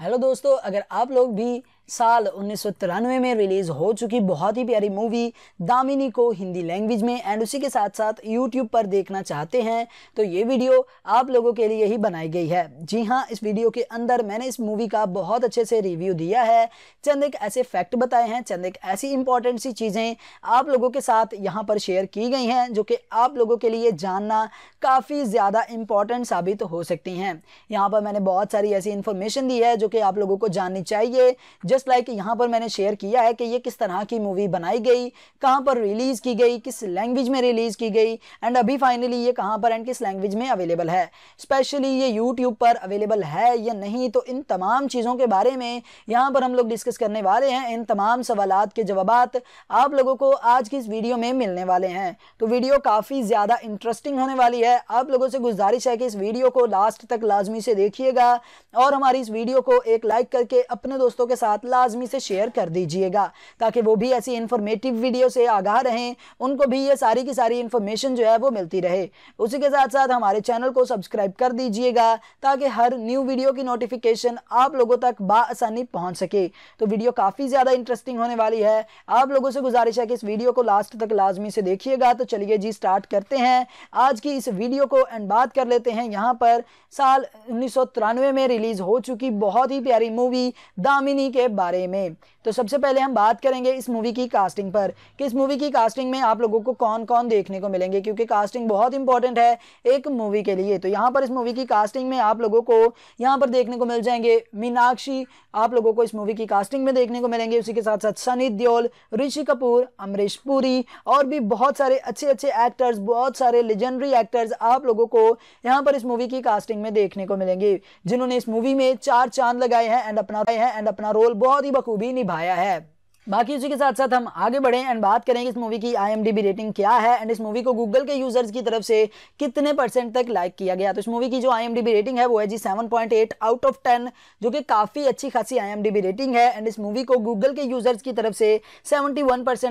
hello दोस्तों अगर आप लोग भी साल उन्नीस में रिलीज़ हो चुकी बहुत ही प्यारी मूवी दामिनी को हिंदी लैंग्वेज में एंड उसी के साथ साथ यूट्यूब पर देखना चाहते हैं तो ये वीडियो आप लोगों के लिए ही बनाई गई है जी हाँ इस वीडियो के अंदर मैंने इस मूवी का बहुत अच्छे से रिव्यू दिया है चंद एक ऐसे फैक्ट बताए हैं चंद एक ऐसी इंपॉर्टेंट सी चीज़ें आप लोगों के साथ यहाँ पर शेयर की गई हैं जो कि आप लोगों के लिए जानना काफ़ी ज़्यादा इंपॉर्टेंट साबित हो सकती हैं यहाँ पर मैंने बहुत सारी ऐसी इंफॉर्मेशन दी है जो कि आप लोगों को जाननी चाहिए जस्ट लाइक यहाँ पर मैंने शेयर किया है कि ये किस तरह की मूवी बनाई गई कहाँ पर रिलीज़ की गई किस लैंग्वेज में रिलीज़ की गई एंड अभी फाइनली ये कहाँ पर एंड किस लैंग्वेज में अवेलेबल है स्पेशली ये यूट्यूब पर अवेलेबल है या नहीं तो इन तमाम चीज़ों के बारे में यहाँ पर हम लोग डिस्कस करने वाले हैं इन तमाम सवाल के जवाब आप लोगों को आज की इस वीडियो में मिलने वाले हैं तो वीडियो काफ़ी ज़्यादा इंटरेस्टिंग होने वाली है आप लोगों से गुजारिश है कि इस वीडियो को लास्ट तक लाजमी से देखिएगा और हमारी इस वीडियो को एक लाइक करके अपने दोस्तों के साथ लाजमी से शेयर कर दीजिएगा ताकि वो भी ऐसी इन्फॉर्मेटिव वीडियो से आगाह रहें उनको भी ये सारी की सारी इन्फॉर्मेशन जो है वो मिलती रहे उसी के साथ साथ हमारे चैनल को सब्सक्राइब कर दीजिएगा ताकि हर न्यू वीडियो की नोटिफिकेशन आप लोगों तक बसानी पहुँच सके तो वीडियो काफ़ी ज़्यादा इंटरेस्टिंग होने वाली है आप लोगों से गुजारिश है कि इस वीडियो को लास्ट तक लाजमी से देखिएगा तो चलिए जी स्टार्ट करते हैं आज की इस वीडियो को एंड बात कर लेते हैं यहाँ पर साल उन्नीस में रिलीज़ हो चुकी बहुत ही प्यारी मूवी दामिनी के बारे में तो सबसे पहले हम बात करेंगे इस मूवी की कास्टिंग पर कि इस मूवी की कास्टिंग में आप लोगों को कौन कौन देखने को मिलेंगे क्योंकि कास्टिंग बहुत इंपॉर्टेंट है एक मूवी के लिए तो यहाँ पर इस मूवी की कास्टिंग में आप लोगों को यहाँ पर देखने को मिल जाएंगे मीनाक्षी आप लोगों को इस मूवी की कास्टिंग में देखने को मिलेंगे उसी के साथ साथ सनी देओल ऋषि कपूर अमरीश पुरी और भी बहुत सारे अच्छे अच्छे एक्टर्स बहुत सारे लेजेंडरी एक्टर्स आप लोगों को यहाँ पर इस मूवी की कास्टिंग में देखने को मिलेंगे जिन्होंने इस मूवी में चार चांद लगाए हैं एंड अपना है एंड अपना रोल बहुत ही बखूबी निभा आया है बाकी उसी के साथ साथ हम आगे बढ़े एंड बात करें कि इस मूवी की आईएमडीबी रेटिंग क्या है एंड इस मूवी को गूगल के यूजर्स की तरफ से कितने परसेंट तक लाइक किया गया तो इस मूवी की जो आईएमडीबी रेटिंग है वो है जी 7.8 आउट ऑफ 10 जो कि काफ़ी अच्छी खासी आईएमडीबी रेटिंग है एंड इस मूवी को गूगल के यूजर्स की तरफ से सेवेंटी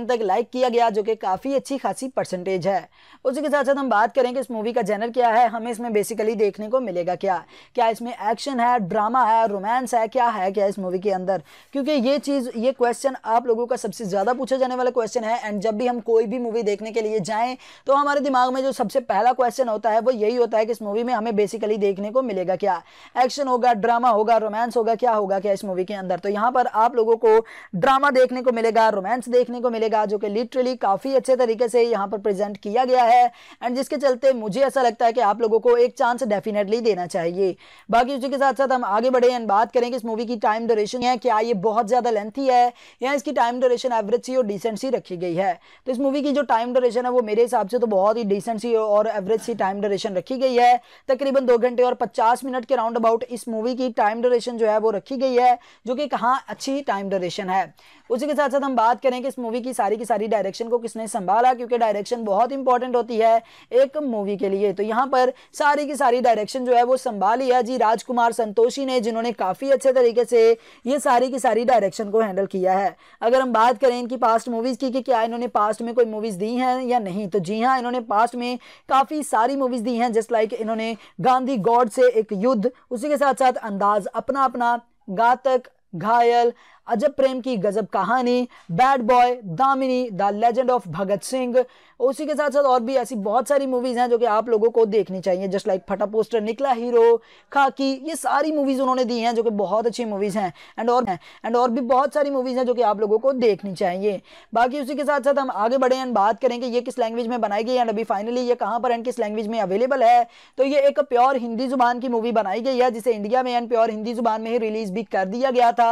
तक लाइक किया गया जो कि काफ़ी अच्छी खासी परसेंटेज है उसी के साथ साथ हम बात करें कि इस मूवी का जेनर क्या है हमें इसमें बेसिकली देखने को मिलेगा क्या क्या इसमें एक्शन है ड्रामा है रोमांस है क्या है क्या इस मूवी के अंदर क्योंकि ये चीज़ ये क्वेश्चन आप लोगों का सबसे ज़्यादा पूछा जाने वाला क्वेश्चन है एंड जब भी हम कोई भी मूवी देखने के लिए जाएँ तो हमारे दिमाग में जो सबसे पहला क्वेश्चन होता है वो यही होता है कि इस मूवी में हमें बेसिकली देखने को मिलेगा क्या एक्शन होगा ड्रामा होगा रोमांस होगा क्या होगा क्या इस मूवी के अंदर तो यहाँ पर आप लोगों को ड्रामा देखने को मिलेगा रोमांस देखने को मिलेगा जो कि लिटरली काफ़ी अच्छे तरीके से यहाँ पर प्रेजेंट किया गया है एंड जिसके चलते मुझे ऐसा लगता है कि आप लोगों को एक चांस डेफिनेटली देना चाहिए बाकी उसी के साथ साथ हम आगे बढ़े एंड बात करें कि इस मूवी की टाइम ड्यूरेशन है क्या ये बहुत ज़्यादा लेंथी है या इसकी टाइम ड्यूरेशन एवरेज सी और डिसेंट सी रखी गई है तो इस मूवी की जो टाइम ड्यूरेशन है वो मेरे हिसाब से तो बहुत ही डिसेंट सी और एवरेज सी टाइम ड्यूरेशन रखी गई है तकरीबन दो घंटे और पचास मिनट के राउंड अबाउट इस मूवी की टाइम ड्यूरेशन जो है वो रखी गई है जो कि कहाँ अच्छी टाइम ड्यूरेशन है उसी के साथ साथ हम बात करें कि इस मूवी की सारी की सारी डायरेक्शन को किसने संभाला क्योंकि डायरेक्शन बहुत इंपॉर्टेंट होती है एक मूवी के लिए तो यहाँ पर सारी की सारी डायरेक्शन जो है वो संभाली है जी राजकुमार संतोषी ने जिन्होंने काफ़ी अच्छे तरीके से ये सारी की सारी डायरेक्शन को हैंडल किया है अगर हम बात करें इनकी पास्ट मूवीज़ की कि क्या इन्होंने पास्ट में कोई मूवीज़ दी हैं या नहीं तो जी हाँ इन्होंने पास्ट में काफ़ी सारी मूवीज़ दी हैं जस्ट लाइक इन्होंने गांधी गॉड से एक युद्ध उसी के साथ साथ अंदाज अपना अपना घातक घायल अजब प्रेम की गजब कहानी bad boy Damini the legend of Bhagat Singh उसी के साथ साथ और भी ऐसी बहुत सारी मूवीज़ हैं जो कि आप लोगों को देखनी चाहिए जस्ट लाइक फटा पोस्टर निकला हीरो खाकी ये सारी मूवीज़ उन्होंने दी हैं जो कि बहुत अच्छी मूवीज़ हैं एंड और एंड और भी बहुत सारी मूवीज़ हैं जो कि आप लोगों को देखनी चाहिए बाकी उसी के साथ साथ हम आगे बढ़े एंड बात करेंगे ये किस लैंग्वेज में बनाई गई एंड अभी फाइनली ये कहाँ पर एंड किस लैंग्वेज में अवेलेबल है तो ये एक प्योर हिंदी जुबान की मूवी बनाई गई है जिसे इंडिया में एंड प्योर हिंदी जुबान में ही रिलीज भी कर दिया गया था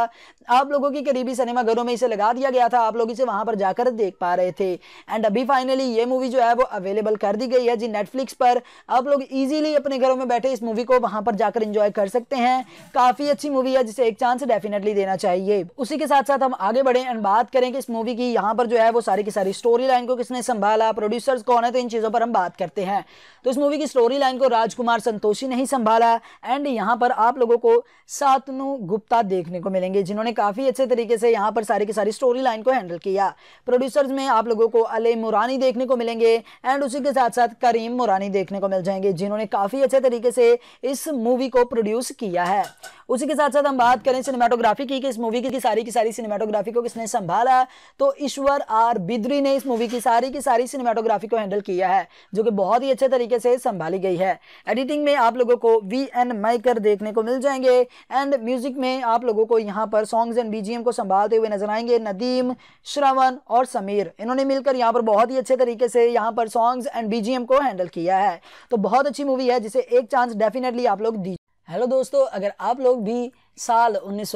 आप लोगों की करीबी सिनेमाघरों में इसे लगा दिया गया था आप लोग इसे वहां पर जाकर देख पा रहे थे एंड अभी फाइनली ये मूवी जो है वो अवेलेबल कर दी गई है जी नेटफ्लिक्स पर आप लोग इजीली अपने घरों में बैठे इस मूवी को वहां पर जाकर इंजॉय कर सकते हैं काफ़ी अच्छी मूवी है जिसे एक चांस डेफिनेटली देना चाहिए उसी के साथ साथ हम आगे बढ़े एंड बात करें कि इस मूवी की यहाँ पर जो है वो सारी की सारी स्टोरी लाइन को किसने संभाला प्रोड्यूसर्स कौन है तो इन चीज़ों पर हम बात करते हैं तो इस मूवी की स्टोरी लाइन को राजकुमार संतोषी ने ही संभाला एंड यहाँ पर आप लोगों को सातनु गुप्ता देखने को मिलेंगे जिन्होंने काफ़ी अच्छे तरीके से यहाँ पर सारी की सारी स्टोरी लाइन को हैंडल किया प्रोड्यूसर्स में आप लोगों को अले मुरानी देखने देखने को मिलेंगे एंड उसी के साथ साथ करीम मुरानी देखने को मिल जाएंगे जिन्होंने काफ़ी अच्छे तरीके से इस मूवी को प्रोड्यूस किया है उसी के साथ साथ हम बात करें सिनेमाटोग्राफी की कि इस मूवी की सारी की सारी सिनेमाटोग्राफी को किसने संभाला तो ईश्वर आर बिद्री ने इस मूवी की सारी की सारी सिनेमाटोग्राफी को हैंडल किया है जो कि बहुत ही अच्छे तरीके से संभाली गई है एडिटिंग में आप लोगों को वी एन माइकर देखने को मिल जाएंगे एंड म्यूजिक में आप लोगों को यहाँ पर सॉन्ग्स एंड बीजीएम को संभालते हुए नजर आएंगे नदीम श्रवण और समीर इन्होंने मिलकर यहाँ पर बहुत ही अच्छे तरीके से यहाँ पर सॉन्ग्स एंड बीजीएम को हैंडल किया है तो बहुत अच्छी मूवी है जिसे एक चांस डेफिनेटली आप लोग दीजिए हेलो दोस्तों अगर आप लोग भी साल उन्नीस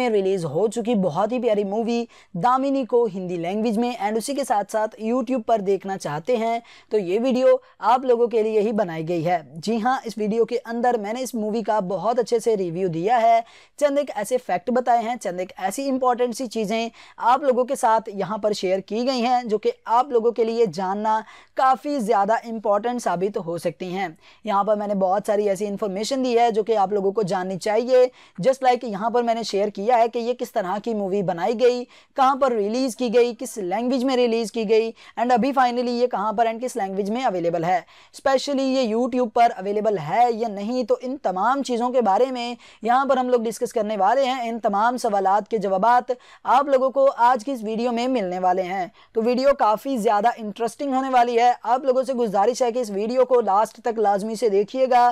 में रिलीज़ हो चुकी बहुत ही प्यारी मूवी दामिनी को हिंदी लैंग्वेज में एंड उसी के साथ साथ यूट्यूब पर देखना चाहते हैं तो ये वीडियो आप लोगों के लिए ही बनाई गई है जी हाँ इस वीडियो के अंदर मैंने इस मूवी का बहुत अच्छे से रिव्यू दिया है चंद एक ऐसे फैक्ट बताए हैं चंद एक ऐसी इंपॉर्टेंट सी चीज़ें आप लोगों के साथ यहाँ पर शेयर की गई हैं जो कि आप लोगों के लिए जानना काफ़ी ज़्यादा इंपॉर्टेंट साबित हो सकती हैं यहाँ पर मैंने बहुत सारी ऐसी इंफॉर्मेशन दी है जो कि आप लोगों को जाननी चाहिए जस्ट लाइक यहाँ पर मैंने शेयर किया है कि ये किस तरह की मूवी बनाई गई कहाँ पर रिलीज़ की गई किस लैंग्वेज में रिलीज़ की गई एंड अभी फाइनली ये कहाँ पर एंड किस लैंग्वेज में अवेलेबल है स्पेशली ये यूट्यूब पर अवेलेबल है या नहीं तो इन तमाम चीज़ों के बारे में यहाँ पर हम लोग डिस्कस करने वाले हैं इन तमाम सवाल के जवाब आप लोगों को आज की इस वीडियो में मिलने वाले हैं तो वीडियो काफ़ी ज़्यादा इंटरेस्टिंग होने वाली है आप लोगों से गुजारिश है कि इस वीडियो को लास्ट तक लाजमी से देखिएगा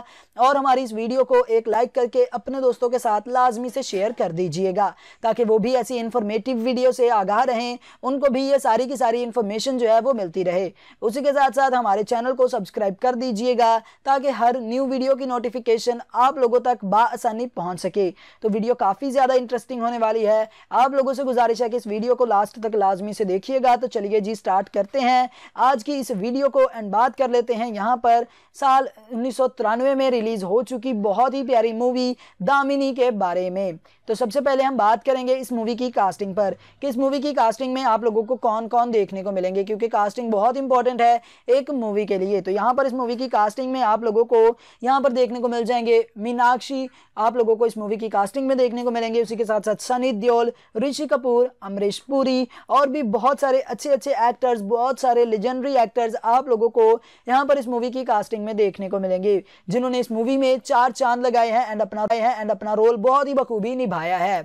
और हमारी इस वीडियो को एक लाइक करके अपने दोस्तों के साथ लाजमी से शेयर कर दीजिएगा ताकि वो भी ऐसी इन्फॉर्मेटिव वीडियो से आगाह रहें उनको भी ये सारी की सारी इन्फॉर्मेशन जो है वो मिलती रहे उसी के साथ साथ हमारे चैनल को सब्सक्राइब कर दीजिएगा ताकि हर न्यू वीडियो की नोटिफिकेशन आप लोगों तक बसानी पहुँच सके तो वीडियो काफ़ी ज़्यादा इंटरेस्टिंग होने वाली है आप लोगों से गुजारिश है कि इस वीडियो को लास्ट तक लाजमी से देखिएगा तो चलिए जी स्टार्ट करते हैं आज की इस वीडियो को एंड बात कर लेते हैं यहाँ पर साल उन्नीस में रिलीज़ हो चुकी बहुत ही प्यारी मूवी दामिनी के बारे में तो सबसे पहले हम बात करेंगे इस मूवी की कास्टिंग पर कि इस मूवी की कास्टिंग में आप लोगों को कौन कौन देखने को मिलेंगे क्योंकि कास्टिंग बहुत इंपॉर्टेंट है एक मूवी के लिए तो यहाँ पर इस मूवी की कास्टिंग में आप लोगों को यहाँ पर देखने को मिल जाएंगे मीनाक्षी आप लोगों को इस मूवी की कास्टिंग में देखने को मिलेंगे उसी के साथ साथ सनी दियोल ऋषि कपूर अमरीश पुरी और भी बहुत सारे अच्छे अच्छे एक्टर्स बहुत सारे लेजेंडरी एक्टर्स आप लोगों को यहाँ पर इस मूवी की कास्टिंग में देखने को मिलेंगे जिन्होंने इस मूवी में चार चांद लगाए हैं एंड अपना एंड अपना रोल बहुत ही बखूबी निभाया है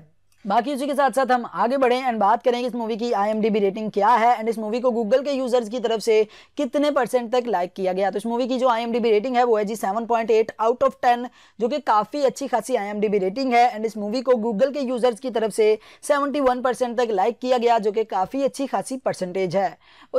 बाकी उसी के साथ साथ हम आगे बढ़े एंड बात करें कि इस मूवी की आई रेटिंग क्या है एंड इस मूवी को गूगल के यूजर्स की तरफ से कितने परसेंट तक लाइक किया गया तो इस मूवी की जो आई रेटिंग है वो है जी 7.8 आउट ऑफ 10 जो कि काफ़ी अच्छी खासी आई रेटिंग है एंड इस मूवी को गूगल के यूजर्स की तरफ से सेवेंटी तक लाइक किया गया जो कि काफ़ी अच्छी खासी परसेंटेज है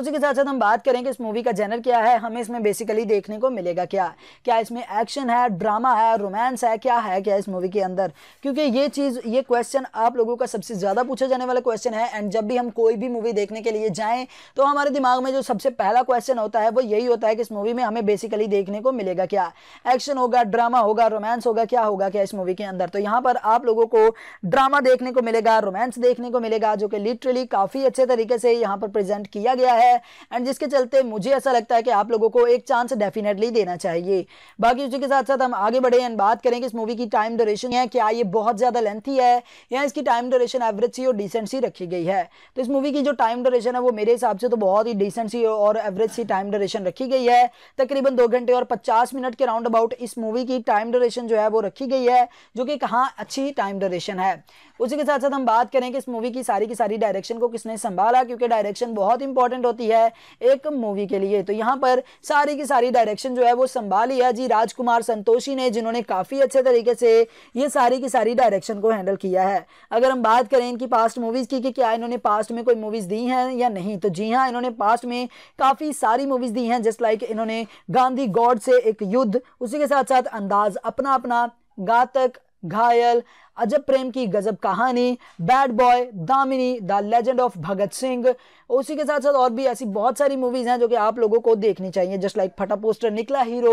उसी के साथ साथ हम बात करें कि इस मूवी का जेनर क्या है हमें इसमें बेसिकली देखने को मिलेगा क्या क्या इसमें एक्शन है ड्रामा है रोमांस है क्या है क्या इस मूवी के अंदर क्योंकि ये चीज़ ये क्वेश्चन आप आप लोगों का सबसे ज़्यादा पूछा जाने वाला क्वेश्चन है एंड जब भी हम कोई भी मूवी देखने के लिए जाएँ तो हमारे दिमाग में जो सबसे पहला क्वेश्चन होता है वो यही होता है कि इस मूवी में हमें बेसिकली देखने को मिलेगा क्या एक्शन होगा ड्रामा होगा रोमांस होगा क्या होगा क्या इस मूवी के अंदर तो यहाँ पर आप लोगों को ड्रामा देखने को मिलेगा रोमांस देखने को मिलेगा जो कि लिटरली काफ़ी अच्छे तरीके से यहाँ पर प्रेजेंट किया गया है एंड जिसके चलते मुझे ऐसा लगता है कि आप लोगों को एक चांस डेफिनेटली देना चाहिए बाकी उसी के साथ साथ हम आगे बढ़े एंड बात करें कि इस मूवी की टाइम ड्यूरेशन है क्या ये बहुत ज़्यादा लेंथी है या इसकी टाइम ड्यूरेशन एवरेज सी और डिसेंट सी रखी गई है तो इस मूवी की जो टाइम ड्यूरेशन है वो मेरे हिसाब से तो बहुत ही डिसेंट सी और एवरेज सी टाइम ड्यूरेशन रखी गई है तकरीबन दो घंटे और पचास मिनट के राउंड अबाउट इस मूवी की टाइम ड्यूरेशन जो है वो रखी गई है जो कि कहाँ अच्छी टाइम ड्यूरेशन है उसी के साथ साथ हम बात करें कि इस मूवी की सारी की सारी डायरेक्शन को किसने संभाला क्योंकि डायरेक्शन बहुत इंपॉर्टेंट होती है एक मूवी के लिए तो यहाँ पर सारी की सारी डायरेक्शन जो है वो संभाली है जी राजकुमार संतोषी ने जिन्होंने काफ़ी अच्छे तरीके से ये सारी की सारी डायरेक्शन को हैंडल किया है अगर हम बात करें इनकी पास्ट मूवीज़ की कि क्या इन्होंने पास्ट में कोई मूवीज़ दी हैं या नहीं तो जी हाँ इन्होंने पास्ट में काफ़ी सारी मूवीज़ दी हैं जस्ट लाइक इन्होंने गांधी गॉड से एक युद्ध उसी के साथ साथ अंदाज अपना अपना घातक घायल अजब प्रेम की गजब कहानी bad boy Damini the legend of Bhagat Singh उसी के साथ साथ और भी ऐसी बहुत सारी मूवीज़ हैं जो कि आप लोगों को देखनी चाहिए जस्ट लाइक फटा पोस्टर निकला हीरो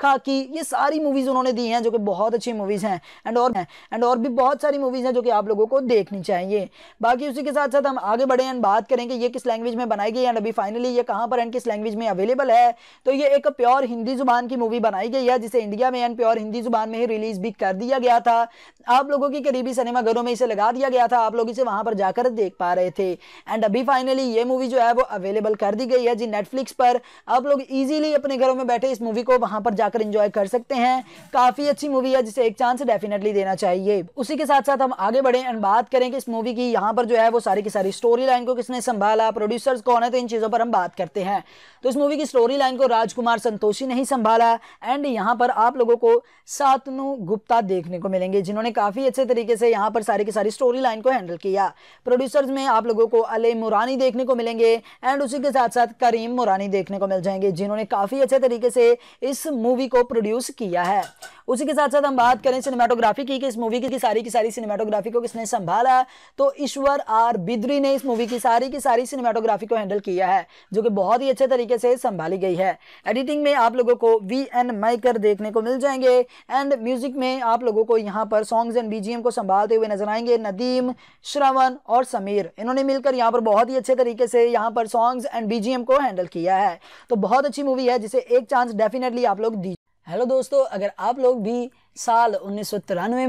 खाकी ये सारी मूवीज़ उन्होंने दी हैं जो कि बहुत अच्छी मूवीज़ हैं एंड और एंड और भी बहुत सारी मूवीज़ हैं जो कि आप लोगों को देखनी चाहिए बाकी उसी के साथ साथ हम आगे बढ़े एंड बात करेंगे ये किस लैंग्वेज में बनाई गई एंड अभी फाइनली ये कहाँ पर एंड किस लैंग्वेज में अवेलेबल है तो ये एक प्योर हिंदी जुबान की मूवी बनाई गई है जिसे इंडिया में एंड प्योर हिंदी जुबान में ही रिलीज़ भी कर दिया गया था आप लोग लोगों की करीबी सिनेमा घरों में इसे लगा दिया गया था आप लोग इसे वहां पर जाकर देख पा रहे थे एंड अभी फाइनली ये मूवी जो है वो अवेलेबल कर दी गई है जी नेटफ्लिक्स पर आप लोग इजीली अपने घरों में बैठे इस मूवी को वहां पर जाकर इंजॉय कर सकते हैं काफी अच्छी मूवी है जिसे एक चांस डेफिनेटली देना चाहिए उसी के साथ साथ हम आगे बढ़े एंड बात करें कि इस मूवी की यहाँ पर जो है वो सारी की सारी स्टोरी लाइन को किसने संभाला प्रोड्यूसर कौन है तो इन चीज़ों पर हम बात करते हैं तो इस मूवी की स्टोरी लाइन को राजकुमार संतोषी ने ही संभाला एंड यहाँ पर आप लोगों को सातनु गुप्ता देखने को मिलेंगे जिन्होंने काफ़ी अच्छे तरीके से यहाँ पर सारी की सारी स्टोरी लाइन को हैंडल किया प्रोड्यूसर्स में आप लोगों को अले मुरानी देखने को मिलेंगे एंड उसी के साथ साथ करीम मुरानी देखने को मिल जाएंगे जिन्होंने काफ़ी अच्छे तरीके से इस मूवी को प्रोड्यूस किया है उसी के साथ साथ हम बात करें सिनेमाटोग्राफी की कि इस मूवी की, सारी की सारी सिनेमाटोग्राफी को किसने संभाला तो ईश्वर आर बिद्री ने इस मूवी की सारी की सारी सिनेमाटोग्राफी को हैंडल किया है जो कि बहुत ही अच्छे तरीके से संभाली गई है एडिटिंग में आप लोगों को वी एन माइकर देखने को मिल जाएंगे एंड म्यूजिक में आप लोगों को यहाँ पर सॉन्ग्स एंड बीज बीजीएम को संभालते हुए नजर आएंगे नदीम श्रवण और समीर इन्होंने मिलकर यहाँ पर बहुत ही अच्छे तरीके से यहाँ पर सॉन्ग्स एंड बीजीएम को हैंडल किया है तो बहुत अच्छी मूवी है जिसे एक चांस डेफिनेटली आप लोग दीजिए हेलो दोस्तों अगर आप लोग भी साल उन्नीस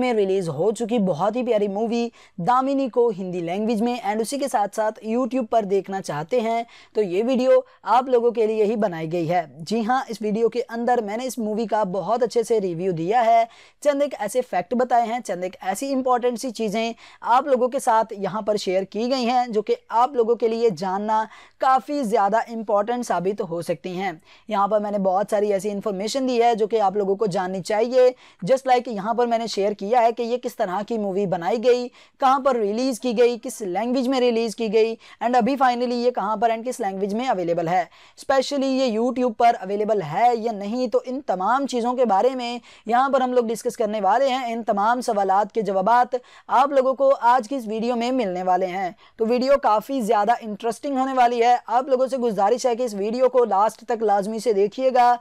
में रिलीज़ हो चुकी बहुत ही प्यारी मूवी दामिनी को हिंदी लैंग्वेज में एंड उसी के साथ साथ यूट्यूब पर देखना चाहते हैं तो ये वीडियो आप लोगों के लिए ही बनाई गई है जी हाँ इस वीडियो के अंदर मैंने इस मूवी का बहुत अच्छे से रिव्यू दिया है चंद एक ऐसे फैक्ट बताए हैं चंद एक ऐसी इंपॉर्टेंट सी चीज़ें आप लोगों के साथ यहाँ पर शेयर की गई हैं जो कि आप लोगों के लिए जानना काफ़ी ज़्यादा इंपॉर्टेंट साबित हो सकती हैं यहाँ पर मैंने बहुत सारी ऐसी इंफॉर्मेशन दी है जो कि आप लोगों को जाननी चाहिए जस्ट लाइक यहाँ पर मैंने शेयर किया है कि ये किस तरह की मूवी बनाई गई कहाँ पर रिलीज़ की गई किस लैंग्वेज में रिलीज़ की गई एंड अभी फाइनली ये कहाँ पर एंड किस लैंग्वेज में अवेलेबल है स्पेशली ये यूट्यूब पर अवेलेबल है या नहीं तो इन तमाम चीज़ों के बारे में यहाँ पर हम लोग डिस्कस करने वाले हैं इन तमाम सवाल के जवाब आप लोगों को आज की इस वीडियो में मिलने वाले हैं तो वीडियो काफ़ी ज़्यादा इंटरेस्टिंग होने वाली है आप लोगों से गुजारिश है कि इस वीडियो को लास्ट तक लाजमी से देखिएगा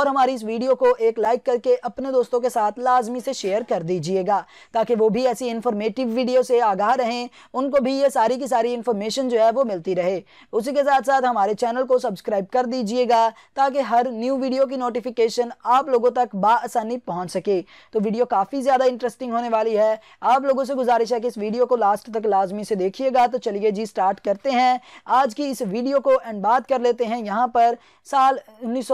और हमारी इस वीडियो को एक लाइक करके अपने दोस्तों के साथ लाजमी से शेयर कर दीजिएगा ताकि वो भी ऐसी इन्फॉर्मेटिव वीडियो से आगाह रहें उनको भी ये सारी की सारी इन्फॉर्मेशन जो है वो मिलती रहे उसी के साथ साथ हमारे चैनल को सब्सक्राइब कर दीजिएगा ताकि हर न्यू वीडियो की नोटिफिकेशन आप लोगों तक बसानी पहुँच सके तो वीडियो काफ़ी ज़्यादा इंटरेस्टिंग होने वाली है आप लोगों से गुजारिश है कि इस वीडियो को लास्ट तक लाजमी से देखिएगा तो चलिए जी स्टार्ट करते हैं आज की इस वीडियो को एंड बात कर लेते हैं यहाँ पर साल उन्नीस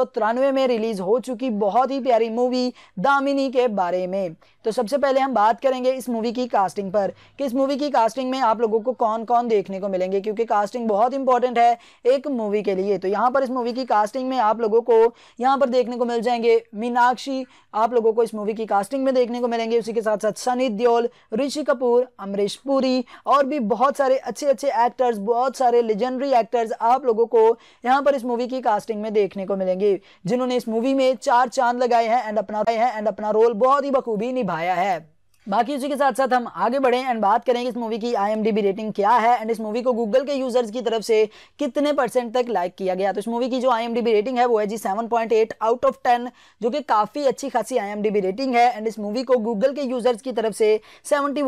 में रिलीज़ हो चुकी बहुत ही प्यारी मूवी दामिनी के बारे में तो सबसे पहले हम बात करेंगे इस मूवी की कास्टिंग पर कि इस मूवी की कास्टिंग में आप लोगों को कौन कौन देखने को मिलेंगे क्योंकि कास्टिंग बहुत इंपॉर्टेंट है एक मूवी के लिए तो यहाँ पर इस मूवी की कास्टिंग में आप लोगों को यहाँ पर देखने को मिल जाएंगे मीनाक्षी आप लोगों को इस मूवी की कास्टिंग में देखने को मिलेंगे उसी के साथ साथ सनी देओल ऋषि कपूर अमरीश पुरी और भी बहुत सारे अच्छे अच्छे एक्टर्स बहुत सारे लेजेंडरी एक्टर्स आप लोगों को यहाँ पर इस मूवी की कास्टिंग में देखने को मिलेंगे जिन्होंने इस मूवी में चार चांद लगाए हैं एंड अपना एंड अपना रोल बहुत ही बखूबी निभा आया है बाकी उसी के साथ साथ हम आगे बढ़े एंड बात करें कि इस मूवी की आईएमडीबी रेटिंग क्या है एंड इस मूवी को गूगल के यूजर्स की तरफ से कितने परसेंट तक लाइक किया गया तो इस मूवी की जो आईएमडीबी रेटिंग है वो है जी 7.8 आउट ऑफ 10 जो कि काफ़ी अच्छी खासी आईएमडीबी रेटिंग है एंड इस मूवी को गूगल के यूजर्स की तरफ से सेवेंटी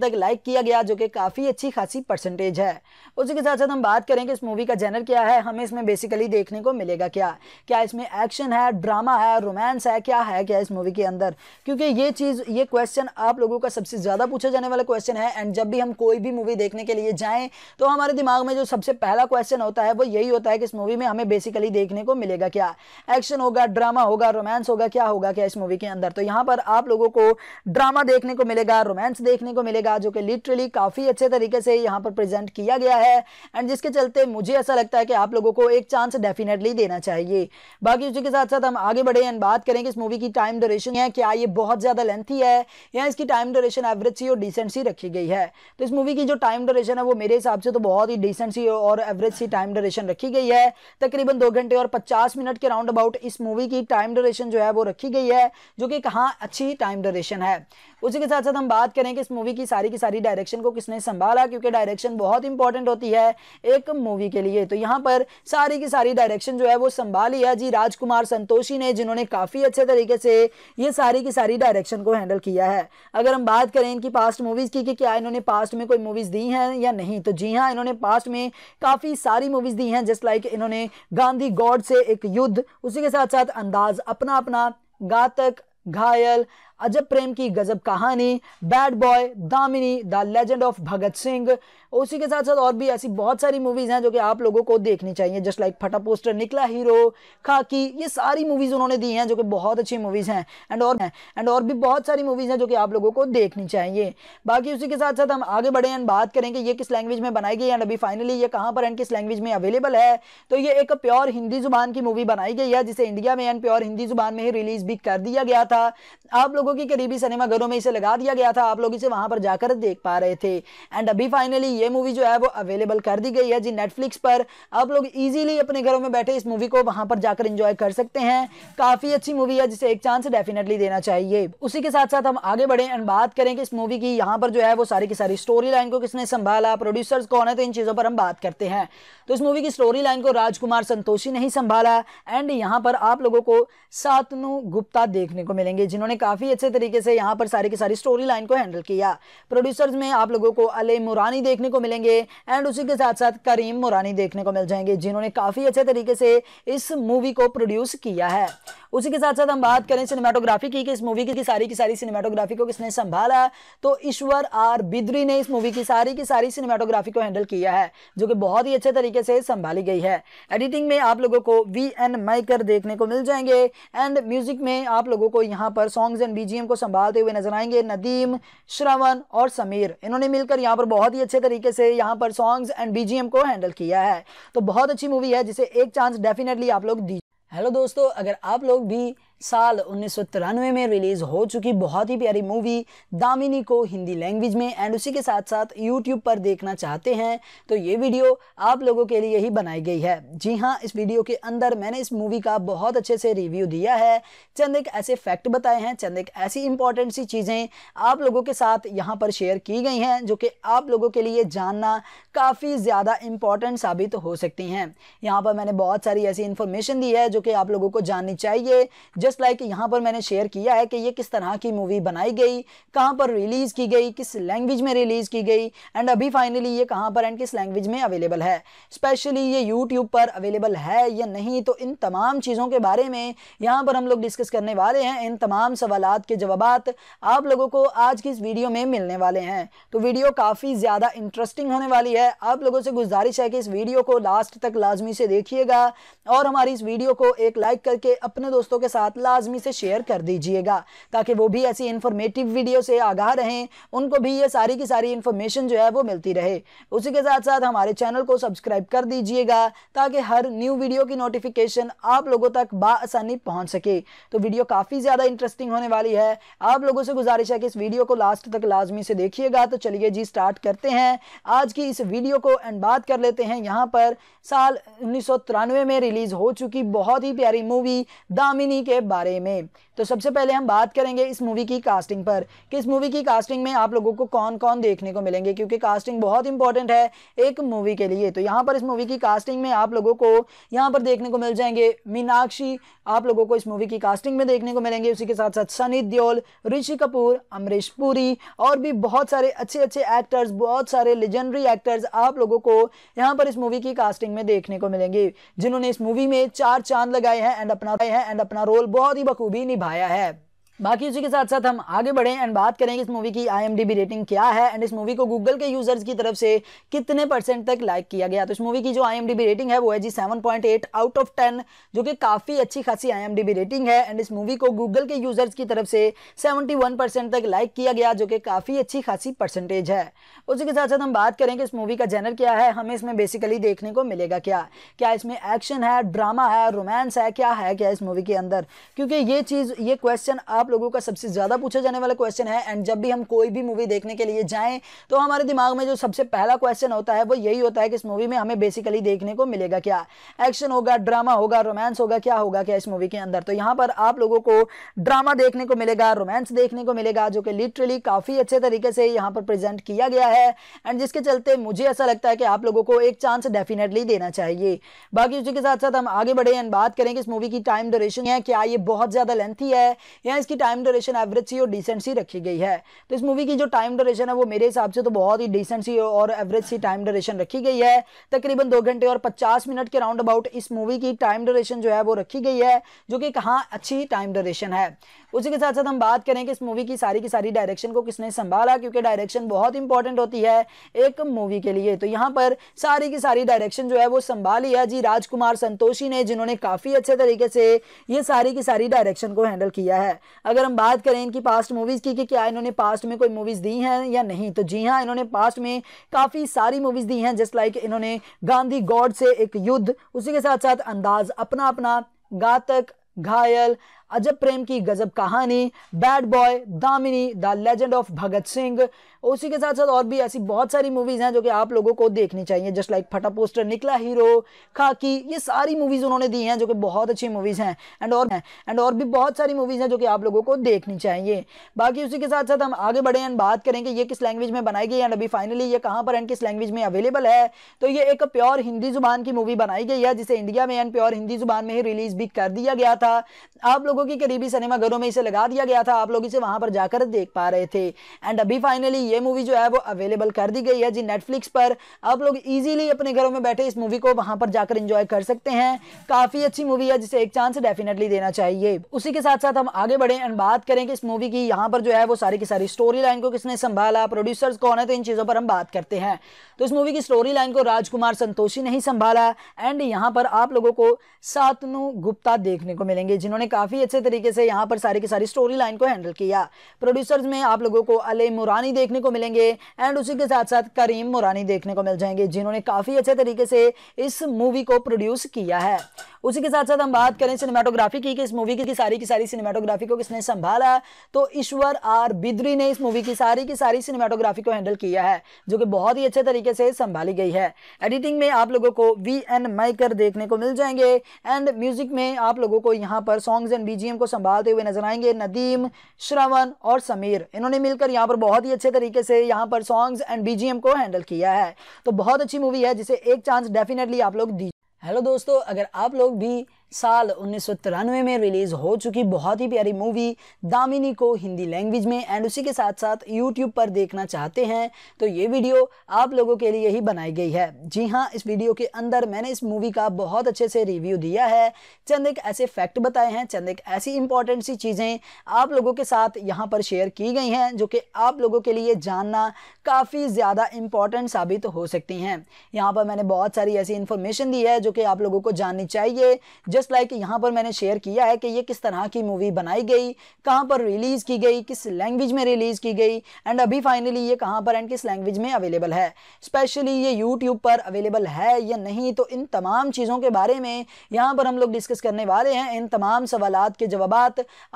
तक लाइक किया गया जो कि काफ़ी अच्छी खासी परसेंटेज है उसी के साथ साथ हम बात करें कि इस मूवी का जेनर क्या है हमें इसमें बेसिकली देखने को मिलेगा क्या क्या इसमें एक्शन है ड्रामा है रोमांस है क्या है क्या इस मूवी के अंदर क्योंकि ये चीज़ ये क्वेश्चन आप आप लोगों का सबसे ज़्यादा पूछा जाने वाला क्वेश्चन है एंड जब भी हम कोई भी मूवी देखने के लिए जाएँ तो हमारे दिमाग में जो सबसे पहला क्वेश्चन होता है वो यही होता है कि इस मूवी में हमें बेसिकली देखने को मिलेगा क्या एक्शन होगा ड्रामा होगा रोमांस होगा क्या होगा क्या इस मूवी के अंदर तो यहाँ पर आप लोगों को ड्रामा देखने को मिलेगा रोमांस देखने को मिलेगा जो कि लिटरली काफ़ी अच्छे तरीके से यहाँ पर प्रेजेंट किया गया है एंड जिसके चलते मुझे ऐसा लगता है कि आप लोगों को एक चांस डेफिनेटली देना चाहिए बाकी उसी के साथ साथ हम आगे बढ़े एंड बात करें कि इस मूवी की टाइम ड्यूरेशन है क्या ये बहुत ज़्यादा लेंथी है या इसकी टाइम ड्यूरेशन एवरेज सी और डिसेंट सी रखी गई है तो इस मूवी की जो टाइम ड्यूरेशन है वो मेरे हिसाब से तो बहुत ही डिसेंट सी और एवरेज सी टाइम ड्यूरेशन रखी गई है तकरीबन दो घंटे और पचास मिनट के राउंड अबाउट इस मूवी की टाइम ड्यूरेशन जो है वो रखी गई है जो कि कहाँ अच्छी टाइम ड्यूरेशन है उसी के साथ साथ हम बात करें कि इस मूवी की सारी की सारी डायरेक्शन को किसने संभाला क्योंकि डायरेक्शन बहुत इंपॉर्टेंट होती है एक मूवी के लिए तो यहाँ पर सारी की सारी डायरेक्शन जो है वो संभाली है जी राजकुमार संतोषी ने जिन्होंने काफ़ी अच्छे तरीके से ये सारी की सारी डायरेक्शन को हैंडल किया है अगर हम बात करें इनकी पास्ट मूवीज़ की कि क्या इन्होंने पास्ट में कोई मूवीज़ दी हैं या नहीं तो जी हाँ इन्होंने पास्ट में काफ़ी सारी मूवीज़ दी हैं जस्ट लाइक इन्होंने गांधी गॉड से एक युद्ध उसी के साथ साथ अंदाज अपना अपना घातक घायल अजब प्रेम की गजब कहानी bad boy Damini the legend of Bhagat Singh उसी के साथ साथ और भी ऐसी बहुत सारी मूवीज़ हैं जो कि आप लोगों को देखनी चाहिए जस्ट लाइक फटा पोस्टर निकला हीरो खाकी ये सारी मूवीज़ उन्होंने दी हैं जो कि बहुत अच्छी मूवीज़ हैं एंड और हैं एंड और भी बहुत सारी मूवीज़ हैं जो कि आप लोगों को देखनी चाहिए बाकी उसी के साथ साथ हम आगे बढ़े एंड बात करेंगे ये किस लैंग्वेज में बनाई गई एंड अभी फाइनली ये कहाँ पर एंड किस लैंग्वेज में अवेलेबल है तो ये एक प्योर हिंदी जुबान की मूवी बनाई गई है जिसे इंडिया में एंड प्योर हिंदी जुबान में ही रिलीज़ भी कर दिया गया था आप लोग लोगों के करीबी सिनेमा घरों में इसे लगा दिया गया था आप लोग इसे वहां पर जाकर देख पा रहे थे एंड अभी फाइनली ये मूवी जो है वो अवेलेबल कर दी गई है जी नेटफ्लिक्स पर आप लोग ईजिली अपने घरों में बैठे इस मूवी को वहां पर जाकर इंजॉय कर सकते हैं काफी अच्छी मूवी है जिसे एक चांस डेफिनेटली देना चाहिए उसी के साथ साथ हम आगे बढ़े एंड बात करें कि इस मूवी की यहाँ पर जो है वो सारी की सारी स्टोरी लाइन को किसने संभाला प्रोड्यूसर्स कौन है तो इन चीज़ों पर हम बात करते हैं तो इस मूवी की स्टोरी लाइन को राजकुमार संतोषी ने ही संभाला एंड यहाँ पर आप लोगों को सातनु गुप्ता देखने को मिलेंगे जिन्होंने काफ़ी अच्छे तरीके से यहाँ पर सारी की सारी स्टोरी लाइन को हैंडल किया प्रोड्यूसर्स में आप लोगों को अले मुरानी देखने को मिलेंगे एंड उसी के साथ साथ करीम मुरानी देखने को मिल जाएंगे जिन्होंने काफ़ी अच्छे तरीके से इस मूवी को प्रोड्यूस किया है उसी के साथ साथ हम बात करें सिनेमाटोग्राफी की कि इस मूवी की सारी की सारी सिनेमाटोग्राफी को किसने संभाला तो ईश्वर आर बिद्री ने इस मूवी की सारी की सारी सिनेमाटोग्राफी को हैंडल किया है जो कि बहुत ही अच्छे तरीके से संभाली गई है एडिटिंग में आप लोगों को वी एन माइकर देखने को मिल जाएंगे एंड म्यूजिक में आप लोगों को यहाँ पर सॉन्ग्स एंड बीजीएम को संभालते हुए नजर आएंगे नदीम श्रवण और समीर इन्होंने मिलकर यहाँ पर बहुत ही अच्छे तरीके से यहाँ पर सॉन्ग्स एंड बीजीएम को हैंडल किया है तो बहुत अच्छी मूवी है जिसे एक चांस डेफिनेटली आप लोग दीजिए हेलो दोस्तों अगर आप लोग भी साल उन्नीस में रिलीज़ हो चुकी बहुत ही प्यारी मूवी दामिनी को हिंदी लैंग्वेज में एंड उसी के साथ साथ यूट्यूब पर देखना चाहते हैं तो ये वीडियो आप लोगों के लिए ही बनाई गई है जी हाँ इस वीडियो के अंदर मैंने इस मूवी का बहुत अच्छे से रिव्यू दिया है चंद एक ऐसे फैक्ट बताए हैं चंद एक ऐसी इंपॉर्टेंट सी चीज़ें आप लोगों के साथ यहाँ पर शेयर की गई हैं जो कि आप लोगों के लिए जानना काफ़ी ज़्यादा इंपॉर्टेंट साबित हो सकती हैं यहाँ पर मैंने बहुत सारी ऐसी इंफॉर्मेशन दी है जो कि आप लोगों को जाननी चाहिए जस्ट लाइक यहाँ पर मैंने शेयर किया है कि ये किस तरह की मूवी बनाई गई कहाँ पर रिलीज़ की गई किस लैंग्वेज में रिलीज़ की गई एंड अभी फाइनली ये कहाँ पर एंड किस लैंग्वेज में अवेलेबल है स्पेशली ये यूट्यूब पर अवेलेबल है या नहीं तो इन तमाम चीज़ों के बारे में यहाँ पर हम लोग डिस्कस करने वाले हैं इन तमाम सवाल के जवाब आप लोगों को आज की इस वीडियो में मिलने वाले हैं तो वीडियो काफ़ी ज़्यादा इंटरेस्टिंग होने वाली है आप लोगों से गुजारिश है कि इस वीडियो को लास्ट तक लाजमी से देखिएगा और हमारी इस वीडियो को एक लाइक करके अपने दोस्तों के साथ लाजमी से शेयर कर दीजिएगा ताकि वो भी ऐसी इन्फॉर्मेटिव वीडियो से आगाह रहें उनको भी ये सारी की सारी इन्फॉर्मेशन जो है वो मिलती रहे उसी के साथ साथ हमारे चैनल को सब्सक्राइब कर दीजिएगा ताकि हर न्यू वीडियो की नोटिफिकेशन आप लोगों तक बासानी पहुँच सके तो वीडियो काफ़ी ज़्यादा इंटरेस्टिंग होने वाली है आप लोगों से गुजारिश है कि इस वीडियो को लास्ट तक लाजमी से देखिएगा तो चलिए जी स्टार्ट करते हैं आज की इस वीडियो को एंड बात कर लेते हैं यहाँ पर साल उन्नीस में रिलीज़ हो चुकी बहुत ही प्यारी मूवी दामिनी के बारे में तो सबसे पहले हम बात करेंगे इस मूवी की कास्टिंग पर कि इस मूवी की कास्टिंग में आप लोगों को कौन कौन देखने को मिलेंगे क्योंकि कास्टिंग बहुत इंपॉर्टेंट है एक मूवी के लिए तो यहाँ पर इस मूवी की कास्टिंग में आप लोगों को यहाँ पर देखने को मिल जाएंगे मीनाक्षी आप लोगों को इस मूवी की कास्टिंग में देखने को मिलेंगे उसी के साथ साथ सनी दियोल ऋषि कपूर अमरीश पुरी और भी बहुत सारे अच्छे अच्छे एक्टर्स बहुत सारे लेजेंडरी एक्टर्स आप लोगों को यहाँ पर इस मूवी की कास्टिंग में देखने को मिलेंगे जिन्होंने इस मूवी में चार चांद लगाए हैं एंड अपना एंड अपना रोल बहुत ही बखूबी निभाया है बाकी उसी के साथ साथ हम आगे बढ़े एंड बात कि इस मूवी की आईएमडीबी रेटिंग क्या है एंड इस मूवी को गूगल के यूजर्स की तरफ से कितने परसेंट तक लाइक किया गया तो इस मूवी की जो आईएमडीबी रेटिंग है वो है जी 7.8 आउट ऑफ 10 जो कि काफ़ी अच्छी खासी आईएमडीबी रेटिंग है एंड इस मूवी को गूगल के यूजर्स की तरफ से सेवेंटी तक लाइक किया गया जो कि काफ़ी अच्छी खासी परसेंटेज है उसी के साथ साथ हम बात करें कि इस मूवी का जेनर क्या है हमें इसमें बेसिकली देखने को मिलेगा क्या क्या इसमें एक्शन है ड्रामा है रोमांस है क्या है क्या इस मूवी के अंदर क्योंकि ये चीज़ ये क्वेश्चन आप आप लोगों का सबसे ज़्यादा पूछा जाने वाला क्वेश्चन है एंड जब भी हम कोई भी मूवी देखने के लिए जाएँ तो हमारे दिमाग में जो सबसे पहला क्वेश्चन होता है वो यही होता है कि इस मूवी में हमें बेसिकली देखने को मिलेगा क्या एक्शन होगा ड्रामा होगा रोमांस होगा क्या होगा क्या इस मूवी के अंदर तो यहाँ पर आप लोगों को ड्रामा देखने को मिलेगा रोमांस देखने को मिलेगा जो कि लिटरली काफ़ी अच्छे तरीके से यहाँ पर प्रेजेंट किया गया है एंड जिसके चलते मुझे ऐसा लगता है कि आप लोगों को एक चांस डेफिनेटली देना चाहिए बाकी उसी के साथ साथ हम आगे बढ़े एंड बात करें कि इस मूवी की टाइम ड्यूरेशन है क्या ये बहुत ज़्यादा लेंथी है या इसकी की टाइम ड्यूरेशन एवरेज सी और डिसेंट सी रखी गई है तो इस मूवी की जो टाइम ड्यूरेशन है वो मेरे हिसाब से तो बहुत ही डिसेंट सी और एवरेज सी टाइम ड्यूरेशन रखी गई है तकरीबन दो घंटे और पचास मिनट के राउंड अबाउट इस मूवी की टाइम ड्यूरेशन जो है वो रखी गई है जो कि कहाँ अच्छी टाइम ड्यूरेशन है उसी के साथ साथ हम बात करें कि इस मूवी की सारी की सारी डायरेक्शन को किसने संभाला क्योंकि डायरेक्शन बहुत इंपॉर्टेंट होती है एक मूवी के लिए तो यहाँ पर सारी की सारी डायरेक्शन जो है वो संभाली है जी राजकुमार संतोषी ने जिन्होंने काफ़ी अच्छे तरीके से ये सारी की सारी डायरेक्शन को हैंडल किया है अगर हम बात करें इनकी पास्ट मूवीज़ की कि क्या इन्होंने पास्ट में कोई मूवीज़ दी हैं या नहीं तो जी हाँ इन्होंने पास्ट में काफ़ी सारी मूवीज़ दी हैं जस्ट लाइक इन्होंने गांधी गॉड से एक युद्ध उसी के साथ साथ अंदाज अपना अपना घातक घायल अजब प्रेम की गजब कहानी bad boy Damini the legend of Bhagat Singh उसी के साथ साथ और भी ऐसी बहुत सारी मूवीज़ हैं जो कि आप लोगों को देखनी चाहिए जस्ट लाइक फटा पोस्टर निकला हीरो खाकी ये सारी मूवीज़ उन्होंने दी हैं जो कि बहुत अच्छी मूवीज़ हैं एंड और एंड और भी बहुत सारी मूवीज़ हैं जो कि आप लोगों को देखनी चाहिए बाकी उसी के साथ साथ हम आगे बढ़े एंड बात करेंगे ये किस लैंग्वेज में बनाई गई एंड अभी फाइनली ये कहाँ पर एंड किस लैंग्वेज में अवेलेबल है तो ये एक प्योर हिंदी जुबान की मूवी बनाई गई है जिसे इंडिया में एंड प्योर हिंदी जुबान में ही रिलीज़ भी कर दिया गया था आप लोग लोगों की करीबी सिनेमा घरों में इसे लगा दिया गया था आप लोग इसे वहां पर जाकर देख पा रहे थे एंड अभी फाइनली ये मूवी जो है वो अवेलेबल कर दी गई है जी नेटफ्लिक्स पर आप लोग ईजिली अपने घरों में बैठे इस मूवी को वहां पर जाकर इंजॉय कर सकते हैं काफी अच्छी मूवी है जिसे एक चांस डेफिनेटली देना चाहिए उसी के साथ साथ हम आगे बढ़े एंड बात करें कि इस मूवी की यहाँ पर जो है वो सारी की सारी स्टोरी लाइन को किसने संभाला प्रोड्यूसर्स कौन है तो इन चीज़ों पर हम बात करते हैं तो इस मूवी की स्टोरी लाइन को राजकुमार संतोषी ने ही संभाला एंड यहाँ पर आप लोगों को सातनु गुप्ता देखने को मिलेंगे जिन्होंने काफ़ी अच्छे तरीके से यहाँ पर सारी की सारी स्टोरी लाइन को हैंडल किया प्रोड्यूसर्स में आप लोगों को अले मुरानी देखने को मिलेंगे एंड उसी के साथ साथ करीम मुरानी देखने को मिल जाएंगे जिन्होंने काफ़ी अच्छे तरीके से इस मूवी को प्रोड्यूस किया है उसी के साथ साथ हम बात करें सिनेमाटोग्राफी की कि इस मूवी की सारी की सारी सिनेमाटोग्राफी को किसने संभाला तो ईश्वर आर बिद्री ने इस मूवी की सारी की सारी सिनेमाटोग्राफी को हैंडल किया है जो कि बहुत ही अच्छे तरीके से संभाली गई है एडिटिंग में आप लोगों को वी एन माइकर देखने को मिल जाएंगे एंड म्यूजिक में आप लोगों को यहाँ पर सॉन्ग्स एंड बी को संभालते हुए नजर आएंगे नदीम श्रवण और समीर इन्होंने मिलकर यहाँ पर बहुत ही अच्छे तरीके से यहाँ पर सॉन्ग्स एंड बी को हैंडल किया है तो बहुत अच्छी मूवी है जिसे एक चांस डेफिनेटली आप लोग दीजिए हेलो दोस्तों अगर आप लोग भी साल उन्नीस में रिलीज़ हो चुकी बहुत ही प्यारी मूवी दामिनी को हिंदी लैंग्वेज में एंड उसी के साथ साथ यूट्यूब पर देखना चाहते हैं तो ये वीडियो आप लोगों के लिए ही बनाई गई है जी हाँ इस वीडियो के अंदर मैंने इस मूवी का बहुत अच्छे से रिव्यू दिया है चंद एक ऐसे फैक्ट बताए हैं चंद एक ऐसी इंपॉर्टेंट सी चीज़ें आप लोगों के साथ यहाँ पर शेयर की गई हैं जो कि आप लोगों के लिए जानना काफ़ी ज़्यादा इंपॉर्टेंट साबित हो सकती हैं यहाँ पर मैंने बहुत सारी ऐसी इंफॉर्मेशन दी है जो कि आप लोगों को जाननी चाहिए जस्ट लाइक यहाँ पर मैंने शेयर किया है कि ये किस तरह की मूवी बनाई गई कहाँ पर रिलीज़ की गई किस लैंग्वेज में रिलीज़ की गई एंड अभी फाइनली ये कहाँ पर एंड किस लैंग्वेज में अवेलेबल है स्पेशली ये यूट्यूब पर अवेलेबल है या नहीं तो इन तमाम चीज़ों के बारे में यहाँ पर हम लोग डिस्कस करने वाले हैं इन तमाम सवाल के जवाब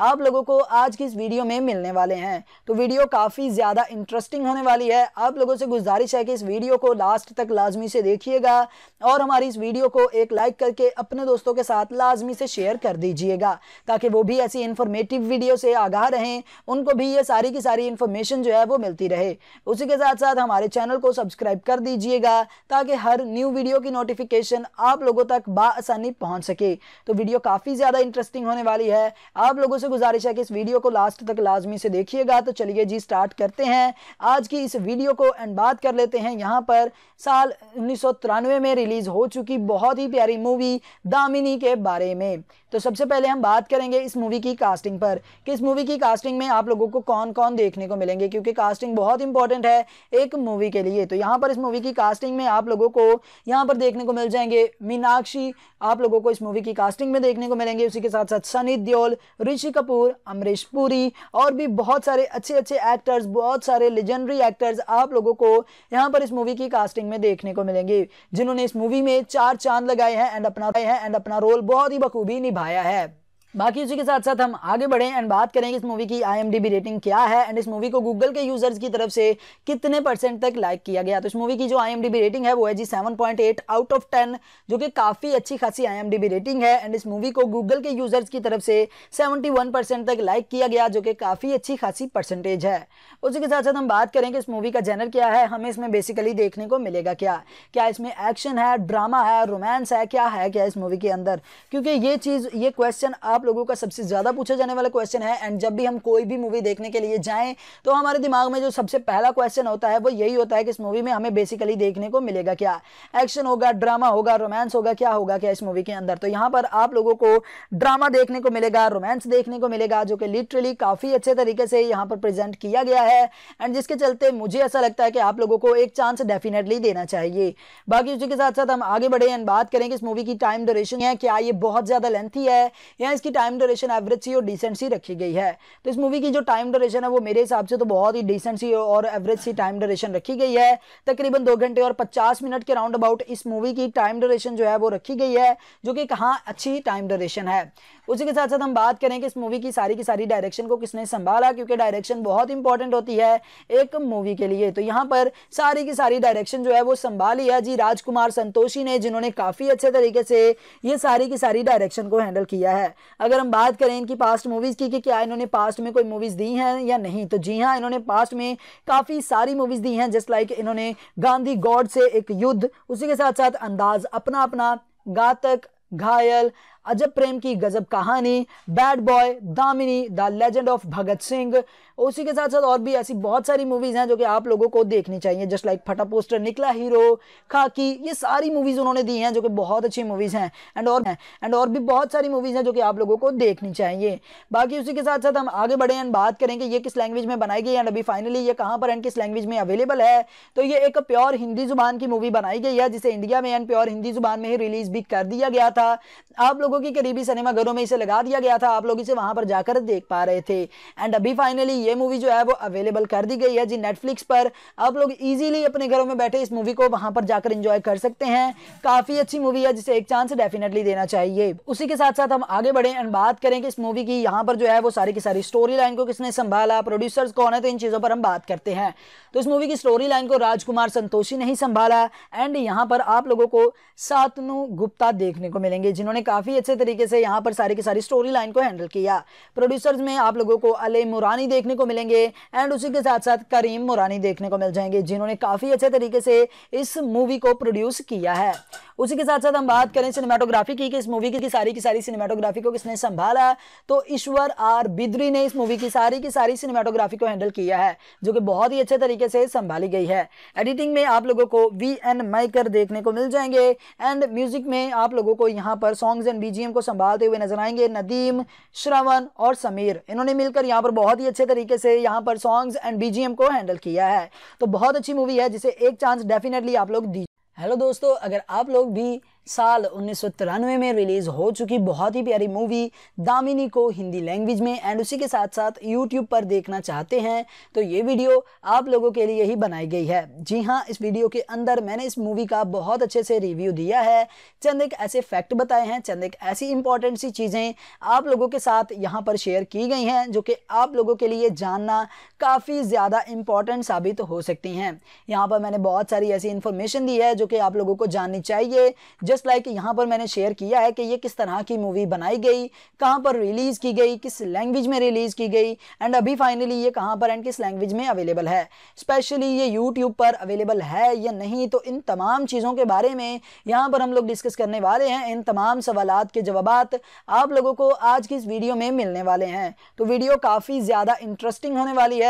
आप लोगों को आज की इस वीडियो में मिलने वाले हैं तो वीडियो काफ़ी ज़्यादा इंटरेस्टिंग होने वाली है आप लोगों से गुजारिश है कि इस वीडियो को लास्ट तक लाजमी से देखिएगा और हमारी इस वीडियो को एक लाइक करके अपने दोस्तों के साथ साथ लाजमी से शेयर कर दीजिएगा ताकि वो भी ऐसी इन्फॉर्मेटिव वीडियो से आगाह रहें उनको भी ये सारी की सारी इन्फॉर्मेशन जो है वो मिलती रहे उसी के साथ साथ हमारे चैनल को सब्सक्राइब कर दीजिएगा ताकि हर न्यू वीडियो की नोटिफिकेशन आप लोगों तक बासानी पहुँच सके तो वीडियो काफ़ी ज़्यादा इंटरेस्टिंग होने वाली है आप लोगों से गुजारिश है कि इस वीडियो को लास्ट तक लाजमी से देखिएगा तो चलिए जी स्टार्ट करते हैं आज की इस वीडियो को एंड बात कर लेते हैं यहाँ पर साल उन्नीस में रिलीज़ हो चुकी बहुत ही प्यारी मूवी दामिनी के बारे में तो सबसे पहले हम बात करेंगे इस मूवी की कास्टिंग पर कि इस मूवी की कास्टिंग में आप लोगों को कौन कौन देखने को मिलेंगे क्योंकि कास्टिंग बहुत इंपॉर्टेंट है एक मूवी के लिए तो यहाँ पर इस मूवी की कास्टिंग में आप लोगों को यहाँ पर देखने को मिल जाएंगे मीनाक्षी आप लोगों को इस मूवी की कास्टिंग में देखने को मिलेंगे उसी के साथ साथ सनी दियोल ऋषि कपूर अमरीश पुरी और भी बहुत सारे अच्छे अच्छे एक्टर्स बहुत सारे लेजेंडरी एक्टर्स आप लोगों को यहाँ पर इस मूवी की कास्टिंग में देखने को मिलेंगे जिन्होंने इस मूवी में चार चांद लगाए हैं एंड अपना एंड अपना रोल बहुत ही बखूबी निभा आया है बाकी उसी के साथ साथ हम आगे बढ़े एंड बात कि इस मूवी की आईएमडीबी रेटिंग क्या है एंड इस मूवी को गूगल के यूजर्स की तरफ से कितने परसेंट तक लाइक किया गया तो इस मूवी की जो आईएमडीबी रेटिंग है वो है जी 7.8 आउट ऑफ 10 जो कि काफ़ी अच्छी खासी आईएमडीबी रेटिंग है एंड इस मूवी को गूगल के यूजर्स की तरफ से सेवेंटी तक लाइक किया गया जो कि काफ़ी अच्छी खासी परसेंटेज है उसी के साथ साथ हम बात करें कि इस मूवी का जेनर क्या है हमें इसमें बेसिकली देखने को मिलेगा क्या क्या इसमें एक्शन है ड्रामा है रोमांस है क्या है क्या इस मूवी के अंदर क्योंकि ये चीज़ ये क्वेश्चन आप आप लोगों का सबसे ज़्यादा पूछा जाने वाला क्वेश्चन है एंड जब भी हम कोई भी मूवी देखने के लिए जाएँ तो हमारे दिमाग में जो सबसे पहला क्वेश्चन होता है वो यही होता है कि इस मूवी में हमें बेसिकली देखने को मिलेगा क्या एक्शन होगा ड्रामा होगा रोमांस होगा क्या होगा क्या इस मूवी के अंदर तो यहाँ पर आप लोगों को ड्रामा देखने को मिलेगा रोमांस देखने को मिलेगा जो कि लिटरली काफ़ी अच्छे तरीके से यहाँ पर प्रेजेंट किया गया है एंड जिसके चलते मुझे ऐसा लगता है कि आप लोगों को एक चांस डेफिनेटली देना चाहिए बाकी उसी के साथ साथ हम आगे बढ़े एंड बात करें कि इस मूवी की टाइम ड्यूरेशन है क्या ये बहुत ज़्यादा लेंथी है या इसकी इसकी टाइम ड्यूरेशन एवरेज सी और डिसेंट सी रखी गई है तो इस मूवी की जो टाइम ड्यूरेशन है वो मेरे हिसाब से तो बहुत ही डिसेंट सी और एवरेज सी टाइम ड्यूरेशन रखी गई है तकरीबन दो घंटे और पचास मिनट के राउंड अबाउट इस मूवी की टाइम ड्यूरेशन जो है वो रखी गई है जो कि कहाँ अच्छी टाइम ड्यूरेशन है उसी के साथ साथ हम बात करें कि इस मूवी की सारी की सारी डायरेक्शन को किसने संभाला क्योंकि डायरेक्शन बहुत इंपॉर्टेंट होती है एक मूवी के लिए तो यहाँ पर सारी की सारी डायरेक्शन जो है वो संभाली है जी राजकुमार संतोषी ने जिन्होंने काफ़ी अच्छे तरीके से ये सारी की सारी डायरेक्शन को हैंडल किया है अगर हम बात करें इनकी पास्ट मूवीज़ की कि क्या इन्होंने पास्ट में कोई मूवीज़ दी हैं या नहीं तो जी हाँ इन्होंने पास्ट में काफ़ी सारी मूवीज़ दी हैं जस्ट लाइक इन्होंने गांधी गॉड से एक युद्ध उसी के साथ साथ अंदाज अपना अपना गातक घायल अजब प्रेम की गजब कहानी bad boy Damini the legend of Bhagat Singh उसी के साथ साथ और भी ऐसी बहुत सारी मूवीज़ हैं जो कि आप लोगों को देखनी चाहिए जस्ट लाइक फटा पोस्टर निकला हीरो खाकी ये सारी मूवीज़ उन्होंने दी हैं जो कि बहुत अच्छी मूवीज़ हैं एंड और एंड और भी बहुत सारी मूवीज़ हैं जो कि आप लोगों को देखनी चाहिए बाकी उसी के साथ साथ हम आगे बढ़े एंड बात करें कि ये किस लैंग्वेज में बनाई गई एंड अभी फाइनली ये कहाँ पर एंड किस लैंग्वेज में अवेलेबल है तो ये एक प्योर हिंदी जुबान की मूवी बनाई गई है जिसे इंडिया में एंड प्योर हिंदी जुबान में ही रिलीज़ भी कर दिया गया था था आप लोगों की करीबी सिनेमा घरों में इसे लगा दिया गया था आप लोग इसे वहां पर जाकर देख पा रहे थे एंड अभी फाइनली ये मूवी जो है वो अवेलेबल कर दी गई है जी नेटफ्लिक्स पर आप लोग ईजिली अपने घरों में बैठे इस मूवी को वहां पर जाकर इंजॉय कर सकते हैं काफी अच्छी मूवी है जिसे एक चांस डेफिनेटली देना चाहिए उसी के साथ साथ हम आगे बढ़े एंड बात करें कि इस मूवी की यहाँ पर जो है वो सारी की सारी स्टोरी लाइन को किसने संभाला प्रोड्यूसर्स कौन है तो इन चीज़ों पर हम बात करते हैं तो इस मूवी की स्टोरी लाइन को राजकुमार संतोषी ने ही संभाला एंड यहाँ पर आप लोगों को सातनु गुप्ता देखने को मिला मिलेंगे जिन्होंने काफ़ी अच्छे तरीके से यहाँ पर सारी की सारी स्टोरी लाइन को हैंडल किया प्रोड्यूसर्स में आप लोगों को अले मुरानी देखने को मिलेंगे एंड उसी के साथ साथ करीम मुरानी देखने को मिल जाएंगे जिन्होंने काफ़ी अच्छे तरीके से इस मूवी को प्रोड्यूस किया है उसी के साथ साथ हम बात करें सिनेमाटोग्राफी की कि इस मूवी की सारी की सारी सिनेमाटोग्राफी को किसने संभाला तो ईश्वर आर बिद्री ने इस मूवी की सारी की सारी सिनेमाटोग्राफी को हैंडल किया है जो कि बहुत ही अच्छे तरीके से संभाली गई है एडिटिंग में आप लोगों को वी एन माइकर देखने को मिल जाएंगे एंड म्यूजिक में आप लोगों को यहाँ पर सॉन्ग्स एंड बीजीएम को संभालते हुए नजर आएंगे नदीम श्रवण और समीर इन्होंने मिलकर यहाँ पर बहुत ही अच्छे तरीके से यहाँ पर सॉन्ग्स एंड बीजीएम को हैंडल किया है तो बहुत अच्छी मूवी है जिसे एक चांस डेफिनेटली आप लोग दीजिए हेलो दोस्तों अगर आप लोग भी साल उन्नीस में रिलीज़ हो चुकी बहुत ही प्यारी मूवी दामिनी को हिंदी लैंग्वेज में एंड उसी के साथ साथ यूट्यूब पर देखना चाहते हैं तो ये वीडियो आप लोगों के लिए ही बनाई गई है जी हाँ इस वीडियो के अंदर मैंने इस मूवी का बहुत अच्छे से रिव्यू दिया है चंद एक ऐसे फैक्ट बताए हैं चंद एक ऐसी इंपॉर्टेंट सी चीज़ें आप लोगों के साथ यहाँ पर शेयर की गई हैं जो कि आप लोगों के लिए जानना काफ़ी ज़्यादा इंपॉर्टेंट साबित हो सकती हैं यहाँ पर मैंने बहुत सारी ऐसी इन्फॉर्मेशन दी है जो कि आप लोगों को जाननी चाहिए जस्ट लाइक like यहाँ पर मैंने शेयर किया है कि ये किस तरह की मूवी बनाई गई कहाँ पर रिलीज़ की गई किस लैंग्वेज में रिलीज़ की गई एंड अभी फाइनली ये कहाँ पर एंड किस लैंग्वेज में अवेलेबल है स्पेशली ये यूट्यूब पर अवेलेबल है या नहीं तो इन तमाम चीज़ों के बारे में यहाँ पर हम लोग डिस्कस करने वाले हैं इन तमाम सवाल के जवाब आप लोगों को आज की इस वीडियो में मिलने वाले हैं तो वीडियो काफ़ी ज़्यादा इंटरेस्टिंग होने वाली है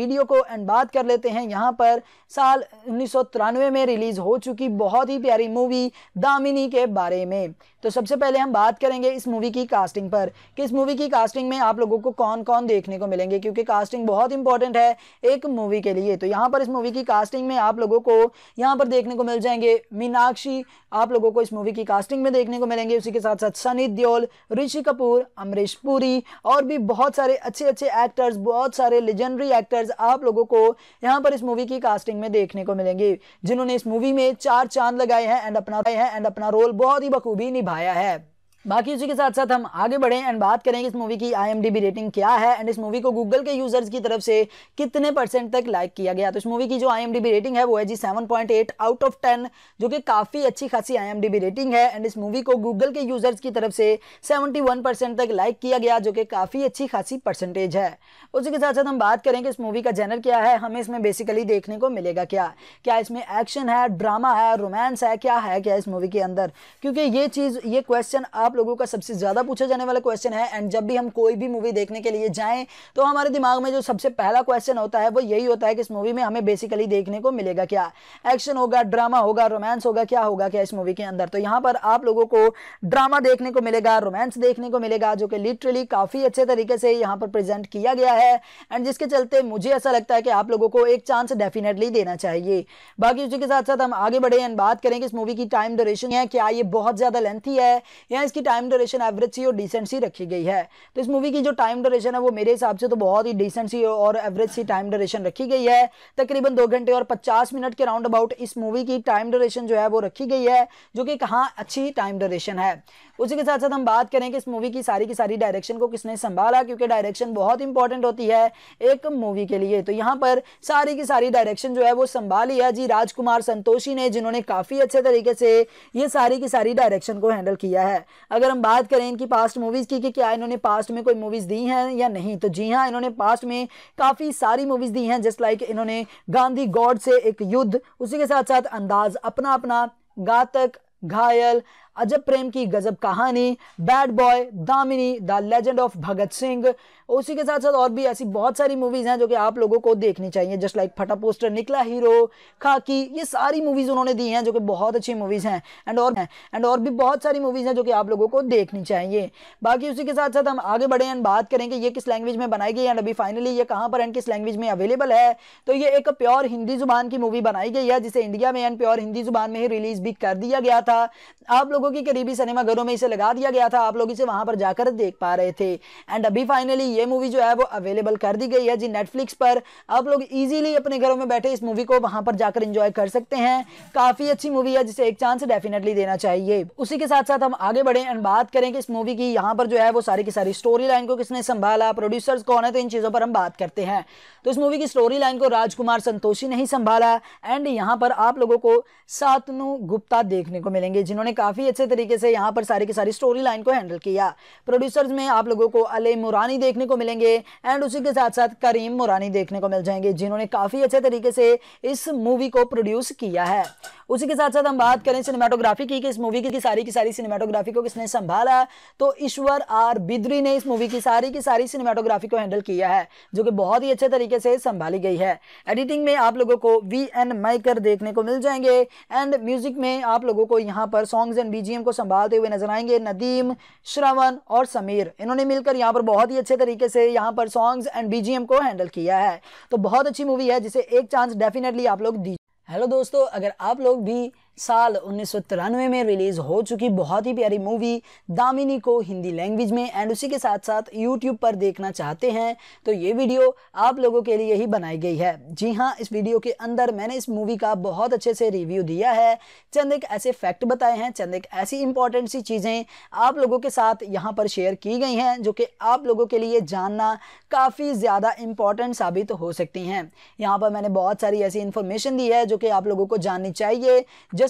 वीडियो को एंड बात कर लेते हैं यहाँ पर साल उन्नीस में रिलीज़ हो चुकी बहुत ही प्यारी मूवी दामिनी के बारे में तो सबसे पहले हम बात करेंगे इस मूवी की कास्टिंग पर कि इस मूवी की कास्टिंग में आप लोगों को कौन कौन देखने को मिलेंगे क्योंकि कास्टिंग बहुत इंपॉर्टेंट है एक मूवी के लिए तो यहाँ पर इस मूवी की कास्टिंग में आप लोगों को यहाँ पर देखने को मिल जाएंगे मीनाक्षी आप लोगों को इस मूवी की कास्टिंग में देखने को मिलेंगे उसी के साथ साथ सनी देओल ऋषि कपूर अमरीश पुरी और भी बहुत सारे अच्छे अच्छे एक्टर्स बहुत सारे लेजेंडरी एक्टर्स आप लोगों को यहाँ पर इस मूवी की कास्टिंग में देखने को मिलेंगे जिन्होंने इस मूवी में चार चांद लगाए हैं एंड अपना एंड अपना रोल बहुत ही बखूबी निभा निभाया है बाकी उसी के साथ साथ हम आगे बढ़े एंड बात करें इस मूवी की आईएमडीबी रेटिंग क्या है एंड इस मूवी को गूगल के यूजर्स की तरफ से कितने परसेंट तक लाइक किया गया तो इस मूवी की जो आईएमडीबी रेटिंग है वो है जी 7.8 आउट ऑफ 10 जो कि काफ़ी अच्छी खासी आईएमडीबी रेटिंग है एंड इस मूवी को गूगल के यूजर्स की तरफ से सेवेंटी तक लाइक किया गया जो कि काफ़ी अच्छी खासी परसेंटेज है उसी के साथ साथ हम बात करें कि इस मूवी का जेनर क्या है हमें इसमें बेसिकली देखने को मिलेगा क्या क्या इसमें एक्शन है ड्रामा है रोमांस है क्या है क्या इस मूवी के अंदर क्योंकि ये चीज़ ये क्वेश्चन आप आप लोगों का सबसे ज़्यादा पूछा जाने वाला क्वेश्चन है एंड जब भी हम कोई भी मूवी देखने के लिए जाएँ तो हमारे दिमाग में जो सबसे पहला क्वेश्चन होता है वो यही होता है कि इस मूवी में हमें बेसिकली देखने को मिलेगा क्या एक्शन होगा ड्रामा होगा रोमांस होगा क्या होगा क्या इस मूवी के अंदर तो यहाँ पर आप लोगों को ड्रामा देखने को मिलेगा रोमांस देखने को मिलेगा जो कि लिटरली काफ़ी अच्छे तरीके से यहाँ पर प्रेजेंट किया गया है एंड जिसके चलते मुझे ऐसा लगता है कि आप लोगों को एक चांस डेफिनेटली देना चाहिए बाकी उसी के साथ साथ हम आगे बढ़े एंड बात करें कि इस मूवी की टाइम ड्यूरेशन है क्या ये बहुत ज़्यादा लेंथी है या इसकी इसकी टाइम ड्यूरेशन एवरेज सी और डिसेंट सी रखी गई है तो इस मूवी की जो टाइम ड्यूरेशन है वो मेरे हिसाब से तो बहुत ही डिसेंट सी और एवरेज सी टाइम ड्यूरेशन रखी गई है तकरीबन दो घंटे और पचास मिनट के राउंड अबाउट इस मूवी की टाइम ड्यूरेशन जो है वो रखी गई है जो कि कहाँ अच्छी टाइम ड्यूरेशन है उसी के साथ साथ हम बात करें कि इस मूवी की सारी की सारी डायरेक्शन को किसने संभाला क्योंकि डायरेक्शन बहुत इंपॉर्टेंट होती है एक मूवी के लिए तो यहाँ पर सारी की सारी डायरेक्शन जो है वो संभाली है जी राजकुमार संतोषी ने जिन्होंने काफ़ी अच्छे तरीके से ये सारी की सारी डायरेक्शन को हैंडल किया है अगर हम बात करें इनकी पास्ट मूवीज़ की कि क्या इन्होंने पास्ट में कोई मूवीज़ दी हैं या नहीं तो जी हाँ इन्होंने पास्ट में काफ़ी सारी मूवीज़ दी हैं जस्ट लाइक इन्होंने गांधी गॉड से एक युद्ध उसी के साथ साथ अंदाज अपना अपना घातक घायल अजब प्रेम की गजब कहानी bad boy Damini the legend of Bhagat Singh उसी के साथ साथ और भी ऐसी बहुत सारी मूवीज़ हैं जो कि आप लोगों को देखनी चाहिए जस्ट लाइक फटा पोस्टर निकला हीरो खाकी ये सारी मूवीज़ उन्होंने दी हैं जो कि बहुत अच्छी मूवीज़ हैं एंड और एंड और भी बहुत सारी मूवीज़ हैं जो कि आप लोगों को देखनी चाहिए बाकी उसी के साथ साथ हम आगे बढ़े एंड बात करेंगे ये किस लैंग्वेज में बनाई गई एंड अभी फाइनली ये कहाँ पर एंड किस लैंग्वेज में अवेलेबल है तो ये एक प्योर हिंदी जुबान की मूवी बनाई गई है जिसे इंडिया में एंड प्योर हिंदी जुबान में ही रिलीज़ भी कर दिया गया था आप लोगों लोगों के करीबी सिनेमा घरों में इसे लगा दिया गया था आप लोग इसे वहां पर जाकर देख पा रहे थे एंड अभी फाइनली ये मूवी जो है वो अवेलेबल कर दी गई है जी नेटफ्लिक्स पर आप लोग इजीली अपने घरों में बैठे इस मूवी को वहां पर जाकर इंजॉय कर सकते हैं काफी अच्छी मूवी है जिसे एक चांस डेफिनेटली देना चाहिए उसी के साथ साथ हम आगे बढ़े एंड बात करें कि इस मूवी की यहाँ पर जो है वो सारी की सारी स्टोरी लाइन को किसने संभाला प्रोड्यूसर्स कौन है तो इन चीजों पर हम बात करते हैं तो इस मूवी की स्टोरी लाइन को राजकुमार संतोषी ने ही संभाला एंड यहाँ पर आप लोगों को सातनु गुप्ता देखने को मिलेंगे जिन्होंने काफ़ी अच्छे तरीके से यहाँ पर सारी की सारी स्टोरी लाइन को हैंडल किया प्रोड्यूसर्स में आप लोगों को अले मुरानी देखने को मिलेंगे एंड उसी के साथ साथ करीम मुरानी देखने को मिल जाएंगे जिन्होंने काफ़ी अच्छे तरीके से इस मूवी को प्रोड्यूस किया है उसी के साथ साथ हम बात करें सिनेमाटोग्राफी की कि इस मूवी की सारी की सारी सिनेमाटोग्राफी को किसने संभाला तो ईश्वर आर बिद्री ने इस मूवी की सारी की सारी सिनेमाटोग्राफी को हैंडल किया है जो कि बहुत ही अच्छे तरीके तरीके से संभाली गई है एडिटिंग में आप लोगों को वी एन माइकर देखने को मिल जाएंगे एंड म्यूजिक में आप लोगों को यहाँ पर सॉन्ग्स एंड बीजीएम को संभालते हुए नजर आएंगे नदीम श्रवण और समीर इन्होंने मिलकर यहाँ पर बहुत ही अच्छे तरीके से यहाँ पर सॉन्ग्स एंड बीजीएम को हैंडल किया है तो बहुत अच्छी मूवी है जिसे एक चांस डेफिनेटली आप लोग दी हेलो दोस्तों अगर आप लोग भी साल उन्नीस में रिलीज हो चुकी बहुत ही प्यारी मूवी दामिनी को हिंदी लैंग्वेज में एंड उसी के साथ साथ यूट्यूब पर देखना चाहते हैं तो ये वीडियो आप लोगों के लिए ही बनाई गई है जी हाँ इस वीडियो के अंदर मैंने इस मूवी का बहुत अच्छे से रिव्यू दिया है चंद एक ऐसे फैक्ट बताए हैं चंद एक ऐसी इंपॉर्टेंट सी चीज़ें आप लोगों के साथ यहाँ पर शेयर की गई हैं जो कि आप लोगों के लिए जानना काफ़ी ज़्यादा इंपॉर्टेंट साबित हो सकती हैं यहाँ पर मैंने बहुत सारी ऐसी इन्फॉर्मेशन दी है जो कि आप लोगों को जाननी चाहिए जस्ट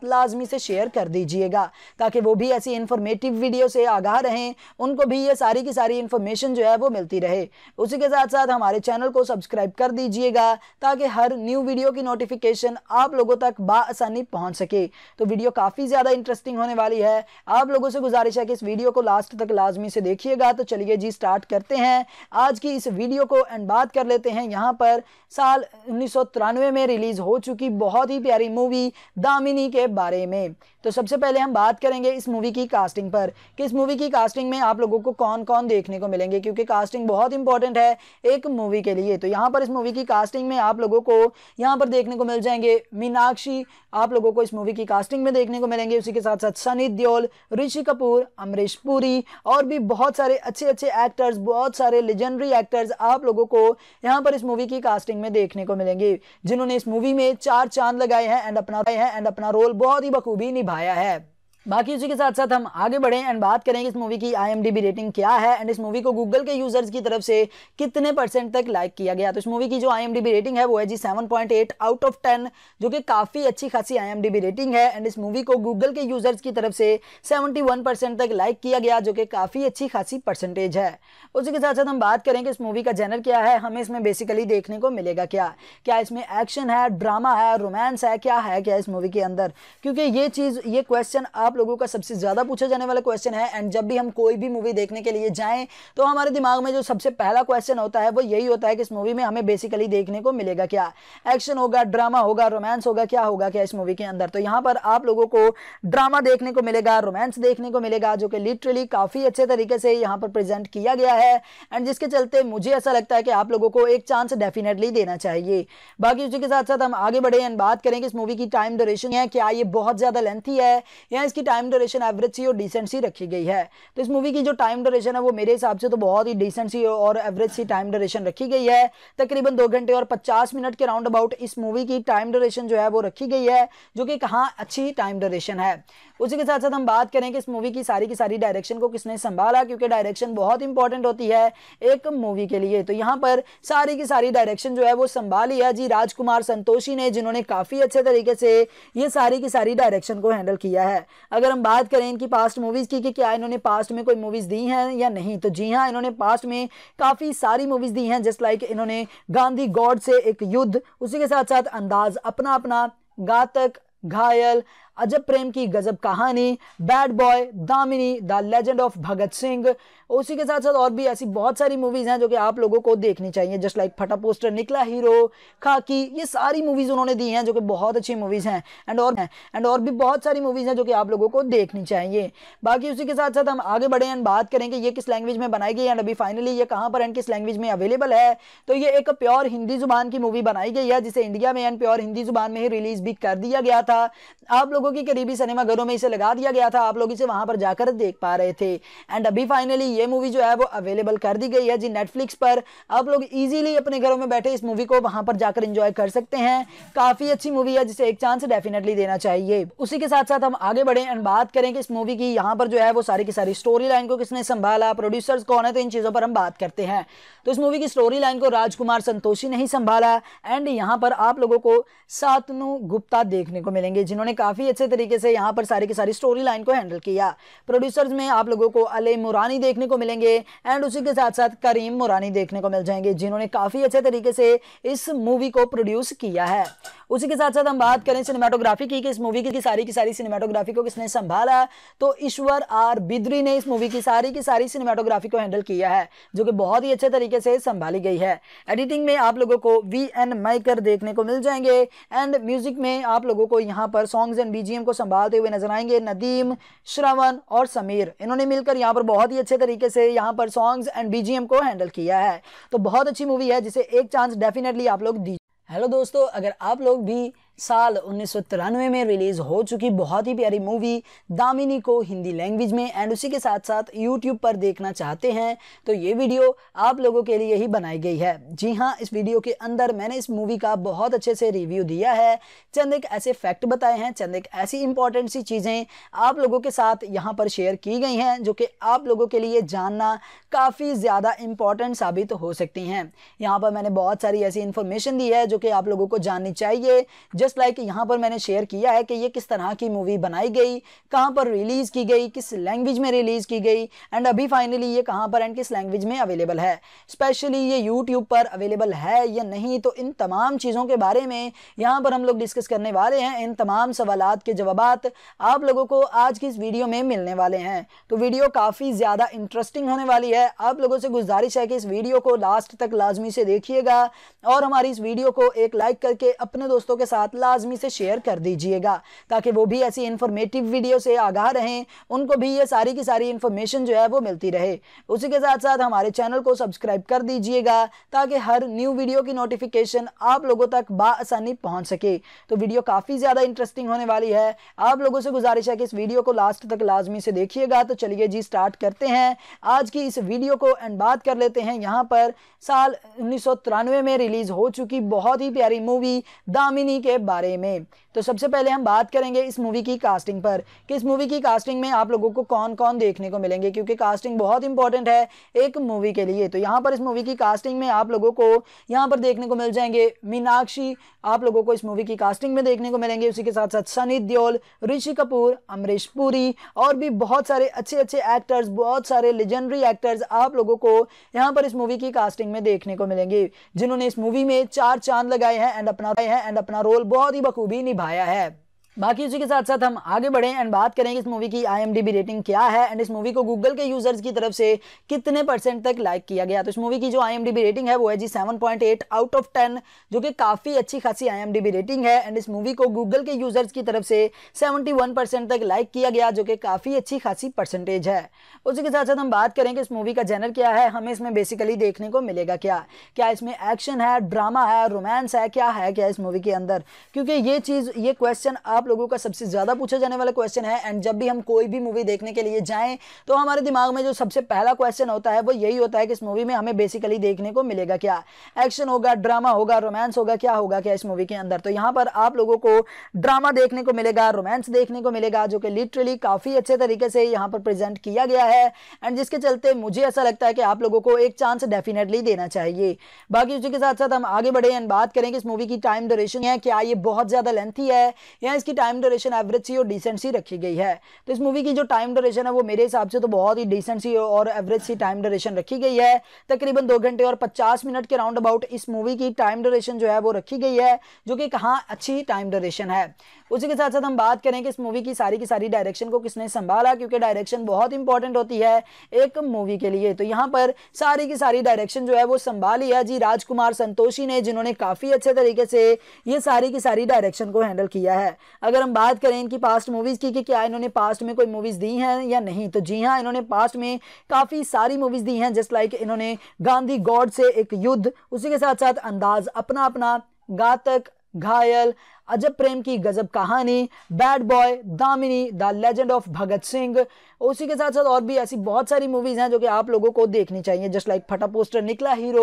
साथ लाजमी से शेयर कर दीजिएगा ताकि वो भी ऐसी इन्फॉर्मेटिव वीडियो से आगाह रहें उनको भी ये सारी की सारी इन्फॉर्मेशन जो है वो मिलती रहे उसी के साथ साथ हमारे चैनल को सब्सक्राइब कर दीजिएगा ताकि हर न्यू वीडियो की नोटिफिकेशन आप लोगों तक बासानी पहुँच सके तो वीडियो काफ़ी ज़्यादा इंटरेस्टिंग होने वाली है आप लोगों से गुजारिश है कि इस वीडियो को लास्ट तक लाजमी से देखिएगा तो चलिए जी स्टार्ट करते हैं आज की इस वीडियो को एंड बात कर लेते हैं यहाँ पर साल उन्नीस में रिलीज़ हो चुकी बहुत ही प्यारी मूवी दामिनी के बारे में तो सबसे पहले हम बात करेंगे इस मूवी की कास्टिंग पर कि इस मूवी की कास्टिंग में आप लोगों को कौन कौन देखने को मिलेंगे क्योंकि कास्टिंग बहुत इंपॉर्टेंट है एक मूवी के लिए तो यहाँ पर इस मूवी की कास्टिंग में आप लोगों को यहाँ पर देखने को मिल जाएंगे मीनाक्षी आप लोगों को इस मूवी की कास्टिंग में देखने को मिलेंगे उसी के साथ साथ सनी देओल ऋषि कपूर अमरीश पुरी और भी बहुत सारे अच्छे अच्छे एक्टर्स बहुत सारे लेजेंडरी एक्टर्स आप लोगों को यहाँ पर इस मूवी की कास्टिंग में देखने को मिलेंगे जिन्होंने इस मूवी में चार चांद लगाए हैं एंड अपना एंड अपना रोल बहुत ही बखूबी निभाया है बाकी उसी के साथ साथ हम आगे बढ़े एंड बात कि इस मूवी की आईएमडीबी रेटिंग क्या है एंड इस मूवी को गूगल के यूजर्स की तरफ से कितने परसेंट तक लाइक किया गया तो इस मूवी की जो आईएमडीबी रेटिंग है वो है जी 7.8 आउट ऑफ 10 जो कि काफ़ी अच्छी खासी आईएमडीबी रेटिंग है एंड इस मूवी को गूगल के यूजर्स की तरफ से सेवेंटी तक लाइक किया गया जो कि काफ़ी अच्छी खासी परसेंटेज है उसी के साथ साथ हम बात करें कि इस मूवी का जेनर क्या है हमें इसमें बेसिकली देखने को मिलेगा क्या क्या इसमें एक्शन है ड्रामा है रोमांस है क्या है क्या इस मूवी के अंदर क्योंकि ये चीज़ ये क्वेश्चन आप लोगों का सबसे ज़्यादा पूछा जाने वाला क्वेश्चन है एंड जब भी हम कोई भी मूवी देखने के लिए जाएँ तो हमारे दिमाग में जो सबसे पहला क्वेश्चन होता है वो यही होता है कि इस मूवी में हमें बेसिकली देखने को मिलेगा क्या एक्शन होगा ड्रामा होगा रोमांस होगा क्या होगा क्या इस मूवी के अंदर तो यहाँ पर आप लोगों को ड्रामा देखने को मिलेगा रोमांस देखने को मिलेगा जो कि लिटरली काफ़ी अच्छे तरीके से यहाँ पर प्रेजेंट किया गया है एंड जिसके चलते मुझे ऐसा लगता है कि आप लोगों को एक चांस डेफिनेटली देना चाहिए बाकी उसी के साथ साथ हम आगे बढ़े एंड बात करें कि इस मूवी की टाइम ड्यूरेशन है क्या ये बहुत ज़्यादा लेंथी है या इसकी इसकी टाइम ड्यूरेशन एवरेज सी और डिसेंट सी रखी गई है तो इस मूवी की जो टाइम ड्यूरेशन है वो मेरे हिसाब से तो बहुत ही डिसेंट सी और एवरेज सी टाइम ड्यूरेशन रखी गई है तकरीबन दो घंटे और पचास मिनट के राउंड अबाउट इस मूवी की टाइम ड्यूरेशन जो है वो रखी गई है जो कि कहाँ अच्छी टाइम ड्यूरेशन है उसी के साथ साथ हम बात करें कि इस मूवी की सारी की सारी डायरेक्शन को किसने संभाला क्योंकि डायरेक्शन बहुत इंपॉर्टेंट होती है एक मूवी के लिए तो यहाँ पर सारी की सारी डायरेक्शन जो है वो संभाली है जी राजकुमार संतोषी ने जिन्होंने काफ़ी अच्छे तरीके से ये सारी की सारी डायरेक्शन को हैंडल किया है अगर हम बात करें इनकी पास्ट मूवीज़ की कि क्या इन्होंने पास्ट में कोई मूवीज़ दी हैं या नहीं तो जी हाँ इन्होंने पास्ट में काफ़ी सारी मूवीज़ दी हैं जस्ट लाइक इन्होंने गांधी गॉड से एक युद्ध उसी के साथ साथ अंदाज अपना अपना घातक घायल अजब प्रेम की गजब कहानी bad boy Damini the legend of Bhagat Singh उसी के साथ साथ और भी ऐसी बहुत सारी मूवीज़ हैं जो कि आप लोगों को देखनी चाहिए जस्ट लाइक फटा पोस्टर निकला हीरो खाकी ये सारी मूवीज़ उन्होंने दी हैं जो कि बहुत अच्छी मूवीज़ हैं एंड और एंड और भी बहुत सारी मूवीज़ हैं जो कि आप लोगों को देखनी चाहिए बाकी उसी के साथ साथ हम आगे बढ़े एंड बात करेंगे ये किस लैंग्वेज में बनाई गई एंड अभी फाइनली ये कहाँ पर एंड किस लैंग्वेज में अवेलेबल है तो ये एक प्योर हिंदी जुबान की मूवी बनाई गई है जिसे इंडिया में एंड प्योर हिंदी जुबान में ही रिलीज़ भी कर दिया गया था आप लोगों लोगों के करीबी सिनेमा घरों में इसे लगा दिया गया था आप लोग इसे वहां पर जाकर देख पा रहे थे एंड अभी फाइनली ये मूवी जो है वो अवेलेबल कर दी गई है जी नेटफ्लिक्स पर आप लोग इजीली अपने घरों में बैठे इस मूवी को वहां पर जाकर इंजॉय कर सकते हैं काफी अच्छी मूवी है जिसे एक चांस डेफिनेटली देना चाहिए उसी के साथ साथ हम आगे बढ़े एंड बात करें कि इस मूवी की यहाँ पर जो है वो सारी की सारी स्टोरी लाइन को किसने संभाला प्रोड्यूसर्स कौन है तो इन चीज़ों पर हम बात करते हैं तो इस मूवी की स्टोरी लाइन को राजकुमार संतोषी ने ही संभाला एंड यहाँ पर आप लोगों को सातनु गुप्ता देखने को मिलेंगे जिन्होंने काफ़ी अच्छे तरीके से यहाँ पर सारी की सारी स्टोरी लाइन को हैंडल किया प्रोड्यूसर्स में आप लोगों को अले मुरानी देखने को मिलेंगे एंड उसी के साथ साथ करीम मुरानी देखने को मिल जाएंगे जिन्होंने काफ़ी अच्छे तरीके से इस मूवी को प्रोड्यूस किया है उसी के साथ साथ हम बात करें सिनेमाटोग्राफी की कि इस मूवी की सारी की सारी सिनेमाटोग्राफी को किसने संभाला तो ईश्वर आर बिद्री ने इस मूवी की सारी की सारी सिनेमाटोग्राफी को हैंडल किया है जो कि बहुत ही अच्छे तरीके से संभाली गई है एडिटिंग में आप लोगों को वी एन माइकर देखने को मिल जाएंगे एंड म्यूजिक में आप लोगों को यहाँ पर सॉन्ग्स एंड बीजीएम को संभालते हुए नजर आएंगे नदीम श्रवण और समीर इन्होंने मिलकर यहाँ पर बहुत ही अच्छे तरीके से यहाँ पर सॉन्ग्स एंड बीजीएम को हैंडल किया है तो बहुत अच्छी मूवी है जिसे एक चांस डेफिनेटली आप लोग दीजिए हेलो दोस्तों अगर आप लोग भी साल उन्नीस में रिलीज़ हो चुकी बहुत ही प्यारी मूवी दामिनी को हिंदी लैंग्वेज में एंड उसी के साथ साथ यूट्यूब पर देखना चाहते हैं तो ये वीडियो आप लोगों के लिए ही बनाई गई है जी हाँ इस वीडियो के अंदर मैंने इस मूवी का बहुत अच्छे से रिव्यू दिया है चंद एक ऐसे फैक्ट बताए हैं चंद एक ऐसी इंपॉर्टेंट सी चीज़ें आप लोगों के साथ यहाँ पर शेयर की गई हैं जो कि आप लोगों के लिए जानना काफ़ी ज़्यादा इंपॉर्टेंट साबित हो सकती हैं यहाँ पर मैंने बहुत सारी ऐसी इंफॉर्मेशन दी है जो कि आप लोगों को जाननी चाहिए जिस जस्ट लाइक यहाँ पर मैंने शेयर किया है कि ये किस तरह की मूवी बनाई गई कहाँ पर रिलीज़ की गई किस लैंग्वेज में रिलीज़ की गई एंड अभी फाइनली ये कहाँ पर एंड किस लैंग्वेज में अवेलेबल है स्पेशली ये यूट्यूब पर अवेलेबल है या नहीं तो इन तमाम चीज़ों के बारे में यहाँ पर हम लोग डिस्कस करने वाले हैं इन तमाम सवाल के जवाब आप लोगों को आज की इस वीडियो में मिलने वाले हैं तो वीडियो काफ़ी ज़्यादा इंटरेस्टिंग होने वाली है आप लोगों से गुजारिश है कि इस वीडियो को लास्ट तक लाजमी से देखिएगा और हमारी इस वीडियो को एक लाइक करके अपने दोस्तों के साथ लाजमी से शेयर कर दीजिएगा ताकि वो भी ऐसी इन्फॉर्मेटिव वीडियो से आगाह रहें उनको भी ये सारी की सारी इन्फॉर्मेशन जो है वो मिलती रहे उसी के साथ साथ हमारे चैनल को सब्सक्राइब कर दीजिएगा ताकि हर न्यू वीडियो की नोटिफिकेशन आप लोगों तक बासानी पहुँच सके तो वीडियो काफ़ी ज़्यादा इंटरेस्टिंग होने वाली है आप लोगों से गुजारिश है कि इस वीडियो को लास्ट तक लाजमी से देखिएगा तो चलिए जी स्टार्ट करते हैं आज की इस वीडियो को एंड बात कर लेते हैं यहाँ पर साल उन्नीस में रिलीज़ हो चुकी बहुत ही प्यारी मूवी दामिनी के बारे में तो सबसे पहले हम बात करेंगे इस मूवी की कास्टिंग पर कि इस मूवी की कास्टिंग में आप लोगों को कौन कौन देखने को मिलेंगे क्योंकि कास्टिंग बहुत इंपॉर्टेंट है एक मूवी के लिए तो यहाँ पर इस मूवी की कास्टिंग में आप लोगों को यहाँ पर देखने को मिल जाएंगे मीनाक्षी आप लोगों को इस मूवी की कास्टिंग में देखने को मिलेंगे उसी के साथ साथ सनी देओल ऋषि कपूर अमरीश पुरी और भी बहुत सारे अच्छे अच्छे एक्टर्स बहुत सारे लेजेंडरी एक्टर्स आप लोगों को यहाँ पर इस मूवी की कास्टिंग में देखने को मिलेंगे जिन्होंने इस मूवी में चार चांद लगाए हैं एंड अपना है एंड अपना रोल बहुत ही बखूबी निभा निभाया है बाकी उसी के साथ साथ हम आगे बढ़े एंड बात करें इस मूवी की आई रेटिंग क्या है एंड इस मूवी को गूगल के यूजर्स की तरफ से कितने परसेंट तक लाइक किया गया तो इस मूवी की जो आई रेटिंग है वो है जी सेवन आउट ऑफ टेन जो कि काफ़ी अच्छी खासी आई रेटिंग है एंड इस मूवी को गूगल के यूजर्स की तरफ से सेवेंटी तक लाइक किया गया जो कि काफ़ी अच्छी खासी परसेंटेज है उसी के साथ साथ हम बात करें कि इस मूवी का जेनर क्या है हमें इसमें बेसिकली देखने को मिलेगा क्या क्या इसमें एक्शन है ड्रामा है रोमांस है क्या है क्या इस मूवी के अंदर क्योंकि ये चीज़ ये क्वेश्चन आप लोगों का सबसे ज़्यादा पूछा जाने वाला क्वेश्चन है एंड जब भी हम कोई भी मूवी देखने के लिए जाएँ तो हमारे दिमाग में जो सबसे पहला क्वेश्चन होता है वो यही होता है कि इस मूवी में हमें बेसिकली देखने को मिलेगा क्या एक्शन होगा ड्रामा होगा रोमांस होगा क्या होगा क्या इस मूवी के अंदर तो यहाँ पर आप लोगों को ड्रामा देखने को मिलेगा रोमांस देखने को मिलेगा जो कि लिटरली काफ़ी अच्छे तरीके से यहाँ पर प्रेजेंट किया गया है एंड जिसके चलते मुझे ऐसा लगता है कि आप लोगों को एक चांस डेफिनेटली देना चाहिए बाकी उसी के साथ साथ हम आगे बढ़े एंड बात करें कि इस मूवी की टाइम ड्यूरेशन है क्या ये बहुत ज़्यादा लेंथी है या इसकी इसकी टाइम ड्यूरेशन एवरेज सी और डिसेंट सी रखी गई है तो इस मूवी की जो टाइम ड्यूरेशन है वो मेरे हिसाब से तो बहुत ही डिसेंट सी और एवरेज सी टाइम ड्यूरेशन रखी गई है तकरीबन दो घंटे और पचास मिनट के राउंड अबाउट इस मूवी की टाइम ड्यूरेशन जो है वो रखी गई है जो कि कहाँ अच्छी टाइम ड्यूरेशन है उसी के साथ साथ हम बात करें कि इस मूवी की सारी की सारी डायरेक्शन को किसने संभाला क्योंकि डायरेक्शन बहुत इंपॉर्टेंट होती है एक मूवी के लिए तो यहाँ पर सारी की सारी डायरेक्शन जो है वो संभाली है जी राजकुमार संतोषी ने जिन्होंने काफ़ी अच्छे तरीके से ये सारी की सारी डायरेक्शन को हैंडल किया है अगर हम बात करें इनकी पास्ट मूवीज़ की कि क्या इन्होंने पास्ट में कोई मूवीज़ दी हैं या नहीं तो जी हाँ इन्होंने पास्ट में काफ़ी सारी मूवीज़ दी हैं जस्ट लाइक इन्होंने गांधी गॉड से एक युद्ध उसी के साथ साथ अंदाज अपना अपना घातक घायल अजब प्रेम की गजब कहानी bad boy Damini the legend of Bhagat Singh उसी के साथ साथ और भी ऐसी बहुत सारी मूवीज़ हैं जो कि आप लोगों को देखनी चाहिए जस्ट लाइक फटा पोस्टर निकला हीरो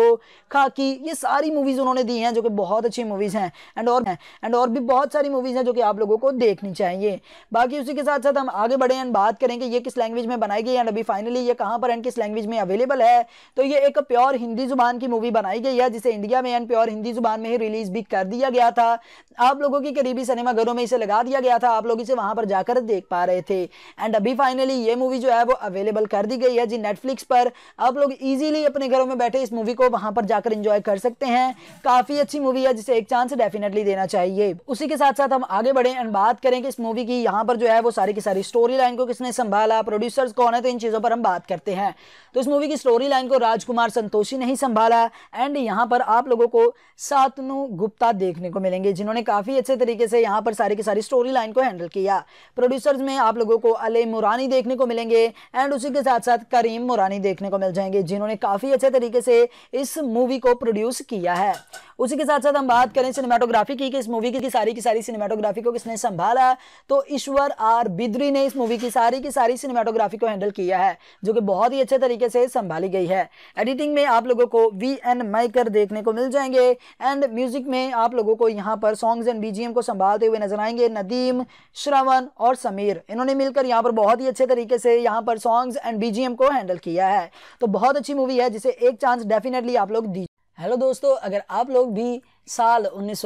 खाकी ये सारी मूवीज़ उन्होंने दी हैं जो कि बहुत अच्छी मूवीज़ हैं एंड और एंड और भी बहुत सारी मूवीज़ हैं जो कि आप लोगों को देखनी चाहिए बाकी उसी के साथ साथ हम आगे बढ़े एंड बात करेंगे ये किस लैंग्वेज में बनाई गई एंड अभी फाइनली ये कहाँ पर एंड किस लैंग्वेज में अवेलेबल है तो ये एक प्योर हिंदी जुबान की मूवी बनाई गई है जिसे इंडिया में एंड प्योर हिंदी जुबान में ही रिलीज़ भी कर दिया गया था आप लोगों लोगों के करीबी सिनेमा घरों में इसे लगा दिया गया था आप लोग इसे वहां पर जाकर देख पा रहे थे एंड अभी फाइनली ये मूवी जो है वो अवेलेबल कर दी गई है जी नेटफ्लिक्स पर आप लोग इजीली अपने घरों में बैठे इस मूवी को वहां पर जाकर इंजॉय कर सकते हैं काफी अच्छी मूवी है जिसे एक चांस डेफिनेटली देना चाहिए उसी के साथ साथ हम आगे बढ़े एंड बात करें कि इस मूवी की यहाँ पर जो है वो सारी की सारी स्टोरी लाइन को किसने संभाला प्रोड्यूसर्स कौन है तो इन चीज़ों पर हम बात करते हैं तो इस मूवी की स्टोरी लाइन को राजकुमार संतोषी ने ही संभाला एंड यहाँ पर आप लोगों को सातनु गुप्ता देखने को मिलेंगे जिन्होंने काफ़ी अच्छे तरीके से यहाँ पर सारी की सारी स्टोरी लाइन को हैंडल किया प्रोड्यूसर्स में आप लोगों को अले मुरानी देखने को मिलेंगे एंड उसी के साथ साथ करीम मुरानी देखने को मिल जाएंगे जिन्होंने काफ़ी अच्छे तरीके से इस मूवी को प्रोड्यूस किया है उसी के साथ साथ हम बात करें सिनेमाटोग्राफी की कि इस मूवी की सारी की सारी सिनेमाटोग्राफी को किसने संभाला तो ईश्वर आर बिद्री ने इस मूवी की सारी की सारी सिनेमाटोग्राफी को हैंडल किया है जो कि बहुत ही अच्छे तरीके से संभाली गई है एडिटिंग में आप लोगों को वी एन माइकर देखने को मिल जाएंगे एंड म्यूजिक में आप लोगों को यहाँ पर सॉन्ग्स एंड बी जीएम को संभालते हुए नजर आएंगे नदीम श्रवण और समीर इन्होंने मिलकर यहाँ पर बहुत ही अच्छे तरीके से यहाँ पर सॉन्ग्स एंड बीजीएम को हैंडल किया है तो बहुत अच्छी मूवी है जिसे एक चांस डेफिनेटली आप लोग दी हेलो दोस्तों अगर आप लोग भी साल उन्नीस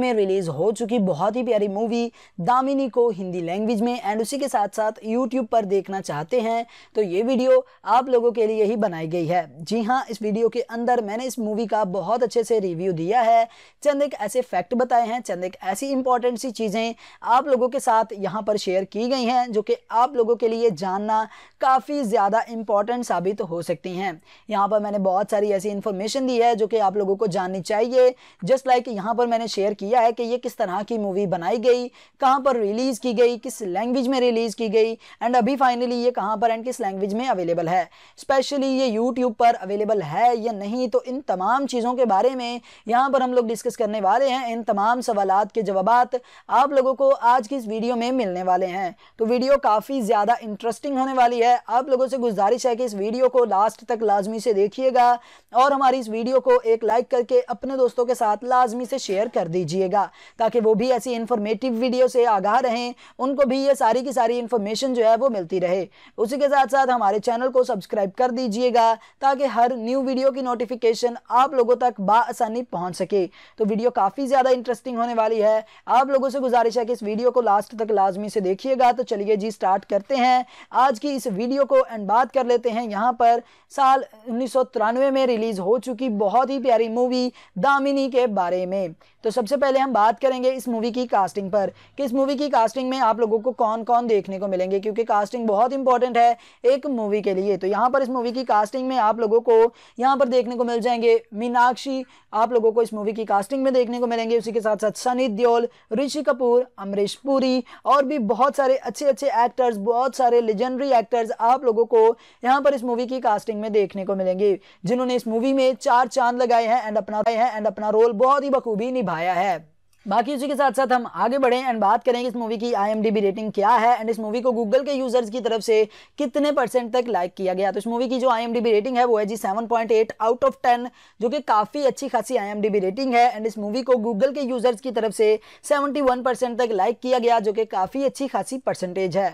में रिलीज़ हो चुकी बहुत ही प्यारी मूवी दामिनी को हिंदी लैंग्वेज में एंड उसी के साथ साथ यूट्यूब पर देखना चाहते हैं तो ये वीडियो आप लोगों के लिए ही बनाई गई है जी हाँ इस वीडियो के अंदर मैंने इस मूवी का बहुत अच्छे से रिव्यू दिया है चंद एक ऐसे फैक्ट बताए हैं चंद एक ऐसी इंपॉर्टेंट सी चीज़ें आप लोगों के साथ यहाँ पर शेयर की गई हैं जो कि आप लोगों के लिए जानना काफ़ी ज़्यादा इंपॉर्टेंट साबित हो सकती हैं यहाँ पर मैंने बहुत सारी ऐसी इंफॉर्मेशन दी है जो कि आप लोगों को जाननी चाहिए जस्ट जस्ट लाइक यहाँ पर मैंने शेयर किया है कि ये किस तरह की मूवी बनाई गई कहाँ पर रिलीज़ की गई किस लैंग्वेज में रिलीज़ की गई एंड अभी फाइनली ये कहाँ पर एंड किस लैंग्वेज में अवेलेबल है स्पेशली ये यूट्यूब पर अवेलेबल है या नहीं तो इन तमाम चीज़ों के बारे में यहाँ पर हम लोग डिस्कस करने वाले हैं इन तमाम सवाल के जवाब आप लोगों को आज की इस वीडियो में मिलने वाले हैं तो वीडियो काफ़ी ज़्यादा इंटरेस्टिंग होने वाली है आप लोगों से गुजारिश है कि इस वीडियो को लास्ट तक लाजमी से देखिएगा और हमारी इस वीडियो को एक लाइक करके अपने दोस्तों के साथ लाजमी से शेयर कर दीजिएगा ताकि वो भी ऐसी इन्फॉर्मेटिव वीडियो से आगाह रहें उनको भी ये सारी की सारी इन्फॉर्मेशन जो है वो मिलती रहे उसी के साथ साथ हमारे चैनल को सब्सक्राइब कर दीजिएगा ताकि हर न्यू वीडियो की नोटिफिकेशन आप लोगों तक बसानी पहुँच सके तो वीडियो काफ़ी ज़्यादा इंटरेस्टिंग होने वाली है आप लोगों से गुजारिश है कि इस वीडियो को लास्ट तक लाजमी से देखिएगा तो चलिए जी स्टार्ट करते हैं आज की इस वीडियो को एंड बात कर लेते हैं यहाँ पर साल उन्नीस में रिलीज़ हो चुकी बहुत ही प्यारी मूवी दामिनी के बारे में तो सबसे पहले हम बात करेंगे इस मूवी की कास्टिंग पर कि इस मूवी की कास्टिंग में आप लोगों को कौन कौन देखने को मिलेंगे क्योंकि कास्टिंग बहुत इंपॉर्टेंट है एक मूवी के लिए तो यहाँ पर इस मूवी की कास्टिंग में आप लोगों को यहाँ पर देखने को मिल जाएंगे मीनाक्षी आप लोगों को इस मूवी की कास्टिंग में देखने को मिलेंगे उसी के साथ साथ सनी दियोल ऋषि कपूर अमरीश पुरी और भी बहुत सारे अच्छे अच्छे एक्टर्स बहुत सारे लेजेंडरी एक्टर्स आप लोगों को यहाँ पर इस मूवी की कास्टिंग में देखने को मिलेंगे जिन्होंने इस मूवी में चार चांद लगाए हैं एंड अपना है एंड अपना रोल बहुत ही बखूबी निभाया है बाकी उसी के साथ साथ हम आगे बढ़े एंड बात करें कि इस मूवी की आई रेटिंग क्या है एंड इस मूवी को गूगल के यूजर्स की तरफ से कितने परसेंट तक लाइक किया गया तो इस मूवी की जो आई रेटिंग है वो है जी सेवन आउट ऑफ टेन जो कि काफ़ी अच्छी खासी आई रेटिंग है एंड इस मूवी को गूगल के यूजर्स की तरफ से सेवेंटी तक लाइक किया गया जो कि काफ़ी अच्छी खासी परसेंटेज है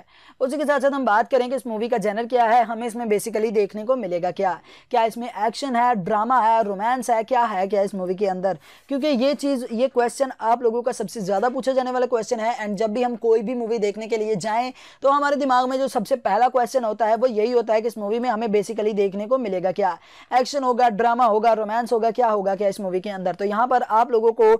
उसी के साथ साथ हम बात करें कि इस मूवी का जेनर क्या है हमें इसमें बेसिकली देखने को मिलेगा क्या क्या इसमें एक्शन है ड्रामा है रोमांस है क्या है क्या इस मूवी के अंदर क्योंकि ये चीज़ ये क्वेश्चन आप लोगों का सबसे ज़्यादा पूछा जाने वाला क्वेश्चन है एंड जब भी हम कोई भी मूवी देखने के लिए जाएँ तो हमारे दिमाग में जो सबसे पहला क्वेश्चन होता है वो यही होता है कि इस मूवी में हमें बेसिकली देखने को मिलेगा क्या एक्शन होगा ड्रामा होगा रोमांस होगा क्या होगा क्या इस मूवी के अंदर तो यहाँ पर आप लोगों को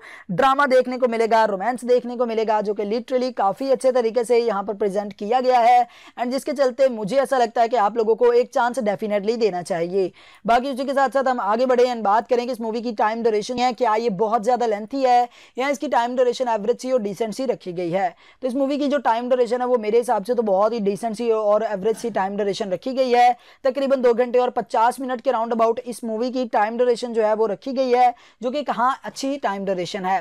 ड्रामा देखने को मिलेगा रोमांस देखने को मिलेगा जो कि लिटरली काफ़ी अच्छे तरीके से यहाँ पर प्रेजेंट किया गया है एंड जिसके चलते मुझे ऐसा लगता है कि आप लोगों को एक चांस डेफिनेटली देना चाहिए बाकी उसी के साथ साथ हम आगे बढ़े एंड बात करें कि इस मूवी की टाइम ड्यूरेशन है क्या ये बहुत ज़्यादा लेंथी है या इसकी इसकी टाइम ड्यूरेशन एवरेज सी और डिसेंट सी रखी गई है तो इस मूवी की जो टाइम ड्यूरेशन है वो मेरे हिसाब से तो बहुत ही डिसेंट सी और एवरेज सी टाइम ड्यूरेशन रखी गई है तकरीबन दो घंटे और पचास मिनट के राउंड अबाउट इस मूवी की टाइम ड्यूरेशन जो है वो रखी गई है जो कि कहाँ अच्छी टाइम ड्यूरेशन है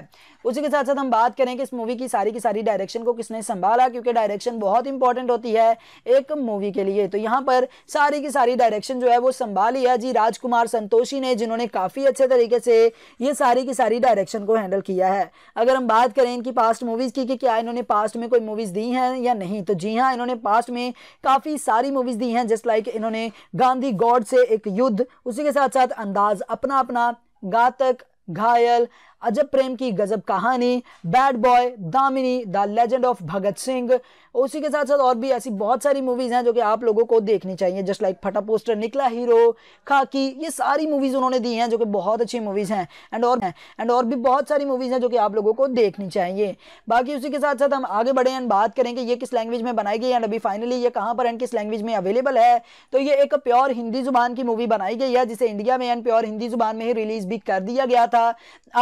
उसी के साथ साथ हम बात करें कि इस मूवी की सारी की सारी डायरेक्शन को किसने संभाला क्योंकि डायरेक्शन बहुत इंपॉर्टेंट होती है एक मूवी के लिए तो यहाँ पर सारी की सारी डायरेक्शन जो है वो संभाली है जी राजकुमार संतोषी ने जिन्होंने काफ़ी अच्छे तरीके से ये सारी की सारी डायरेक्शन को हैंडल किया है अगर हम बात करें इनकी पास्ट मूवीज़ की कि क्या इन्होंने पास्ट में कोई मूवीज़ दी हैं या नहीं तो जी हाँ इन्होंने पास्ट में काफ़ी सारी मूवीज़ दी हैं जस्ट लाइक इन्होंने गांधी गॉड से एक युद्ध उसी के साथ साथ अंदाज अपना अपना घातक घायल अजब प्रेम की गजब कहानी bad boy Damini the legend of Bhagat Singh उसी के साथ साथ और भी ऐसी बहुत सारी मूवीज़ हैं जो कि आप लोगों को देखनी चाहिए जस्ट लाइक फटा पोस्टर निकला हीरो खाकी ये सारी मूवीज़ उन्होंने दी हैं जो कि बहुत अच्छी मूवीज़ हैं एंड और एंड और भी बहुत सारी मूवीज़ हैं जो कि आप लोगों को देखनी चाहिए बाकी उसी के साथ साथ हम आगे बढ़े एंड बात करेंगे ये किस लैंग्वेज में बनाई गई एंड अभी फाइनली ये कहाँ पर एंड किस लैंग्वेज में अवेलेबल है तो ये एक प्योर हिंदी ज़ुबान की मूवी बनाई गई है जिसे इंडिया में एंड प्योर हिंदी ज़ुबान में ही रिलीज़ भी कर दिया गया था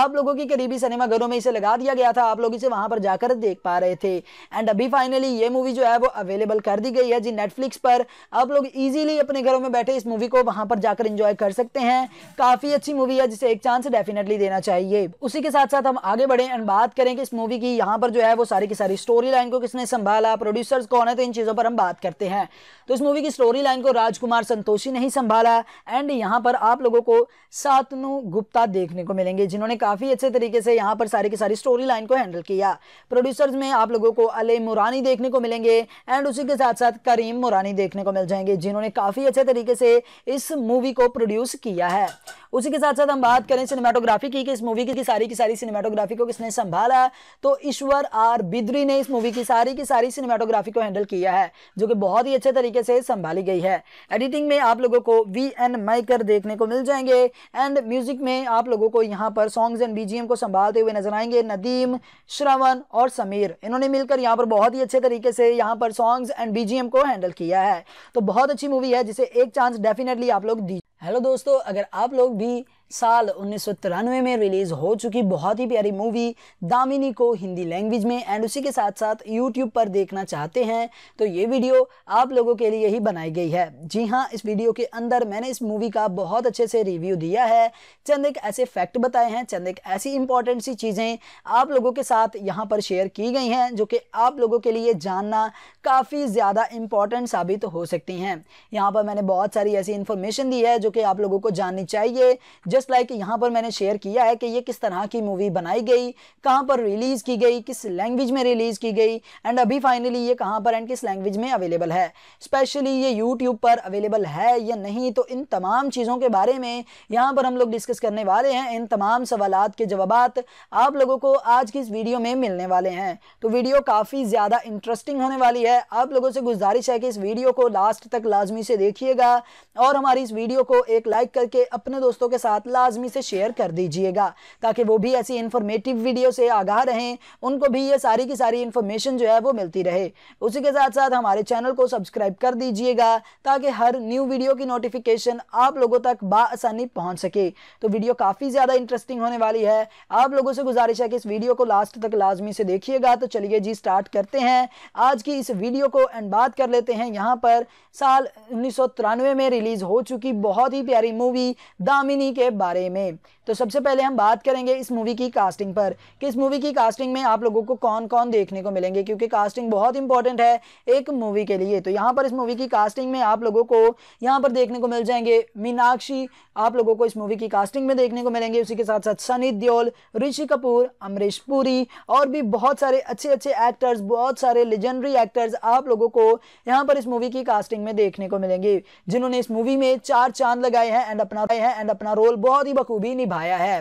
आप लोगों के करीबी सिनेमाघरों में इसे लगा दिया गया था आप लोग इसे वहां पर जाकर देख पा रहे थे एंड अभी फाइनली ये मूवी जो है वो अवेलेबल कर दी गई है जी नेटफ्लिक्स पर आप लोग इजीली अपने घरों में बैठे इस मूवी को वहां पर जाकर इंजॉय कर सकते हैं काफ़ी अच्छी मूवी है जिसे एक चांस डेफिनेटली देना चाहिए उसी के साथ साथ हम आगे बढ़े एंड बात करें कि इस मूवी की यहाँ पर जो है वो सारी की सारी स्टोरी लाइन को किसने संभाला प्रोड्यूसर्स कौन है तो इन चीज़ों पर हम बात करते हैं तो इस मूवी की स्टोरी लाइन को राजकुमार संतोषी ने ही संभाला एंड यहाँ पर आप लोगों को सातनु गुप्ता देखने को मिलेंगे जिन्होंने काफ़ी अच्छे तरीके से यहाँ पर सारी की सारी स्टोरी लाइन को हैंडल किया प्रोड्यूसर्स में आप लोगों को अले मुरानी देखने को मिलेंगे एंड उसी के साथ साथ करीम मुरानी देखने को मिल जाएंगे जिन्होंने काफ़ी अच्छे तरीके से इस मूवी को प्रोड्यूस किया है उसी के साथ साथ हम बात करें सिनेमाटोग्राफी की कि इस मूवी की सारी की सारी सिनेमाटोग्राफी को किसने संभाला है तो ईश्वर आर बिद्री ने इस मूवी की सारी की सारी सिनेमाटोग्राफी को हैंडल किया है जो कि बहुत ही अच्छे तरीके से संभाली गई है एडिटिंग में आप लोगों को वी एन माइकर देखने को मिल जाएंगे एंड म्यूजिक में आप लोगों को यहाँ पर सॉन्ग्स एंड बीजीएम को संभालते हुए नजर आएंगे नदीम श्रवण और समीर इन्होंने मिलकर यहाँ पर बहुत ही अच्छे तरीके से यहाँ पर सॉन्ग्स एंड बीजीएम को हैंडल किया है तो बहुत अच्छी मूवी है जिसे एक चांस डेफिनेटली आप लोग दी हेलो दोस्तों अगर आप लोग भी साल उन्नीस में रिलीज़ हो चुकी बहुत ही प्यारी मूवी दामिनी को हिंदी लैंग्वेज में एंड उसी के साथ साथ यूट्यूब पर देखना चाहते हैं तो ये वीडियो आप लोगों के लिए ही बनाई गई है जी हाँ इस वीडियो के अंदर मैंने इस मूवी का बहुत अच्छे से रिव्यू दिया है चंद एक ऐसे फैक्ट बताए हैं चंद एक ऐसी इंपॉर्टेंट सी चीज़ें आप लोगों के साथ यहाँ पर शेयर की गई हैं जो कि आप लोगों के लिए जानना काफ़ी ज़्यादा इंपॉर्टेंट साबित हो सकती हैं यहाँ पर मैंने बहुत सारी ऐसी इंफॉर्मेशन दी है जो कि आप लोगों को जाननी चाहिए जस्ट लाइक यहाँ पर मैंने शेयर किया है कि ये किस तरह की मूवी बनाई गई कहाँ पर रिलीज़ की गई किस लैंग्वेज में रिलीज़ की गई एंड अभी फाइनली ये कहाँ पर एंड किस लैंग्वेज में अवेलेबल है स्पेशली ये यूट्यूब पर अवेलेबल है या नहीं तो इन तमाम चीज़ों के बारे में यहाँ पर हम लोग डिस्कस करने वाले हैं इन तमाम सवाल के जवाब आप लोगों को आज की इस वीडियो में मिलने वाले हैं तो वीडियो काफ़ी ज़्यादा इंटरेस्टिंग होने वाली है आप लोगों से गुजारिश है कि इस वीडियो को लास्ट तक लाजमी से देखिएगा और हमारी इस वीडियो को एक लाइक करके अपने दोस्तों के साथ लाजमी से शेयर कर दीजिएगा ताकि वो भी ऐसी इन्फॉर्मेटिव वीडियो से आगाह रहें उनको भी ये सारी की सारी इन्फॉर्मेशन जो है वो मिलती रहे उसी के साथ साथ हमारे चैनल को सब्सक्राइब कर दीजिएगा ताकि हर न्यू वीडियो की नोटिफिकेशन आप लोगों तक बसानी पहुँच सके तो वीडियो काफ़ी ज़्यादा इंटरेस्टिंग होने वाली है आप लोगों से गुजारिश है कि इस वीडियो को लास्ट तक लाजमी से देखिएगा तो चलिए जी स्टार्ट करते हैं आज की इस वीडियो को एंड बात कर लेते हैं यहाँ पर साल उन्नीस में रिलीज़ हो चुकी बहुत ही प्यारी मूवी दामिनी के बारे में तो सबसे पहले हम बात करेंगे इस मूवी की कास्टिंग पर कि इस मूवी की कास्टिंग में आप लोगों को कौन कौन देखने को मिलेंगे क्योंकि कास्टिंग बहुत इंपॉर्टेंट है एक मूवी के लिए तो यहाँ पर इस मूवी की कास्टिंग में आप लोगों को यहाँ पर देखने को मिल जाएंगे मीनाक्षी आप लोगों को इस मूवी की कास्टिंग में देखने को मिलेंगे उसी के साथ साथ सनी दियोल ऋषि कपूर अमरीश पुरी और भी बहुत सारे अच्छे अच्छे एक्टर्स बहुत सारे लेजेंडरी एक्टर्स आप लोगों को यहाँ पर इस मूवी की कास्टिंग में देखने को मिलेंगे जिन्होंने इस मूवी में चार चांद लगाए हैं एंड अपना है एंड अपना रोल बहुत ही बखूबी निभाया है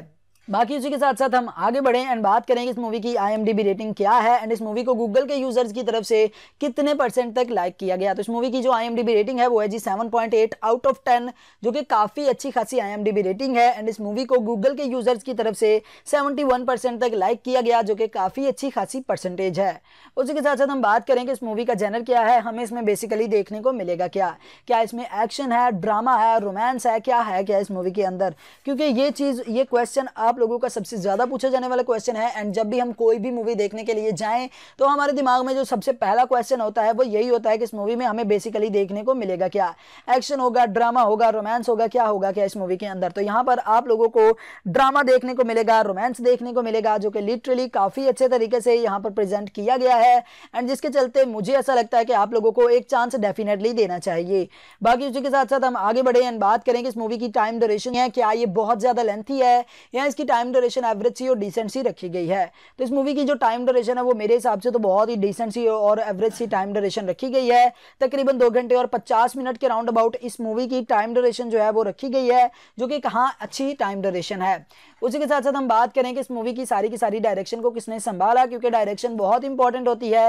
बाकी उसी के साथ साथ हम आगे बढ़ें एंड बात करें कि इस मूवी की आईएमडीबी रेटिंग क्या है एंड इस मूवी को गूगल के यूजर्स की तरफ से कितने परसेंट तक लाइक किया गया तो इस मूवी की जो आईएमडीबी रेटिंग है वो है जी 7.8 आउट ऑफ 10 जो कि काफ़ी अच्छी खासी आईएमडीबी रेटिंग है एंड इस मूवी को गूगल के यूजर्स की तरफ से सेवेंटी तक लाइक किया गया जो कि काफ़ी अच्छी खासी परसेंटेज है उसी के साथ साथ हम बात करें कि इस मूवी का जेनर क्या है हमें इसमें बेसिकली देखने को मिलेगा क्या क्या इसमें एक्शन है ड्रामा है रोमांस है क्या है क्या इस मूवी के अंदर क्योंकि ये चीज़ ये क्वेश्चन आप लोगों का सबसे ज़्यादा पूछा जाने वाला क्वेश्चन है एंड जब भी हम कोई भी मूवी देखने के लिए जाएँ तो हमारे दिमाग में जो सबसे पहला क्वेश्चन होता है वो यही होता है कि इस मूवी में हमें बेसिकली देखने को मिलेगा क्या एक्शन होगा ड्रामा होगा रोमांस होगा क्या होगा क्या इस मूवी के अंदर तो यहाँ पर आप लोगों को ड्रामा देखने को मिलेगा रोमांस देखने को मिलेगा जो कि लिटरली काफ़ी अच्छे तरीके से यहाँ पर प्रेजेंट किया गया है एंड जिसके चलते मुझे ऐसा लगता है कि आप लोगों को एक चांस डेफिनेटली देना चाहिए बाकी उसी के साथ साथ हम आगे बढ़े एंड बात करें कि इस मूवी की टाइम ड्यूरेशन है क्या ये बहुत ज़्यादा लेंथी है या इसकी इसकी टाइम ड्यूरेशन एवरेज सी और डिसेंट सी रखी गई है तो इस मूवी की जो टाइम ड्यूरेशन है वो मेरे हिसाब से तो बहुत ही डिसेंट सी और एवरेज सी टाइम ड्यूरेशन रखी गई है तकरीबन दो घंटे और पचास मिनट के राउंड अबाउट इस मूवी की टाइम ड्यूरेशन जो है वो रखी गई है जो कि कहाँ अच्छी टाइम ड्यूरेशन है उसी के साथ साथ हम बात करें कि इस मूवी की सारी की सारी डायरेक्शन को किसने संभाला क्योंकि डायरेक्शन बहुत इंपॉर्टेंट होती है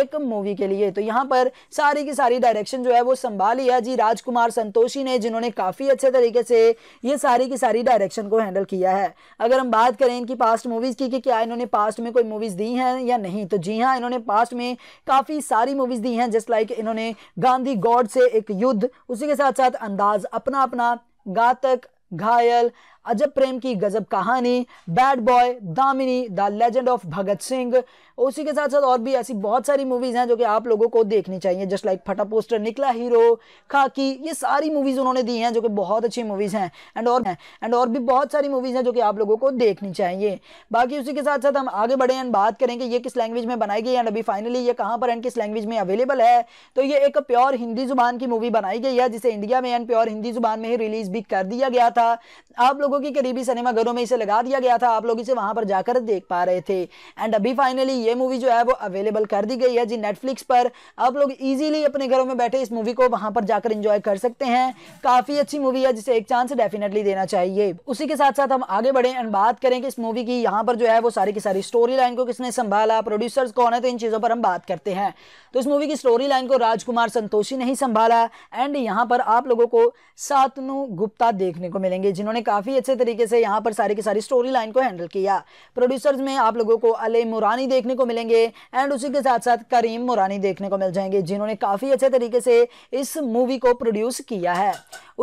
एक मूवी के लिए तो यहाँ पर सारी की सारी डायरेक्शन जो है वो संभाली है जी राजकुमार संतोषी ने जिन्होंने काफ़ी अच्छे तरीके से ये सारी की सारी डायरेक्शन को हैंडल किया है अगर हम बात करें इनकी पास्ट मूवीज़ की कि क्या इन्होंने पास्ट में कोई मूवीज़ दी हैं या नहीं तो जी हाँ इन्होंने पास्ट में काफ़ी सारी मूवीज़ दी हैं जस्ट लाइक इन्होंने गांधी गॉड से एक युद्ध उसी के साथ साथ अंदाज अपना अपना घातक घायल अजब प्रेम की गजब कहानी bad boy Damini the legend of Bhagat Singh उसी के साथ साथ और भी ऐसी बहुत सारी मूवीज़ हैं जो कि आप लोगों को देखनी चाहिए जस्ट लाइक फटा पोस्टर निकला हीरो खाकी ये सारी मूवीज़ उन्होंने दी हैं जो कि बहुत अच्छी मूवीज़ हैं एंड और हैं एंड और भी बहुत सारी मूवीज़ हैं जो कि आप लोगों को देखनी चाहिए बाकी उसी के साथ साथ हम आगे बढ़े एंड बात करें कि ये किस लैंग्वेज में बनाई गई एंड अभी फाइनली ये कहाँ पर एंड किस लैंग्वेज में अवेलेबल है तो ये एक प्योर हिंदी ज़ुबान की मूवी बनाई गई है जिसे इंडिया में एंड प्योर हिंदी ज़ुबान में ही रिलीज़ भी कर दिया गया था आप लोगों के करीबी सिनेमाघरों में इसे लगा दिया गया था आप लोग इसे वहां पर जाकर देख पा रहे थे एंड अभी फाइनली ये मूवी जो है वो अवेलेबल कर दी गई है जी नेटफ्लिक्स पर आप लोग इजीली अपने घरों में बैठे इस मूवी को वहां पर जाकर इंजॉय कर सकते हैं काफ़ी अच्छी मूवी है जिसे एक चांस डेफिनेटली देना चाहिए उसी के साथ साथ हम आगे बढ़े एंड बात करें कि इस मूवी की यहाँ पर जो है वो सारी की सारी स्टोरी लाइन को किसने संभाला प्रोड्यूसर्स कौन है तो इन चीज़ों पर हम बात करते हैं तो इस मूवी की स्टोरी लाइन को राजकुमार संतोषी ने ही संभाला एंड यहाँ पर आप लोगों को सातनु गुप्ता देखने को मिलेंगे जिन्होंने काफ़ी अच्छे तरीके से यहाँ पर सारी की सारी स्टोरी लाइन को हैंडल किया प्रोड्यूसर्स में आप लोगों को अले मुरानी देखने को मिलेंगे एंड उसी के साथ साथ करीम मुरानी देखने को मिल जाएंगे जिन्होंने काफ़ी अच्छे तरीके से इस मूवी को प्रोड्यूस किया है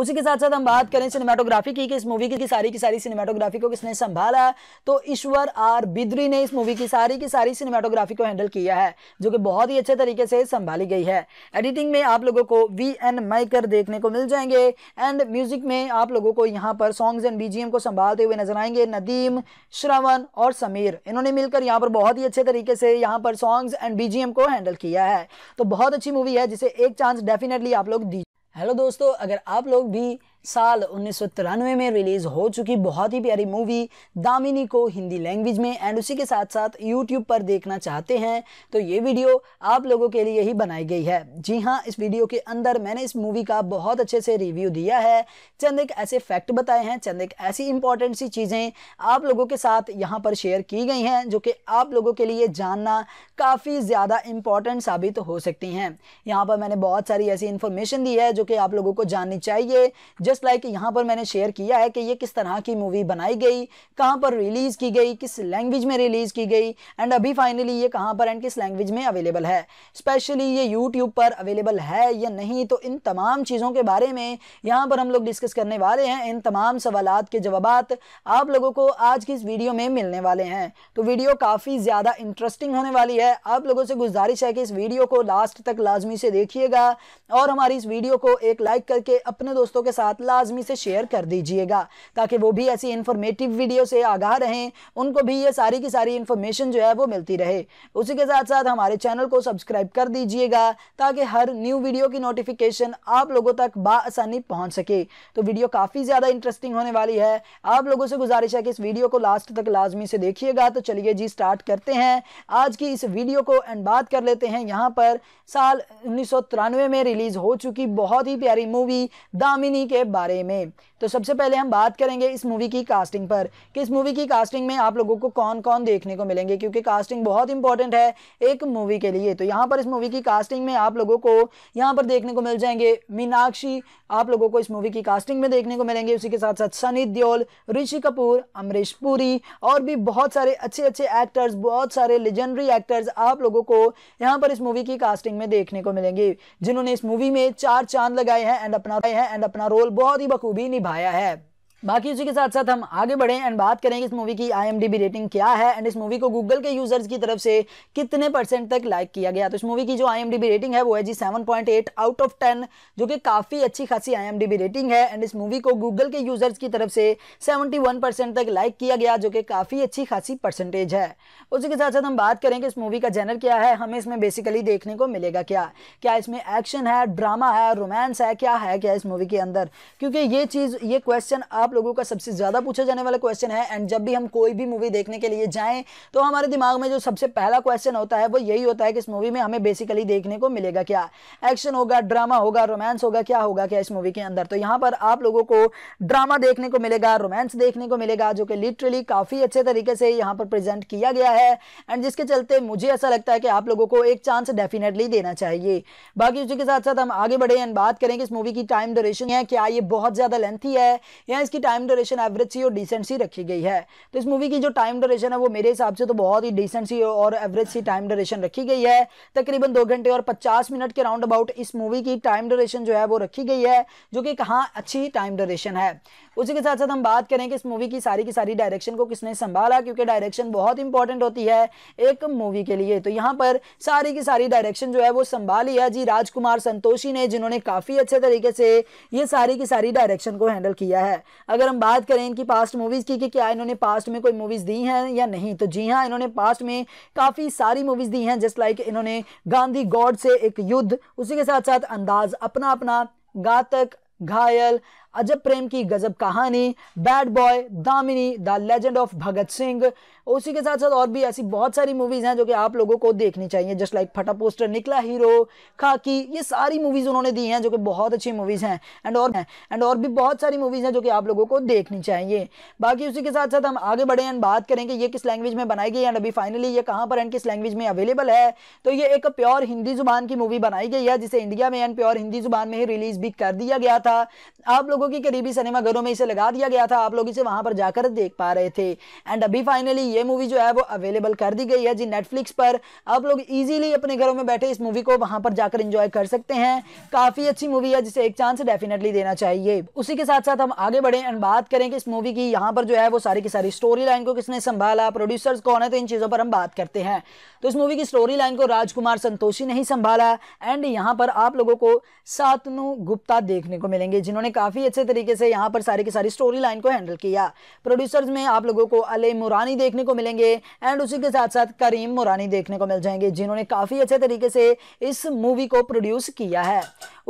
उसी के साथ साथ हम बात करें सिनेमाटोग्राफी की कि इस मूवी की, की सारी की सारी सिनेमाटोग्राफी को किसने संभाला तो ईश्वर आर बिद्री ने इस मूवी की सारी की सारी सिनेमाटोग्राफी को हैंडल किया है जो कि बहुत ही अच्छे तरीके से संभाली गई है एडिटिंग में आप लोगों को वी एन माइकर देखने को मिल जाएंगे एंड म्यूजिक में आप लोगों को यहाँ पर सॉन्ग्स एंड बीजीएम को संभालते हुए नजर आएंगे नदीम श्रवण और समीर इन्होंने मिलकर यहाँ पर बहुत ही अच्छे तरीके तरीके से यहाँ पर सॉन्ग्स एंड बीजीएम को हैंडल किया है तो बहुत अच्छी मूवी है जिसे एक चांस डेफिनेटली आप लोग दीजिए हेलो दोस्तों अगर आप लोग भी साल उन्नीस में रिलीज़ हो चुकी बहुत ही प्यारी मूवी दामिनी को हिंदी लैंग्वेज में एंड उसी के साथ साथ यूट्यूब पर देखना चाहते हैं तो ये वीडियो आप लोगों के लिए ही बनाई गई है जी हाँ इस वीडियो के अंदर मैंने इस मूवी का बहुत अच्छे से रिव्यू दिया है चंद एक ऐसे फैक्ट बताए हैं चंद एक ऐसी इंपॉर्टेंट सी चीज़ें आप लोगों के साथ यहाँ पर शेयर की गई हैं जो कि आप लोगों के लिए जानना काफ़ी ज़्यादा इंपॉर्टेंट साबित हो सकती हैं यहाँ पर मैंने बहुत सारी ऐसी इंफॉर्मेशन दी है जो कि आप लोगों को जाननी चाहिए जस्ट लाइक यहाँ पर मैंने शेयर किया है कि ये किस तरह की मूवी बनाई गई कहाँ पर रिलीज़ की गई किस लैंग्वेज में रिलीज़ की गई एंड अभी फाइनली ये कहाँ पर एंड किस लैंग्वेज में अवेलेबल है स्पेशली ये यूट्यूब पर अवेलेबल है या नहीं तो इन तमाम चीज़ों के बारे में यहाँ पर हम लोग डिस्कस करने वाले हैं इन तमाम सवाल के जवाब आप लोगों को आज की इस वीडियो में मिलने वाले हैं तो वीडियो काफ़ी ज़्यादा इंटरेस्टिंग होने वाली है आप लोगों से गुजारिश है कि इस वीडियो को लास्ट तक लाजमी से देखिएगा और हमारी इस वीडियो को एक लाइक करके अपने दोस्तों के साथ लाजमी से शेयर कर दीजिएगा ताकि वो भी ऐसी इन्फॉर्मेटिव वीडियो से आगाह रहें उनको भी ये सारी की सारी इन्फॉर्मेशन जो है वो मिलती रहे उसी के साथ साथ हमारे चैनल को सब्सक्राइब कर दीजिएगा ताकि हर न्यू वीडियो की नोटिफिकेशन आप लोगों तक बसानी पहुँच सके तो वीडियो काफ़ी ज़्यादा इंटरेस्टिंग होने वाली है आप लोगों से गुजारिश है कि इस वीडियो को लास्ट तक लाजमी से देखिएगा तो चलिए जी स्टार्ट करते हैं आज की इस वीडियो को एंड बात कर लेते हैं यहाँ पर साल उन्नीस में रिलीज़ हो चुकी बहुत ही प्यारी मूवी दामिनी के बारे में तो सबसे पहले हम बात करेंगे इस मूवी की कास्टिंग पर कि इस मूवी की कास्टिंग में आप लोगों को कौन कौन देखने को मिलेंगे क्योंकि कास्टिंग बहुत इंपॉर्टेंट है एक मूवी के लिए तो यहाँ पर इस मूवी की कास्टिंग में आप लोगों को यहाँ पर देखने को मिल जाएंगे मीनाक्षी आप लोगों को इस मूवी की कास्टिंग में देखने को मिलेंगे उसी के साथ साथ सनी देओल ऋषि कपूर अमरीश पुरी और भी बहुत सारे अच्छे अच्छे एक्टर्स बहुत सारे लेजेंडरी एक्टर्स आप लोगों को यहाँ पर इस मूवी की कास्टिंग में देखने को मिलेंगे जिन्होंने इस मूवी में चार चांद लगाए हैं एंड अपना एंड अपना रोल बहुत ही बखूबी निभाया आया है बाकी उसी के साथ साथ हम आगे बढ़े एंड बात करें कि इस मूवी की आई रेटिंग क्या है एंड इस मूवी को गूगल के यूजर्स की तरफ से कितने परसेंट तक लाइक किया गया तो इस मूवी की जो आई रेटिंग है वो है जी सेवन आउट ऑफ टेन जो कि काफ़ी अच्छी खासी आई रेटिंग है एंड इस मूवी को गूगल के यूजर्स की तरफ से सेवेंटी तक लाइक किया गया जो कि काफ़ी अच्छी खासी परसेंटेज है उसी के साथ साथ हम बात करें कि इस मूवी का जेनर क्या है हमें इसमें बेसिकली देखने को मिलेगा क्या क्या इसमें एक्शन है ड्रामा है रोमांस है क्या है क्या इस मूवी के अंदर क्योंकि ये चीज़ ये क्वेश्चन आप लोगों का सबसे ज़्यादा पूछा जाने वाला क्वेश्चन है एंड जब भी हम कोई भी मूवी देखने के लिए जाएं तो हमारे दिमाग में जो सबसे पहला क्वेश्चन होता है वो यही होता है कि इस मूवी में हमें बेसिकली देखने को मिलेगा क्या एक्शन होगा ड्रामा होगा रोमांस होगा क्या होगा क्या इस मूवी के अंदर तो यहाँ पर आप लोगों को ड्रामा देखने को मिलेगा रोमांस देखने को मिलेगा जो कि लिटरली काफ़ी अच्छे तरीके से यहाँ पर प्रेजेंट किया गया है एंड जिसके चलते मुझे ऐसा लगता है कि आप लोगों को एक चांस डेफिनेटली देना चाहिए बाकी उसी के साथ साथ हम आगे बढ़े एंड बात करें कि इस मूवी की टाइम ड्यूरेशन है क्या ये बहुत ज़्यादा लेंथी है या इसकी टाइम ड्यूरेशन एवरेज सी और डिसेंट सी रखी गई है तो इस मूवी की जो टाइम ड्यूरेशन है वो मेरे हिसाब से तो बहुत ही डिसेंट सी और एवरेज सी टाइम ड्यूरेशन रखी गई है तकरीबन दो घंटे और पचास मिनट के राउंड अबाउट इस मूवी की टाइम ड्यूरेशन जो है वो रखी गई है जो कि कहाँ अच्छी टाइम ड्यूरेशन है उसी के साथ साथ हम बात करें कि इस मूवी की सारी की सारी डायरेक्शन को किसने संभाला क्योंकि डायरेक्शन बहुत इंपॉर्टेंट होती है एक मूवी के लिए तो यहाँ पर सारी की सारी डायरेक्शन जो है वो संभाली है जी राजकुमार संतोषी ने जिन्होंने काफ़ी अच्छे तरीके से ये सारी की सारी डायरेक्शन को हैंडल किया है अगर हम बात करें इनकी पास्ट मूवीज़ की कि क्या इन्होंने पास्ट में कोई मूवीज़ दी हैं या नहीं तो जी हाँ इन्होंने पास्ट में काफ़ी सारी मूवीज़ दी हैं जस्ट लाइक इन्होंने गांधी गॉड से एक युद्ध उसी के साथ साथ अंदाज अपना अपना घातक घायल अजब प्रेम की गजब कहानी bad boy Damini the legend of Bhagat Singh उसी के साथ साथ और भी ऐसी बहुत सारी मूवीज़ हैं जो कि आप लोगों को देखनी चाहिए जस्ट लाइक फटा पोस्टर निकला हीरो खाकी ये सारी मूवीज़ उन्होंने दी हैं जो कि बहुत अच्छी मूवीज़ हैं एंड और एंड और भी बहुत सारी मूवीज़ हैं जो कि आप लोगों को देखनी चाहिए बाकी उसी के साथ साथ हम आगे बढ़े एंड बात करें कि ये किस लैंग्वेज में बनाई गई एंड अभी फाइनली ये कहाँ पर एंड किस लैंग्वेज में अवेलेबल है तो ये एक प्योर हिंदी जुबान की मूवी बनाई गई है जिसे इंडिया में एंड प्योर हिंदी जुबान में ही रिलीज़ भी कर दिया गया था आप लोगों लोगों के करीबी सिनेमा घरों में इसे लगा दिया गया था आप लोग इसे वहां पर जाकर देख पा रहे थे एंड अभी फाइनली ये मूवी जो है वो अवेलेबल कर दी गई है जी नेटफ्लिक्स पर आप लोग ईजिली अपने घरों में बैठे इस मूवी को वहां पर जाकर इंजॉय कर सकते हैं काफी अच्छी मूवी है जिसे एक चांस डेफिनेटली देना चाहिए उसी के साथ साथ हम आगे बढ़े एंड बात करें कि इस मूवी की यहाँ पर जो है वो सारी की सारी स्टोरी लाइन को किसने संभाला प्रोड्यूसर्स कौन है तो इन चीज़ों पर हम बात करते हैं तो इस मूवी की स्टोरी लाइन को राजकुमार संतोषी ने ही संभाला एंड यहाँ पर आप लोगों को सातनु गुप्ता देखने को मिलेंगे जिन्होंने काफ़ी अच्छे तरीके से यहाँ पर सारी की सारी स्टोरी लाइन को हैंडल किया प्रोड्यूसर्स में आप लोगों को अले मुरानी देखने को मिलेंगे एंड उसी के साथ साथ करीम मुरानी देखने को मिल जाएंगे जिन्होंने काफ़ी अच्छे तरीके से इस मूवी को प्रोड्यूस किया है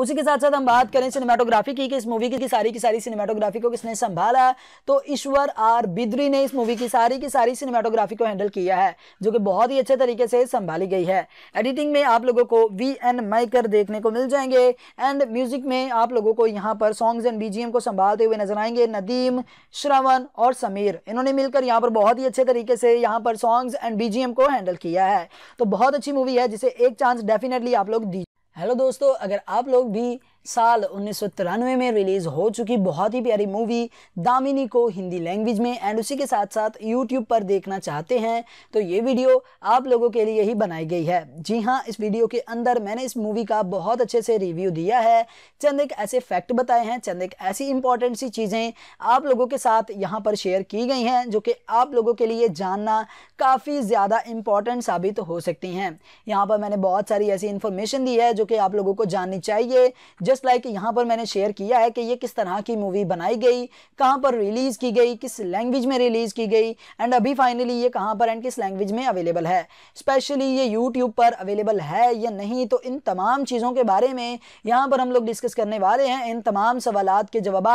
उसी के साथ साथ हम बात करें सिनेमाटोग्राफी की कि इस मूवी की सारी की सारी सिनेमाटोग्राफी को किसने संभाला तो ईश्वर आर बिद्री ने इस मूवी की सारी की सारी सिनेमाटोग्राफी को हैंडल किया है जो कि बहुत ही अच्छे तरीके से संभाली गई है एडिटिंग में आप लोगों को वी एन माइकर देखने को मिल जाएंगे एंड म्यूजिक में आप लोगों को यहाँ पर सॉन्ग्स एंड बी बीजीएम को संभालते हुए नजर आएंगे नदीम श्रवण और समीर इन्होंने मिलकर यहाँ पर बहुत ही अच्छे तरीके से यहाँ पर सॉन्ग्स एंड बीजीएम को हैंडल किया है तो बहुत अच्छी मूवी है जिसे एक चांस डेफिनेटली आप लोग दीजिए हेलो दोस्तों अगर आप लोग भी साल उन्नीस में रिलीज़ हो चुकी बहुत ही प्यारी मूवी दामिनी को हिंदी लैंग्वेज में एंड उसी के साथ साथ यूट्यूब पर देखना चाहते हैं तो ये वीडियो आप लोगों के लिए ही बनाई गई है जी हाँ इस वीडियो के अंदर मैंने इस मूवी का बहुत अच्छे से रिव्यू दिया है चंद एक ऐसे फैक्ट बताए हैं चंद एक ऐसी इंपॉर्टेंट सी चीज़ें आप लोगों के साथ यहाँ पर शेयर की गई हैं जो कि आप लोगों के लिए जानना काफ़ी ज़्यादा इंपॉर्टेंट साबित हो सकती हैं यहाँ पर मैंने बहुत सारी ऐसी इंफॉर्मेशन दी है जो कि आप लोगों को जाननी चाहिए जस्ट लाइक यहाँ पर मैंने शेयर किया है कि ये किस तरह की मूवी बनाई गई कहाँ पर रिलीज़ की गई किस लैंग्वेज में रिलीज़ की गई एंड अभी फाइनली ये कहाँ पर एंड किस लैंग्वेज में अवेलेबल है स्पेशली ये यूट्यूब पर अवेलेबल है या नहीं तो इन तमाम चीज़ों के बारे में यहाँ पर हम लोग डिस्कस करने वाले हैं इन तमाम सवाल के जवाब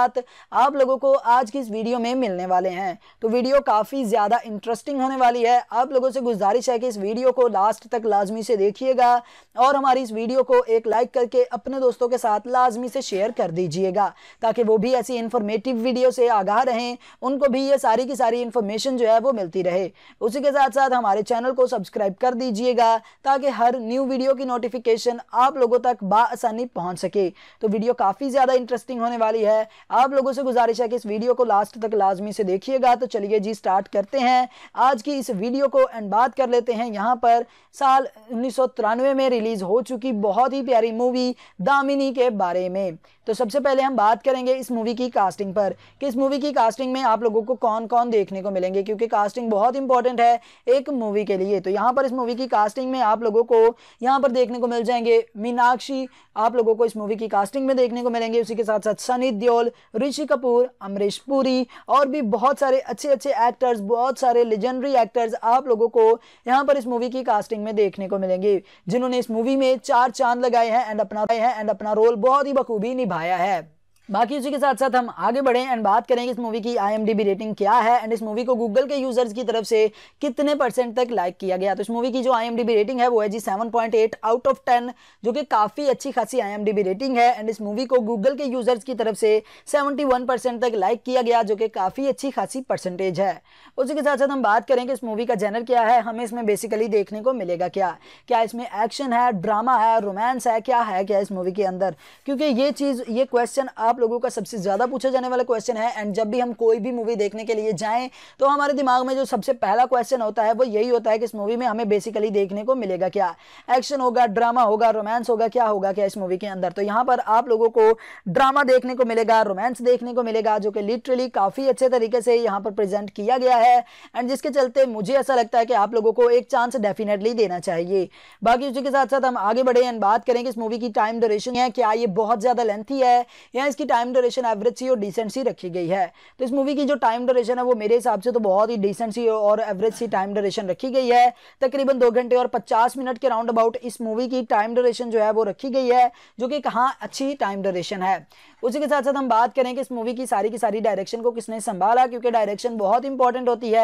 आप लोगों को आज की इस वीडियो में मिलने वाले हैं तो वीडियो काफ़ी ज़्यादा इंटरेस्टिंग होने वाली है आप लोगों से गुजारिश है कि इस वीडियो को लास्ट तक लाजमी से देखिएगा और हमारी इस वीडियो को एक लाइक करके अपने दोस्तों के साथ लाजमी से शेयर कर दीजिएगा ताकि वो भी ऐसी इन्फॉर्मेटिव वीडियो से आगाह रहें उनको भी ये सारी की सारी इन्फॉर्मेशन जो है वो मिलती रहे उसी के साथ साथ हमारे चैनल को सब्सक्राइब कर दीजिएगा ताकि हर न्यू वीडियो की नोटिफिकेशन आप लोगों तक बसानी पहुँच सके तो वीडियो काफ़ी ज़्यादा इंटरेस्टिंग होने वाली है आप लोगों से गुजारिश है कि इस वीडियो को लास्ट तक लाजमी से देखिएगा तो चलिए जी स्टार्ट करते हैं आज की इस वीडियो को एंड बात कर लेते हैं यहाँ पर साल उन्नीस में रिलीज़ हो चुकी बहुत ही प्यारी मूवी दामिनी के बारे में तो सबसे पहले हम बात करेंगे इस मूवी की कास्टिंग पर कि इस मूवी की कास्टिंग में आप लोगों को कौन कौन देखने को मिलेंगे क्योंकि कास्टिंग बहुत इंपॉर्टेंट है एक मूवी के लिए तो यहाँ पर इस मूवी की कास्टिंग में आप लोगों को यहाँ पर देखने को मिल जाएंगे मीनाक्षी आप लोगों को इस मूवी की कास्टिंग में देखने को मिलेंगे उसी के साथ साथ सनी दियोल ऋषि कपूर अमरीश पुरी और भी बहुत सारे अच्छे अच्छे एक्टर्स बहुत सारे लेजेंडरी एक्टर्स आप लोगों को यहाँ पर इस मूवी की कास्टिंग में देखने को मिलेंगे जिन्होंने इस मूवी में चार चांद लगाए हैं एंड अपना हैं एंड अपना रोल बहुत ही बखूबी निभा आया है बाकी उसी के साथ साथ हम आगे बढ़े एंड बात करेंगे इस मूवी की आईएमडीबी रेटिंग क्या है एंड इस मूवी को गूगल के यूजर्स की तरफ से कितने परसेंट तक लाइक किया गया तो इस मूवी की जो आईएमडीबी रेटिंग है वो है जी 7.8 आउट ऑफ 10 जो कि काफ़ी अच्छी खासी आईएमडीबी रेटिंग है एंड इस मूवी को गूगल के यूजर्स की तरफ से सेवेंटी परसेंट तक लाइक किया गया जो कि काफ़ी अच्छी खासी परसेंटेज है उसी के साथ साथ हम बात करें कि इस मूवी का जेनर क्या है हमें इसमें बेसिकली देखने को मिलेगा क्या क्या इसमें एक्शन है ड्रामा है रोमांस है क्या है क्या इस मूवी के अंदर क्योंकि ये चीज़ ये क्वेश्चन आप लोगों का सबसे ज़्यादा पूछा जाने वाला क्वेश्चन है एंड जब भी हम कोई भी मूवी देखने के लिए जाएँ तो हमारे दिमाग में जो सबसे पहला क्वेश्चन होता है वो यही होता है कि इस मूवी में हमें बेसिकली देखने को मिलेगा क्या एक्शन होगा ड्रामा होगा रोमांस होगा क्या होगा क्या इस मूवी के अंदर तो यहाँ पर आप लोगों को ड्रामा देखने को मिलेगा रोमांस देखने को मिलेगा जो कि लिटरली काफ़ी अच्छे तरीके से यहाँ पर प्रेजेंट किया गया है एंड जिसके चलते मुझे ऐसा लगता है कि आप लोगों को एक चांस डेफिनेटली देना चाहिए बाकी उसी के साथ साथ हम आगे बढ़े एंड बात करें कि इस मूवी की टाइम ड्यूरेशन है क्या ये बहुत ज़्यादा लेंथी है या इसकी टाइम ड्यूरेशन एवरेज सी और डिसेंट सी रखी गई है तो इस मूवी की जो टाइम ड्यूरेशन है वो मेरे हिसाब से तो बहुत ही डिसेंट सी और एवरेज सी टाइम ड्यूरेशन रखी गई है तकरीबन दो घंटे और पचास मिनट के राउंड अबाउट इस मूवी की टाइम ड्यूरेशन जो है वो रखी गई है जो कि कहाँ अच्छी टाइम ड्यूरेशन है उसी के साथ साथ हम बात करें कि इस मूवी की सारी की सारी डायरेक्शन को किसने संभाला क्योंकि डायरेक्शन बहुत इंपॉर्टेंट होती है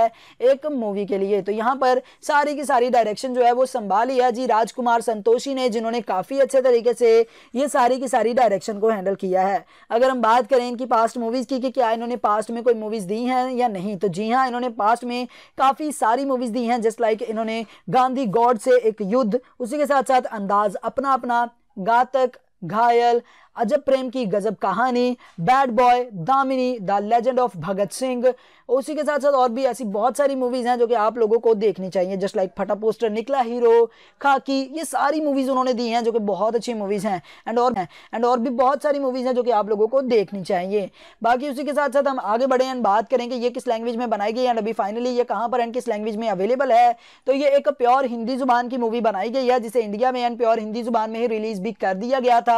एक मूवी के लिए तो यहाँ पर सारी की सारी डायरेक्शन जो है वो संभाली है जी राजकुमार संतोषी ने जिन्होंने काफ़ी अच्छे तरीके से ये सारी की सारी डायरेक्शन को हैंडल किया है अगर हम बात करें इनकी पास्ट मूवीज़ की कि क्या इन्होंने पास्ट में कोई मूवीज़ दी हैं या नहीं तो जी हाँ इन्होंने पास्ट में काफ़ी सारी मूवीज़ दी हैं जस्ट लाइक इन्होंने गांधी गॉड से एक युद्ध उसी के साथ साथ अंदाज अपना अपना घातक घायल अजब प्रेम की गजब कहानी bad boy Damini the legend of Bhagat Singh उसी के साथ साथ और भी ऐसी बहुत सारी मूवीज़ हैं जो कि आप लोगों को देखनी चाहिए जस्ट लाइक फटा पोस्टर निकला हीरो खाकी ये सारी मूवीज़ उन्होंने दी हैं जो कि बहुत अच्छी मूवीज़ हैं एंड और हैं एंड और भी बहुत सारी मूवीज़ हैं जो कि आप लोगों को देखनी चाहिए बाकी उसी के साथ साथ हम आगे बढ़े एंड बात करें कि ये किस लैंग्वेज में बनाई गई एंड अभी फाइनली ये कहाँ पर एंड किस लैंग्वेज में अवेलेबल है तो ये एक प्योर हिंदी जुबान की मूवी बनाई गई है जिसे इंडिया में एंड प्योर हिंदी जुबान में ही रिलीज भी कर दिया गया था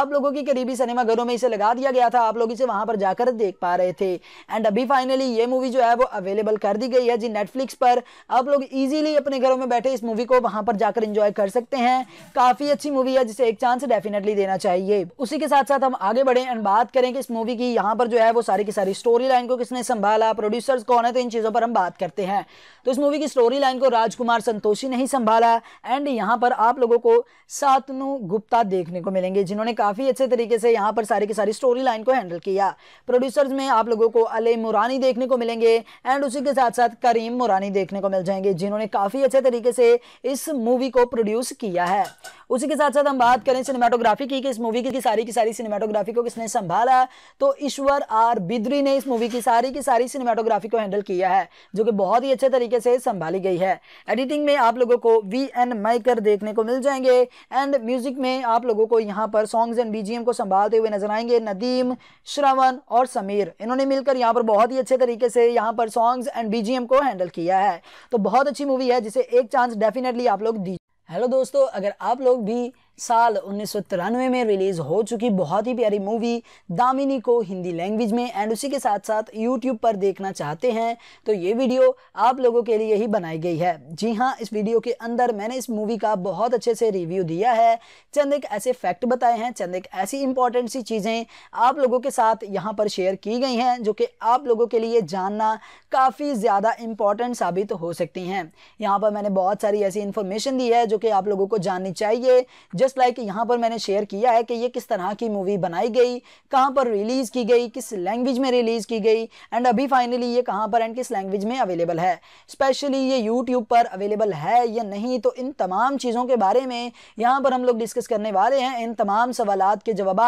आप लोगों की करीबी सिनेमाघरों में इसे लगा दिया गया था आप लोग इसे वहाँ पर जाकर देख पा रहे थे एंड अभी फाइनली ये मूवी जो है वो अवेलेबल कर दी गई है जी नेटफ्लिक्स पर आप लोग इजीली अपने घरों में बैठे इस मूवी को वहां पर जाकर इंजॉय कर सकते हैं काफ़ी अच्छी मूवी है जिसे एक चांस डेफिनेटली देना चाहिए उसी के साथ साथ हम आगे बढ़े एंड बात करें कि इस मूवी की यहाँ पर जो है वो सारी की सारी स्टोरी लाइन को किसने संभाला प्रोड्यूसर्स कौन है तो इन चीज़ों पर हम बात करते हैं तो इस मूवी की स्टोरी लाइन को राजकुमार संतोषी ने ही संभाला एंड यहाँ पर आप लोगों को सातनु गुप्ता देखने को मिलेंगे जिन्होंने काफ़ी अच्छे तरीके से यहाँ पर सारी की सारी स्टोरी लाइन को हैंडल किया प्रोड्यूसर्स में आप लोगों को अले मुरानी देखने देखने को मिलेंगे एंड उसी के साथ साथ करीम मुरानी देखने को मिल जाएंगे जिन्होंने काफ़ी अच्छे तरीके से इस मूवी को प्रोड्यूस किया है उसी के साथ साथ हम बात करें सिनेमाटोग्राफी की कि इस मूवी की सारी की सारी सिनेमाटोग्राफी को किसने संभाला तो ईश्वर आर बिद्री ने इस मूवी की सारी की सारी सिनेमाटोग्राफी को हैंडल किया है जो कि बहुत ही अच्छे तरीके से संभाली गई है एडिटिंग में आप लोगों को वी एन माइकर देखने को मिल जाएंगे एंड म्यूजिक में आप लोगों को यहाँ पर सॉन्ग्स एंड बीजीएम को संभालते हुए नजर आएंगे नदीम श्रवण और समीर इन्होंने मिलकर यहाँ पर बहुत ही अच्छे तरीके से यहाँ पर सॉन्ग्स एंड बीजीएम को हैंडल किया है तो बहुत अच्छी मूवी है जिसे एक चांस डेफिनेटली आप लोग दीजिए हेलो दोस्तों अगर आप लोग भी साल उन्नीस में रिलीज़ हो चुकी बहुत ही प्यारी मूवी दामिनी को हिंदी लैंग्वेज में एंड उसी के साथ साथ यूट्यूब पर देखना चाहते हैं तो ये वीडियो आप लोगों के लिए ही बनाई गई है जी हाँ इस वीडियो के अंदर मैंने इस मूवी का बहुत अच्छे से रिव्यू दिया है चंद एक ऐसे फैक्ट बताए हैं चंद एक ऐसी इंपॉर्टेंट सी चीज़ें आप लोगों के साथ यहाँ पर शेयर की गई हैं जो कि आप लोगों के लिए जानना काफ़ी ज़्यादा इंपॉर्टेंट साबित हो सकती हैं यहाँ पर मैंने बहुत सारी ऐसी इंफॉर्मेशन दी है जो कि आप लोगों को जाननी चाहिए जस्ट लाइक यहाँ पर मैंने शेयर किया है कि ये किस तरह की मूवी बनाई गई कहाँ पर रिलीज़ की गई किस लैंग्वेज में रिलीज़ की गई एंड अभी फाइनली ये कहाँ पर एंड किस लैंग्वेज में अवेलेबल है स्पेशली ये यूट्यूब पर अवेलेबल है या नहीं तो इन तमाम चीज़ों के बारे में यहाँ पर हम लोग डिस्कस करने वाले हैं इन तमाम सवाल के जवाब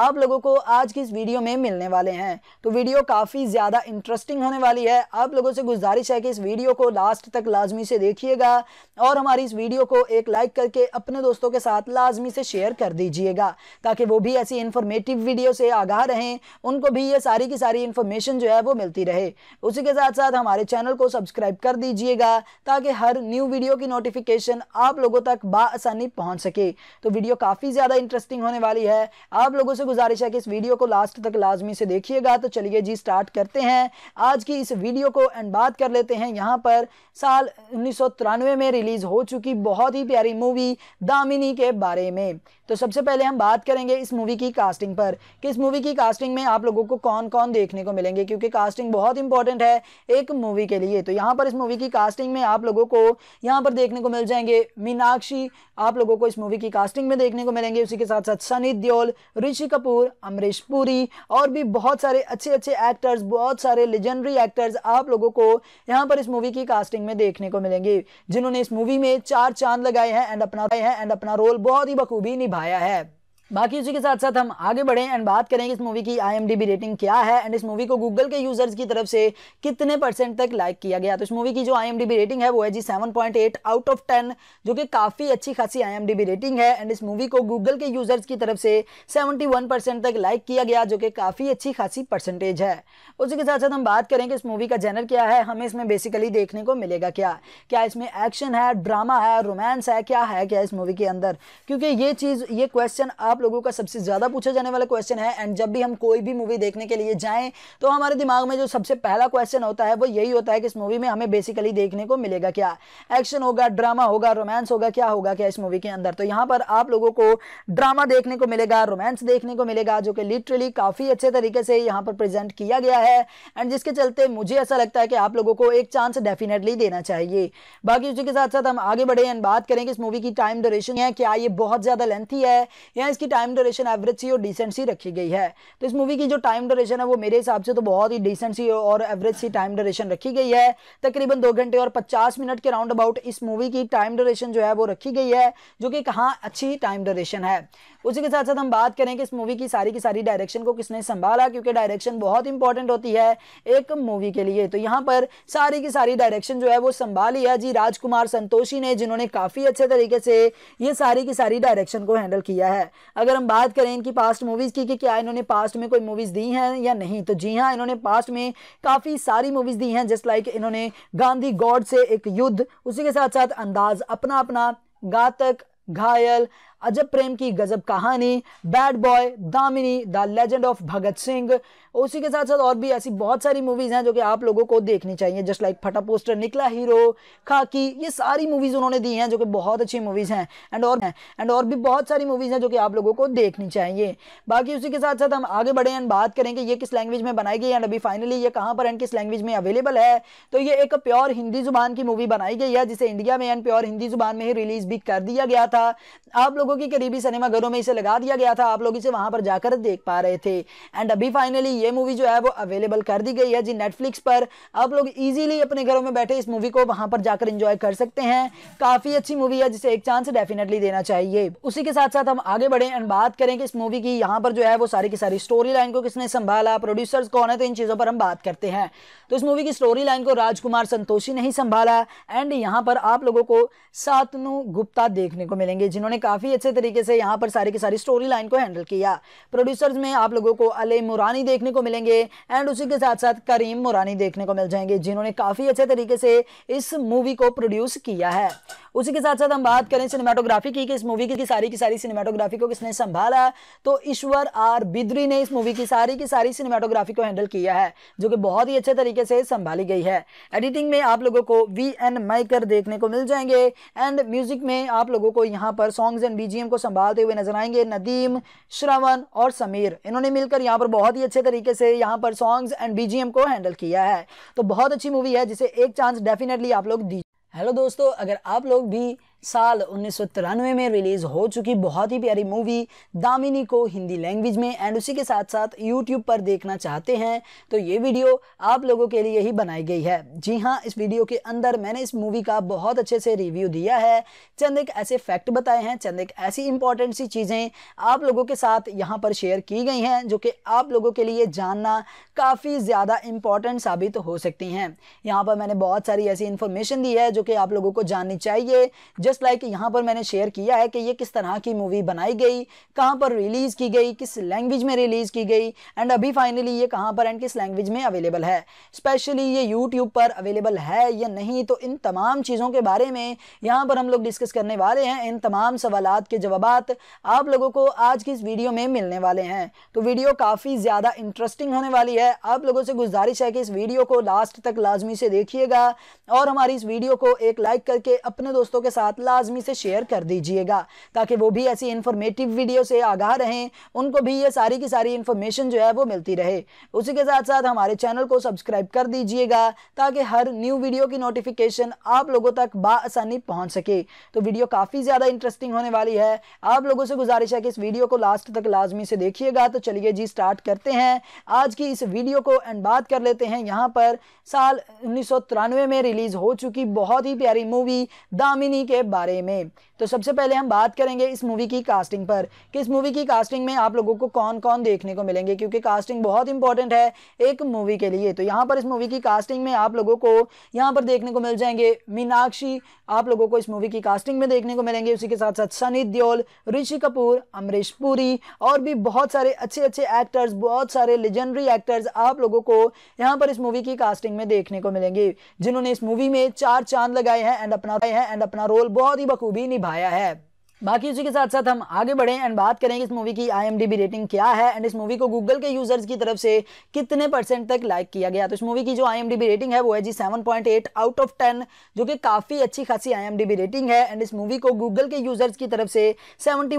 आप लोगों को आज की इस वीडियो में मिलने वाले हैं तो वीडियो काफ़ी ज़्यादा इंटरेस्टिंग होने वाली है आप लोगों से गुजारिश है कि इस वीडियो को लास्ट तक लाजमी से देखिएगा और हमारी इस वीडियो को एक लाइक करके अपने दोस्तों के साथ लाजमी से शेयर कर दीजिएगा ताकि वो भी ऐसी इन्फॉर्मेटिव वीडियो से आगाह रहें उनको भी ये सारी की सारी इन्फॉर्मेशन जो है वो मिलती रहे उसी के साथ साथ हमारे चैनल को सब्सक्राइब कर दीजिएगा ताकि हर न्यू वीडियो की नोटिफिकेशन आप लोगों तक बसानी पहुँच सके तो वीडियो काफ़ी ज़्यादा इंटरेस्टिंग होने वाली है आप लोगों से गुजारिश है कि इस वीडियो को लास्ट तक लाजमी से देखिएगा तो चलिए जी स्टार्ट करते हैं आज की इस वीडियो को एंड बात कर लेते हैं यहाँ पर साल उन्नीस में रिलीज़ हो चुकी बहुत ही प्यारी मूवी दामिनी के बारे में तो सबसे पहले हम बात करेंगे इस मूवी की कास्टिंग पर कि इस मूवी की कास्टिंग में आप लोगों को कौन कौन देखने को मिलेंगे क्योंकि कास्टिंग बहुत इंपॉर्टेंट है एक मूवी के लिए तो यहाँ पर इस मूवी की कास्टिंग में आप लोगों को यहाँ पर देखने को मिल जाएंगे मीनाक्षी आप लोगों को इस मूवी की कास्टिंग में देखने को मिलेंगे उसी के साथ साथ सनी दियोल ऋषि कपूर अमरीश पुरी और भी बहुत सारे अच्छे अच्छे एक्टर्स बहुत सारे लेजेंडरी एक्टर्स आप लोगों को यहाँ पर इस मूवी की कास्टिंग में देखने को मिलेंगे जिन्होंने इस मूवी में चार चांद लगाए हैं एंड अपना एंड अपना रोल बहुत ही बखूबी निभाया है बाकी उसी के साथ साथ हम आगे बढ़े एंड बात करें कि इस मूवी की आईएमडीबी रेटिंग क्या है एंड इस मूवी को गूगल के यूजर्स की तरफ से कितने परसेंट तक लाइक किया गया तो इस मूवी की जो आईएमडीबी रेटिंग है वो है जी 7.8 आउट ऑफ 10 जो कि काफ़ी अच्छी खासी आईएमडीबी रेटिंग है एंड इस मूवी को गूगल के यूजर्स की तरफ से सेवेंटी तक लाइक किया गया जो कि काफ़ी अच्छी खासी परसेंटेज है उसी के साथ साथ हम बात करें कि इस मूवी का जेनर क्या है हमें इसमें बेसिकली देखने को मिलेगा क्या क्या इसमें एक्शन है ड्रामा है रोमांस है क्या है क्या इस मूवी के अंदर क्योंकि ये चीज़ ये क्वेश्चन आप लोगों का सबसे ज़्यादा पूछा जाने वाला क्वेश्चन है एंड जब भी हम कोई भी मूवी देखने के लिए जाएँ तो हमारे दिमाग में जो सबसे पहला क्वेश्चन होता है वो यही होता है कि इस मूवी में हमें बेसिकली देखने को मिलेगा क्या एक्शन होगा ड्रामा होगा रोमांस होगा क्या होगा क्या इस मूवी के अंदर तो यहाँ पर आप लोगों को ड्रामा देखने को मिलेगा रोमांस देखने को मिलेगा जो कि लिटरली काफ़ी अच्छे तरीके से यहाँ पर प्रेजेंट किया गया है एंड जिसके चलते मुझे ऐसा लगता है कि आप लोगों को एक चांस डेफिनेटली देना चाहिए बाकी उसी के साथ साथ हम आगे बढ़े एंड बात करें कि इस मूवी की टाइम ड्यूरेशन है क्या ये बहुत ज़्यादा लेंथी है या इसकी टाइम ड्यूरेशन एवरेज सी और डिसेंट सी रखी गई है तो इस मूवी की जो टाइम ड्यूरेशन है वो मेरे हिसाब से तो बहुत ही डिसेंट सी और एवरेज सी टाइम ड्यूरेशन रखी गई है तकरीबन दो घंटे और पचास मिनट के राउंड अबाउट इस मूवी की टाइम ड्यूरेशन जो है वो रखी गई है जो कि कहाँ अच्छी टाइम ड्यूरेशन है उसी के साथ साथ हम बात करें कि इस मूवी की सारी की सारी डायरेक्शन को किसने संभाला क्योंकि डायरेक्शन बहुत इंपॉर्टेंट होती है एक मूवी के लिए तो यहाँ पर सारी की सारी डायरेक्शन जो है वो संभाली है जी राजकुमार संतोषी ने जिन्होंने काफ़ी अच्छे तरीके से ये सारी की सारी डायरेक्शन को हैंडल किया है अगर हम बात करें इनकी पास्ट मूवीज़ की कि क्या इन्होंने पास्ट में कोई मूवीज़ दी हैं या नहीं तो जी हाँ इन्होंने पास्ट में काफ़ी सारी मूवीज़ दी हैं जस्ट लाइक इन्होंने गांधी गॉड से एक युद्ध उसी के साथ साथ अंदाज अपना अपना घातक घायल अजब प्रेम की गजब कहानी bad boy Damini the legend of Bhagat Singh उसी के साथ साथ और भी ऐसी बहुत सारी मूवीज़ हैं जो कि आप लोगों को देखनी चाहिए जस्ट लाइक फटा पोस्टर निकला हीरो खाकी ये सारी मूवीज़ उन्होंने दी हैं जो कि बहुत अच्छी मूवीज़ हैं एंड और एंड और भी बहुत सारी मूवीज़ हैं जो कि आप लोगों को देखनी चाहिए बाकी उसी के साथ साथ हम आगे बढ़े एंड बात करें कि ये किस लैंग्वेज में बनाई गई एंड अभी फाइनली ये कहाँ पर एंड किस लैंग्वेज में अवेलेबल है तो ये एक प्योर हिंदी जुबान की मूवी बनाई गई है जिसे इंडिया में एंड प्योर हिंदी जुबान में ही रिलीज़ भी कर दिया गया था आप लोग लोगों की करीबी सिनेमा घरों में इसे लगा दिया गया था आप लोग इसे वहां पर जाकर देख पा रहे थे एंड अभी फाइनली ये मूवी जो है वो अवेलेबल कर दी गई है जी नेटफ्लिक्स पर आप लोग ईजिली अपने घरों में बैठे इस मूवी को वहां पर जाकर इंजॉय कर सकते हैं काफी अच्छी मूवी है जिसे एक चांस डेफिनेटली देना चाहिए उसी के साथ साथ हम आगे बढ़े एंड बात करें कि इस मूवी की यहाँ पर जो है वो सारी की सारी स्टोरी लाइन को किसने संभाला प्रोड्यूसर्स कौन है तो इन चीज़ों पर हम बात करते हैं तो इस मूवी की स्टोरी लाइन को राजकुमार संतोषी ने ही संभाला एंड यहाँ पर आप लोगों को सातनु गुप्ता देखने को मिलेंगे जिन्होंने काफ़ी अच्छे तरीके से यहाँ पर सारी की सारी स्टोरी लाइन को हैंडल किया प्रोड्यूसर्स में आप लोगों को अले मुरानी देखने को मिलेंगे एंड उसी के साथ साथ करीम मुरानी देखने को मिल जाएंगे जिन्होंने काफ़ी अच्छे तरीके से इस मूवी को प्रोड्यूस किया है उसी के साथ साथ हम बात करें सिनेमाटोग्राफी की कि इस मूवी की, सारी की सारी सिनेमाटोग्राफी को किसने संभाला तो ईश्वर आर बिद्री ने इस मूवी की सारी की सारी सिनेमाटोग्राफी को हैंडल किया है जो कि बहुत ही अच्छे तरीके से संभाली गई है एडिटिंग में आप लोगों को वी एन माइकर देखने को मिल जाएंगे एंड म्यूजिक में आप लोगों को यहाँ पर सॉन्ग्स एंड बी बीजीएम को संभालते हुए नजर आएंगे नदीम श्रवण और समीर इन्होंने मिलकर यहाँ पर बहुत ही अच्छे तरीके से यहाँ पर सॉन्ग्स एंड बीजीएम को हैंडल किया है तो बहुत अच्छी मूवी है जिसे एक चांस डेफिनेटली आप लोग दीजिए हेलो दोस्तों अगर आप लोग भी साल उन्नीस में रिलीज़ हो चुकी बहुत ही प्यारी मूवी दामिनी को हिंदी लैंग्वेज में एंड उसी के साथ साथ यूट्यूब पर देखना चाहते हैं तो ये वीडियो आप लोगों के लिए ही बनाई गई है जी हाँ इस वीडियो के अंदर मैंने इस मूवी का बहुत अच्छे से रिव्यू दिया है चंद एक ऐसे फैक्ट बताए हैं चंद एक ऐसी इंपॉर्टेंट सी चीज़ें आप लोगों के साथ यहाँ पर शेयर की गई हैं जो कि आप लोगों के लिए जानना काफ़ी ज़्यादा इंपॉर्टेंट साबित हो सकती हैं यहाँ पर मैंने बहुत सारी ऐसी इंफॉर्मेशन दी है जो कि आप लोगों को जाननी चाहिए जस्ट लाइक यहाँ पर मैंने शेयर किया है कि ये किस तरह की मूवी बनाई गई कहाँ पर रिलीज़ की गई किस लैंग्वेज में रिलीज़ की गई एंड अभी फाइनली ये कहाँ पर एंड किस लैंग्वेज में अवेलेबल है स्पेशली ये यूट्यूब पर अवेलेबल है या नहीं तो इन तमाम चीज़ों के बारे में यहाँ पर हम लोग डिस्कस करने वाले हैं इन तमाम सवाल के जवाब आप लोगों को आज की इस वीडियो में मिलने वाले हैं तो वीडियो काफ़ी ज़्यादा इंटरेस्टिंग होने वाली है आप लोगों से गुजारिश है कि इस वीडियो को लास्ट तक लाजमी से देखिएगा और हमारी इस वीडियो को एक लाइक करके अपने दोस्तों के साथ लाजमी से शेयर कर दीजिएगा ताकि वो भी ऐसी इन्फॉर्मेटिव वीडियो से आगाह रहें उनको भी ये सारी की सारी इन्फॉर्मेशन जो है वो मिलती रहे उसी के साथ साथ हमारे चैनल को सब्सक्राइब कर दीजिएगा ताकि हर न्यू वीडियो की नोटिफिकेशन आप लोगों तक बसानी पहुँच सके तो वीडियो काफ़ी ज़्यादा इंटरेस्टिंग होने वाली है आप लोगों से गुजारिश है कि इस वीडियो को लास्ट तक लाजमी से देखिएगा तो चलिए जी स्टार्ट करते हैं आज की इस वीडियो को एंड बात कर लेते हैं यहाँ पर साल उन्नीस में रिलीज़ हो चुकी बहुत ही प्यारी मूवी दामिनी के बारे में तो सबसे पहले हम बात करेंगे इस मूवी की कास्टिंग पर कि इस मूवी की कास्टिंग में आप लोगों को कौन कौन देखने को मिलेंगे क्योंकि कास्टिंग बहुत इंपॉर्टेंट है एक मूवी के लिए तो यहाँ पर इस मूवी की कास्टिंग में आप लोगों को यहाँ पर देखने को मिल जाएंगे मीनाक्षी आप लोगों को इस मूवी की कास्टिंग में देखने को मिलेंगे उसी के साथ साथ सनी दियोल ऋषि कपूर अमरीश पुरी और भी बहुत सारे अच्छे अच्छे एक्टर्स बहुत सारे लेजेंडरी एक्टर्स आप लोगों को यहाँ पर इस मूवी की कास्टिंग में देखने को मिलेंगे जिन्होंने इस मूवी में चार चांद लगाए हैं एंड अपना है एंड अपना रोल बहुत ही बखूबी निभा आया है बाकी उसी के साथ साथ हम आगे बढ़े एंड बात करें कि इस मूवी की आई रेटिंग क्या है एंड इस मूवी को गूगल के यूजर्स की तरफ से कितने परसेंट तक लाइक किया गया तो इस मूवी की जो आई रेटिंग है वो है जी 7.8 आउट ऑफ 10 जो कि काफ़ी अच्छी खासी आई रेटिंग है एंड इस मूवी को गूगल के यूजर्स की तरफ से सेवेंटी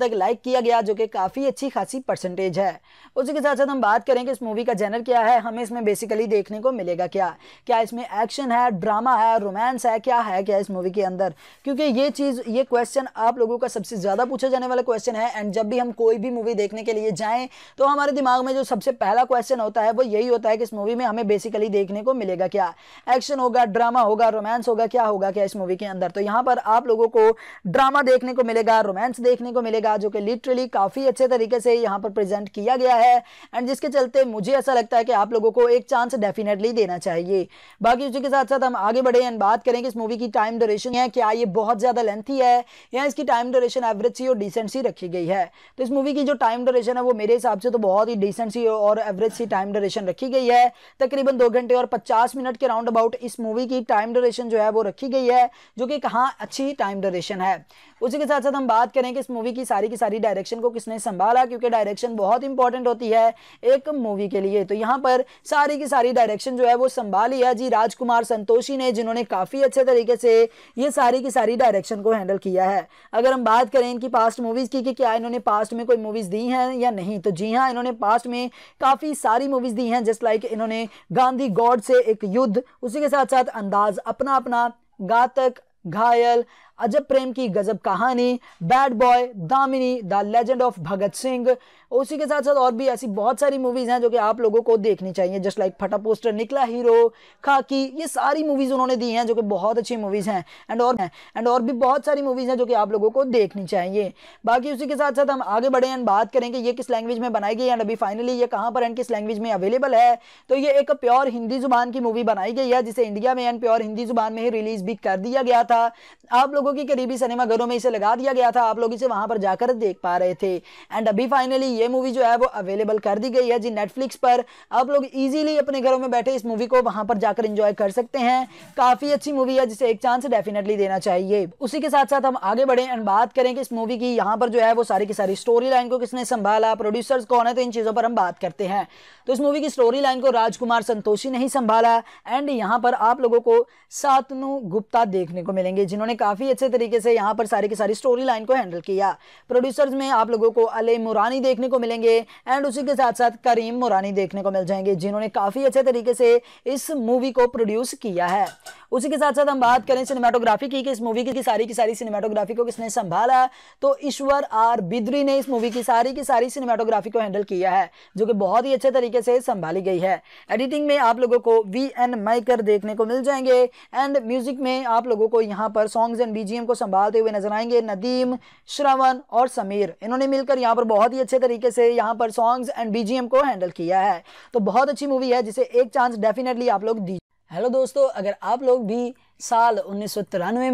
तक लाइक किया गया जो कि काफ़ी अच्छी खासी परसेंटेज है उसी के साथ साथ हम बात करें कि इस मूवी का जेनर क्या है हमें इसमें बेसिकली देखने को मिलेगा क्या क्या इसमें एक्शन है ड्रामा है रोमांस है क्या है क्या इस मूवी के अंदर क्योंकि ये चीज़ ये क्वेश्चन आप आप लोगों का सबसे ज़्यादा पूछा जाने वाला क्वेश्चन है एंड जब भी हम कोई भी मूवी देखने के लिए जाए तो हमारे दिमाग में जो सबसे पहला क्वेश्चन होता है वो यही होता है कि इस मूवी में हमें बेसिकली देखने को मिलेगा क्या एक्शन होगा ड्रामा होगा रोमांस होगा क्या होगा क्या इस मूवी के अंदर तो यहाँ पर आप लोगों को ड्रामा देखने को मिलेगा रोमांस देखने को मिलेगा जो कि लिटरली काफ़ी अच्छे तरीके से यहाँ पर प्रेजेंट किया गया है एंड जिसके चलते मुझे ऐसा लगता है कि आप लोगों को एक चांस डेफिनेटली देना चाहिए बाकी उसी के साथ साथ हम आगे बढ़े एंड बात करें कि इस मूवी की टाइम ड्यूरेशन है क्या ये बहुत ज़्यादा लेंथी है या इसकी टाइम ड्यूरेशन एवरेज सी और डिसेंट सी रखी गई है तो इस मूवी की जो टाइम ड्यूरेशन है वो मेरे हिसाब से तो बहुत ही डिसेंट सी और एवरेज सी टाइम ड्यूरेशन रखी गई है तकरीबन दो घंटे और पचास मिनट के राउंड अबाउट इस मूवी की टाइम ड्यूरेशन जो है वो रखी गई है जो कि कहाँ अच्छी टाइम ड्यूरेशन है उसी के साथ साथ हम बात करें कि इस मूवी की सारी की सारी डायरेक्शन को किसने संभाला क्योंकि डायरेक्शन बहुत इंपॉर्टेंट होती है एक मूवी के लिए तो यहाँ पर सारी की सारी डायरेक्शन जो है वो संभाली है जी राजकुमार संतोषी ने जिन्होंने काफ़ी अच्छे तरीके से ये सारी की सारी डायरेक्शन को हैंडल किया है अगर हम बात करें इनकी पास्ट मूवीज़ की कि क्या इन्होंने पास्ट में कोई मूवीज़ दी हैं या नहीं तो जी हाँ इन्होंने पास्ट में काफ़ी सारी मूवीज़ दी हैं जस्ट लाइक इन्होंने गांधी गॉड से एक युद्ध उसी के साथ साथ अंदाज अपना अपना घातक घायल अजब प्रेम की गजब कहानी bad boy Damini the legend of Bhagat Singh उसी के साथ साथ और भी ऐसी बहुत सारी मूवीज़ हैं जो कि आप लोगों को देखनी चाहिए जस्ट लाइक फटा पोस्टर निकला हीरो खाकी ये सारी मूवीज़ उन्होंने दी हैं जो कि बहुत अच्छी मूवीज़ हैं एंड और हैं एंड और भी बहुत सारी मूवीज़ हैं जो कि आप लोगों को देखनी चाहिए बाकी उसी के साथ साथ हम आगे बढ़े एंड बात करेंगे ये किस लैंग्वेज में बनाई गई एंड अभी फाइनली ये कहाँ पर एंड किस लैंग्वेज में अवेलेबल है तो ये एक प्योर हिंदी ज़ुबान की मूवी बनाई गई है जिसे इंडिया में एंड प्योर हिंदी ज़ुबान में ही रिलीज़ भी कर दिया गया था आप लोगों के करीबी सिनेमाघरों में इसे लगा दिया गया था आप लोग इसे वहां पर जाकर देख पा रहे थे एंड अभी फाइनली ये मूवी जो है वो अवेलेबल कर दी गई है जी नेटफ्लिक्स पर आप लोग इजीली अपने घरों में बैठे इस मूवी को वहां पर जाकर इंजॉय कर सकते हैं काफ़ी अच्छी मूवी है जिसे एक चांस डेफिनेटली देना चाहिए उसी के साथ साथ हम आगे बढ़े एंड बात करें कि इस मूवी की यहाँ पर जो है वो सारी की सारी स्टोरी लाइन को किसने संभाला प्रोड्यूसर्स कौन है तो इन चीज़ों पर हम बात करते हैं तो इस मूवी की स्टोरी लाइन को राजकुमार संतोषी ने ही संभाला एंड यहाँ पर आप लोगों को सातनु गुप्ता देखने को मिलेंगे जिन्होंने काफ़ी अच्छे तरीके से यहाँ पर सारी की सारी स्टोरी लाइन को हैंडल किया प्रोड्यूसर्स में आप लोगों को अले मुरानी देखने देखने को मिलेंगे एंड उसी के साथ साथ करीम मुरानी देखने को मिल जाएंगे जिन्होंने काफ़ी अच्छे तरीके से इस मूवी को प्रोड्यूस किया है उसी के साथ साथ हम बात करें सिनेमाटोग्राफी की कि इस मूवी की, सारी की सारी सिनेमाटोग्राफी को किसने संभाला तो ईश्वर आर बिद्री ने इस मूवी की सारी की सारी सिनेमाटोग्राफी को हैंडल किया है जो कि बहुत ही अच्छे तरीके से संभाली गई है एडिटिंग में आप लोगों को वी एन माइकर देखने को मिल जाएंगे एंड म्यूजिक में आप लोगों को यहाँ पर सॉन्ग्स एंड बीजीएम को संभालते हुए नजर आएंगे नदीम श्रवण और समीर इन्होंने मिलकर यहाँ पर बहुत ही अच्छे तरीके तरीके से यहाँ पर सॉन्ग्स एंड बीजीएम को हैंडल किया है तो बहुत अच्छी मूवी है जिसे एक चांस डेफिनेटली आप लोग दीजिए हेलो दोस्तों अगर आप लोग भी साल उन्नीस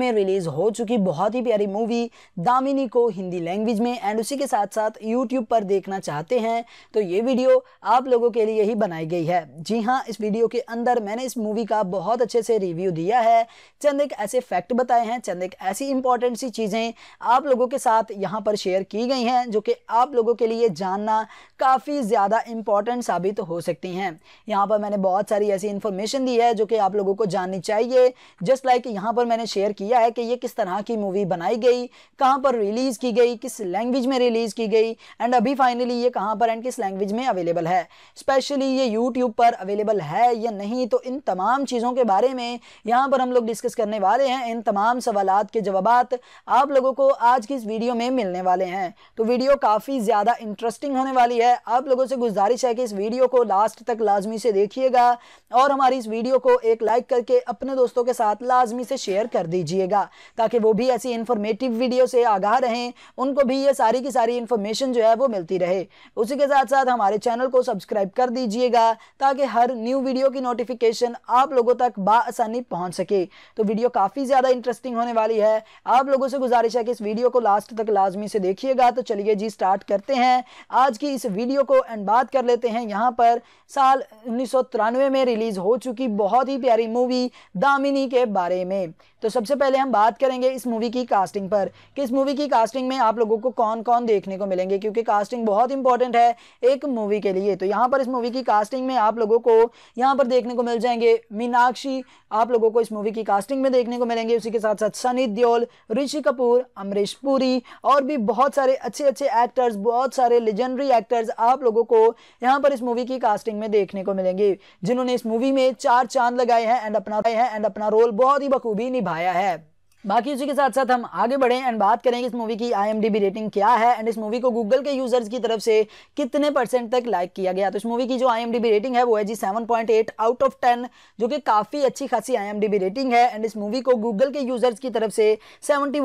में रिलीज़ हो चुकी बहुत ही प्यारी मूवी दामिनी को हिंदी लैंग्वेज में एंड उसी के साथ साथ यूट्यूब पर देखना चाहते हैं तो ये वीडियो आप लोगों के लिए ही बनाई गई है जी हाँ इस वीडियो के अंदर मैंने इस मूवी का बहुत अच्छे से रिव्यू दिया है चंद एक ऐसे फैक्ट बताए हैं चंद एक ऐसी इंपॉर्टेंट सी चीज़ें आप लोगों के साथ यहाँ पर शेयर की गई हैं जो कि आप लोगों के लिए जानना काफ़ी ज़्यादा इंपॉर्टेंट साबित हो सकती हैं यहाँ पर मैंने बहुत सारी ऐसी इंफॉर्मेशन दी है जो कि आप लोगों को जाननी चाहिए जस्ट लाइक यहाँ पर मैंने शेयर किया है कि ये किस तरह की मूवी बनाई गई कहाँ पर रिलीज़ की गई किस लैंग्वेज में रिलीज़ की गई एंड अभी फाइनली ये कहाँ पर एंड किस लैंग्वेज में अवेलेबल है स्पेशली ये यूट्यूब पर अवेलेबल है या नहीं तो इन तमाम चीज़ों के बारे में यहाँ पर हम लोग डिस्कस करने वाले हैं इन तमाम सवाल के जवाब आप लोगों को आज की इस वीडियो में मिलने वाले हैं तो वीडियो काफ़ी ज़्यादा इंटरेस्टिंग होने वाली है आप लोगों से गुजारिश है कि इस वीडियो को लास्ट तक लाजमी से देखिएगा और हमारी इस वीडियो को एक लाइक करके अपने दोस्तों के साथ लाजमी से शेयर कर दीजिएगा ताकि वो भी ऐसी इन्फॉर्मेटिव वीडियो से आगाह रहें उनको भी ये सारी की सारी इन्फॉर्मेशन जो है वो मिलती रहे उसी के साथ साथ हमारे चैनल को सब्सक्राइब कर दीजिएगा ताकि हर न्यू वीडियो की नोटिफिकेशन आप लोगों तक बसानी पहुँच सके तो वीडियो काफ़ी ज़्यादा इंटरेस्टिंग होने वाली है आप लोगों से गुजारिश है कि इस वीडियो को लास्ट तक लाजमी से देखिएगा तो चलिए जी स्टार्ट करते हैं आज की इस वीडियो को एंड बात कर लेते हैं यहाँ पर साल उन्नीस में रिलीज़ हो चुकी बहुत ही प्यारी मूवी दामिनी के बारे में तो सबसे पहले हम बात करेंगे इस मूवी की कास्टिंग पर कि इस मूवी की कास्टिंग में आप लोगों को कौन कौन देखने को मिलेंगे क्योंकि कास्टिंग बहुत इंपॉर्टेंट है एक मूवी के लिए तो यहाँ पर इस मूवी की कास्टिंग में आप लोगों को यहाँ पर देखने को मिल जाएंगे मीनाक्षी आप लोगों को इस मूवी की कास्टिंग में देखने को मिलेंगे उसी के साथ साथ सनी दियोल ऋषि कपूर अमरीश पुरी और भी बहुत सारे अच्छे अच्छे एक्टर्स बहुत सारे लेजेंडरी एक्टर्स आप लोगों को यहाँ पर इस मूवी की कास्टिंग में देखने को मिलेंगे जिन्होंने इस मूवी में चार चांद लगाए हैं एंड अपना एंड अपना रोल बहुत ही बखूबी निभाया है बाकी उसी के साथ साथ हम आगे बढ़े एंड बात करें कि इस मूवी की आईएमडीबी रेटिंग क्या है एंड इस मूवी को गूगल के यूजर्स की तरफ से कितने परसेंट तक लाइक किया गया तो इस मूवी की जो आईएमडीबी रेटिंग है वो है जी 7.8 आउट ऑफ 10 जो कि काफ़ी अच्छी खासी आईएमडीबी रेटिंग है एंड इस मूवी को गूगल के यूजर्स की तरफ से सेवेंटी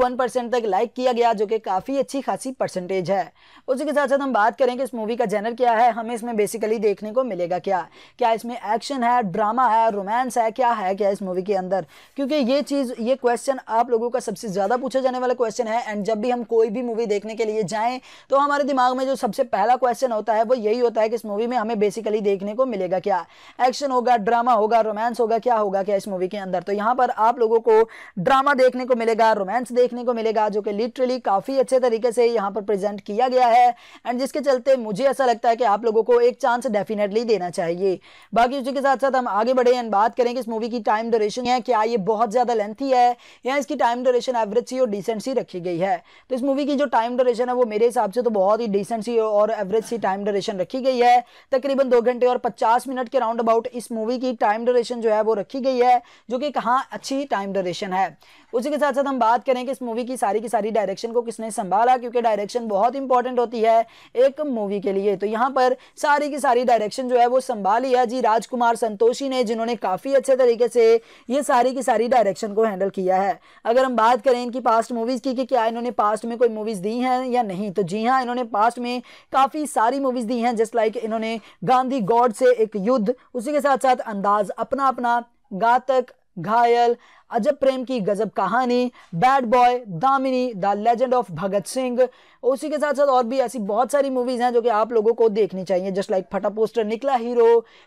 तक लाइक किया गया जो कि काफ़ी अच्छी खासी परसेंटेज है उसी के साथ साथ हम बात करें कि इस मूवी का जेनर क्या है हमें इसमें बेसिकली देखने को मिलेगा क्या क्या इसमें एक्शन है ड्रामा है रोमांस है क्या है क्या इस मूवी के अंदर क्योंकि ये चीज़ ये क्वेश्चन आप आप लोगों का सबसे ज़्यादा पूछा जाने वाला क्वेश्चन है एंड जब भी हम कोई भी मूवी देखने के लिए जाएँ तो हमारे दिमाग में जो सबसे पहला क्वेश्चन होता है वो यही होता है कि इस मूवी में हमें बेसिकली देखने को मिलेगा क्या एक्शन होगा ड्रामा होगा रोमांस होगा क्या होगा क्या इस मूवी के अंदर तो यहाँ पर आप लोगों को ड्रामा देखने को मिलेगा रोमांस देखने को मिलेगा जो कि लिटरली काफ़ी अच्छे तरीके से यहाँ पर प्रेजेंट किया गया है एंड जिसके चलते मुझे ऐसा लगता है कि आप लोगों को एक चांस डेफिनेटली देना चाहिए बाकी उसी के साथ साथ हम आगे बढ़े एंड बात करें कि इस मूवी की टाइम ड्यूरेशन है क्या ये बहुत ज़्यादा लेंथी है या इसकी टाइम ड्यूरेशन एवरेज सी और डिसेंट सी रखी गई है तो इस मूवी की जो टाइम ड्यूरेशन है वो मेरे हिसाब से तो बहुत ही डिसेंट सी और एवरेज सी टाइम ड्यूरेशन रखी गई है तकरीबन दो घंटे और पचास मिनट के राउंड अबाउट इस मूवी की टाइम ड्यूरेशन जो है वो रखी गई है जो कि कहाँ अच्छी टाइम ड्यूरेशन है उसी के साथ साथ हम बात करें कि इस मूवी की सारी की सारी डायरेक्शन को किसने संभाला क्योंकि डायरेक्शन बहुत इंपॉर्टेंट होती है एक मूवी के लिए तो यहाँ पर सारी की सारी डायरेक्शन जो है वो संभाली है जी राजकुमार संतोषी ने जिन्होंने काफ़ी अच्छे तरीके से ये सारी की सारी डायरेक्शन को हैंडल किया है अगर हम बात करें इनकी पास्ट मूवीज़ की कि क्या इन्होंने पास्ट में कोई मूवीज़ दी हैं या नहीं तो जी हाँ इन्होंने पास्ट में काफ़ी सारी मूवीज़ दी हैं जस्ट लाइक इन्होंने गांधी गॉड से एक युद्ध उसी के साथ साथ अंदाज अपना अपना घातक घायल अजब प्रेम की गजब कहानी bad boy Damini the legend of Bhagat Singh उसी के साथ साथ और भी ऐसी बहुत सारी मूवीज़ हैं जो कि आप लोगों को देखनी चाहिए जस्ट लाइक फटा पोस्टर निकला हीरो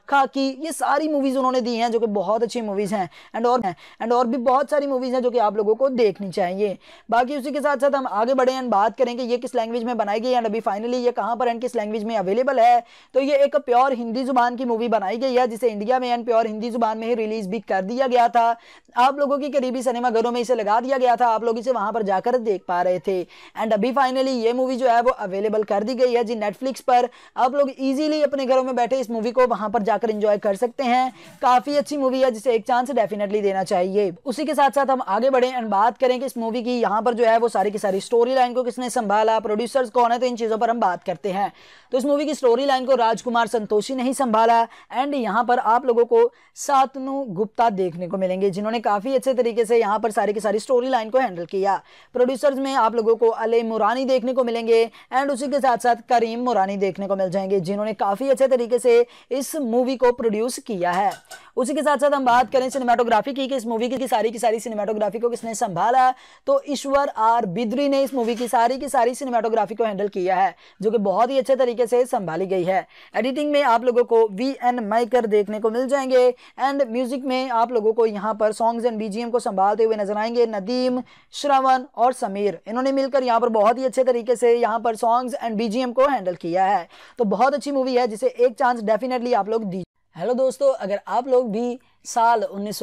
खाकी ये सारी मूवीज़ उन्होंने दी हैं जो कि बहुत अच्छी मूवीज़ हैं एंड और हैं एंड और भी बहुत सारी मूवीज़ हैं जो कि आप लोगों को देखनी चाहिए बाकी उसी के साथ साथ हम आगे बढ़े एंड बात करेंगे ये किस लैंग्वेज में बनाई गई एंड अभी फाइनली ये कहाँ पर एंड किस लैंग्वेज में अवेलेबल है तो ये एक प्योर हिंदी ज़ुबान की मूवी बनाई गई है जिसे इंडिया में एंड प्योर हिंदी ज़ुबान में ही रिलीज़ भी कर दिया गया था आप लोगों की करीबी सिनेमाघरों में इसे लगा दिया गया था आप लोग इसे वहां पर जाकर देख पा रहे थे एंड अभी फाइनली ये मूवी जो है वो अवेलेबल कर दी गई है जी नेटफ्लिक्स पर आप लोग इजीली अपने घरों में बैठे इस मूवी को वहां पर जाकर इंजॉय कर सकते हैं काफ़ी अच्छी मूवी है जिसे एक चांस डेफिनेटली देना चाहिए उसी के साथ साथ हम आगे बढ़े एंड बात करें कि इस मूवी की यहाँ पर जो है वो सारी की सारी स्टोरी लाइन को किसने संभाला प्रोड्यूसर्स कौन है तो इन चीज़ों पर हम बात करते हैं तो इस मूवी की स्टोरी लाइन को राजकुमार संतोषी ने ही संभाला एंड यहाँ पर आप लोगों को सातनु गुप्ता देखने को मिलेंगे जिन्होंने काफ़ी अच्छे तरीके से यहाँ पर सारी की सारी स्टोरी लाइन को हैंडल किया प्रोड्यूसर्स में आप लोगों को अले मुरानी देखने देखने को मिलेंगे एंड उसी के साथ साथ करीम मुरानी देखने को मिल जाएंगे जिन्होंने काफ़ी अच्छे तरीके से इस मूवी को प्रोड्यूस किया है उसी के साथ साथ हम बात करें सिनेमाटोग्राफी की कि इस मूवी की, की सारी की सारी सिनेमाटोग्राफी को किसने संभाला तो ईश्वर आर बिद्री ने इस मूवी की सारी की सारी सिनेमाटोग्राफी को हैंडल किया है जो कि बहुत ही अच्छे तरीके से संभाली गई है एडिटिंग में आप लोगों को वी एन माइकर देखने को मिल जाएंगे एंड म्यूजिक में आप लोगों को यहाँ पर सॉन्ग्स एंड बीजीएम को संभालते हुए नजर आएंगे नदीम श्रवण और समीर इन्होंने मिलकर यहाँ पर बहुत ही अच्छे तरीके तरीके से यहाँ पर सॉन्ग्स एंड बीजीएम को हैंडल किया है तो बहुत अच्छी मूवी है जिसे एक चांस डेफिनेटली आप लोग दीजिए हेलो दोस्तों अगर आप लोग भी साल उन्नीस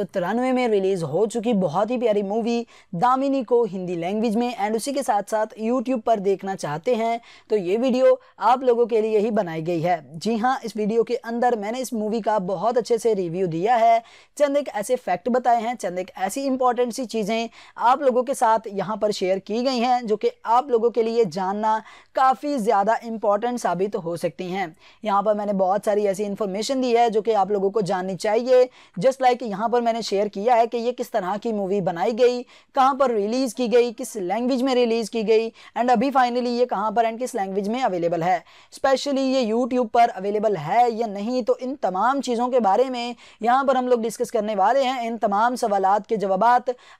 में रिलीज़ हो चुकी बहुत ही प्यारी मूवी दामिनी को हिंदी लैंग्वेज में एंड उसी के साथ साथ यूट्यूब पर देखना चाहते हैं तो ये वीडियो आप लोगों के लिए ही बनाई गई है जी हाँ इस वीडियो के अंदर मैंने इस मूवी का बहुत अच्छे से रिव्यू दिया है चंद एक ऐसे फैक्ट बताए हैं चंद एक ऐसी इंपॉर्टेंट सी चीज़ें आप लोगों के साथ यहाँ पर शेयर की गई हैं जो कि आप लोगों के लिए जानना काफ़ी ज़्यादा इंपॉर्टेंट साबित हो सकती हैं यहाँ पर मैंने बहुत सारी ऐसी इंफॉर्मेशन दी है जो कि आप लोगों को जाननी चाहिए जस्ट लाइक यहाँ पर मैंने शेयर किया है कि ये किस तरह की मूवी बनाई गई कहाँ पर रिलीज़ की गई किस लैंग्वेज में रिलीज़ की गई एंड अभी फाइनली ये कहाँ पर एंड किस लैंग्वेज में अवेलेबल है स्पेशली ये यूट्यूब पर अवेलेबल है या नहीं तो इन तमाम चीज़ों के बारे में यहाँ पर हम लोग डिस्कस करने वाले हैं इन तमाम सवाल के जवाब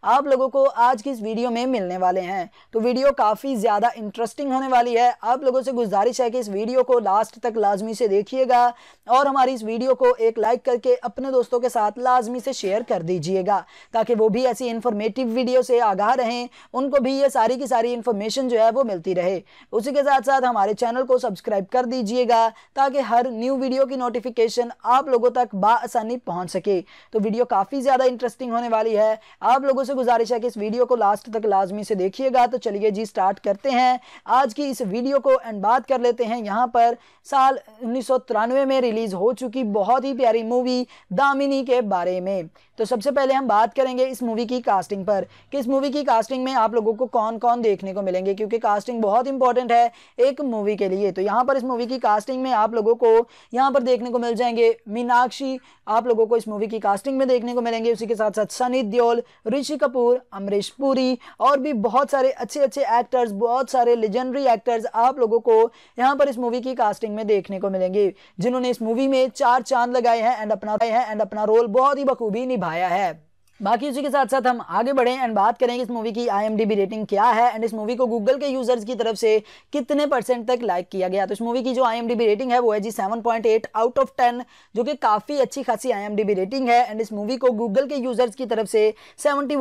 आप लोगों को आज की इस वीडियो में मिलने वाले हैं तो वीडियो काफ़ी ज़्यादा इंटरेस्टिंग होने वाली है आप लोगों से गुजारिश है कि इस वीडियो को लास्ट तक लाजमी से देखिएगा और हमारी इस वीडियो को एक लाइक करके अपने दोस्तों के साथ लाजमी से शेयर कर दीजिएगा ताकि वो भी ऐसी इन्फॉर्मेटिव वीडियो से आगाह रहें उनको भी ये सारी की सारी इन्फॉर्मेशन जो है वो मिलती रहे उसी के साथ साथ हमारे चैनल को सब्सक्राइब कर दीजिएगा ताकि हर न्यू वीडियो की नोटिफिकेशन आप लोगों तक बासानी पहुँच सके तो वीडियो काफ़ी ज़्यादा इंटरेस्टिंग होने वाली है आप लोगों से गुजारिश है कि इस वीडियो को लास्ट तक लाजमी से देखिएगा तो चलिए जी स्टार्ट करते हैं आज की इस वीडियो को एंड बात कर लेते हैं यहाँ पर साल उन्नीस में रिलीज़ हो चुकी बहुत ही प्यारी मूवी दामिनी के बारे में तो सबसे पहले हम बात करेंगे इस मूवी की कास्टिंग पर कि इस मूवी की कास्टिंग में आप लोगों को कौन कौन देखने को मिलेंगे क्योंकि कास्टिंग बहुत इंपॉर्टेंट है एक मूवी के लिए तो यहाँ पर इस मूवी की कास्टिंग में आप लोगों को यहाँ पर देखने को मिल जाएंगे मीनाक्षी आप लोगों को इस मूवी की कास्टिंग में देखने को मिलेंगे उसी के साथ साथ सनी दियोल ऋषि कपूर अमरीश पुरी और भी बहुत सारे अच्छे अच्छे एक्टर्स बहुत सारे लेजेंडरी एक्टर्स आप लोगों को यहाँ पर इस मूवी की कास्टिंग में देखने को मिलेंगे जिन्होंने इस मूवी में चार चांद लगाए हैं एंड अपना है एंड अपना रोल बहुत ही बखूबी निभा आया है बाकी उसी के साथ साथ हम आगे बढ़े एंड बात करेंगे इस मूवी की आई रेटिंग क्या है एंड इस मूवी को गूगल के यूजर्स की तरफ से कितने परसेंट तक लाइक किया गया तो इस मूवी की जो आई रेटिंग है वो है जी 7.8 आउट ऑफ 10 जो कि काफ़ी अच्छी खासी आई रेटिंग है एंड इस मूवी को गूगल के यूजर्स की तरफ से सेवेंटी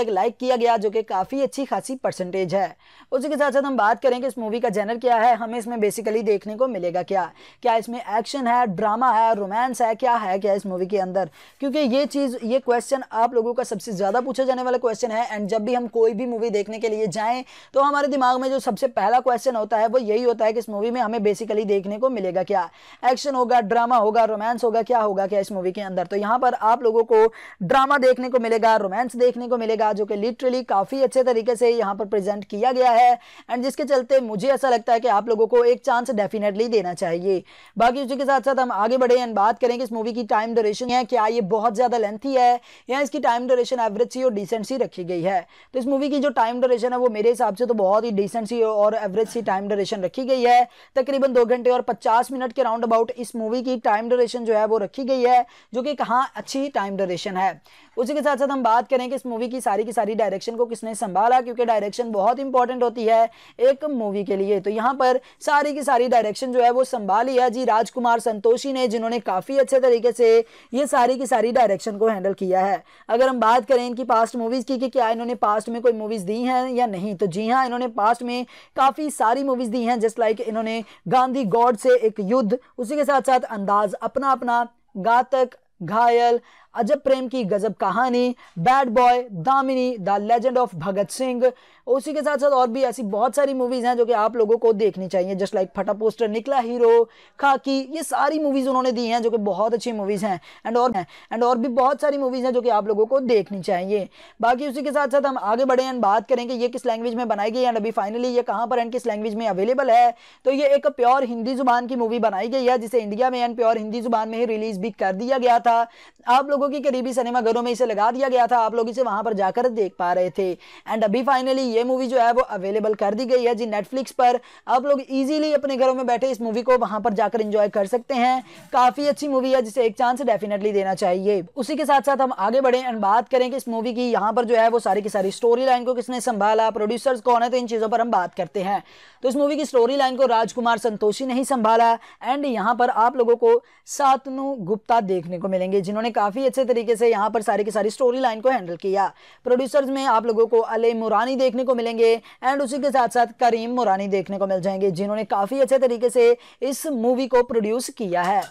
तक लाइक किया गया जो कि काफ़ी अच्छी खासी परसेंटेज है उसी के साथ साथ हम बात करें कि इस मूवी का जेनर क्या है हमें इसमें बेसिकली देखने को मिलेगा क्या क्या इसमें एक्शन है ड्रामा है रोमांस है क्या है क्या इस मूवी के अंदर क्योंकि ये चीज़ ये क्वेश्चन आप आप लोगों का सबसे ज़्यादा पूछा जाने वाला क्वेश्चन है एंड जब भी हम कोई भी मूवी देखने के लिए जाएँ तो हमारे दिमाग में जो सबसे पहला क्वेश्चन होता है वो यही होता है कि इस मूवी में हमें बेसिकली देखने को मिलेगा क्या एक्शन होगा ड्रामा होगा रोमांस होगा क्या होगा क्या इस मूवी के अंदर तो यहाँ पर आप लोगों को ड्रामा देखने को मिलेगा रोमांस देखने को मिलेगा जो कि लिटरली काफ़ी अच्छे तरीके से यहाँ पर प्रेजेंट किया गया है एंड जिसके चलते मुझे ऐसा लगता है कि आप लोगों को एक चांस डेफिनेटली देना चाहिए बाकी उसी के साथ साथ हम आगे बढ़े एंड बात करें कि इस मूवी की टाइम ड्यूरेशन है क्या ये बहुत ज़्यादा लेंथी है या इसकी टाइम ड्यूरेशन एवरेज सी और डिसेंट सी रखी गई है तो इस मूवी की जो टाइम ड्यूरेशन है वो मेरे हिसाब से तो बहुत ही डिसेंट सी और एवरेज सी टाइम ड्यूरेशन रखी गई है तकरीबन दो घंटे और पचास मिनट के राउंड अबाउट इस मूवी की टाइम ड्यूरेशन जो है वो रखी गई है जो कि कहाँ अच्छी टाइम ड्यूरेशन है उसी के साथ साथ हम बात करें कि इस मूवी की सारी की सारी डायरेक्शन को किसने संभाला क्योंकि डायरेक्शन बहुत इंपॉर्टेंट होती है एक मूवी के लिए तो यहाँ पर सारी की सारी डायरेक्शन जो है वो संभाली है जी राजकुमार संतोषी ने जिन्होंने काफ़ी अच्छे तरीके से ये सारी की सारी डायरेक्शन को हैंडल किया है अगर हम बात करें इनकी पास्ट मूवीज़ की कि क्या इन्होंने पास्ट में कोई मूवीज़ दी हैं या नहीं तो जी हाँ इन्होंने पास्ट में काफ़ी सारी मूवीज़ दी हैं जस्ट लाइक इन्होंने गांधी गॉड से एक युद्ध उसी के साथ साथ अंदाज अपना अपना घातक घायल अजब प्रेम की गजब कहानी bad boy Damini the legend of Bhagat Singh उसी के साथ साथ और भी ऐसी बहुत सारी मूवीज़ हैं जो कि आप लोगों को देखनी चाहिए जस्ट लाइक फटा पोस्टर निकला हीरो खाकी ये सारी मूवीज़ उन्होंने दी हैं जो कि बहुत अच्छी मूवीज़ हैं एंड और एंड और भी बहुत सारी मूवीज़ हैं जो कि आप लोगों को देखनी चाहिए बाकी उसी के साथ साथ हम आगे बढ़े एंड बात करेंगे ये किस लैंग्वेज में बनाई गई एंड अभी फाइनली ये कहाँ पर एंड किस लैंग्वेज में अवेलेबल है तो ये एक प्योर हिंदी जुबान की मूवी बनाई गई है जिसे इंडिया में एंड प्योर हिंदी जुबान में ही रिलीज़ भी कर दिया गया था आप लोग लोगों की करीबी सिनेमा घरों में इसे लगा दिया गया था आप लोग इसे वहां पर जाकर देख पा रहे थे एंड अभी फाइनली ये मूवी जो है वो अवेलेबल कर दी गई है जी नेटफ्लिक्स पर आप लोग ईजिली अपने घरों में बैठे इस मूवी को वहां पर जाकर इंजॉय कर सकते हैं काफी अच्छी मूवी है जिसे एक चांस डेफिनेटली देना चाहिए उसी के साथ साथ हम आगे बढ़े एंड बात करें कि इस मूवी की यहाँ पर जो है वो सारी की सारी स्टोरी लाइन को किसने संभाला प्रोड्यूसर्स कौन है तो इन चीज़ों पर हम बात करते हैं तो इस मूवी की स्टोरी लाइन को राजकुमार संतोषी ने ही संभाला एंड यहाँ पर आप लोगों को सातनु गुप्ता देखने को मिलेंगे जिन्होंने काफ़ी अच्छे तरीके से यहाँ पर सारी की सारी स्टोरी लाइन को हैंडल किया प्रोड्यूसर्स में आप लोगों को अले मुरानी देखने को मिलेंगे एंड उसी के साथ साथ करीम मुरानी देखने को मिल जाएंगे जिन्होंने काफ़ी अच्छे तरीके से इस मूवी को प्रोड्यूस किया है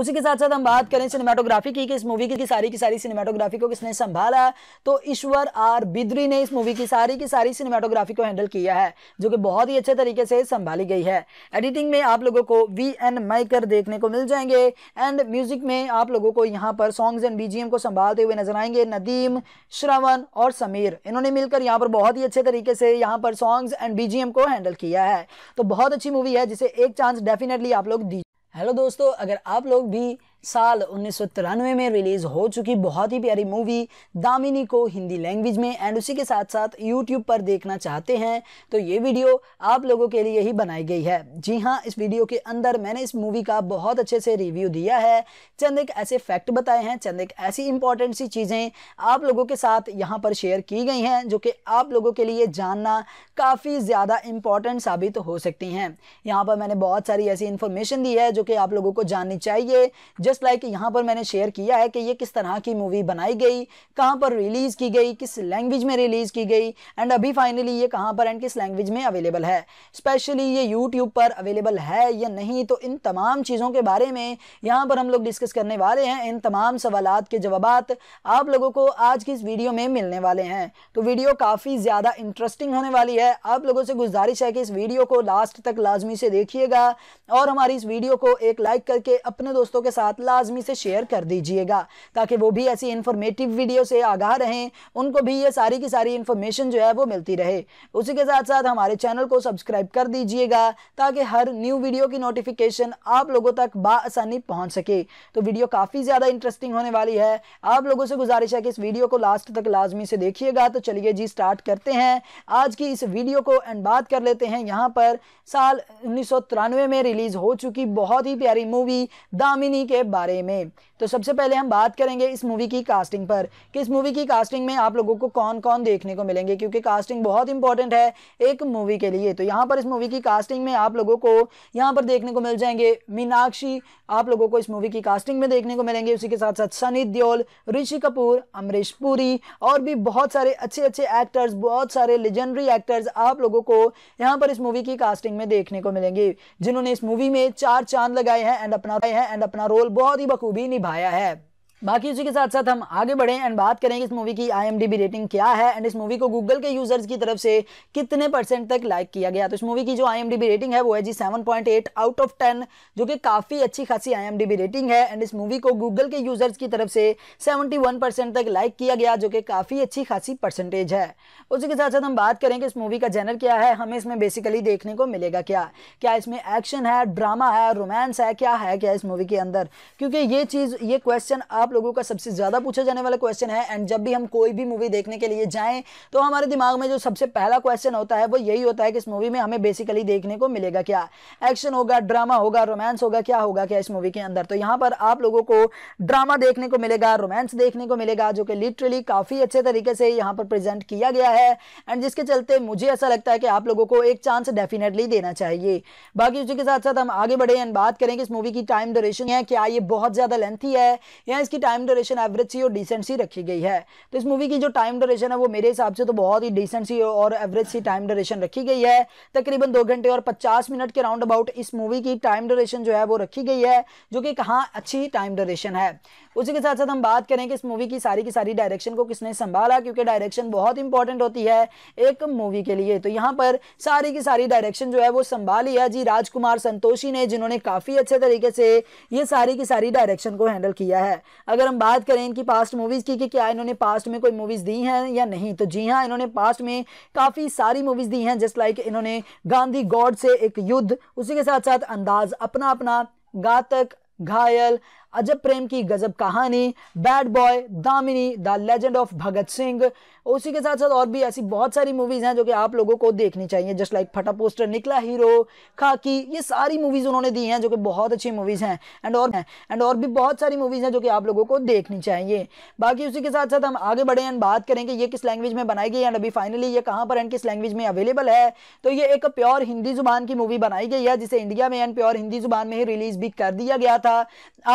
उसी के साथ साथ हम बात करें सिनेमाटोग्राफी की कि इस मूवी की सारी की सारी सिनेमाटोग्राफी को किसने संभाला तो ईश्वर आर बिद्री ने इस मूवी की सारी की सारी सिनेमाटोग्राफी को हैंडल किया है जो कि बहुत ही अच्छे तरीके से संभाली गई है एडिटिंग में आप लोगों को वी एन माइकर देखने को मिल जाएंगे एंड म्यूजिक में आप लोगों को यहाँ पर सॉन्ग्स एंड बीजीएम को संभालते हुए नजर आएंगे नदीम श्रवण और समीर इन्होंने मिलकर यहाँ पर बहुत ही अच्छे तरीके से यहाँ पर सॉन्ग्स एंड बीजीएम को हैंडल किया है तो बहुत अच्छी मूवी है जिसे एक चांस डेफिनेटली आप लोग दीजिए हेलो दोस्तों अगर आप लोग भी साल उन्नीस में रिलीज़ हो चुकी बहुत ही प्यारी मूवी दामिनी को हिंदी लैंग्वेज में एंड उसी के साथ साथ यूट्यूब पर देखना चाहते हैं तो ये वीडियो आप लोगों के लिए ही बनाई गई है जी हाँ इस वीडियो के अंदर मैंने इस मूवी का बहुत अच्छे से रिव्यू दिया है चंद एक ऐसे फैक्ट बताए हैं चंद एक ऐसी इंपॉर्टेंट सी चीज़ें आप लोगों के साथ यहाँ पर शेयर की गई हैं जो कि आप लोगों के लिए जानना काफ़ी ज़्यादा इंपॉर्टेंट साबित हो सकती हैं यहाँ पर मैंने बहुत सारी ऐसी इंफॉर्मेशन दी है जो कि आप लोगों को जाननी चाहिए जस्ट लाइक यहाँ पर मैंने शेयर किया है कि ये किस तरह की मूवी बनाई गई कहाँ पर रिलीज़ की गई किस लैंग्वेज में रिलीज़ की गई एंड अभी फाइनली ये कहाँ पर एंड किस लैंग्वेज में अवेलेबल है स्पेशली ये यूट्यूब पर अवेलेबल है या नहीं तो इन तमाम चीज़ों के बारे में यहाँ पर हम लोग डिस्कस करने वाले हैं इन तमाम सवाल के जवाब आप लोगों को आज की इस वीडियो में मिलने वाले हैं तो वीडियो काफ़ी ज़्यादा इंटरेस्टिंग होने वाली है आप लोगों से गुजारिश है कि इस वीडियो को लास्ट तक लाजमी से देखिएगा और हमारी इस वीडियो को एक लाइक करके अपने दोस्तों के साथ साथ लाजमी से शेयर कर दीजिएगा ताकि वो भी ऐसी इन्फॉर्मेटिव वीडियो से आगाह रहें उनको भी ये सारी की सारी इन्फॉर्मेशन जो है वो मिलती रहे उसी के साथ साथ हमारे चैनल को सब्सक्राइब कर दीजिएगा ताकि हर न्यू वीडियो की नोटिफिकेशन आप लोगों तक बासानी पहुँच सके तो वीडियो काफ़ी ज़्यादा इंटरेस्टिंग होने वाली है आप लोगों से गुजारिश है कि इस वीडियो को लास्ट तक लाजमी से देखिएगा तो चलिए जी स्टार्ट करते हैं आज की इस वीडियो को एंड बात कर लेते हैं यहाँ पर साल उन्नीस में रिलीज़ हो चुकी बहुत ही प्यारी मूवी दामिनी के बारे में तो सबसे पहले हम बात करेंगे इस मूवी की कास्टिंग पर कि इस मूवी की कास्टिंग में आप लोगों को कौन कौन देखने को मिलेंगे क्योंकि कास्टिंग बहुत इंपॉर्टेंट है एक मूवी के लिए तो यहाँ पर इस मूवी की कास्टिंग में आप लोगों को यहाँ पर देखने को मिल जाएंगे मीनाक्षी आप लोगों को इस मूवी की कास्टिंग में देखने को मिलेंगे उसी के साथ साथ सनी देओल ऋषि कपूर अमरीश पुरी और भी बहुत सारे अच्छे अच्छे एक्टर्स बहुत सारे लेजेंडरी एक्टर्स आप लोगों को यहाँ पर इस मूवी की कास्टिंग में देखने को मिलेंगे जिन्होंने इस मूवी में चार चांद लगाए हैं एंड अपना एंड अपना रोल बहुत ही बखूबी निभा आया है बाकी उसी के साथ साथ हम आगे बढ़े एंड बात कि इस मूवी की आई रेटिंग क्या है एंड इस मूवी को गूगल के यूजर्स की तरफ से कितने परसेंट तक लाइक किया गया तो इस मूवी की जो आई रेटिंग है वो है जी 7.8 आउट ऑफ 10 जो कि काफ़ी अच्छी खासी आई रेटिंग है एंड इस मूवी को गूगल के यूजर्स की तरफ से सेवेंटी तक लाइक किया गया जो कि काफ़ी अच्छी खासी परसेंटेज है उसी के साथ साथ हम बात करें कि इस मूवी का जेनर क्या है हमें इसमें बेसिकली देखने को मिलेगा क्या क्या इसमें एक्शन है ड्रामा है रोमांस है क्या है क्या इस मूवी के अंदर क्योंकि ये चीज़ ये क्वेश्चन आप आप लोगों का सबसे ज़्यादा पूछा जाने वाला क्वेश्चन है एंड जब भी हम कोई भी मूवी देखने के लिए जाएँ तो हमारे दिमाग में जो सबसे पहला क्वेश्चन होता है वो यही होता है कि इस मूवी में हमें बेसिकली देखने को मिलेगा क्या एक्शन होगा ड्रामा होगा रोमांस होगा क्या होगा क्या इस मूवी के अंदर तो यहाँ पर आप लोगों को ड्रामा देखने को मिलेगा रोमांस देखने को मिलेगा जो कि लिटरली काफ़ी अच्छे तरीके से यहाँ पर प्रेजेंट किया गया है एंड जिसके चलते मुझे ऐसा लगता है कि आप लोगों को एक चांस डेफिनेटली देना चाहिए बाकी उसी के साथ साथ हम आगे बढ़े एंड बात करें कि इस मूवी की टाइम ड्यूरेशन है क्या ये बहुत ज़्यादा लेंथी है या इसकी इसकी टाइम ड्यूरेशन एवरेज सी और डिसेंट सी रखी गई है तो इस मूवी की जो टाइम ड्यूरेशन है वो मेरे हिसाब से तो बहुत ही डिसेंट सी और एवरेज सी टाइम ड्यूरेशन रखी गई है तकरीबन दो घंटे और पचास मिनट के राउंड अबाउट इस मूवी की टाइम ड्यूरेशन जो है वो रखी गई है जो कि कहाँ अच्छी टाइम ड्यूरेशन है उसी के साथ साथ हम बात करें कि इस मूवी की सारी की सारी डायरेक्शन को किसने संभाला क्योंकि डायरेक्शन बहुत इंपॉर्टेंट होती है एक मूवी के लिए तो यहाँ पर सारी की सारी डायरेक्शन जो है वो संभाली है जी राजकुमार संतोषी ने जिन्होंने काफ़ी अच्छे तरीके से ये सारी की सारी डायरेक्शन को हैंडल किया है अगर हम बात करें इनकी पास्ट मूवीज़ की कि क्या इन्होंने पास्ट में कोई मूवीज़ दी हैं या नहीं तो जी हाँ इन्होंने पास्ट में काफ़ी सारी मूवीज़ दी हैं जस्ट लाइक इन्होंने गांधी गॉड से एक युद्ध उसी के साथ साथ अंदाज अपना अपना घातक घायल अजब प्रेम की गजब कहानी bad boy Damini the legend of Bhagat Singh उसी के साथ साथ और भी ऐसी बहुत सारी मूवीज़ हैं जो कि आप लोगों को देखनी चाहिए जस्ट लाइक फटा पोस्टर निकला हीरो खाकी ये सारी मूवीज़ उन्होंने दी हैं जो कि बहुत अच्छी मूवीज़ हैं एंड और एंड और भी बहुत सारी मूवीज़ हैं जो कि आप लोगों को देखनी चाहिए बाकी उसी के साथ साथ हम आगे बढ़े एंड बात करेंगे ये किस लैंग्वेज में बनाई गई एंड अभी फाइनली ये कहाँ पर एंड किस लैंग्वेज में अवेलेबल है तो ये एक प्योर हिंदी ज़ुबान की मूवी बनाई गई है जिसे इंडिया में एंड प्योर हिंदी ज़ुबान में ही रिलीज़ भी कर दिया गया था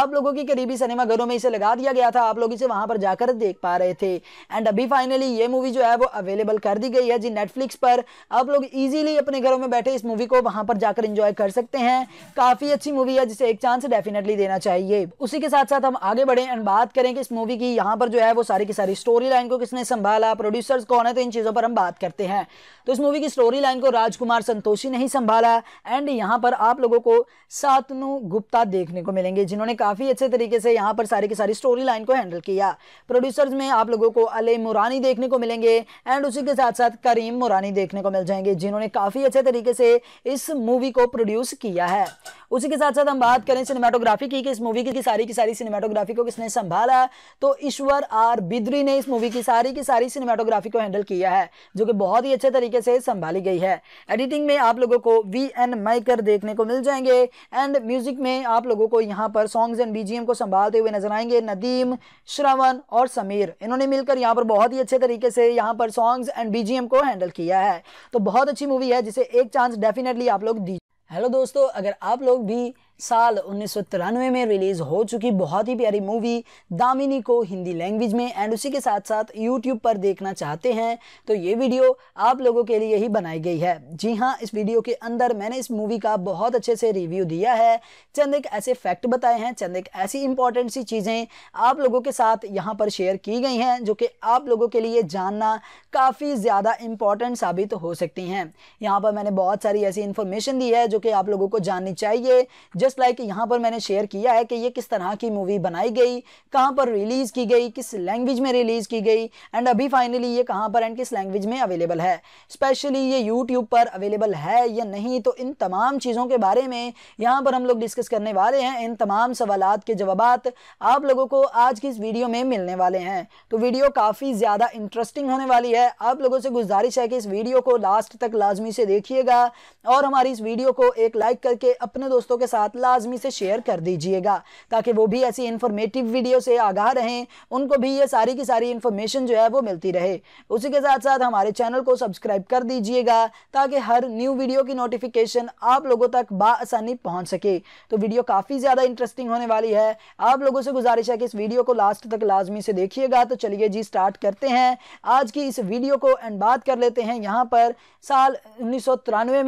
आप लोगों की करीबी सिनेमाघरों में इसे लगा दिया गया था आप लोग इसे वहां पर जाकर देख पा रहे थे एंड अभी फाइनली ये ये मूवी जो है वो अवेलेबल कर दी गई है जी नेटफ्लिक्स पर आप लोग इजीली अपने घरों में बैठे इस मूवी को वहां पर जाकर एंजॉय कर सकते हैं काफ़ी अच्छी मूवी है जिसे एक चांस डेफिनेटली देना चाहिए उसी के साथ साथ हम आगे बढ़े एंड बात करें कि इस मूवी की यहाँ पर जो है वो सारी की सारी स्टोरी लाइन को किसने संभाला प्रोड्यूसर्स कौन है तो इन चीज़ों पर हम बात करते हैं तो इस मूवी की स्टोरी लाइन को राजकुमार संतोषी ने ही संभाला एंड यहाँ पर आप लोगों को सातनु गुप्ता देखने को मिलेंगे जिन्होंने काफ़ी अच्छे तरीके से यहाँ पर सारी की सारी स्टोरी लाइन को हैंडल किया प्रोड्यूसर्स में आप लोगों को अले मुरानी देखने को मिलेंगे एंड उसी के साथ साथ करीम मुरानी देखने को मिल जाएंगे जिन्होंने काफ़ी अच्छे तरीके से इस मूवी को प्रोड्यूस किया है उसी के साथ साथ हम बात करें सिनेमाटोग्राफी की कि इस मूवी की सारी की सारी सिनेमाटोग्राफी को किसने संभाला तो ईश्वर आर बिद्री ने इस मूवी की सारी की सारी सिनेमाटोग्राफी को हैंडल किया है जो कि बहुत ही अच्छे तरीके से संभाली गई है एडिटिंग में आप लोगों को वी एन माइकर देखने को मिल जाएंगे एंड म्यूजिक में आप लोगों को यहाँ पर सॉन्ग्स एंड बीजीएम को संभालते हुए नजर आएंगे नदीम श्रवण और समीर इन्होंने मिलकर यहाँ पर बहुत ही अच्छे तरीके तरीके से यहाँ पर सॉन्ग्स एंड बीजीएम को हैंडल किया है तो बहुत अच्छी मूवी है जिसे एक चांस डेफिनेटली आप लोग दीजिए हेलो दोस्तों अगर आप लोग भी साल उन्नीस में रिलीज़ हो चुकी बहुत ही प्यारी मूवी दामिनी को हिंदी लैंग्वेज में एंड उसी के साथ साथ यूट्यूब पर देखना चाहते हैं तो ये वीडियो आप लोगों के लिए ही बनाई गई है जी हाँ इस वीडियो के अंदर मैंने इस मूवी का बहुत अच्छे से रिव्यू दिया है चंद एक ऐसे फैक्ट बताए हैं चंद एक ऐसी इंपॉर्टेंट सी चीज़ें आप लोगों के साथ यहाँ पर शेयर की गई हैं जो कि आप लोगों के लिए जानना काफ़ी ज़्यादा इंपॉर्टेंट साबित हो सकती हैं यहाँ पर मैंने बहुत सारी ऐसी इंफॉर्मेशन दी है जो कि आप लोगों को जाननी चाहिए जस्ट लाइक यहाँ पर मैंने शेयर किया है कि ये किस तरह की मूवी बनाई गई कहाँ पर रिलीज़ की गई किस लैंग्वेज में रिलीज़ की गई एंड अभी फाइनली ये कहाँ पर एंड किस लैंग्वेज में अवेलेबल है स्पेशली ये यूट्यूब पर अवेलेबल है या नहीं तो इन तमाम चीज़ों के बारे में यहाँ पर हम लोग डिस्कस करने वाले हैं इन तमाम सवाल के जवाब आप लोगों को आज की इस वीडियो में मिलने वाले हैं तो वीडियो काफ़ी ज़्यादा इंटरेस्टिंग होने वाली है आप लोगों से गुजारिश है कि इस वीडियो को लास्ट तक लाजमी से देखिएगा और हमारी इस वीडियो को एक लाइक करके अपने दोस्तों के साथ साथ लाजमी से शेयर कर दीजिएगा ताकि वो भी ऐसी इन्फॉर्मेटिव वीडियो से आगाह रहें उनको भी ये सारी की सारी इन्फॉर्मेशन जो है वो मिलती रहे उसी के साथ साथ हमारे चैनल को सब्सक्राइब कर दीजिएगा ताकि हर न्यू वीडियो की नोटिफिकेशन आप लोगों तक बसानी पहुँच सके तो वीडियो काफ़ी ज़्यादा इंटरेस्टिंग होने वाली है आप लोगों से गुजारिश है कि इस वीडियो को लास्ट तक लाजमी से देखिएगा तो चलिए जी स्टार्ट करते हैं आज की इस वीडियो को एंड बात कर लेते हैं यहाँ पर साल उन्नीस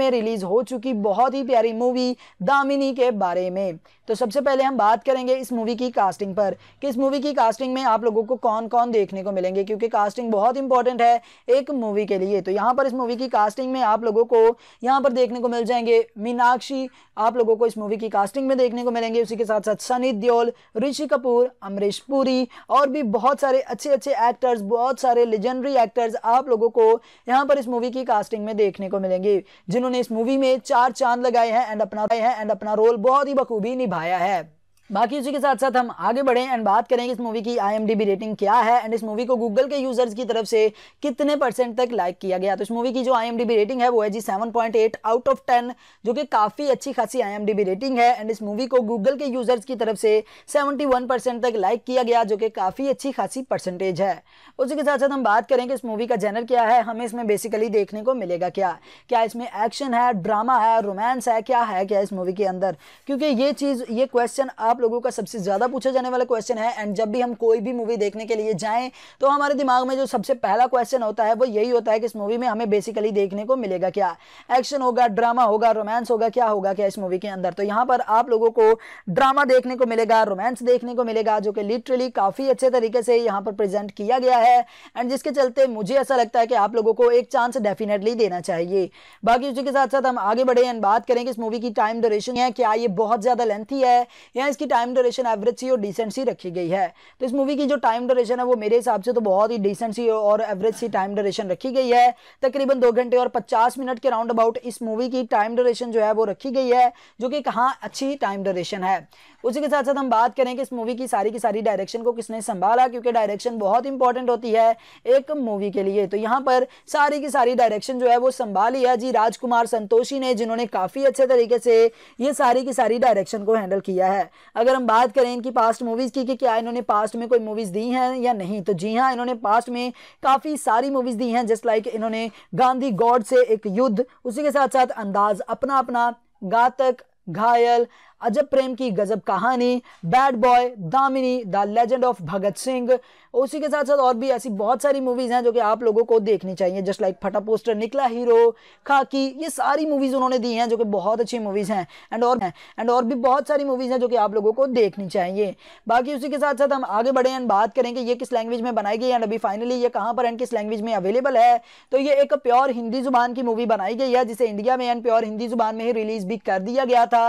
में रिलीज़ हो चुकी बहुत ही प्यारी मूवी दामिनी के बारे में तो सबसे पहले हम बात करेंगे इस मूवी की कास्टिंग पर कि इस मूवी की कास्टिंग में आप लोगों को कौन कौन देखने को मिलेंगे क्योंकि कास्टिंग बहुत इंपॉर्टेंट है एक मूवी के लिए तो यहाँ पर इस मूवी की कास्टिंग में आप लोगों को यहाँ पर देखने को मिल जाएंगे मीनाक्षी आप लोगों को इस मूवी की कास्टिंग में देखने को मिलेंगे उसी के साथ साथ सनी दियोल ऋषि कपूर अमरीश पुरी और भी बहुत सारे अच्छे अच्छे एक्टर्स बहुत सारे लेजेंडरी एक्टर्स आप लोगों को यहाँ पर इस मूवी की कास्टिंग में देखने को मिलेंगे जिन्होंने इस मूवी में चार चांद लगाए हैं एंड अपना एंड अपना रोल बहुत ही बखूबी निभाया है बाकी उसी के साथ साथ हम आगे बढ़े एंड बात करेंगे इस मूवी की आईएमडीबी रेटिंग क्या है एंड इस मूवी को गूगल के यूजर्स की तरफ से कितने परसेंट तक लाइक किया गया तो इस मूवी की जो आईएमडीबी रेटिंग है वो है जी 7.8 आउट ऑफ 10 जो कि काफ़ी अच्छी खासी आईएमडीबी रेटिंग है एंड इस मूवी को गूगल के यूजर्स की तरफ से सेवेंटी तक लाइक किया गया जो कि काफ़ी अच्छी खासी परसेंटेज है उसी के साथ साथ हम बात कि इस मूवी का जेनर क्या है हमें इसमें बेसिकली देखने को मिलेगा क्या क्या इसमें एक्शन है ड्रामा है रोमांस है क्या है क्या इस मूवी के अंदर क्योंकि ये चीज़ ये क्वेश्चन आप आप लोगों का सबसे ज़्यादा पूछा जाने वाला क्वेश्चन है एंड जब भी हम कोई भी मूवी देखने के लिए जाएँ तो हमारे दिमाग में जो सबसे पहला क्वेश्चन होता है वो यही होता है कि इस मूवी में हमें बेसिकली देखने को मिलेगा क्या एक्शन होगा ड्रामा होगा रोमांस होगा क्या होगा क्या इस मूवी के अंदर तो यहाँ पर आप लोगों को ड्रामा देखने को मिलेगा रोमांस देखने को मिलेगा जो कि लिटरली काफ़ी अच्छे तरीके से यहाँ पर प्रेजेंट किया गया है एंड जिसके चलते मुझे ऐसा लगता है कि आप लोगों को एक चांस डेफिनेटली देना चाहिए बाकी उसी के साथ साथ हम आगे बढ़े एंड बात करें कि इस मूवी की टाइम ड्यूरेशन है क्या ये बहुत ज़्यादा लेंथी है या इसकी इसकी टाइम ड्यूरेशन एवरेज सी और डिसेंट सी रखी गई है तो इस मूवी की जो टाइम ड्यूरेशन है वो मेरे हिसाब से तो बहुत ही डिसेंट सी और एवरेज सी टाइम ड्यूरेशन रखी गई है तकरीबन दो घंटे और पचास मिनट के राउंड अबाउट इस मूवी की टाइम ड्यूरेशन जो है वो रखी गई है जो कि कहाँ अच्छी टाइम ड्यूरेशन है उसी के साथ साथ हम बात करें कि इस मूवी की सारी की सारी डायरेक्शन को किसने संभाला क्योंकि डायरेक्शन बहुत इंपॉर्टेंट होती है एक मूवी के लिए तो यहाँ पर सारी की सारी डायरेक्शन जो है वो संभाली है जी राजकुमार संतोषी ने जिन्होंने काफ़ी अच्छे तरीके से ये सारी की सारी डायरेक्शन को हैंडल किया है अगर हम बात करें इनकी पास्ट मूवीज़ की कि क्या इन्होंने पास्ट में कोई मूवीज़ दी हैं या नहीं तो जी हाँ इन्होंने पास्ट में काफ़ी सारी मूवीज़ दी हैं जस्ट लाइक इन्होंने गांधी गॉड से एक युद्ध उसी के साथ साथ अंदाज अपना अपना घातक घायल अजब प्रेम की गजब कहानी bad boy Damini the legend of Bhagat Singh उसी के साथ साथ और भी ऐसी बहुत सारी मूवीज़ हैं जो कि आप लोगों को देखनी चाहिए जस्ट लाइक फटा पोस्टर निकला हीरो खाकी ये सारी मूवीज़ उन्होंने दी हैं जो कि बहुत अच्छी मूवीज़ हैं एंड और एंड और भी बहुत सारी मूवीज़ हैं जो कि आप लोगों को देखनी चाहिए बाकी उसी के साथ साथ हम आगे बढ़े एंड बात करेंगे ये किस लैंग्वेज में बनाई गई एंड अभी फाइनली ये कहाँ पर एंड किस लैंग्वेज में अवेलेबल है तो ये एक प्योर हिंदी जुबान की मूवी बनाई गई है जिसे इंडिया में एंड प्योर हिंदी जुबान में ही रिलीज़ भी कर दिया गया था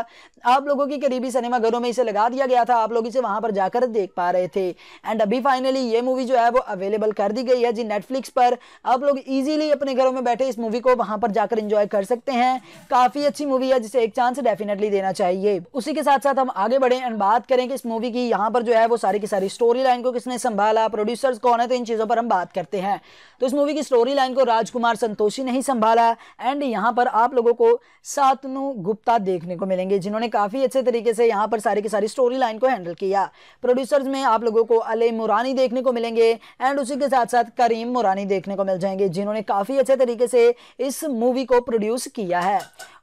आप लोग लोगों की करीबी सिनेमा घरों में इसे लगा दिया गया था आप लोग इसे वहां पर जाकर देख पा रहे थे एंड अभी फाइनली ये मूवी जो है वो अवेलेबल कर दी गई है जी नेटफ्लिक्स पर आप लोग ईजिली अपने घरों में बैठे इस मूवी को वहां पर जाकर इंजॉय कर सकते हैं काफी अच्छी मूवी है जिसे एक चांस डेफिनेटली देना चाहिए उसी के साथ साथ हम आगे बढ़े एंड बात करें कि इस मूवी की यहाँ पर जो है वो सारी की सारी स्टोरी लाइन को किसने संभाला प्रोड्यूसर्स कौन है तो इन चीज़ों पर हम बात करते हैं तो इस मूवी की स्टोरी लाइन को राजकुमार संतोषी ने ही संभाला एंड यहाँ पर आप लोगों को सातनु गुप्ता देखने को मिलेंगे जिन्होंने काफ़ी अच्छे तरीके से यहाँ पर सारी की सारी स्टोरी लाइन को हैंडल किया प्रोड्यूसर्स में आप लोगों को अले मुरानी देखने को मिलेंगे एंड उसी के साथ साथ करीम मुरानी देखने को मिल जाएंगे जिन्होंने काफ़ी अच्छे तरीके से इस मूवी को प्रोड्यूस किया है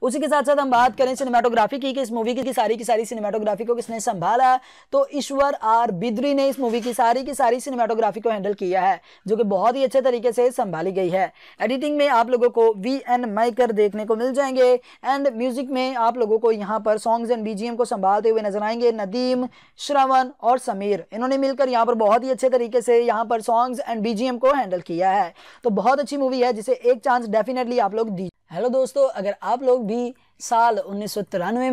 उसी के साथ साथ हम बात करें सिनेमाटोग्राफी की कि इस मूवी की सारी की सारी सिनेमाटोग्राफी को किसने संभाला तो ईश्वर आर बिद्री ने इस मूवी की सारी की सारी सिनेमाटोग्राफी को हैंडल किया है जो कि बहुत ही अच्छे तरीके से संभाली गई है एडिटिंग में आप लोगों को वी एन माइकर देखने को मिल जाएंगे एंड म्यूजिक में आप लोगों को यहाँ पर सॉन्ग्स एंड बीजीएम को संभालते हुए नजर आएंगे नदीम श्रवण और समीर इन्होंने मिलकर यहाँ पर बहुत ही अच्छे तरीके से यहाँ पर सॉन्ग्स एंड बीजीएम को हैंडल किया है तो बहुत अच्छी मूवी है जिसे एक चांस डेफिनेटली आप लोग दीजिए हेलो दोस्तों अगर आप लोग भी साल उन्नीस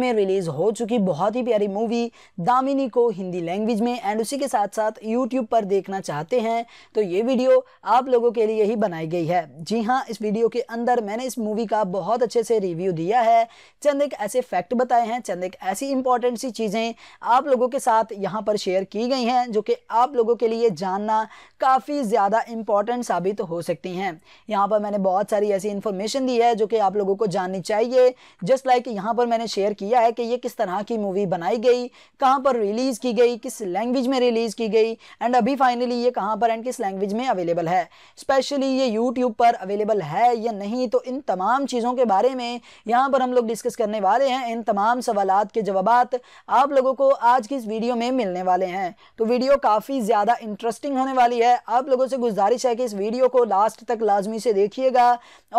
में रिलीज़ हो चुकी बहुत ही प्यारी मूवी दामिनी को हिंदी लैंग्वेज में एंड उसी के साथ साथ यूट्यूब पर देखना चाहते हैं तो ये वीडियो आप लोगों के लिए ही बनाई गई है जी हाँ इस वीडियो के अंदर मैंने इस मूवी का बहुत अच्छे से रिव्यू दिया है चंद एक ऐसे फैक्ट बताए हैं चंद एक ऐसी इंपॉर्टेंट सी चीज़ें आप लोगों के साथ यहाँ पर शेयर की गई हैं जो कि आप लोगों के लिए जानना काफ़ी ज़्यादा इम्पॉर्टेंट साबित हो सकती हैं यहाँ पर मैंने बहुत सारी ऐसी इन्फॉर्मेशन दी है जो कि आप लोगों को जाननी चाहिए जस्ट लाइक like यहाँ पर मैंने शेयर किया है कि ये किस तरह की मूवी बनाई गई कहाँ पर रिलीज़ की गई किस लैंग्वेज में रिलीज़ की गई एंड अभी फाइनली ये कहाँ पर एंड किस लैंग्वेज में अवेलेबल है स्पेशली ये यूट्यूब पर अवेलेबल है या नहीं तो इन तमाम चीज़ों के बारे में यहाँ पर हम लोग डिस्कस करने वाले हैं इन तमाम सवाल के जवाब आप लोगों को आज की इस वीडियो में मिलने वाले हैं तो वीडियो काफ़ी ज़्यादा इंटरेस्टिंग होने वाली है आप लोगों से गुजारिश है कि इस वीडियो को लास्ट तक लाजमी से देखिएगा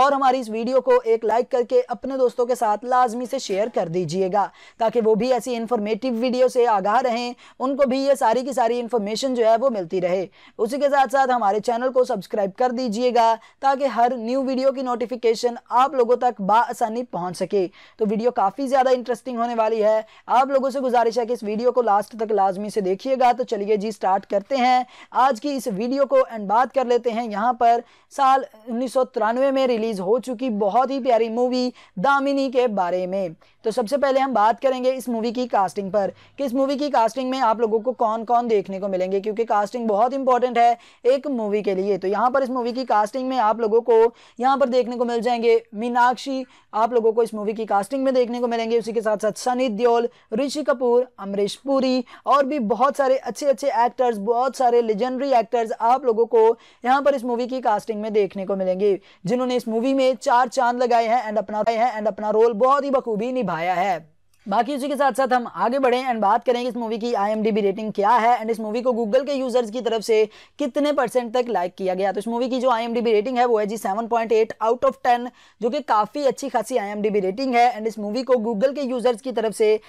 और हमारी इस वीडियो को को एक लाइक करके अपने दोस्तों के साथ लाजमी से शेयर कर दीजिएगा ताकि वो भी ऐसी इन्फॉर्मेटिव वीडियो से आगाह रहें उनको भी ये सारी की सारी इन्फॉर्मेशन जो है वो मिलती रहे उसी के साथ साथ हमारे चैनल को सब्सक्राइब कर दीजिएगा ताकि हर न्यू वीडियो की नोटिफिकेशन आप लोगों तक बासानी पहुँच सके तो वीडियो काफ़ी ज़्यादा इंटरेस्टिंग होने वाली है आप लोगों से गुजारिश है कि इस वीडियो को लास्ट तक लाजमी से देखिएगा तो चलिए जी स्टार्ट करते हैं आज की इस वीडियो को एंड बात कर लेते हैं यहाँ पर साल उन्नीस में रिलीज़ हो चुकी बहुत बहुत ही प्यारी मूवी दामिनी के बारे में तो सबसे पहले हम बात करेंगे इस मूवी की कास्टिंग पर कि इस मूवी की कास्टिंग में आप लोगों को कौन कौन देखने को मिलेंगे क्योंकि कास्टिंग बहुत इंपॉर्टेंट है एक मूवी के लिए तो यहाँ पर इस मूवी की कास्टिंग में आप लोगों को यहाँ पर देखने को मिल जाएंगे मीनाक्षी आप लोगों को इस मूवी की कास्टिंग में देखने को मिलेंगे उसी के साथ साथ सनी दियोल ऋषि कपूर अमरीश पुरी और भी बहुत सारे अच्छे अच्छे एक्टर्स बहुत सारे लेजेंडरी एक्टर्स आप लोगों को यहाँ पर इस मूवी की कास्टिंग में देखने को मिलेंगे जिन्होंने इस मूवी में चार चांद लगाए हैं एंड अपना एंड अपना रोल बहुत ही बखूबी निभाया है बाकी उसी के साथ साथ हम आगे बढ़े एंड बात कि इस मूवी की आईएमडीबी रेटिंग क्या है एंड इस मूवी को गूगल के यूजर्स की तरफ से कितने परसेंट तक लाइक किया गया तो इस मूवी की जो आईएमडीबी रेटिंग है वो है जी 7.8 आउट ऑफ 10 जो कि काफ़ी अच्छी खासी आईएमडीबी रेटिंग है एंड इस मूवी को गूगल के यूजर्स की तरफ से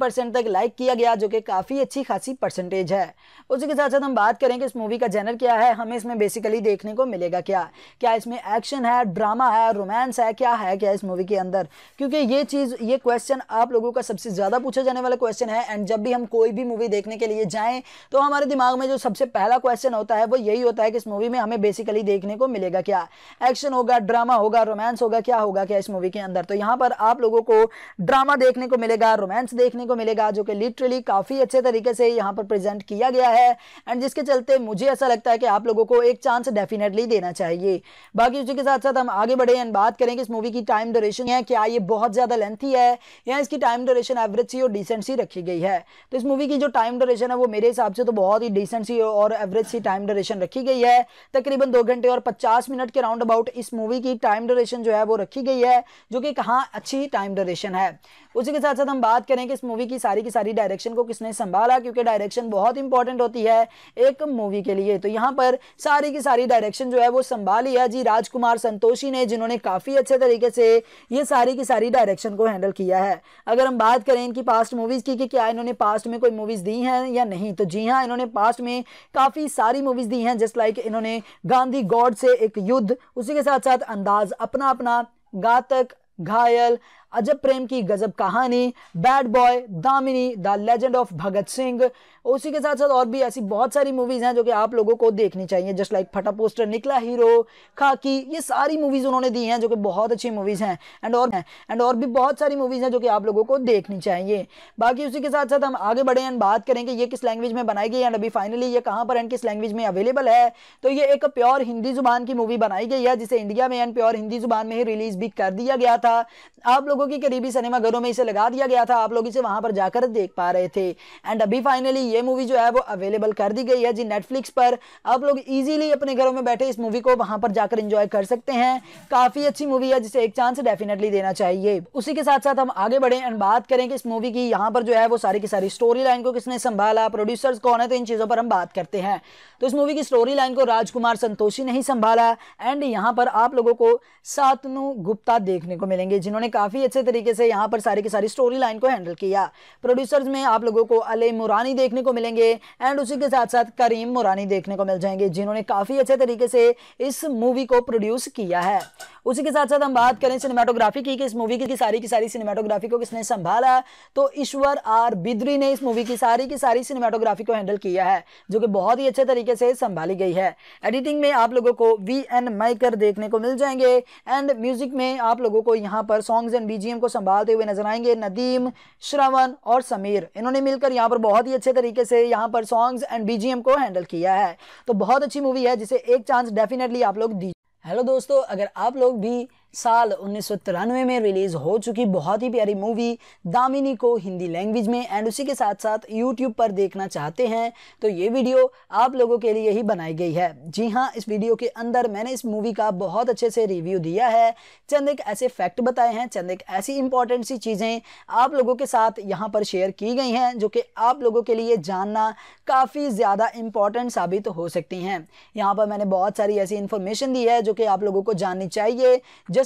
परसेंट तक लाइक किया गया जो कि काफ़ी अच्छी खासी परसेंटेज है उसी के साथ साथ हम बात करें कि इस मूवी का जेनर क्या है हमें इसमें बेसिकली देखने को मिलेगा क्या क्या इसमें एक्शन है ड्रामा है रोमांस है क्या है क्या इस मूवी के अंदर क्योंकि ये चीज़ ये क्वेश्चन आप आप लोगों का सबसे ज़्यादा पूछा जाने वाला क्वेश्चन है एंड जब भी हम कोई भी मूवी देखने के लिए जाएँ तो हमारे दिमाग में जो सबसे पहला क्वेश्चन होता है वो यही होता है कि इस मूवी में हमें बेसिकली देखने को मिलेगा क्या एक्शन होगा ड्रामा होगा रोमांस होगा क्या होगा क्या इस मूवी के अंदर तो यहाँ पर आप लोगों को ड्रामा देखने को मिलेगा रोमांस देखने को मिलेगा जो कि लिटरली काफ़ी अच्छे तरीके से यहाँ पर प्रेजेंट किया गया है एंड जिसके चलते मुझे ऐसा लगता है कि आप लोगों को एक चांस डेफिनेटली देना चाहिए बाकी उसी के साथ साथ हम आगे बढ़े एंड बात करें कि इस मूवी की टाइम ड्यूरेशन है क्या ये बहुत ज़्यादा लेंथी है या इसकी इसकी टाइम ड्यूरेशन एवरेज सी और डिसेंट सी रखी गई है तो इस मूवी की जो टाइम ड्यूरेशन है वो मेरे हिसाब से तो बहुत ही डिसेंट सी और एवरेज सी टाइम ड्यूरेशन रखी गई है तकरीबन दो घंटे और पचास मिनट के राउंड अबाउट इस मूवी की टाइम ड्यूरेशन जो है वो रखी गई है जो कि कहाँ अच्छी टाइम ड्यूरेशन है उसी के साथ साथ हम बात करें कि इस मूवी की सारी की सारी डायरेक्शन को किसने संभाला क्योंकि डायरेक्शन बहुत इंपॉर्टेंट होती है एक मूवी के लिए तो यहाँ पर सारी की सारी डायरेक्शन जो है वो संभाली है जी राजकुमार संतोषी ने जिन्होंने काफ़ी अच्छे तरीके से ये सारी की सारी डायरेक्शन को हैंडल किया है अगर हम बात करें इनकी पास्ट मूवीज़ की कि क्या इन्होंने पास्ट में कोई मूवीज़ दी हैं या नहीं तो जी हाँ इन्होंने पास्ट में काफ़ी सारी मूवीज़ दी हैं जस्ट लाइक इन्होंने गांधी गॉड से एक युद्ध उसी के साथ साथ अंदाज अपना अपना घातक घायल अजब प्रेम की गजब कहानी bad boy Damini the legend of Bhagat Singh उसी के साथ साथ और भी ऐसी बहुत सारी मूवीज़ हैं जो कि आप लोगों को देखनी चाहिए जस्ट लाइक फटा पोस्टर निकला हीरो खाकी ये सारी मूवीज़ उन्होंने दी हैं जो कि बहुत अच्छी मूवीज़ हैं एंड और एंड और भी बहुत सारी मूवीज़ हैं जो कि आप लोगों को देखनी चाहिए बाकी उसी के साथ साथ हम आगे बढ़े एंड बात करेंगे ये किस लैंग्वेज में बनाई गई एंड अभी फाइनली ये कहाँ पर एंड किस लैंग्वेज में अवेलेबल है तो ये एक प्योर हिंदी जुबान की मूवी बनाई गई है जिसे इंडिया में एंड प्योर हिंदी जुबान में ही रिलीज़ भी कर दिया गया था आप लोग लोगों के करीबी सिनेमा घरों में इसे लगा दिया गया था आप लोग इसे वहां पर जाकर देख पा रहे थे एंड अभी फाइनली ये मूवी जो है वो अवेलेबल कर दी गई है जी नेटफ्लिक्स पर आप लोग ईजिली अपने घरों में बैठे इस मूवी को वहां पर जाकर इंजॉय कर सकते हैं काफी अच्छी मूवी है जिसे एक चांस डेफिनेटली देना चाहिए उसी के साथ साथ हम आगे बढ़े एंड बात करें कि इस मूवी की यहाँ पर जो है वो सारी की सारी स्टोरी लाइन को किसने संभाला प्रोड्यूसर्स कौन है तो इन चीज़ों पर हम बात करते हैं तो इस मूवी की स्टोरी लाइन को राजकुमार संतोषी ने ही संभाला एंड यहाँ पर आप लोगों को सातनु गुप्ता देखने को मिलेंगे जिन्होंने काफ़ी अच्छे तरीके से यहाँ पर सारी की सारी स्टोरी लाइन को हैंडल किया प्रोड्यूसर्स में आप लोगों को अले मुरानी देखने को मिलेंगे एंड उसी के साथ साथ करीम मुरानी देखने को मिल जाएंगे जिन्होंने काफ़ी अच्छे तरीके से इस मूवी को प्रोड्यूस किया है उसी के साथ साथ हम बात करें सिनेमाटोग्राफी की कि इस मूवी की सारी की सारी सिनेमाटोग्राफी को किसने संभाला तो ईश्वर आर बिद्री ने इस मूवी की सारी की सारी सिनेमाटोग्राफी को हैंडल किया है जो कि बहुत ही अच्छे तरीके से संभाली गई है एडिटिंग में आप लोगों को वी एन माइकर देखने को मिल जाएंगे एंड म्यूजिक में आप लोगों को यहाँ पर सॉन्ग्स एंड बीजीएम को संभालते हुए नजर आएंगे नदीम श्रवण और समीर इन्होंने मिलकर यहाँ पर बहुत ही अच्छे तरीके से यहाँ पर सॉन्ग्स एंड बीजीएम को हैंडल किया है तो बहुत अच्छी मूवी है जिसे एक चांस डेफिनेटली आप लोग दीजिए हेलो दोस्तों अगर आप लोग भी साल उन्नीस में रिलीज हो चुकी बहुत ही प्यारी मूवी दामिनी को हिंदी लैंग्वेज में एंड उसी के साथ साथ यूट्यूब पर देखना चाहते हैं तो ये वीडियो आप लोगों के लिए ही बनाई गई है जी हाँ इस वीडियो के अंदर मैंने इस मूवी का बहुत अच्छे से रिव्यू दिया है चंद एक ऐसे फैक्ट बताए हैं चंद एक ऐसी इंपॉर्टेंट सी चीज़ें आप लोगों के साथ यहाँ पर शेयर की गई हैं जो कि आप लोगों के लिए जानना काफ़ी ज़्यादा इंपॉर्टेंट साबित हो सकती हैं यहाँ पर मैंने बहुत सारी ऐसी इंफॉर्मेशन दी है जो कि आप लोगों को जाननी चाहिए जस्ट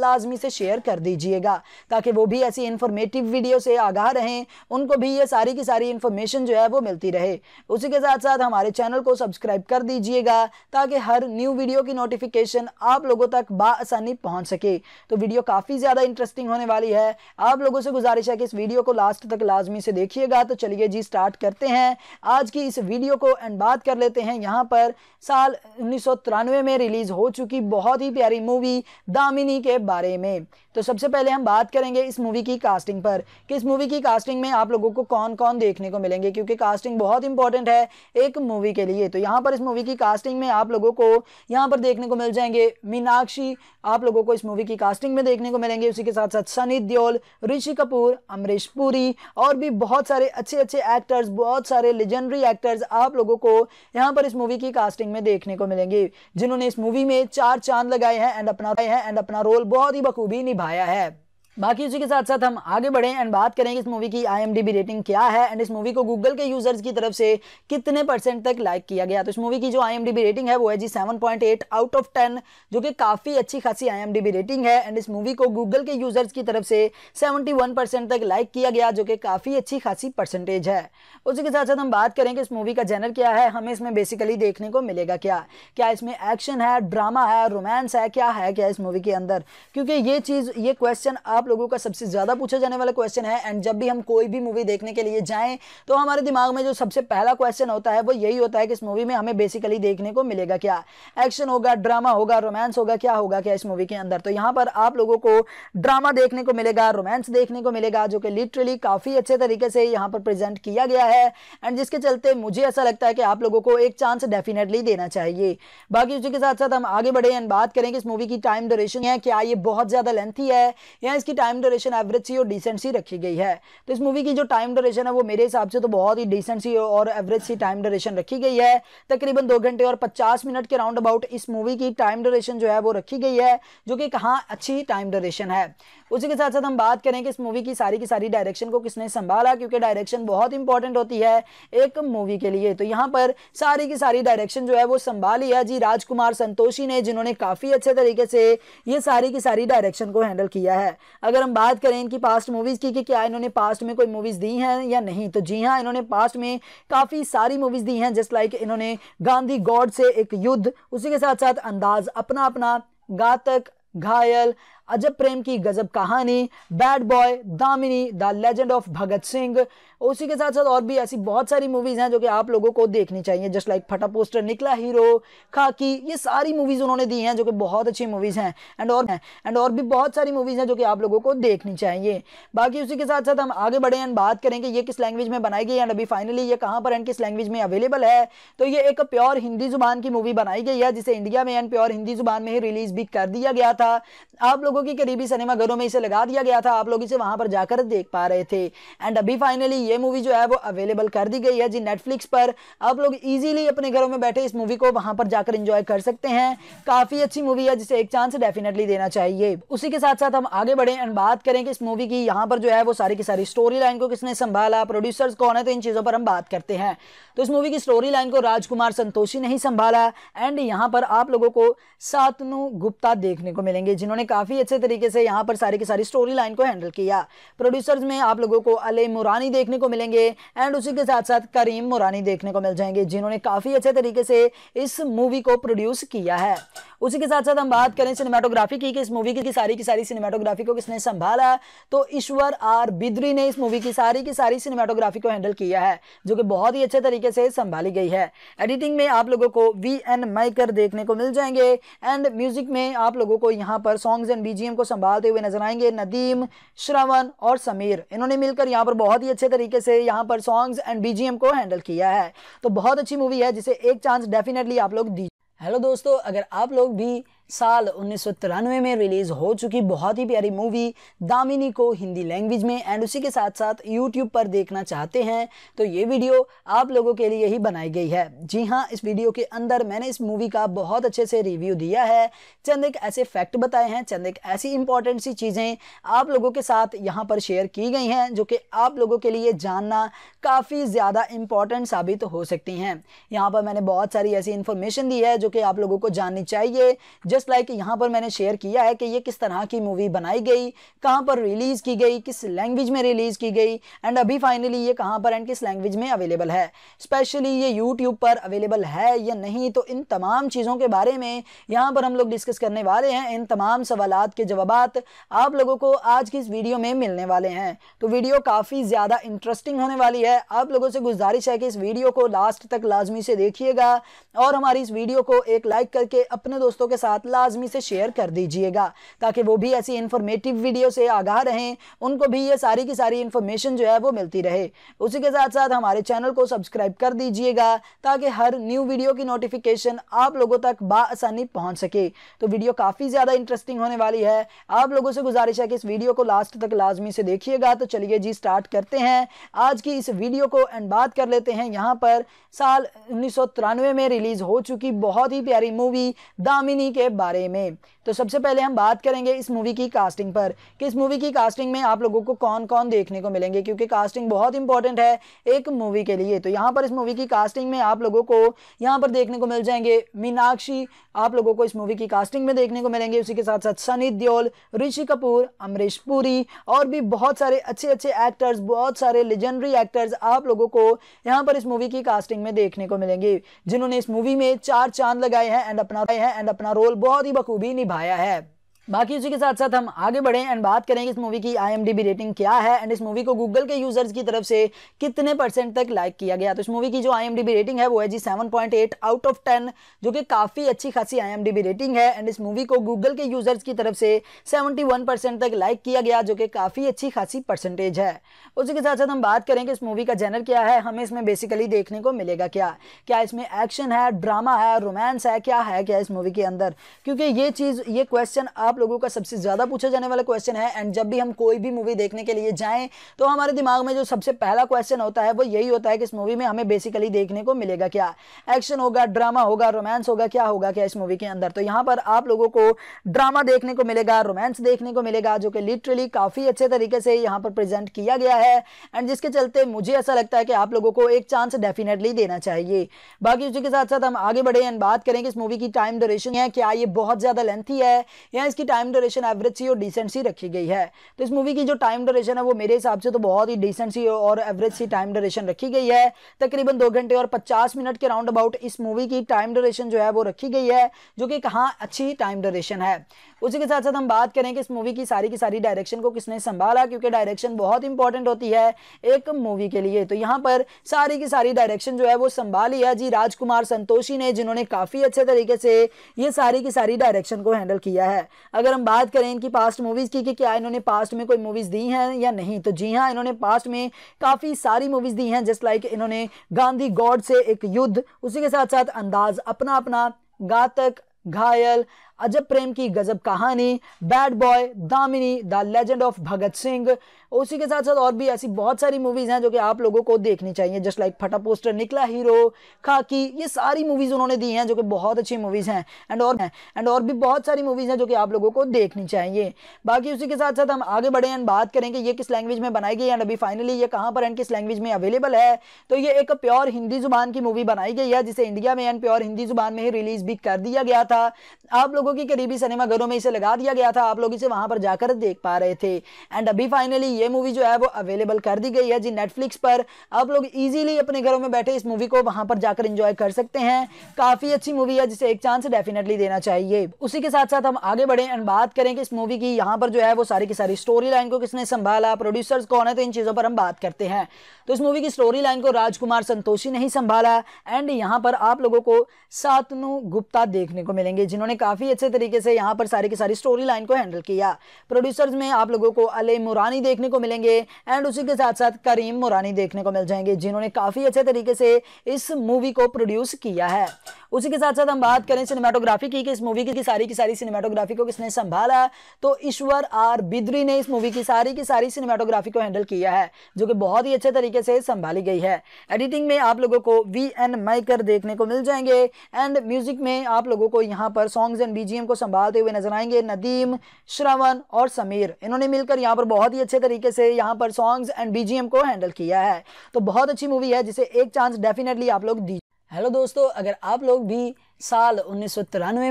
लाजमी से शेयर कर दीजिएगा ताकि वो भी ऐसी इन्फॉर्मेटिव वीडियो से आगाह रहें उनको भी ये सारी की सारी इन्फॉर्मेशन जो है वो मिलती रहे उसी के साथ साथ हमारे चैनल को सब्सक्राइब कर दीजिएगा ताकि हर न्यू वीडियो की नोटिफिकेशन आप लोगों तक बसानी पहुँच सके तो वीडियो काफ़ी ज़्यादा इंटरेस्टिंग होने वाली है आप लोगों से गुजारिश है कि इस वीडियो को लास्ट तक लाजमी से देखिएगा तो चलिए जी स्टार्ट करते हैं आज की इस वीडियो को एंड बात कर लेते हैं यहाँ पर साल उन्नीस में रिलीज़ हो चुकी बहुत ही प्यारी मूवी दामिनी के बारे में तो सबसे पहले हम बात करेंगे इस मूवी की कास्टिंग पर कि इस मूवी की कास्टिंग में आप लोगों को कौन कौन देखने को मिलेंगे क्योंकि कास्टिंग बहुत इंपॉर्टेंट है एक मूवी के लिए तो यहाँ पर इस मूवी की कास्टिंग में आप लोगों को यहाँ पर देखने को मिल जाएंगे मीनाक्षी आप लोगों को इस मूवी की कास्टिंग में देखने को मिलेंगे उसी के साथ साथ सनी देओल ऋषि कपूर अमरीश पुरी और भी बहुत सारे अच्छे अच्छे एक्टर्स बहुत सारे लेजेंडरी एक्टर्स आप लोगों को यहाँ पर इस मूवी की कास्टिंग में देखने को मिलेंगे जिन्होंने इस मूवी में चार चांद लगाए हैं एंड अपना है एंड अपना रोल बहुत ही बखूबी निभा निभाया है बाकी उसी के साथ साथ हम आगे बढ़े एंड बात कि इस मूवी की आईएमडीबी रेटिंग क्या है एंड इस मूवी को गूगल के यूजर्स की तरफ से कितने परसेंट तक लाइक किया गया तो इस मूवी की जो आईएमडीबी रेटिंग है वो है जी 7.8 आउट ऑफ 10 जो कि काफ़ी अच्छी खासी आईएमडीबी रेटिंग है एंड इस मूवी को गूगल के यूजर्स की तरफ से सेवेंटी तक लाइक किया गया जो कि काफ़ी अच्छी खासी परसेंटेज है उसी के साथ साथ हम बात करें कि इस मूवी का जेनर क्या है हमें इसमें बेसिकली देखने को मिलेगा क्या क्या इसमें एक्शन है ड्रामा है रोमांस है क्या है क्या इस मूवी के अंदर क्योंकि ये चीज़ ये क्वेश्चन आप लोगों का सबसे ज़्यादा पूछा जाने वाला क्वेश्चन है एंड जब भी हम कोई भी मूवी देखने के लिए जाएँ तो हमारे दिमाग में जो सबसे पहला क्वेश्चन होता है वो यही होता है कि इस मूवी में हमें बेसिकली देखने को मिलेगा क्या एक्शन होगा ड्रामा होगा रोमांस होगा क्या होगा क्या इस मूवी के अंदर तो यहाँ पर आप लोगों को ड्रामा देखने को मिलेगा रोमांस देखने को मिलेगा जो कि लिटरली काफ़ी अच्छे तरीके से यहाँ पर प्रेजेंट किया गया है एंड जिसके चलते मुझे ऐसा लगता है कि आप लोगों को एक चांस डेफिनेटली देना चाहिए बाकी उसी के साथ साथ हम आगे बढ़े एंड बात करें कि इस मूवी की टाइम ड्यूरेशन है क्या ये बहुत ज़्यादा लेंथी है या इसकी इसकी टाइम ड्यूरेशन एवरेज सी और डिसेंट सी रखी गई है तो इस मूवी की जो टाइम ड्यूरेशन है वो मेरे हिसाब से तो बहुत ही डिसेंट सी और एवरेज सी टाइम ड्यूरेशन रखी गई है तकरीबन दो घंटे और पचास मिनट के राउंड अबाउट इस मूवी की टाइम ड्यूरेशन जो है वो रखी गई है जो कि कहाँ अच्छी टाइम ड्यूरेशन है उसी के साथ साथ हम बात करें कि इस मूवी की सारी की सारी डायरेक्शन को किसने संभाला क्योंकि डायरेक्शन बहुत इंपॉर्टेंट होती है एक मूवी के लिए तो यहाँ पर सारी की सारी डायरेक्शन जो है वो संभाली है जी राजकुमार संतोषी ने जिन्होंने काफ़ी अच्छे तरीके से ये सारी की सारी डायरेक्शन को हैंडल किया है अगर हम बात करें इनकी पास्ट मूवीज़ की कि क्या इन्होंने पास्ट में कोई मूवीज़ दी हैं या नहीं तो जी हाँ इन्होंने पास्ट में काफ़ी सारी मूवीज़ दी हैं जस्ट लाइक इन्होंने गांधी गॉड से एक युद्ध उसी के साथ साथ अंदाज अपना अपना घातक घायल अजब प्रेम की गजब कहानी bad boy Damini the legend of Bhagat Singh उसी के साथ साथ और भी ऐसी बहुत सारी मूवीज़ हैं जो कि आप लोगों को देखनी चाहिए जस्ट लाइक फटा पोस्टर निकला हीरो खाकी ये सारी मूवीज़ उन्होंने दी हैं जो कि बहुत अच्छी मूवीज़ हैं एंड और एंड और भी बहुत सारी मूवीज़ हैं जो कि आप लोगों को देखनी चाहिए बाकी उसी के साथ साथ हम आगे बढ़े एंड बात करेंगे ये किस लैंग्वेज में बनाई गई एंड अभी फाइनली ये कहाँ पर एंड किस लैंग्वेज में अवेलेबल है तो ये एक प्योर हिंदी ज़ुबान की मूवी बनाई गई है जिसे इंडिया में एंड प्योर हिंदी ज़ुबान में ही रिलीज़ भी कर दिया गया था आप लोगों की करीबी सिनेमाघरों में इसे लगा दिया गया था आप लोग इसे वहां पर जाकर देख पा रहे थे एंड अभी फाइनली ये मूवी जो है वो अवेलेबल कर दी गई है जी नेटफ्लिक्स पर आप लोग इजीली अपने घरों में बैठे इस मूवी को वहां पर जाकर इंजॉय कर सकते हैं काफ़ी अच्छी मूवी है जिसे एक चांस डेफिनेटली देना चाहिए उसी के साथ साथ हम आगे बढ़े एंड बात करें कि इस मूवी की यहाँ पर जो है वो सारी की सारी स्टोरी लाइन को किसने संभाला प्रोड्यूसर्स कौन है तो इन चीज़ों पर हम बात करते हैं तो इस मूवी की स्टोरी लाइन को राजकुमार संतोषी ने ही संभाला एंड यहाँ पर आप लोगों को सातनु गुप्ता देखने को मिलेंगे जिन्होंने काफ़ी अच्छे तरीके से यहाँ पर सारी की सारी स्टोरी लाइन को हैंडल किया प्रोड्यूसर्स में आप लोगों को अले मुरानी देखने को मिलेंगे एंड उसी के साथ साथ करीम मुरानी देखने को मिल जाएंगे जिन्होंने काफ़ी अच्छे तरीके से इस मूवी को प्रोड्यूस किया है उसी के साथ साथ हम बात करें सिनेमाटोग्राफी की कि इस मूवी की सारी की सारी सिनेमाटोग्राफी को किसने संभाला तो ईश्वर आर बिद्री ने इस मूवी की सारी की सारी सिनेमाटोग्राफी को हैंडल किया है जो कि बहुत ही अच्छे तरीके से संभाली गई है एडिटिंग में आप लोगों को वी एन माइकर देखने को मिल जाएंगे एंड म्यूजिक में आप लोगों को यहाँ पर सॉन्ग्स एंड बीजीएम को संभालते हुए नजर आएंगे नदीम श्रवण और समीर इन्होंने मिलकर यहाँ पर बहुत ही अच्छे तरीके से यहाँ पर सॉन्ग्स एंड बीजीएम को हैंडल किया है तो बहुत अच्छी मूवी है जिसे एक चांस डेफिनेटली आप लोग दीजिए हेलो दोस्तों अगर आप लोग भी साल उन्नीस में रिलीज़ हो चुकी बहुत ही प्यारी मूवी दामिनी को हिंदी लैंग्वेज में एंड उसी के साथ साथ यूट्यूब पर देखना चाहते हैं तो ये वीडियो आप लोगों के लिए ही बनाई गई है जी हाँ इस वीडियो के अंदर मैंने इस मूवी का बहुत अच्छे से रिव्यू दिया है चंद एक ऐसे फैक्ट बताए हैं चंद एक ऐसी इंपॉर्टेंट सी चीज़ें आप लोगों के साथ यहाँ पर शेयर की गई हैं जो कि आप लोगों के लिए जानना काफ़ी ज़्यादा इंपॉर्टेंट साबित हो सकती हैं यहाँ पर मैंने बहुत सारी ऐसी इंफॉर्मेशन दी है जो कि आप लोगों को जाननी चाहिए जिस जस्ट लाइक यहाँ पर मैंने शेयर किया है कि ये किस तरह की मूवी बनाई गई कहाँ पर रिलीज़ की गई किस लैंग्वेज में रिलीज़ की गई एंड अभी फाइनली ये कहाँ पर एंड किस लैंग्वेज में अवेलेबल है स्पेशली ये यूट्यूब पर अवेलेबल है या नहीं तो इन तमाम चीज़ों के बारे में यहाँ पर हम लोग डिस्कस करने वाले हैं इन तमाम सवाल के जवाब आप लोगों को आज की इस वीडियो में मिलने वाले हैं तो वीडियो काफ़ी ज़्यादा इंटरेस्टिंग होने वाली है आप लोगों से गुजारिश है कि इस वीडियो को लास्ट तक लाजमी से देखिएगा और हमारी इस वीडियो को एक लाइक करके अपने दोस्तों के साथ लाजमी से शेयर कर दीजिएगा ताकि वो भी ऐसी इन्फॉर्मेटिव वीडियो से आगाह रहें उनको भी ये सारी की सारी इन्फॉर्मेशन जो है वो मिलती रहे उसी के साथ साथ हमारे चैनल को सब्सक्राइब कर दीजिएगा ताकि हर न्यू वीडियो की नोटिफिकेशन आप लोगों तक बासानी पहुँच सके तो वीडियो काफ़ी ज़्यादा इंटरेस्टिंग होने वाली है आप लोगों से गुजारिश है कि इस वीडियो को लास्ट तक लाजमी से देखिएगा तो चलिए जी स्टार्ट करते हैं आज की इस वीडियो को एंड बात कर लेते हैं यहाँ पर साल उन्नीस में रिलीज़ हो चुकी बहुत ही प्यारी मूवी दामिनी के बारे में तो सबसे पहले हम बात करेंगे इस मूवी की कास्टिंग पर कि इस मूवी की कास्टिंग में आप लोगों को कौन कौन देखने को मिलेंगे क्योंकि कास्टिंग बहुत इंपॉर्टेंट है एक मूवी के लिए तो यहाँ पर इस मूवी की कास्टिंग में आप लोगों को यहाँ पर देखने को मिल जाएंगे मीनाक्षी आप लोगों को इस मूवी की कास्टिंग में देखने को मिलेंगे उसी के साथ साथ सनी देओल ऋषि कपूर अमरीश पुरी और भी बहुत सारे अच्छे अच्छे एक्टर्स बहुत सारे लेजेंडरी एक्टर्स आप लोगों को यहाँ पर इस मूवी की कास्टिंग में देखने को मिलेंगे जिन्होंने इस मूवी में चार चांद लगाए हैं एंड अपना है एंड अपना रोल बहुत ही बखूबी निभाया है बाकी उसी के साथ साथ हम आगे बढ़ें एंड बात करेंगे इस मूवी की आईएमडीबी रेटिंग क्या है एंड इस मूवी को गूगल के यूजर्स की तरफ से कितने परसेंट तक लाइक किया गया तो इस मूवी की जो आईएमडीबी रेटिंग है वो है जी 7.8 आउट ऑफ 10 जो कि काफ़ी अच्छी खासी आईएमडीबी रेटिंग है एंड इस मूवी को गूगल के यूजर्स की तरफ से सेवेंटी तक लाइक किया गया जो कि काफ़ी अच्छी खासी परसेंटेज है उसी के साथ साथ हम बात करें कि इस मूवी का जेनर क्या है हमें इसमें बेसिकली देखने को मिलेगा क्या क्या इसमें एक्शन है ड्रामा है रोमांस है क्या है क्या इस मूवी के अंदर क्योंकि ये चीज़ ये क्वेश्चन आप लोगों का सबसे ज़्यादा पूछा जाने वाला क्वेश्चन है एंड जब भी हम कोई भी मूवी देखने के लिए जाएँ तो हमारे दिमाग में जो सबसे पहला क्वेश्चन होता है वो यही होता है कि इस मूवी में हमें बेसिकली देखने को मिलेगा क्या एक्शन होगा ड्रामा होगा रोमांस होगा क्या होगा क्या इस मूवी के अंदर तो यहाँ पर आप लोगों को ड्रामा देखने को मिलेगा रोमांस देखने को मिलेगा जो कि लिटरली काफ़ी अच्छे तरीके से यहाँ पर प्रेजेंट किया गया है एंड जिसके चलते मुझे ऐसा लगता है कि आप लोगों को एक चांस डेफिनेटली देना चाहिए बाकी उसी के साथ साथ हम आगे बढ़े एंड बात करें कि इस मूवी की टाइम ड्यूरेशन है क्या ये बहुत ज़्यादा लेंथी है या इसकी इसकी टाइम ड्यूरेशन एवरेज सी और डिसेंट सी रखी गई है तो इस मूवी की जो टाइम ड्यूरेशन है वो मेरे हिसाब से तो बहुत ही डिसेंट सी और एवरेज सी टाइम ड्यूरेशन रखी गई है तकरीबन दो घंटे और पचास मिनट के राउंड अबाउट इस मूवी की टाइम ड्यूरेशन जो है वो रखी गई है जो कि कहाँ अच्छी टाइम ड्यूरेशन है उसी के साथ साथ हम बात करें कि इस मूवी की सारी की सारी डायरेक्शन को किसने संभाला क्योंकि डायरेक्शन बहुत इंपॉर्टेंट होती है एक मूवी के लिए तो यहाँ पर सारी की सारी डायरेक्शन जो है वो संभाली है जी राजकुमार संतोषी ने जिन्होंने काफ़ी अच्छे तरीके से ये सारी की सारी डायरेक्शन को हैंडल किया है अगर हम बात करें इनकी पास्ट मूवीज़ की कि क्या इन्होंने पास्ट में कोई मूवीज़ दी हैं या नहीं तो जी हाँ इन्होंने पास्ट में काफ़ी सारी मूवीज़ दी हैं जस्ट लाइक इन्होंने गांधी गॉड से एक युद्ध उसी के साथ साथ अंदाज अपना अपना घातक घायल अजब प्रेम की गजब कहानी bad boy Damini the legend of Bhagat Singh उसी के साथ साथ और भी ऐसी बहुत सारी मूवीज़ हैं जो कि आप लोगों को देखनी चाहिए जस्ट लाइक फटा पोस्टर निकला हीरो खाकी ये सारी मूवीज़ उन्होंने दी हैं जो कि बहुत अच्छी मूवीज़ हैं एंड और एंड और भी बहुत सारी मूवीज़ हैं जो कि आप लोगों को देखनी चाहिए बाकी उसी के साथ साथ हम आगे बढ़े एंड बात करेंगे ये किस लैंग्वेज में बनाई गई एंड अभी फाइनली ये कहाँ पर एंड किस लैंग्वेज में अवेलेबल है तो ये एक प्योर हिंदी जुबान की मूवी बनाई गई है जिसे इंडिया में एंड प्योर हिंदी जुबान में ही रिलीज भी कर दिया गया था आप लोगों की करीबी सिनेमाघरों में इसे लगा दिया गया था आप लोग इसे वहां पर जाकर देख पा रहे थे एंड अभी फाइनली ये मूवी जो है वो अवेलेबल कर दी गई है जी नेटफ्लिक्स पर आप लोग इजीली अपने घरों में बैठे इस मूवी को वहां पर जाकर इंजॉय कर सकते हैं काफ़ी अच्छी मूवी है जिसे एक चांस डेफिनेटली देना चाहिए उसी के साथ साथ हम आगे बढ़े एंड बात करें कि इस मूवी की यहाँ पर जो है वो सारी की सारी स्टोरी लाइन को किसने संभाला प्रोड्यूसर्स कौन है तो इन चीज़ों पर हम बात करते हैं तो इस मूवी की स्टोरी लाइन को राजकुमार संतोषी ने ही संभाला एंड यहाँ पर आप लोगों को सातनु गुप्ता देखने को मिलेंगे जिन्होंने काफ़ी अच्छे तरीके से यहाँ पर सारी की सारी स्टोरी लाइन को हैंडल किया प्रोड्यूसर्स में आप लोगों को अले मुरानी देखने को मिलेंगे एंड उसी के साथ साथ करीम मुरानी देखने को मिल जाएंगे जिन्होंने काफ़ी अच्छे तरीके से इस मूवी को प्रोड्यूस किया है उसी के साथ साथ हम बात करें सिनेमाटोग्राफी की कि इस मूवी की सारी की सारी सिनेमाटोग्राफी को किसने संभाला तो ईश्वर आर बिद्री ने इस मूवी की सारी की सारी सिनेमाटोग्राफी को हैंडल किया है जो कि बहुत ही अच्छे तरीके से संभाली गई है एडिटिंग में आप लोगों को वी एन माइकर देखने को मिल जाएंगे एंड म्यूजिक में आप लोगों को यहाँ पर सॉन्ग्स एंड बीजीएम को संभालते हुए नजर आएंगे नदीम श्रवण और समीर इन्होंने मिलकर यहाँ पर बहुत ही अच्छे तरीके तरीके से यहाँ पर सॉन्ग्स एंड बीजीएम को हैंडल किया है तो बहुत अच्छी मूवी है जिसे एक चांस डेफिनेटली आप लोग दी हेलो दोस्तों अगर आप लोग भी साल उन्नीस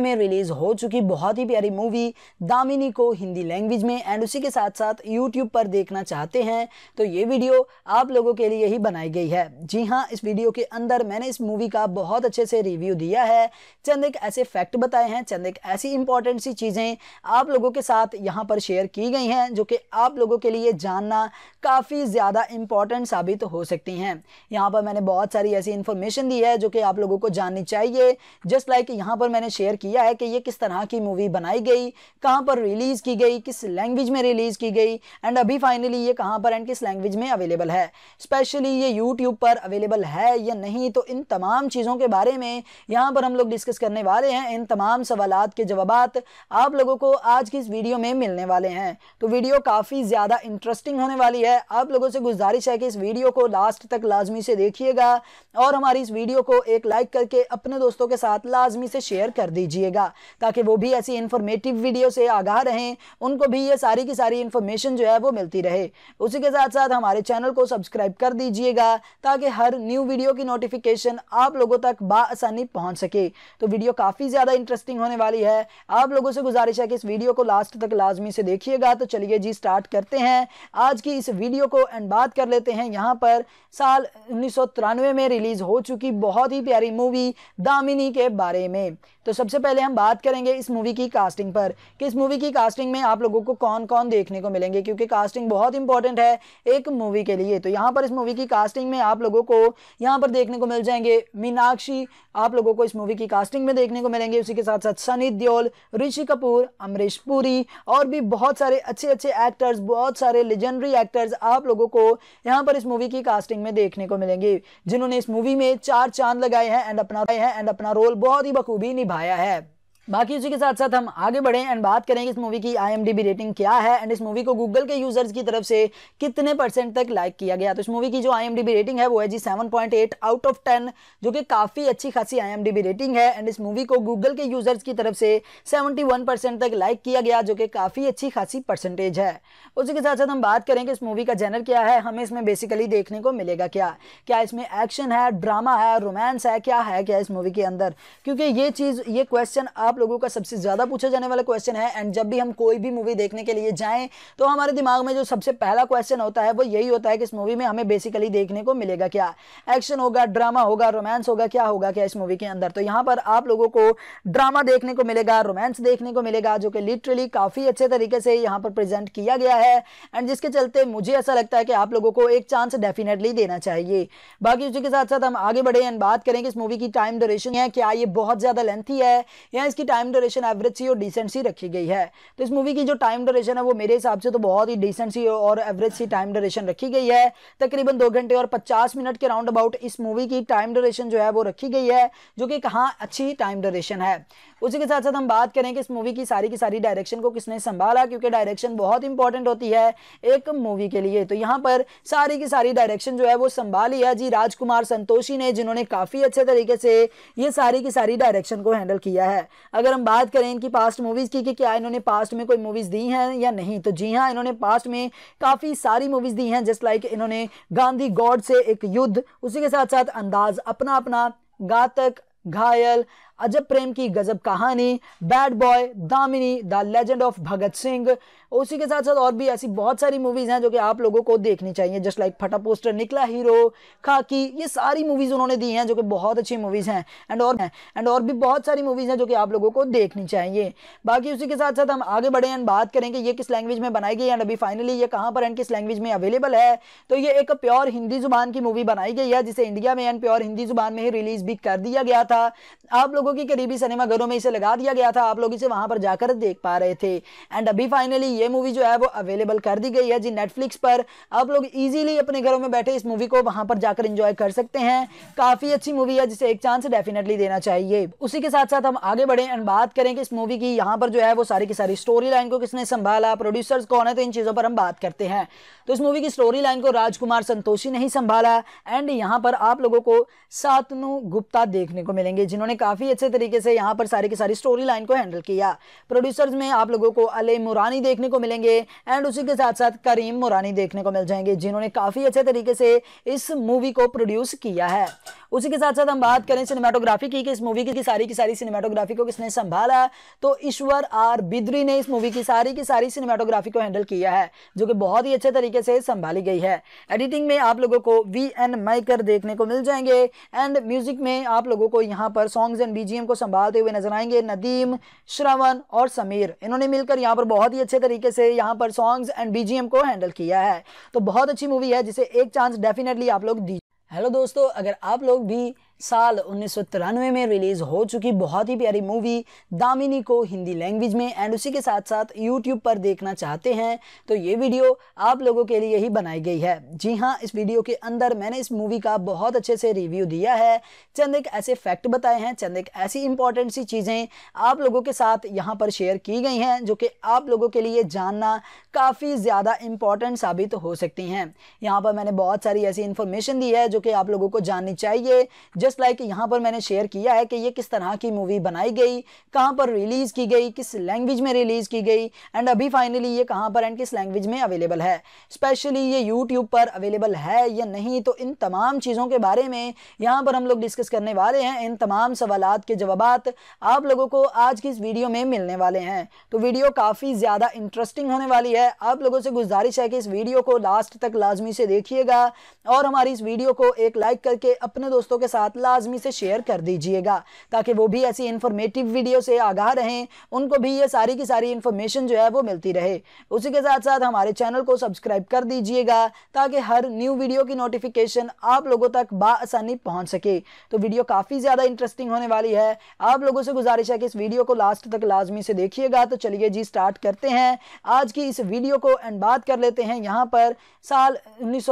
में रिलीज़ हो चुकी बहुत ही प्यारी मूवी दामिनी को हिंदी लैंग्वेज में एंड उसी के साथ साथ यूट्यूब पर देखना चाहते हैं तो ये वीडियो आप लोगों के लिए ही बनाई गई है जी हाँ इस वीडियो के अंदर मैंने इस मूवी का बहुत अच्छे से रिव्यू दिया है चंद एक ऐसे फैक्ट बताए हैं चंद एक ऐसी इंपॉर्टेंट सी चीज़ें आप लोगों के साथ यहाँ पर शेयर की गई हैं जो कि आप लोगों के लिए जानना काफ़ी ज़्यादा इंपॉर्टेंट साबित हो सकती हैं यहाँ पर मैंने बहुत सारी ऐसी इंफॉर्मेशन दी है जो कि आप लोगों को जाननी चाहिए जस्ट लाइक यहाँ पर मैंने शेयर किया है कि ये किस तरह की मूवी बनाई गई कहाँ पर रिलीज़ की गई किस लैंग्वेज में रिलीज़ की गई एंड अभी फाइनली ये कहाँ पर एंड किस लैंग्वेज में अवेलेबल है स्पेशली ये यूट्यूब पर अवेलेबल है या नहीं तो इन तमाम चीज़ों के बारे में यहाँ पर हम लोग डिस्कस करने वाले हैं इन तमाम सवाल के जवाब आप लोगों को आज की इस वीडियो में मिलने वाले हैं तो वीडियो काफ़ी ज़्यादा इंटरेस्टिंग होने वाली है आप लोगों से गुजारिश है कि इस वीडियो को लास्ट तक लाजमी से देखिएगा और हमारी इस वीडियो को एक लाइक करके अपने दोस्तों के साथ लाजमी से शेयर कर दीजिएगा ताकि वो भी ऐसी इन्फॉर्मेटिव वीडियो से आगाह रहें उनको भी ये सारी की सारी इन्फॉर्मेशन जो है वो मिलती रहे उसी के साथ साथ हमारे चैनल को सब्सक्राइब कर दीजिएगा ताकि हर न्यू वीडियो की नोटिफिकेशन आप लोगों तक बसानी पहुँच सके तो वीडियो काफ़ी ज़्यादा इंटरेस्टिंग होने वाली है आप लोगों से गुजारिश है कि इस वीडियो को लास्ट तक लाजमी से देखिएगा तो चलिए जी स्टार्ट करते हैं आज की इस वीडियो को एंड बात कर लेते हैं यहाँ पर साल उन्नीस में रिलीज़ हो चुकी बहुत ही प्यारी मूवी दामिनी के बारे में तो सबसे पहले हम बात करेंगे इस मूवी की कास्टिंग पर कि इस मूवी की कास्टिंग में आप लोगों को कौन कौन देखने को मिलेंगे क्योंकि कास्टिंग बहुत इंपॉर्टेंट है एक मूवी के लिए तो यहाँ पर इस मूवी की कास्टिंग में आप लोगों को यहाँ पर देखने को मिल जाएंगे मीनाक्षी आप लोगों को इस मूवी की कास्टिंग में देखने को मिलेंगे उसी के साथ साथ सनी दियोल ऋषि कपूर अमरीश पुरी और भी बहुत सारे अच्छे अच्छे एक्टर्स बहुत सारे लेजेंडरी एक्टर्स आप लोगों को यहाँ पर इस मूवी की कास्टिंग में देखने को मिलेंगे जिन्होंने इस मूवी में चार चांद लगाए हैं एंड अपना एंड अपना रोल बहुत ही बखूबी निभाया आया है बाकी उसी के साथ साथ हम आगे बढ़े एंड बात करें कि इस मूवी की आई रेटिंग क्या है एंड इस मूवी को गूगल के यूजर्स की तरफ से कितने परसेंट तक लाइक किया गया तो इस मूवी की जो आई रेटिंग है वो है जी सेवन आउट ऑफ टेन जो कि काफ़ी अच्छी खासी आई रेटिंग है एंड इस मूवी को गूगल के यूजर्स की तरफ से सेवेंटी तक लाइक किया गया जो कि काफ़ी अच्छी खासी परसेंटेज है उसी के साथ साथ हम बात करें कि इस मूवी का जेनर क्या है हमें इसमें बेसिकली देखने को मिलेगा क्या क्या इसमें एक्शन है ड्रामा है रोमांस है क्या है क्या इस मूवी के अंदर क्योंकि ये चीज़ ये क्वेश्चन आप लोगों का सबसे ज़्यादा पूछा जाने वाला क्वेश्चन है एंड जब भी हम कोई भी मूवी देखने के लिए जाएँ तो हमारे दिमाग में जो सबसे पहला क्वेश्चन होता है वो यही होता है कि इस मूवी में हमें बेसिकली देखने को मिलेगा क्या एक्शन होगा ड्रामा होगा रोमांस होगा क्या होगा क्या इस मूवी के अंदर तो यहाँ पर आप लोगों को ड्रामा देखने को मिलेगा रोमांस देखने को मिलेगा जो कि लिटरली काफ़ी अच्छे तरीके से यहाँ पर प्रेजेंट किया गया है एंड जिसके चलते मुझे ऐसा लगता है कि आप लोगों को एक चांस डेफिनेटली देना चाहिए बाकी उसी के साथ साथ हम आगे बढ़े एंड बात करें कि इस मूवी की टाइम ड्यूरेशन है क्या ये बहुत ज़्यादा लेंथी है या इसकी टाइम ड्यूरेशन एवरेज सी और डिसेंट सी रखी गई है तो इस मूवी की जो टाइम ड्यूरेशन है वो मेरे हिसाब से तो बहुत ही डिसेंट सी और एवरेज सी टाइम ड्यूरेशन रखी गई है तकरीबन दो घंटे और पचास मिनट के राउंड अबाउट इस मूवी की टाइम ड्यूरेशन जो है वो रखी गई है जो कि कहाँ अच्छी टाइम ड्यूरेशन है उसी के साथ साथ हम बात करें कि इस मूवी की सारी की सारी डायरेक्शन को किसने संभाला क्योंकि डायरेक्शन बहुत इंपॉर्टेंट होती है एक मूवी के लिए तो यहाँ पर सारी की सारी डायरेक्शन जो है वो संभाली है जी राजकुमार संतोषी ने जिन्होंने काफ़ी अच्छे तरीके से ये सारी की सारी डायरेक्शन को हैंडल किया है अगर हम बात करें इनकी पास्ट मूवीज़ की कि क्या इन्होंने पास्ट में कोई मूवीज़ दी हैं या नहीं तो जी हाँ इन्होंने पास्ट में काफ़ी सारी मूवीज़ दी हैं जस्ट लाइक इन्होंने गांधी गॉड से एक युद्ध उसी के साथ साथ अंदाज अपना अपना घातक घायल अजब प्रेम की गजब कहानी bad boy Damini the legend of Bhagat Singh उसी के साथ साथ और भी ऐसी बहुत सारी मूवीज़ हैं जो कि आप लोगों को देखनी चाहिए जस्ट लाइक फटा पोस्टर निकला हीरो खाकी ये सारी मूवीज़ उन्होंने दी हैं जो कि बहुत अच्छी मूवीज़ हैं एंड और एंड और भी बहुत सारी मूवीज़ हैं जो कि आप लोगों को देखनी चाहिए बाकी उसी के साथ साथ हम आगे बढ़े एंड बात करेंगे ये किस लैंग्वेज में बनाई गई एंड अभी फाइनली ये कहाँ पर एंड किस लैंग्वेज में अवेलेबल है तो ये एक प्योर हिंदी जुबान की मूवी बनाई गई है जिसे इंडिया में एंड प्योर हिंदी जुबान में ही रिलीज़ भी कर दिया गया था आप लोगों लोगों के करीबी सिनेमा घरों में इसे लगा दिया गया था आप लोग इसे वहां पर जाकर देख पा रहे थे एंड अभी फाइनली ये मूवी जो है वो अवेलेबल कर दी गई है जी नेटफ्लिक्स पर आप लोग इजीली अपने घरों में बैठे इस मूवी को वहां पर जाकर इंजॉय कर सकते हैं काफी अच्छी मूवी है जिसे एक चांस डेफिनेटली देना चाहिए उसी के साथ साथ हम आगे बढ़े एंड बात करें कि इस मूवी की यहाँ पर जो है वो सारी की सारी स्टोरी लाइन को किसने संभाला प्रोड्यूसर्स कौन है तो इन चीज़ों पर हम बात करते हैं तो इस मूवी की स्टोरी लाइन को राजकुमार संतोषी ने ही संभाला एंड यहाँ पर आप लोगों को सातनु गुप्ता देखने को मिलेंगे जिन्होंने काफ़ी अच्छे तरीके से यहाँ पर सारी की सारी स्टोरी लाइन को हैंडल किया प्रोड्यूसर्स में आप लोगों को अले मुरानी देखने को मिलेंगे एंड उसी के साथ साथ करीम मुरानी देखने को मिल जाएंगे जिन्होंने काफ़ी अच्छे तरीके से इस मूवी को प्रोड्यूस किया है उसी के साथ साथ हम बात करें सिनेमाटोग्राफी की कि इस मूवी की सारी की सारी सिनेमाटोग्राफी को किसने संभाला तो ईश्वर आर बिद्री ने इस मूवी की सारी की सारी सिनेमाटोग्राफी को हैंडल किया है जो कि बहुत ही अच्छे तरीके से संभाली गई है एडिटिंग में आप लोगों को वी एन माइकर देखने को मिल जाएंगे एंड म्यूजिक में आप लोगों को यहाँ पर सॉन्ग्स एंड बीजीएम को संभालते हुए नजर आएंगे नदीम श्रवण और समीर इन्होंने मिलकर यहाँ पर बहुत ही अच्छे तरीके से यहाँ पर सॉन्ग्स एंड बीजीएम को हैंडल किया है तो बहुत अच्छी मूवी है जिसे एक चांस डेफिनेटली आप लोग दीजिए हेलो दोस्तों अगर आप लोग भी साल उन्नीस में रिलीज़ हो चुकी बहुत ही प्यारी मूवी दामिनी को हिंदी लैंग्वेज में एंड उसी के साथ साथ यूट्यूब पर देखना चाहते हैं तो ये वीडियो आप लोगों के लिए ही बनाई गई है जी हाँ इस वीडियो के अंदर मैंने इस मूवी का बहुत अच्छे से रिव्यू दिया है चंद एक ऐसे फैक्ट बताए हैं चंद एक ऐसी इंपॉर्टेंट सी चीज़ें आप लोगों के साथ यहाँ पर शेयर की गई हैं जो कि आप लोगों के लिए जानना काफ़ी ज़्यादा इंपॉर्टेंट साबित हो सकती हैं यहाँ पर मैंने बहुत सारी ऐसी इंफॉर्मेशन दी है जो कि आप लोगों को जाननी चाहिए जस्ट लाइक यहाँ पर मैंने शेयर किया है कि ये किस तरह की मूवी बनाई गई कहाँ पर रिलीज़ की गई किस लैंग्वेज में रिलीज़ की गई एंड अभी फाइनली ये कहाँ पर एंड किस लैंग्वेज में अवेलेबल है स्पेशली ये यूट्यूब पर अवेलेबल है या नहीं तो इन तमाम चीज़ों के बारे में यहाँ पर हम लोग डिस्कस करने वाले हैं इन तमाम सवाल के जवाब आप लोगों को आज की इस वीडियो में मिलने वाले हैं तो वीडियो काफ़ी ज़्यादा इंटरेस्टिंग होने वाली है आप लोगों से गुजारिश है कि इस वीडियो को लास्ट तक लाजमी से देखिएगा और हमारी इस वीडियो को एक लाइक करके अपने दोस्तों के साथ लाजमी से शेयर कर दीजिएगा ताकि वो भी ऐसी इन्फॉर्मेटिव वीडियो से आगाह रहें उनको भी ये सारी की सारी इन्फॉर्मेशन जो है वो मिलती रहे उसी के साथ साथ हमारे चैनल को सब्सक्राइब कर दीजिएगा ताकि हर न्यू वीडियो की नोटिफिकेशन आप लोगों तक बसानी पहुँच सके तो वीडियो काफ़ी ज़्यादा इंटरेस्टिंग होने वाली है आप लोगों से गुजारिश है कि इस वीडियो को लास्ट तक लाजमी से देखिएगा तो चलिए जी स्टार्ट करते हैं आज की इस वीडियो को एंड बात कर लेते हैं यहाँ पर साल उन्नीस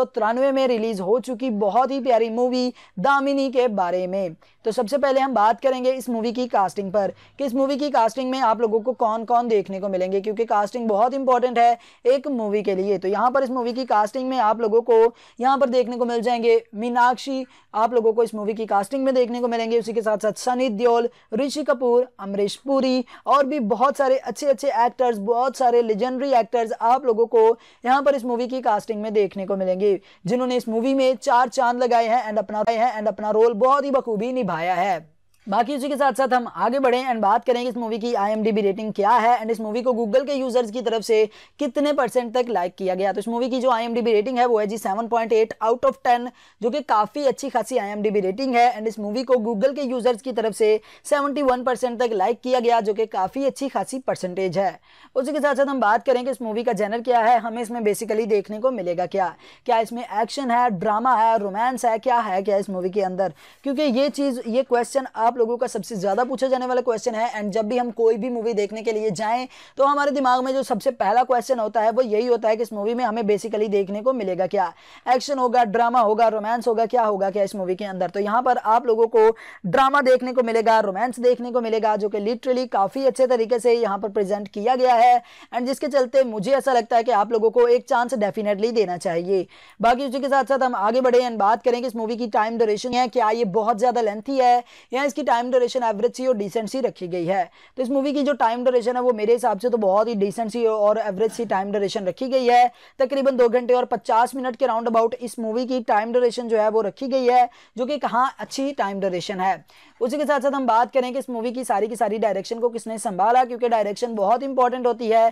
में रिलीज़ हो चुकी बहुत ही प्यारी मूवी दामिनी के बारे में तो सबसे पहले हम बात करेंगे इस मूवी की कास्टिंग पर कि इस मूवी की कास्टिंग में आप लोगों को कौन कौन देखने को मिलेंगे क्योंकि कास्टिंग बहुत इंपॉर्टेंट है एक मूवी के लिए तो यहाँ पर इस मूवी की कास्टिंग में आप लोगों को यहाँ पर देखने को मिल जाएंगे मीनाक्षी आप लोगों को इस मूवी की कास्टिंग में देखने को मिलेंगे उसी के साथ साथ सनी देओल ऋषि कपूर अमरीश पुरी और भी बहुत सारे अच्छे अच्छे एक्टर्स बहुत सारे लेजेंडरी एक्टर्स आप लोगों को यहाँ पर इस मूवी की कास्टिंग में देखने को मिलेंगे जिन्होंने इस मूवी में चार चांद लगाए हैं एंड अपना एंड अपना रोल बहुत ही बखूबी निभा निभाया है बाकी उसी के साथ साथ हम आगे बढ़े एंड बात करें कि इस मूवी की आई रेटिंग क्या है एंड इस मूवी को गूगल के यूजर्स की तरफ से कितने परसेंट तक लाइक किया गया तो इस मूवी की जो आई रेटिंग है वो है जी सेवन आउट ऑफ टेन जो कि काफ़ी अच्छी खासी आई रेटिंग है एंड इस मूवी को गूगल के यूजर्स की तरफ से सेवेंटी तक लाइक किया गया जो कि काफ़ी अच्छी खासी परसेंटेज है उसी के साथ साथ हम बात करें कि इस मूवी का जेनर क्या है हमें इसमें बेसिकली देखने को मिलेगा क्या क्या इसमें एक्शन है ड्रामा है रोमांस है क्या है क्या इस मूवी के अंदर क्योंकि ये चीज़ ये क्वेश्चन आप लोगों का सबसे ज़्यादा पूछा जाने वाला क्वेश्चन है एंड जब भी हम कोई भी मूवी देखने के लिए जाएं तो हमारे दिमाग में जो सबसे पहला क्वेश्चन होता है वो यही होता है कि इस मूवी में हमें बेसिकली देखने को मिलेगा क्या एक्शन होगा ड्रामा होगा रोमांस होगा क्या होगा क्या इस मूवी के अंदर तो यहाँ पर आप लोगों को ड्रामा देखने को मिलेगा रोमांस देखने को मिलेगा जो कि लिटरली काफ़ी अच्छे तरीके से यहाँ पर प्रेजेंट किया गया है एंड जिसके चलते मुझे ऐसा लगता है कि आप लोगों को एक चांस डेफिनेटली देना चाहिए बाकी उसी के साथ साथ हम आगे बढ़े एंड बात करें कि इस मूवी की टाइम ड्यूरेशन है क्या ये बहुत ज़्यादा लेंथी है या इसकी टाइम ड्यूरेशन एवरेज सी और डिसेंट सी रखी गई है तो इस मूवी की जो टाइम ड्यूरेशन है वो मेरे हिसाब से तो बहुत ही डिसेंट सी और एवरेज सी टाइम ड्यूरेशन रखी गई है तकरीबन दो घंटे और पचास मिनट के राउंड अबाउट इस मूवी की टाइम ड्यूरेशन जो है वो रखी गई है जो कि कहाँ अच्छी टाइम ड्यूरेशन है उसी के साथ साथ हम बात करें कि इस मूवी की सारी की सारी डायरेक्शन को किसने संभाला क्योंकि डायरेक्शन बहुत इंपॉर्टेंट होती है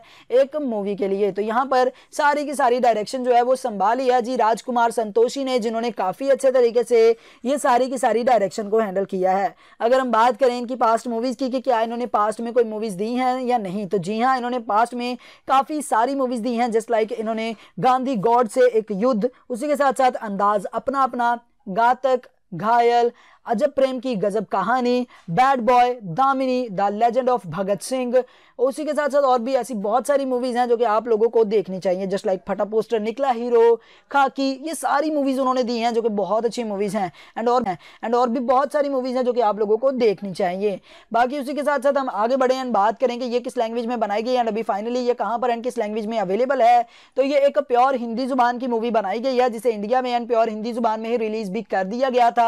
एक मूवी के लिए तो यहाँ पर सारी की सारी डायरेक्शन जो है वो संभाली है जी राजकुमार संतोषी ने जिन्होंने काफ़ी अच्छे तरीके से ये सारी की सारी डायरेक्शन को हैंडल किया है अगर हम बात करें इनकी पास्ट मूवीज़ की कि क्या इन्होंने पास्ट में कोई मूवीज़ दी हैं या नहीं तो जी हाँ इन्होंने पास्ट में काफ़ी सारी मूवीज़ दी हैं जस्ट लाइक इन्होंने गांधी गॉड से एक युद्ध उसी के साथ साथ अंदाज अपना अपना घातक घायल अजब प्रेम की गजब कहानी bad boy Damini the legend of Bhagat Singh और उसी के साथ साथ और भी ऐसी बहुत सारी मूवीज़ हैं जो कि आप लोगों को देखनी चाहिए जस्ट लाइक फटा पोस्टर निकला हीरो खाकी ये सारी मूवीज़ उन्होंने दी हैं जो कि बहुत अच्छी मूवीज़ हैं एंड और हैं एंड और भी बहुत सारी मूवीज़ हैं जो कि आप लोगों को देखनी चाहिए बाकी उसी के साथ साथ हम आगे बढ़े एंड बात करें कि ये किस लैंग्वेज में बनाई गई एंड अभी फाइनली ये कहाँ पर एंड किस लैंग्वेज में अवेलेबल है तो ये एक प्योर हिंदी जुबान की मूवी बनाई गई है जिसे इंडिया में एंड प्योर हिंदी जुबान में ही रिलीज भी कर दिया गया था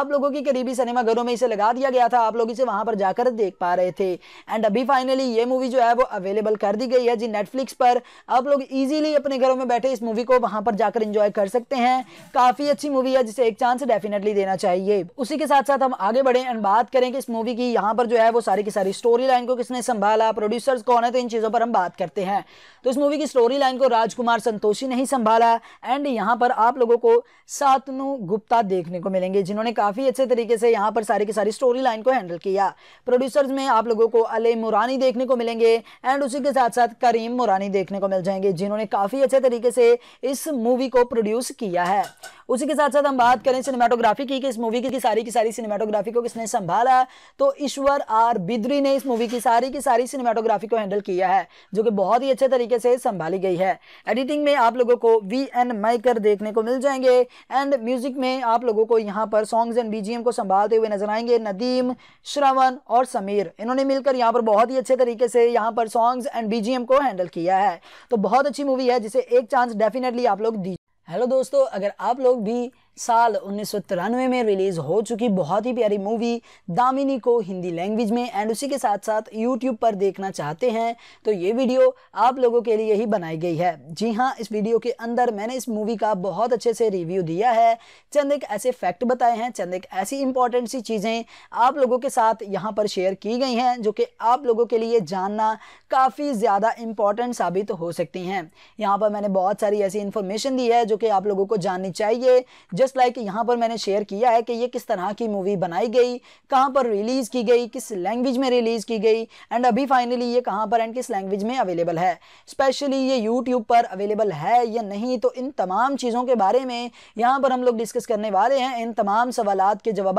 आप लोगों के करीबी सिनेमाघरों में इसे लगा दिया गया था आप लोग इसे वहां पर जाकर देख पा रहे थे एंड अभी फाइनली ये मूवी जो है वो अवेलेबल कर दी गई है जी नेटफ्लिक्स पर आप लोग इजीली अपने घरों में बैठे इस मूवी को वहां पर जाकर इंजॉय कर सकते हैं काफ़ी अच्छी मूवी है जिसे एक चांस डेफिनेटली देना चाहिए उसी के साथ साथ हम आगे बढ़े एंड बात करें कि इस मूवी की यहाँ पर जो है वो सारी की सारी स्टोरी लाइन को किसने संभाला प्रोड्यूसर्स कौन है तो इन चीज़ों पर हम बात करते हैं तो इस मूवी की स्टोरी लाइन को राजकुमार संतोषी ने ही संभाला एंड यहाँ पर आप लोगों को सातनु गुप्ता देखने को मिलेंगे जिन्होंने काफ़ी अच्छे तरीके से यहाँ पर सारी की सारी स्टोरी लाइन को हैंडल किया प्रोड्यूसर्स में आप लोगों को अले मुरानी देखने को मिलेंगे एंड उसी के साथ साथ करीम मुरानी देखने को मिल जाएंगे जिन्होंने काफ़ी अच्छे तरीके से इस मूवी को प्रोड्यूस किया है उसी के साथ साथ हम बात करें सिनेमाटोग्राफी की कि इस मूवी की सारी की सारी सिनेमाटोग्राफी को किसने संभाला तो ईश्वर आर बिद्री ने इस मूवी की सारी की सारी सिनेमाटोग्राफी को हैंडल किया है जो कि बहुत ही अच्छे तरीके से संभाली गई है एडिटिंग में आप लोगों को वी एन माइकर देखने को मिल जाएंगे एंड म्यूजिक में आप लोगों को यहाँ पर सॉन्ग्स एंड बीजीएम को संभालते हुए नजर आएंगे नदीम श्रवण और समीर इन्होंने मिलकर यहाँ पर बहुत ही अच्छे तरीके से यहाँ पर सॉन्ग्स एंड बीजीएम को हैंडल किया है तो बहुत अच्छी मूवी है जिसे एक चांस डेफिनेटली आप लोग दीजिए हेलो दोस्तों अगर आप लोग भी साल उन्नीस में रिलीज़ हो चुकी बहुत ही प्यारी मूवी दामिनी को हिंदी लैंग्वेज में एंड उसी के साथ साथ यूट्यूब पर देखना चाहते हैं तो ये वीडियो आप लोगों के लिए ही बनाई गई है जी हाँ इस वीडियो के अंदर मैंने इस मूवी का बहुत अच्छे से रिव्यू दिया है चंद एक ऐसे फैक्ट बताए हैं चंद एक ऐसी इंपॉर्टेंट सी चीज़ें आप लोगों के साथ यहाँ पर शेयर की गई हैं जो कि आप लोगों के लिए जानना काफ़ी ज़्यादा इंपॉर्टेंट साबित हो सकती हैं यहाँ पर मैंने बहुत सारी ऐसी इंफॉर्मेशन दी है जो कि आप लोगों को जाननी चाहिए जस्ट लाइक यहाँ पर मैंने शेयर किया है कि ये किस तरह की मूवी बनाई गई कहाँ पर रिलीज़ की गई किस लैंग्वेज में रिलीज़ की गई एंड अभी फाइनली ये कहाँ पर एंड किस लैंग्वेज में अवेलेबल है स्पेशली ये यूट्यूब पर अवेलेबल है या नहीं तो इन तमाम चीज़ों के बारे में यहाँ पर हम लोग डिस्कस करने वाले हैं इन तमाम सवाल के जवाब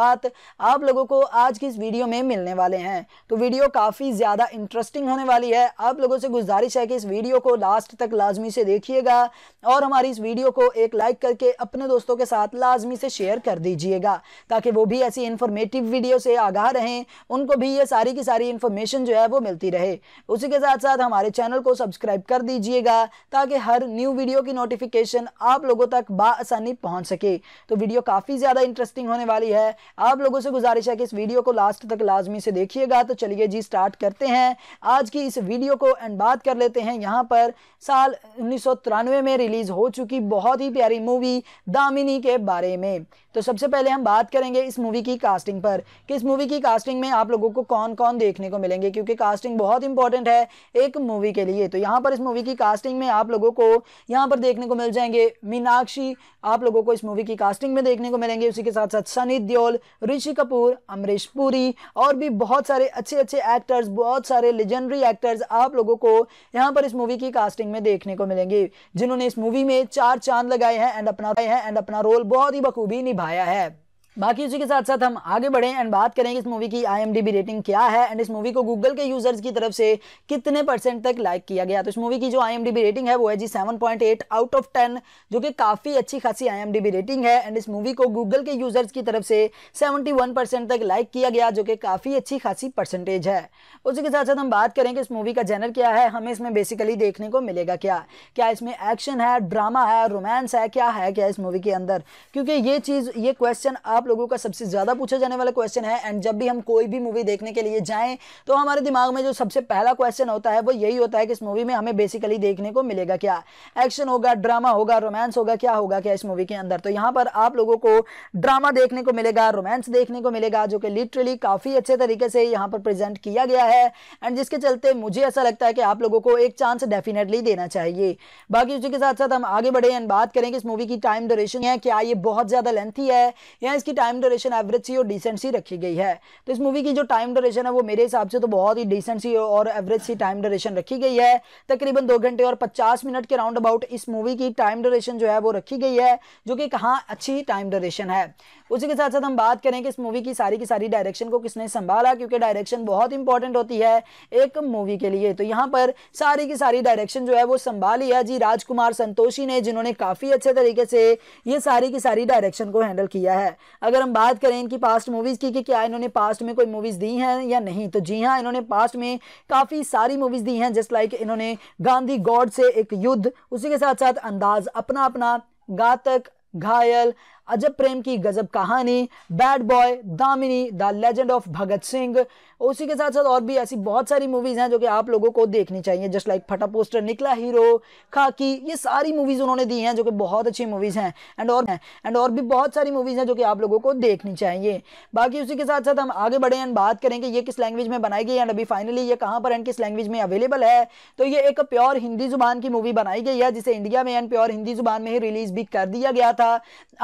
आप लोगों को आज की इस वीडियो में मिलने वाले हैं तो वीडियो काफ़ी ज़्यादा इंटरेस्टिंग होने वाली है आप लोगों से गुजारिश है कि इस वीडियो को लास्ट तक लाजमी से देखिएगा और हमारी इस वीडियो को एक लाइक करके अपने दोस्तों के साथ लाजमी से शेयर कर दीजिएगा ताकि वो भी ऐसी इन्फॉर्मेटिव वीडियो से आगाह रहें उनको भी ये सारी की सारी इन्फॉर्मेशन जो है वो मिलती रहे उसी के साथ साथ हमारे चैनल को सब्सक्राइब कर दीजिएगा ताकि हर न्यू वीडियो की नोटिफिकेशन आप लोगों तक बसानी पहुँच सके तो वीडियो काफ़ी ज़्यादा इंटरेस्टिंग होने वाली है आप लोगों से गुजारिश है कि इस वीडियो को लास्ट तक लाजमी से देखिएगा तो चलिए जी स्टार्ट करते हैं आज की इस वीडियो को एंड बात कर लेते हैं यहाँ पर साल उन्नीस में रिलीज़ हो चुकी बहुत ही प्यारी मूवी दामिनी के बारे में तो सबसे पहले हम बात करेंगे इस मूवी की कास्टिंग पर कि इस मूवी की कास्टिंग में आप लोगों को कौन कौन देखने को मिलेंगे क्योंकि कास्टिंग बहुत इंपॉर्टेंट है एक मूवी के लिए तो यहाँ पर इस मूवी की कास्टिंग में आप लोगों को यहाँ पर देखने को मिल जाएंगे मीनाक्षी आप लोगों को इस मूवी की कास्टिंग में देखने को मिलेंगे उसी के साथ साथ सनी दियोल ऋषि कपूर अमरीश पुरी और भी बहुत सारे अच्छे अच्छे एक्टर्स बहुत सारे लेजेंडरी एक्टर्स आप लोगों को यहाँ पर इस मूवी की कास्टिंग में देखने को मिलेंगे जिन्होंने इस मूवी में चार चांद लगाए हैं एंड अपना हैं एंड अपना रोल बहुत ही बखूबी निभाया है बाकी उसी के साथ साथ हम आगे बढ़ें एंड बात करें कि इस मूवी की आई रेटिंग क्या है एंड इस मूवी को गूगल के यूजर्स की तरफ से कितने परसेंट तक लाइक किया गया तो इस मूवी की जो आई रेटिंग है वो है जी 7.8 आउट ऑफ 10 जो कि काफ़ी अच्छी खासी आई रेटिंग है एंड इस मूवी को गूगल के यूजर्स की तरफ से सेवेंटी परसेंट तक लाइक किया गया जो कि काफ़ी अच्छी खासी परसेंटेज है उसी के साथ साथ हम बात करें कि इस मूवी का जेनर क्या है हमें इसमें बेसिकली देखने को मिलेगा क्या क्या इसमें एक्शन है ड्रामा है रोमांस है क्या है क्या इस मूवी के अंदर क्योंकि ये चीज़ ये क्वेश्चन आप लोगों का सबसे ज़्यादा पूछा जाने वाला क्वेश्चन है एंड जब भी हम कोई भी मूवी देखने के लिए जाएं तो हमारे दिमाग में जो सबसे पहला क्वेश्चन होता है वो यही होता है कि इस मूवी में हमें बेसिकली देखने को मिलेगा क्या एक्शन होगा ड्रामा होगा रोमांस होगा क्या होगा क्या इस मूवी के अंदर तो यहाँ पर आप लोगों को ड्रामा देखने को मिलेगा रोमांस देखने को मिलेगा जो कि लिटरली काफ़ी अच्छे तरीके से यहाँ पर प्रेजेंट किया गया है एंड जिसके चलते मुझे ऐसा लगता है कि आप लोगों को एक चांस डेफिनेटली देना चाहिए बाकी उसी के साथ साथ हम आगे बढ़े एंड बात करें कि इस मूवी की टाइम ड्यूरेशन है क्या ये बहुत ज़्यादा लेंथी है या इसकी इसकी टाइम ड्यूरेशन एवरेज सी और डिसेंट सी रखी गई है तो इस मूवी की जो टाइम ड्यूरेशन है वो मेरे हिसाब से तो बहुत ही डिसेंट सी और एवरेज सी टाइम ड्यूरेशन रखी गई है तकरीबन दो घंटे और पचास मिनट के राउंड अबाउट इस मूवी की टाइम ड्यूरेशन जो है वो रखी गई है जो कि कहाँ अच्छी टाइम ड्यूरेशन है उसी के साथ साथ हम बात करें कि इस मूवी की सारी की सारी डायरेक्शन को किसने संभाला क्योंकि डायरेक्शन बहुत इंपॉर्टेंट होती है एक मूवी के लिए तो यहाँ पर सारी की सारी डायरेक्शन जो है वो संभाली है जी राजकुमार संतोषी ने जिन्होंने काफ़ी अच्छे तरीके से ये सारी की सारी डायरेक्शन को हैंडल किया है अगर हम बात करें इनकी पास्ट मूवीज़ की कि क्या इन्होंने पास्ट में कोई मूवीज़ दी हैं या नहीं तो जी हाँ इन्होंने पास्ट में काफ़ी सारी मूवीज़ दी हैं जस्ट लाइक इन्होंने गांधी गॉड से एक युद्ध उसी के साथ साथ अंदाज अपना अपना घातक घायल अजब प्रेम की गजब कहानी bad boy Damini the legend of Bhagat Singh उसी के साथ साथ और भी ऐसी बहुत सारी मूवीज़ हैं जो कि आप लोगों को देखनी चाहिए जस्ट लाइक फटा पोस्टर निकला हीरो खाकी ये सारी मूवीज़ उन्होंने दी हैं जो कि बहुत अच्छी मूवीज़ हैं एंड और हैं एंड और भी बहुत सारी मूवीज़ हैं जो कि आप लोगों को देखनी चाहिए बाकी उसी के साथ साथ हम आगे बढ़े एंड बात करें कि ये किस लैंग्वेज में बनाई गई एंड अभी फाइनली ये कहाँ पर एंड किस लैंग्वेज में अवेलेबल है तो ये एक प्योर हिंदी जुबान की मूवी बनाई गई है जिसे इंडिया में एंड प्योर हिंदी जुबान में ही रिलीज़ भी कर दिया गया था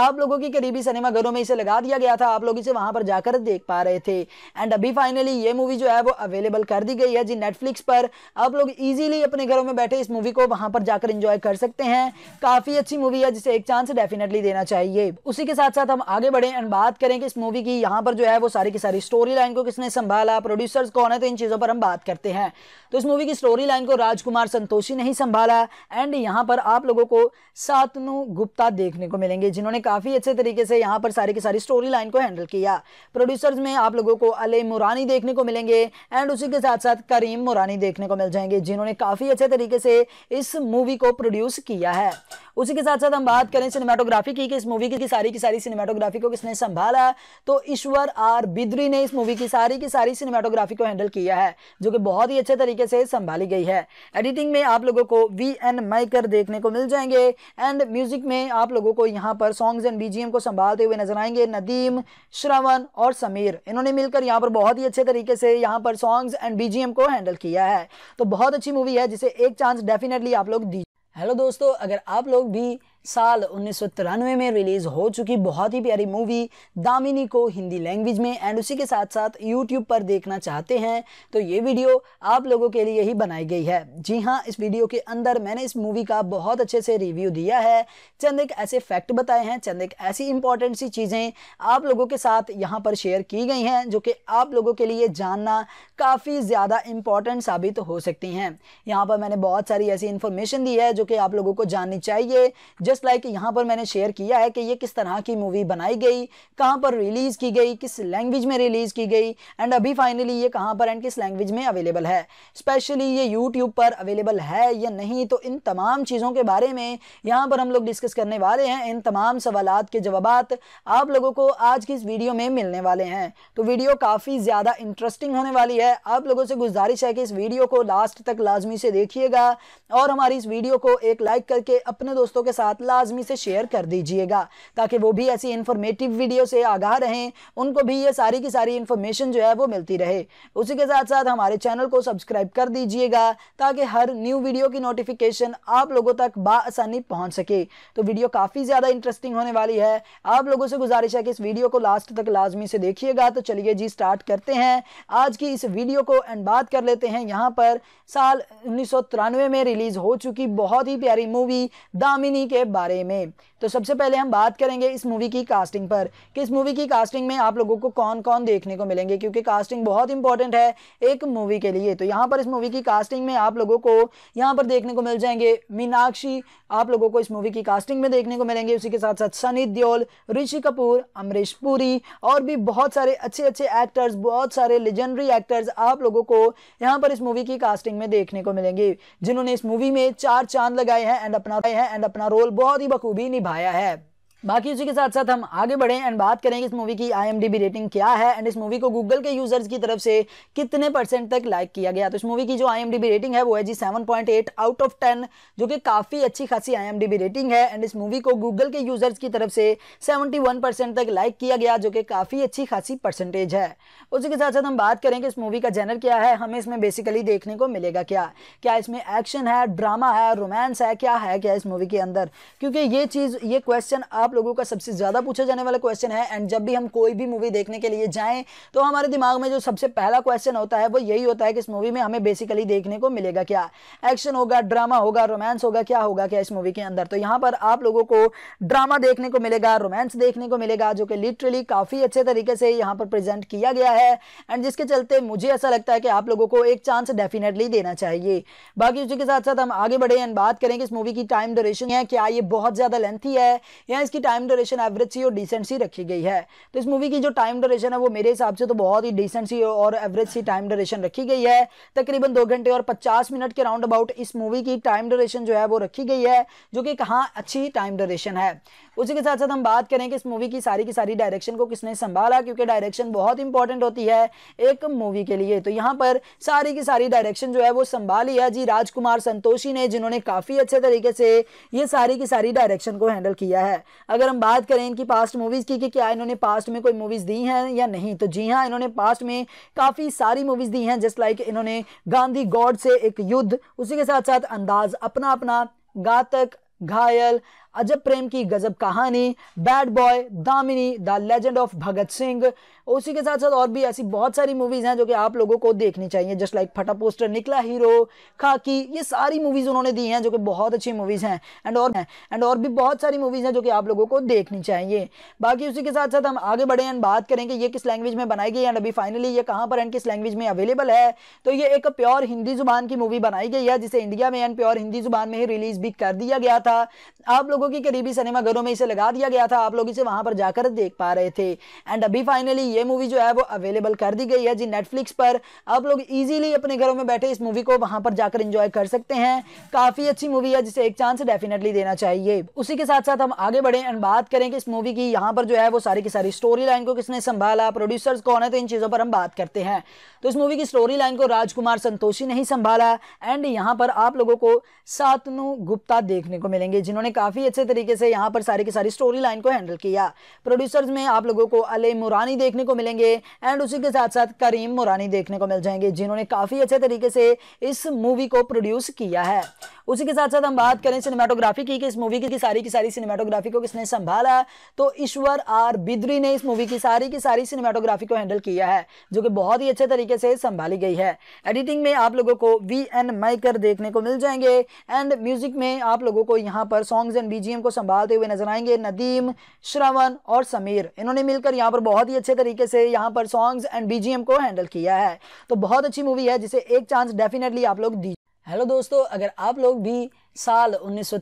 आप लोगों लोगों के करीबी सिनेमा घरों में इसे लगा दिया गया था आप लोग इसे वहां पर जाकर देख पा रहे थे एंड अभी फाइनली ये मूवी जो है वो अवेलेबल कर दी गई है जी नेटफ्लिक्स पर आप लोग ईजिली अपने घरों में बैठे इस मूवी को वहां पर जाकर इंजॉय कर सकते हैं काफी अच्छी मूवी है जिसे एक चांस डेफिनेटली देना चाहिए उसी के साथ साथ हम आगे बढ़े एंड बात करें कि इस मूवी की यहाँ पर जो है वो सारी की सारी स्टोरी लाइन को किसने संभाला प्रोड्यूसर्स कौन है तो इन चीजों पर हम बात करते हैं तो इस मूवी की स्टोरी लाइन को राजकुमार संतोषी ने ही संभाला एंड यहाँ पर आप लोगों को सातनु गुप्ता देखने को मिलेंगे जिन्होंने काफी अच्छे तरीके से यहाँ पर सारी की सारी स्टोरी लाइन को हैंडल किया प्रोड्यूसर्स में आप लोगों को अले मुरानी देखने को मिलेंगे एंड उसी के साथ साथ करीम मुरानी देखने को मिल जाएंगे जिन्होंने काफ़ी अच्छे तरीके से इस मूवी को प्रोड्यूस किया है उसी के साथ साथ हम बात करें सिनेमाटोग्राफी की कि इस मूवी की सारी की सारी सिनेमाटोग्राफी को किसने संभाला तो ईश्वर आर बिद्री ने इस मूवी की सारी की सारी सिनेमाटोग्राफी को हैंडल किया है जो कि बहुत ही अच्छे तरीके से संभाली गई है एडिटिंग में आप लोगों को वी एन माइकर देखने को मिल जाएंगे एंड म्यूजिक में आप लोगों को यहाँ पर सॉन्ग्स एंड बीजीएम को संभालते हुए नजर आएंगे नदीम श्रवण और समीर इन्होंने मिलकर यहाँ पर बहुत ही अच्छे तरीके से यहाँ पर सॉन्ग्स एंड बीजीएम को हैंडल किया है तो बहुत अच्छी मूवी है जिसे एक चांस डेफिनेटली आप लोग दीजिए हेलो दोस्तों अगर आप लोग भी साल उन्नीस में रिलीज़ हो चुकी बहुत ही प्यारी मूवी दामिनी को हिंदी लैंग्वेज में एंड उसी के साथ साथ यूट्यूब पर देखना चाहते हैं तो ये वीडियो आप लोगों के लिए ही बनाई गई है जी हाँ इस वीडियो के अंदर मैंने इस मूवी का बहुत अच्छे से रिव्यू दिया है चंद एक ऐसे फैक्ट बताए हैं चंद एक ऐसी इंपॉर्टेंट सी चीज़ें आप लोगों के साथ यहाँ पर शेयर की गई हैं जो कि आप लोगों के लिए जानना काफ़ी ज़्यादा इंपॉर्टेंट साबित हो सकती हैं यहाँ पर मैंने बहुत सारी ऐसी इंफॉर्मेशन दी है जो कि आप लोगों को जाननी चाहिए जस्ट लाइक यहाँ पर मैंने शेयर किया है कि ये किस तरह की मूवी बनाई गई कहाँ पर रिलीज़ की गई किस लैंग्वेज में रिलीज़ की गई एंड अभी फाइनली ये कहाँ पर एंड किस लैंग्वेज में अवेलेबल है स्पेशली ये यूट्यूब पर अवेलेबल है या नहीं तो इन तमाम चीज़ों के बारे में यहाँ पर हम लोग डिस्कस करने वाले हैं इन तमाम सवाल के जवाब आप लोगों को आज की इस वीडियो में मिलने वाले हैं तो वीडियो काफ़ी ज़्यादा इंटरेस्टिंग होने वाली है आप लोगों से गुजारिश है कि इस वीडियो को लास्ट तक लाजमी से देखिएगा और हमारी इस वीडियो को एक लाइक करके अपने दोस्तों के साथ लाजमी से शेयर कर दीजिएगा ताकि वो भी ऐसी इन्फॉर्मेटिव वीडियो से आगाह रहें उनको भी ये सारी की सारी इन्फॉर्मेशन जो है वो मिलती रहे उसी के साथ साथ हमारे चैनल को सब्सक्राइब कर दीजिएगा ताकि हर न्यू वीडियो की नोटिफिकेशन आप लोगों तक बसानी पहुँच सके तो वीडियो काफ़ी ज़्यादा इंटरेस्टिंग होने वाली है आप लोगों से गुजारिश है कि इस वीडियो को लास्ट तक लाजमी से देखिएगा तो चलिए जी स्टार्ट करते हैं आज की इस वीडियो को एंड बात कर लेते हैं यहाँ पर साल उन्नीस में रिलीज़ हो चुकी बहुत ही प्यारी मूवी दामिनी के बारे में तो सबसे पहले हम बात करेंगे इस मूवी की कास्टिंग पर कि इस मूवी की कास्टिंग में आप लोगों को कौन कौन देखने को मिलेंगे क्योंकि कास्टिंग बहुत इंपॉर्टेंट है एक मूवी के लिए तो यहाँ पर इस मूवी की कास्टिंग में आप लोगों को यहाँ पर देखने को मिल जाएंगे मीनाक्षी आप लोगों को इस मूवी की कास्टिंग में देखने को मिलेंगे उसी के साथ साथ सनी दियोल ऋषि कपूर अमरीश पुरी और भी बहुत सारे अच्छे अच्छे एक्टर्स बहुत सारे लेजेंडरी एक्टर्स आप लोगों को यहाँ पर इस मूवी की कास्टिंग में देखने को मिलेंगे जिन्होंने इस मूवी में चार चांद लगाए हैं एंड अपना हैं एंड अपना रोल बहुत ही बखूबी निभा आया है बाकी उसी के साथ साथ हम आगे बढ़े एंड बात करें कि इस मूवी की आईएमडीबी रेटिंग क्या है एंड इस मूवी को गूगल के यूजर्स की तरफ से कितने परसेंट तक लाइक किया गया तो इस मूवी की जो आईएमडीबी रेटिंग है वो है जी 7.8 आउट ऑफ 10 जो कि काफ़ी अच्छी खासी आईएमडीबी रेटिंग है एंड इस मूवी को गूगल के यूजर्स की तरफ से सेवेंटी तक लाइक किया गया जो कि काफ़ी अच्छी खासी परसेंटेज है उसी के साथ साथ हम बात करें कि इस मूवी का जेनर क्या है हमें इसमें बेसिकली देखने को मिलेगा क्या क्या इसमें एक्शन है ड्रामा है रोमांस है क्या है क्या इस मूवी के अंदर क्योंकि ये चीज़ ये क्वेश्चन आप लोगों का सबसे ज़्यादा पूछा जाने वाला क्वेश्चन है एंड जब भी हम कोई भी मूवी देखने के लिए जाएँ तो हमारे दिमाग में जो सबसे पहला क्वेश्चन होता है वो यही होता है कि इस मूवी में हमें बेसिकली देखने को मिलेगा क्या एक्शन होगा ड्रामा होगा रोमांस होगा क्या होगा क्या इस मूवी के अंदर तो यहाँ पर आप लोगों को ड्रामा देखने को मिलेगा रोमांस देखने को मिलेगा जो कि लिटरली काफ़ी अच्छे तरीके से यहाँ पर प्रेजेंट किया गया है एंड जिसके चलते मुझे ऐसा लगता है कि आप लोगों को एक चांस डेफिनेटली देना चाहिए बाकी उसी के साथ साथ हम आगे बढ़े एंड बात करें कि इस मूवी की टाइम ड्यूरेशन है क्या ये बहुत ज़्यादा लेंथी है या इसकी टाइम ड्यूरेशन एवरेज सी और डिसेंट सी रखी गई है तो इस मूवी की जो टाइम ड्यूरेशन है वो मेरे हिसाब से तो बहुत ही डिसेंट सी और एवरेज सी टाइम ड्यूरेशन रखी गई है तकरीबन दो घंटे और पचास मिनट के राउंड अबाउट इस मूवी की टाइम ड्यूरेशन जो है वो रखी गई है जो कि कहाँ अच्छी टाइम ड्यूरेशन है उसी के साथ साथ हम बात करें कि इस मूवी की सारी की सारी डायरेक्शन को किसने संभाला क्योंकि डायरेक्शन बहुत इंपॉर्टेंट होती है एक मूवी के लिए तो यहाँ पर सारी की सारी डायरेक्शन जो है वो संभाली है जी राजकुमार संतोषी ने जिन्होंने काफ़ी अच्छे तरीके से ये सारी की सारी डायरेक्शन को हैंडल किया है अगर हम बात करें इनकी पास्ट मूवीज़ की कि क्या इन्होंने पास्ट में कोई मूवीज़ दी हैं या नहीं तो जी हाँ इन्होंने पास्ट में काफ़ी सारी मूवीज़ दी हैं जस्ट लाइक इन्होंने गांधी गॉड से एक युद्ध उसी के साथ साथ अंदाज अपना अपना घातक घायल अजब प्रेम की गजब कहानी bad boy Damini the legend of Bhagat Singh उसी के साथ साथ और भी ऐसी बहुत सारी मूवीज़ हैं जो कि आप लोगों को देखनी चाहिए जस्ट लाइक फटा पोस्टर निकला हीरो खाकी ये सारी मूवीज़ उन्होंने दी हैं जो कि बहुत अच्छी मूवीज़ हैं एंड और हैं एंड और भी बहुत सारी मूवीज़ हैं जो कि आप लोगों को देखनी चाहिए बाकी उसी के साथ साथ हम आगे बढ़े एंड बात करेंगे ये किस लैंग्वेज में बनाई गई एंड अभी फाइनली ये कहाँ पर एंड किस लैंग्वेज में अवेलेबल है तो ये एक प्योर हिंदी जुबान की मूवी बनाई गई है जिसे इंडिया में एंड प्योर हिंदी जुबान में ही रिलीज भी कर दिया गया था आप लोगों की करीबी सिनेमाघरों में इसे लगा दिया गया था आप लोग इसे वहां पर जाकर देख पा रहे थे एंड अभी फाइनली ये मूवी जो है वो अवेलेबल कर दी गई है जी नेटफ्लिक्स पर आप लोग इजीली अपने घरों में बैठे इस मूवी को वहां पर जाकर इंजॉय कर सकते हैं काफ़ी अच्छी मूवी है जिसे एक चांस डेफिनेटली देना चाहिए उसी के साथ साथ हम आगे बढ़े एंड बात करें कि इस मूवी की यहाँ पर जो है वो सारी की सारी स्टोरी लाइन को किसने संभाला प्रोड्यूसर्स कौन है तो इन चीज़ों पर हम बात करते हैं तो इस मूवी की स्टोरी लाइन को राजकुमार संतोषी ने ही संभाला एंड यहाँ पर आप लोगों को सातनु गुप्ता देखने को मिलेंगे जिन्होंने काफ़ी अच्छे तरीके से यहाँ पर सारी की सारी स्टोरी लाइन को हैंडल किया प्रोड्यूसर्स में आप लोगों को अले मुरानी देखने देखने को मिलेंगे एंड उसी के साथ साथ करीम मुरानी देखने को मिल जाएंगे जिन्होंने काफ़ी अच्छे तरीके से इस मूवी को प्रोड्यूस किया है उसी के साथ साथ हम बात करें सिनेमाटोग्राफी की कि इस मूवी की, सारी की सारी सिनेमाटोग्राफी को किसने संभाला तो ईश्वर आर बिद्री ने इस मूवी की सारी की सारी सिनेमाटोग्राफी को हैंडल किया है जो कि बहुत ही अच्छे तरीके से संभाली गई है एडिटिंग में आप लोगों को वी एन माइकर देखने को मिल जाएंगे एंड म्यूजिक में आप लोगों को यहाँ पर सॉन्ग्स एंड बीजीएम को संभालते हुए नजर आएंगे नदीम श्रवण और समीर इन्होंने मिलकर यहाँ पर बहुत ही अच्छे तरीके तरीके से यहाँ पर सॉन्ग्स एंड बीजीएम को हैंडल किया है तो बहुत अच्छी मूवी है जिसे एक चांस डेफिनेटली आप लोग दीजिए हेलो दोस्तों अगर आप लोग भी साल उन्नीस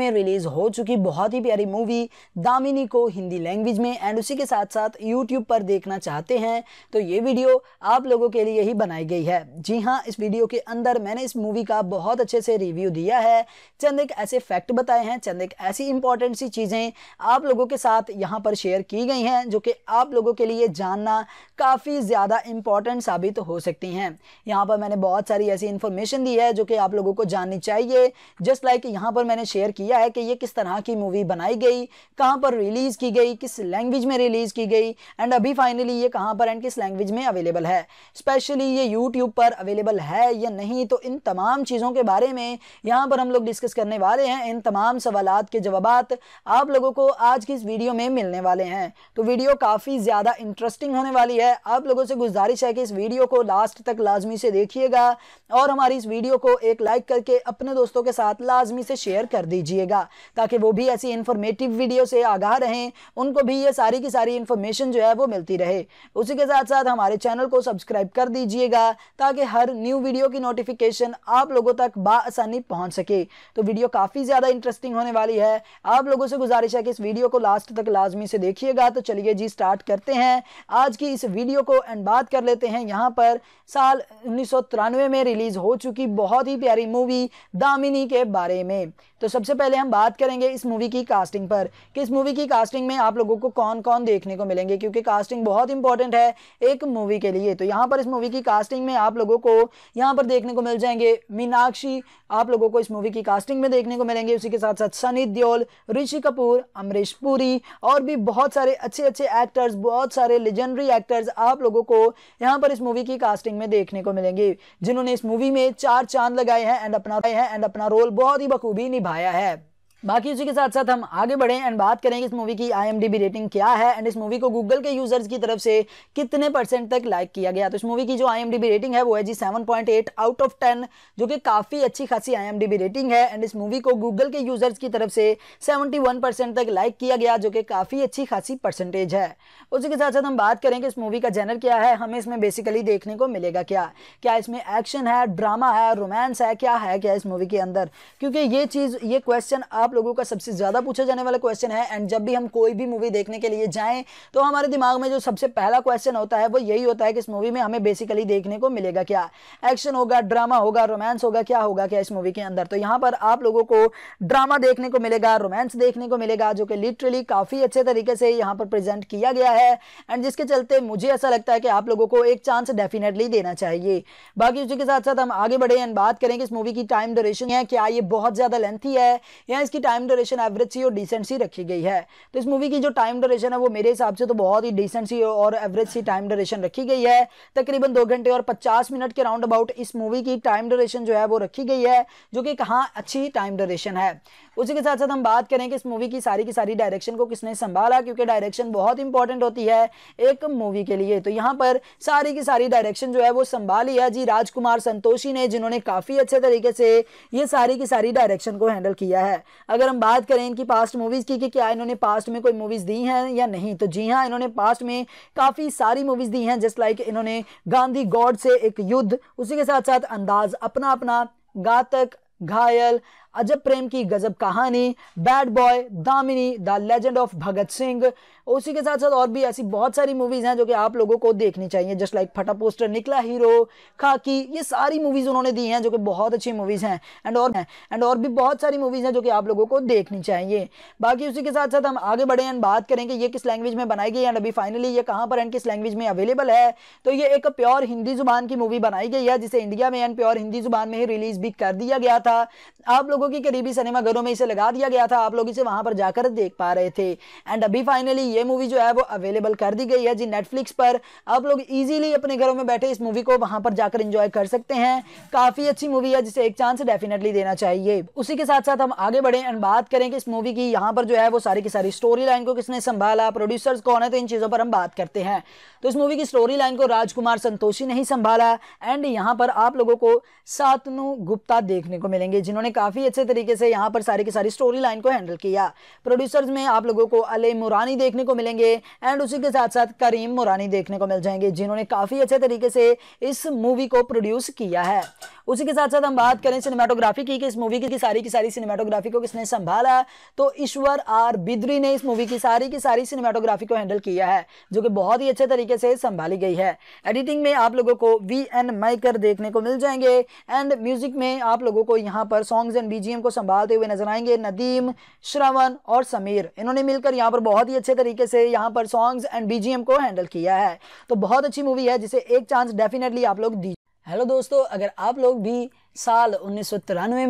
में रिलीज़ हो चुकी बहुत ही प्यारी मूवी दामिनी को हिंदी लैंग्वेज में एंड उसी के साथ साथ यूट्यूब पर देखना चाहते हैं तो ये वीडियो आप लोगों के लिए ही बनाई गई है जी हाँ इस वीडियो के अंदर मैंने इस मूवी का बहुत अच्छे से रिव्यू दिया है चंद एक ऐसे फैक्ट बताए हैं चंद एक ऐसी इंपॉर्टेंट सी चीज़ें आप लोगों के साथ यहाँ पर शेयर की गई हैं जो कि आप लोगों के लिए जानना काफ़ी ज़्यादा इंपॉर्टेंट साबित हो सकती हैं यहाँ पर मैंने बहुत सारी ऐसी इंफॉर्मेशन दी है जो कि आप लोगों को जाननी चाहिए जस्ट लाइक यहाँ पर मैंने शेयर किया है कि ये किस तरह की मूवी बनाई गई कहाँ पर रिलीज़ की गई किस लैंग्वेज में रिलीज़ की गई एंड अभी फाइनली ये कहाँ पर एंड किस लैंग्वेज में अवेलेबल है स्पेशली ये यूट्यूब पर अवेलेबल है या नहीं तो इन तमाम चीज़ों के बारे में यहाँ पर हम लोग डिस्कस करने वाले हैं इन तमाम सवाल के जवाब आप लोगों को आज की इस वीडियो में मिलने वाले हैं तो वीडियो काफ़ी ज़्यादा इंटरेस्टिंग होने वाली है आप लोगों से गुजारिश है कि इस वीडियो को लास्ट तक लाजमी से देखिएगा और हमारी इस वीडियो को एक लाइक करके अपने दोस्तों के साथ लाजमी से शेयर कर दीजिएगा ताकि वो भी ऐसी इन्फॉर्मेटिव वीडियो से आगाह रहें उनको भी ये सारी की सारी इन्फॉर्मेशन जो है वो मिलती रहे उसी के साथ साथ हमारे चैनल को सब्सक्राइब कर दीजिएगा ताकि हर न्यू वीडियो की नोटिफिकेशन आप लोगों तक बसानी पहुँच सके तो वीडियो काफ़ी ज़्यादा इंटरेस्टिंग होने वाली है आप लोगों से गुजारिश है कि इस वीडियो को लास्ट तक लाजमी से देखिएगा तो चलिए जी स्टार्ट करते हैं आज की इस वीडियो को एंड बात कर लेते हैं यहाँ पर साल उन्नीस में रिलीज़ हो चुकी बहुत ही प्यारी मूवी दामिनी के बारे में तो सबसे पहले हम बात करेंगे इस मूवी की कास्टिंग पर कि इस मूवी की कास्टिंग में आप लोगों को कौन कौन देखने को मिलेंगे क्योंकि कास्टिंग बहुत इंपॉर्टेंट है एक मूवी के लिए तो यहाँ पर इस मूवी की कास्टिंग में आप लोगों को यहाँ पर देखने को मिल जाएंगे मीनाक्षी आप लोगों को इस मूवी की कास्टिंग में देखने को मिलेंगे उसी के साथ साथ सनी दियोल ऋषि कपूर अमरीश पुरी और भी बहुत सारे अच्छे अच्छे एक्टर्स बहुत सारे लेजेंडरी एक्टर्स आप लोगों को यहाँ पर इस मूवी की कास्टिंग में देखने को मिलेंगे जिन्होंने इस मूवी में चार चांद लगाए हैं एंड अपना एंड अपना रोल बहुत ही बखूबी निभाया है बाकी उसी के साथ साथ हम आगे बढ़े एंड बात करें कि इस मूवी की आई रेटिंग क्या है एंड इस मूवी को गूगल के यूजर्स की तरफ से कितने परसेंट तक लाइक किया गया तो इस मूवी की जो आई रेटिंग है वो है जी 7.8 आउट ऑफ 10 जो कि काफ़ी अच्छी खासी आई रेटिंग है एंड इस मूवी को गूगल के यूजर्स की तरफ से सेवेंटी तक लाइक किया गया जो कि काफ़ी अच्छी खासी परसेंटेज है उसी के साथ साथ हम बात करें कि इस मूवी का जेनर क्या है हमें इसमें बेसिकली देखने को मिलेगा क्या क्या इसमें एक्शन है ड्रामा है रोमांस है क्या है क्या इस मूवी के अंदर क्योंकि ये चीज़ ये क्वेश्चन आप आप लोगों का सबसे ज़्यादा पूछा जाने वाला क्वेश्चन है एंड जब भी हम कोई भी मूवी देखने के लिए जाएँ तो हमारे दिमाग में जो सबसे पहला क्वेश्चन होता है वो यही होता है कि इस मूवी में हमें बेसिकली देखने को मिलेगा क्या एक्शन होगा ड्रामा होगा रोमांस होगा क्या होगा क्या इस मूवी के अंदर तो यहाँ पर आप लोगों को ड्रामा देखने को मिलेगा रोमांस देखने को मिलेगा जो कि लिटरली काफ़ी अच्छे तरीके से यहाँ पर प्रेजेंट किया गया है एंड जिसके चलते मुझे ऐसा लगता है कि आप लोगों को एक चांस डेफिनेटली देना चाहिए बाकी उसी के साथ साथ हम आगे बढ़े एंड बात करें कि इस मूवी की टाइम ड्यूरेशन है क्या ये बहुत ज़्यादा लेंथी है या इसकी टाइम ड्यूरेशन एवरेज सी और डिसेंट सी रखी गई है तो इस मूवी की जो टाइम ड्यूरेशन है वो मेरे हिसाब से तो बहुत ही डिसेंट सी और एवरेज सी टाइम ड्यूरेशन रखी गई है तकरीबन दो घंटे और पचास मिनट के राउंड अबाउट इस मूवी की टाइम ड्यूरेशन जो है वो रखी गई है जो कि कहाँ अच्छी टाइम ड्यूरेशन है उसी के साथ साथ हम बात करें कि इस मूवी की सारी की सारी डायरेक्शन को किसने संभाला क्योंकि डायरेक्शन बहुत इंपॉर्टेंट होती है एक मूवी के लिए तो यहाँ पर सारी की सारी डायरेक्शन जो है वो संभाली है जी राजकुमार संतोषी ने जिन्होंने काफ़ी अच्छे तरीके से ये सारी की सारी डायरेक्शन को हैंडल किया है अगर हम बात करें इनकी पास्ट मूवीज़ की कि क्या इन्होंने पास्ट में कोई मूवीज़ दी हैं या नहीं तो जी हाँ इन्होंने पास्ट में काफ़ी सारी मूवीज़ दी हैं जस्ट लाइक इन्होंने गांधी गॉड से एक युद्ध उसी के साथ साथ अंदाज अपना अपना घातक घायल अजब प्रेम की गजब कहानी bad boy Damini the legend of Bhagat Singh उसी के साथ साथ और भी ऐसी बहुत सारी मूवीज़ हैं जो कि आप लोगों को देखनी चाहिए जस्ट लाइक फटा पोस्टर निकला हीरो खाकी ये सारी मूवीज़ उन्होंने दी हैं जो कि बहुत अच्छी मूवीज़ हैं एंड और एंड और भी बहुत सारी मूवीज़ हैं जो कि आप लोगों को देखनी चाहिए बाकी उसी के साथ साथ हम आगे बढ़े एंड बात करेंगे ये किस लैंग्वेज में बनाई गई एंड अभी फाइनली ये कहाँ पर एंड किस लैंग्वेज में अवेलेबल है तो ये एक प्योर हिंदी जुबान की मूवी बनाई गई है जिसे इंडिया में एंड प्योर हिंदी जुबान में ही रिलीज भी कर दिया गया था आप लोगों की करीबी सिनेमाघरों में इसे लगा दिया गया था आप लोग इसे वहां पर जाकर देख पा रहे थे एंड अभी फाइनली ये मूवी जो है वो अवेलेबल कर दी गई है जी नेटफ्लिक्स पर आप लोग इजीली अपने घरों में बैठे इस मूवी को वहां पर जाकर इंजॉय कर सकते हैं काफ़ी अच्छी मूवी है जिसे एक चांस डेफिनेटली देना चाहिए उसी के साथ साथ हम आगे बढ़े एंड बात करें कि इस मूवी की यहाँ पर जो है वो सारी की सारी स्टोरी लाइन को किसने संभाला प्रोड्यूसर्स कौन है तो इन चीज़ों पर हम बात करते हैं तो इस मूवी की स्टोरी लाइन को राजकुमार संतोषी ने ही संभाला एंड यहाँ पर आप लोगों को सातनु गुप्ता देखने को मिलेंगे जिन्होंने काफ़ी अच्छे तरीके से यहाँ पर सारी की सारी स्टोरी लाइन को हैंडल किया प्रोड्यूसर्स में आप लोगों को अले मुरानी देखने देखने को मिलेंगे एंड उसी के साथ साथ करीम मुरानी देखने को मिल जाएंगे जिन्होंने काफ़ी अच्छे तरीके से इस मूवी को प्रोड्यूस किया है उसी के साथ साथ हम बात करें सिनेमाटोग्राफी की कि इस मूवी की, सारी की सारी सिनेमाटोग्राफी को किसने संभाला तो ईश्वर आर बिद्री ने इस मूवी की सारी की सारी सिनेमाटोग्राफी को हैंडल किया है जो कि बहुत ही अच्छे तरीके से संभाली गई है एडिटिंग में आप लोगों को वी एन माइकर देखने को मिल जाएंगे एंड म्यूजिक में आप लोगों को यहाँ पर सॉन्ग्स एंड बीजीएम को संभालते हुए नजर आएंगे नदीम श्रवण और समीर इन्होंने मिलकर यहाँ पर बहुत ही अच्छे तरीके तरीके से यहाँ पर सॉन्ग्स एंड बीजीएम को हैंडल किया है तो बहुत अच्छी मूवी है जिसे एक चांस डेफिनेटली आप लोग दीजिए हेलो दोस्तों अगर आप लोग भी साल उन्नीस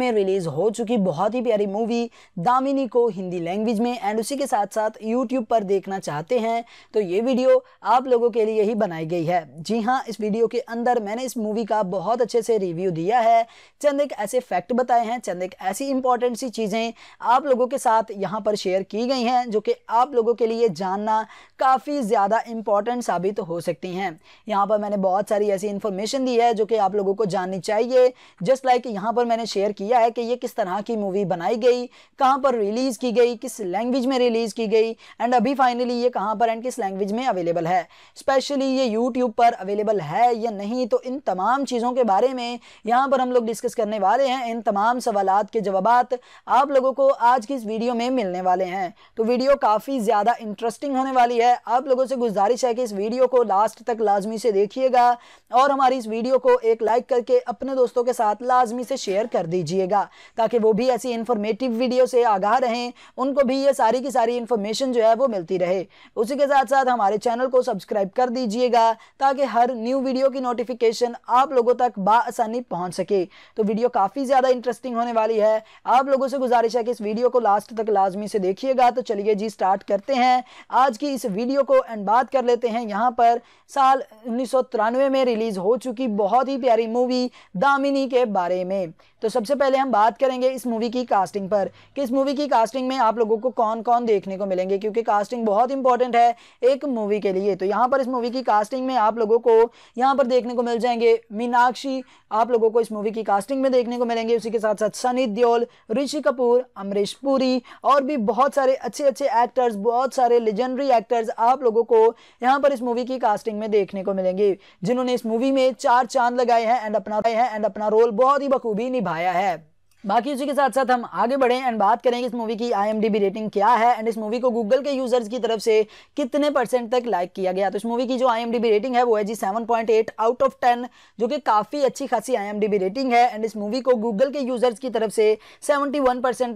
में रिलीज़ हो चुकी बहुत ही प्यारी मूवी दामिनी को हिंदी लैंग्वेज में एंड उसी के साथ साथ यूट्यूब पर देखना चाहते हैं तो ये वीडियो आप लोगों के लिए ही बनाई गई है जी हाँ इस वीडियो के अंदर मैंने इस मूवी का बहुत अच्छे से रिव्यू दिया है चंद एक ऐसे फैक्ट बताए हैं चंद एक ऐसी इंपॉर्टेंट सी चीज़ें आप लोगों के साथ यहाँ पर शेयर की गई हैं जो कि आप लोगों के लिए जानना काफ़ी ज़्यादा इंपॉर्टेंट साबित हो सकती हैं यहाँ पर मैंने बहुत सारी ऐसी इंफॉर्मेशन दी है जो कि आप लोगों को जाननी चाहिए जस्ट लाइक यहाँ पर मैंने शेयर किया है कि ये किस तरह की मूवी बनाई गई कहाँ पर रिलीज़ की गई किस लैंग्वेज में रिलीज़ की गई एंड अभी फाइनली ये कहाँ पर एंड किस लैंग्वेज में अवेलेबल है स्पेशली ये यूट्यूब पर अवेलेबल है या नहीं तो इन तमाम चीज़ों के बारे में यहाँ पर हम लोग डिस्कस करने वाले हैं इन तमाम सवाल के जवाब आप लोगों को आज की इस वीडियो में मिलने वाले हैं तो वीडियो काफ़ी ज़्यादा इंटरेस्टिंग होने वाली है आप लोगों से गुजारिश है कि इस वीडियो को लास्ट तक लाजमी से देखिएगा और हमारी इस वीडियो को एक लाइक करके अपने दोस्तों के साथ लाजमी से शेयर कर दीजिएगा ताकि वो भी ऐसी इन्फॉर्मेटिव वीडियो से आगाह रहें उनको भी ये सारी की सारी इन्फॉर्मेशन जो है वो मिलती रहे उसी के साथ साथ हमारे चैनल को सब्सक्राइब कर दीजिएगा ताकि हर न्यू वीडियो की नोटिफिकेशन आप लोगों तक बसानी पहुँच सके तो वीडियो काफ़ी ज़्यादा इंटरेस्टिंग होने वाली है आप लोगों से गुजारिश है कि इस वीडियो को लास्ट तक लाजमी से देखिएगा तो चलिए जी स्टार्ट करते हैं आज की इस वीडियो को एंड बात कर लेते हैं यहाँ पर साल उन्नीस में रिलीज़ हो चुकी बहुत ही प्यारी मूवी दामिनी के बारे में तो सबसे पहले हम बात करेंगे इस मूवी की कास्टिंग पर कि इस मूवी की कास्टिंग में आप लोगों को कौन कौन देखने को मिलेंगे क्योंकि कास्टिंग बहुत इंपॉर्टेंट है एक मूवी के लिए तो यहाँ पर इस मूवी की कास्टिंग में आप लोगों को यहाँ पर देखने को मिल जाएंगे मीनाक्षी आप लोगों को इस मूवी की कास्टिंग में देखने को मिलेंगे उसी के साथ साथ सनी देओल ऋषि कपूर अमरीश पुरी और भी बहुत सारे अच्छे अच्छे एक्टर्स बहुत सारे लेजेंडरी एक्टर्स आप लोगों को यहाँ पर इस मूवी की कास्टिंग में देखने को मिलेंगे जिन्होंने इस मूवी में चार चांद लगाए हैं एंड अपना है एंड अपना रोल बहुत ही बखूबी निभा आया है बाकी उसी के साथ साथ हम आगे बढ़े एंड बात करेंगे इस मूवी की आईएमडीबी रेटिंग क्या है एंड इस मूवी को गूगल के यूजर्स की तरफ से कितने परसेंट तक लाइक किया गया तो इस मूवी की जो आईएमडीबी रेटिंग है वो है जी 7.8 आउट ऑफ 10 जो कि काफ़ी अच्छी खासी आईएमडीबी रेटिंग है एंड इस मूवी को गूगल के यूजर्स की तरफ से सेवेंटी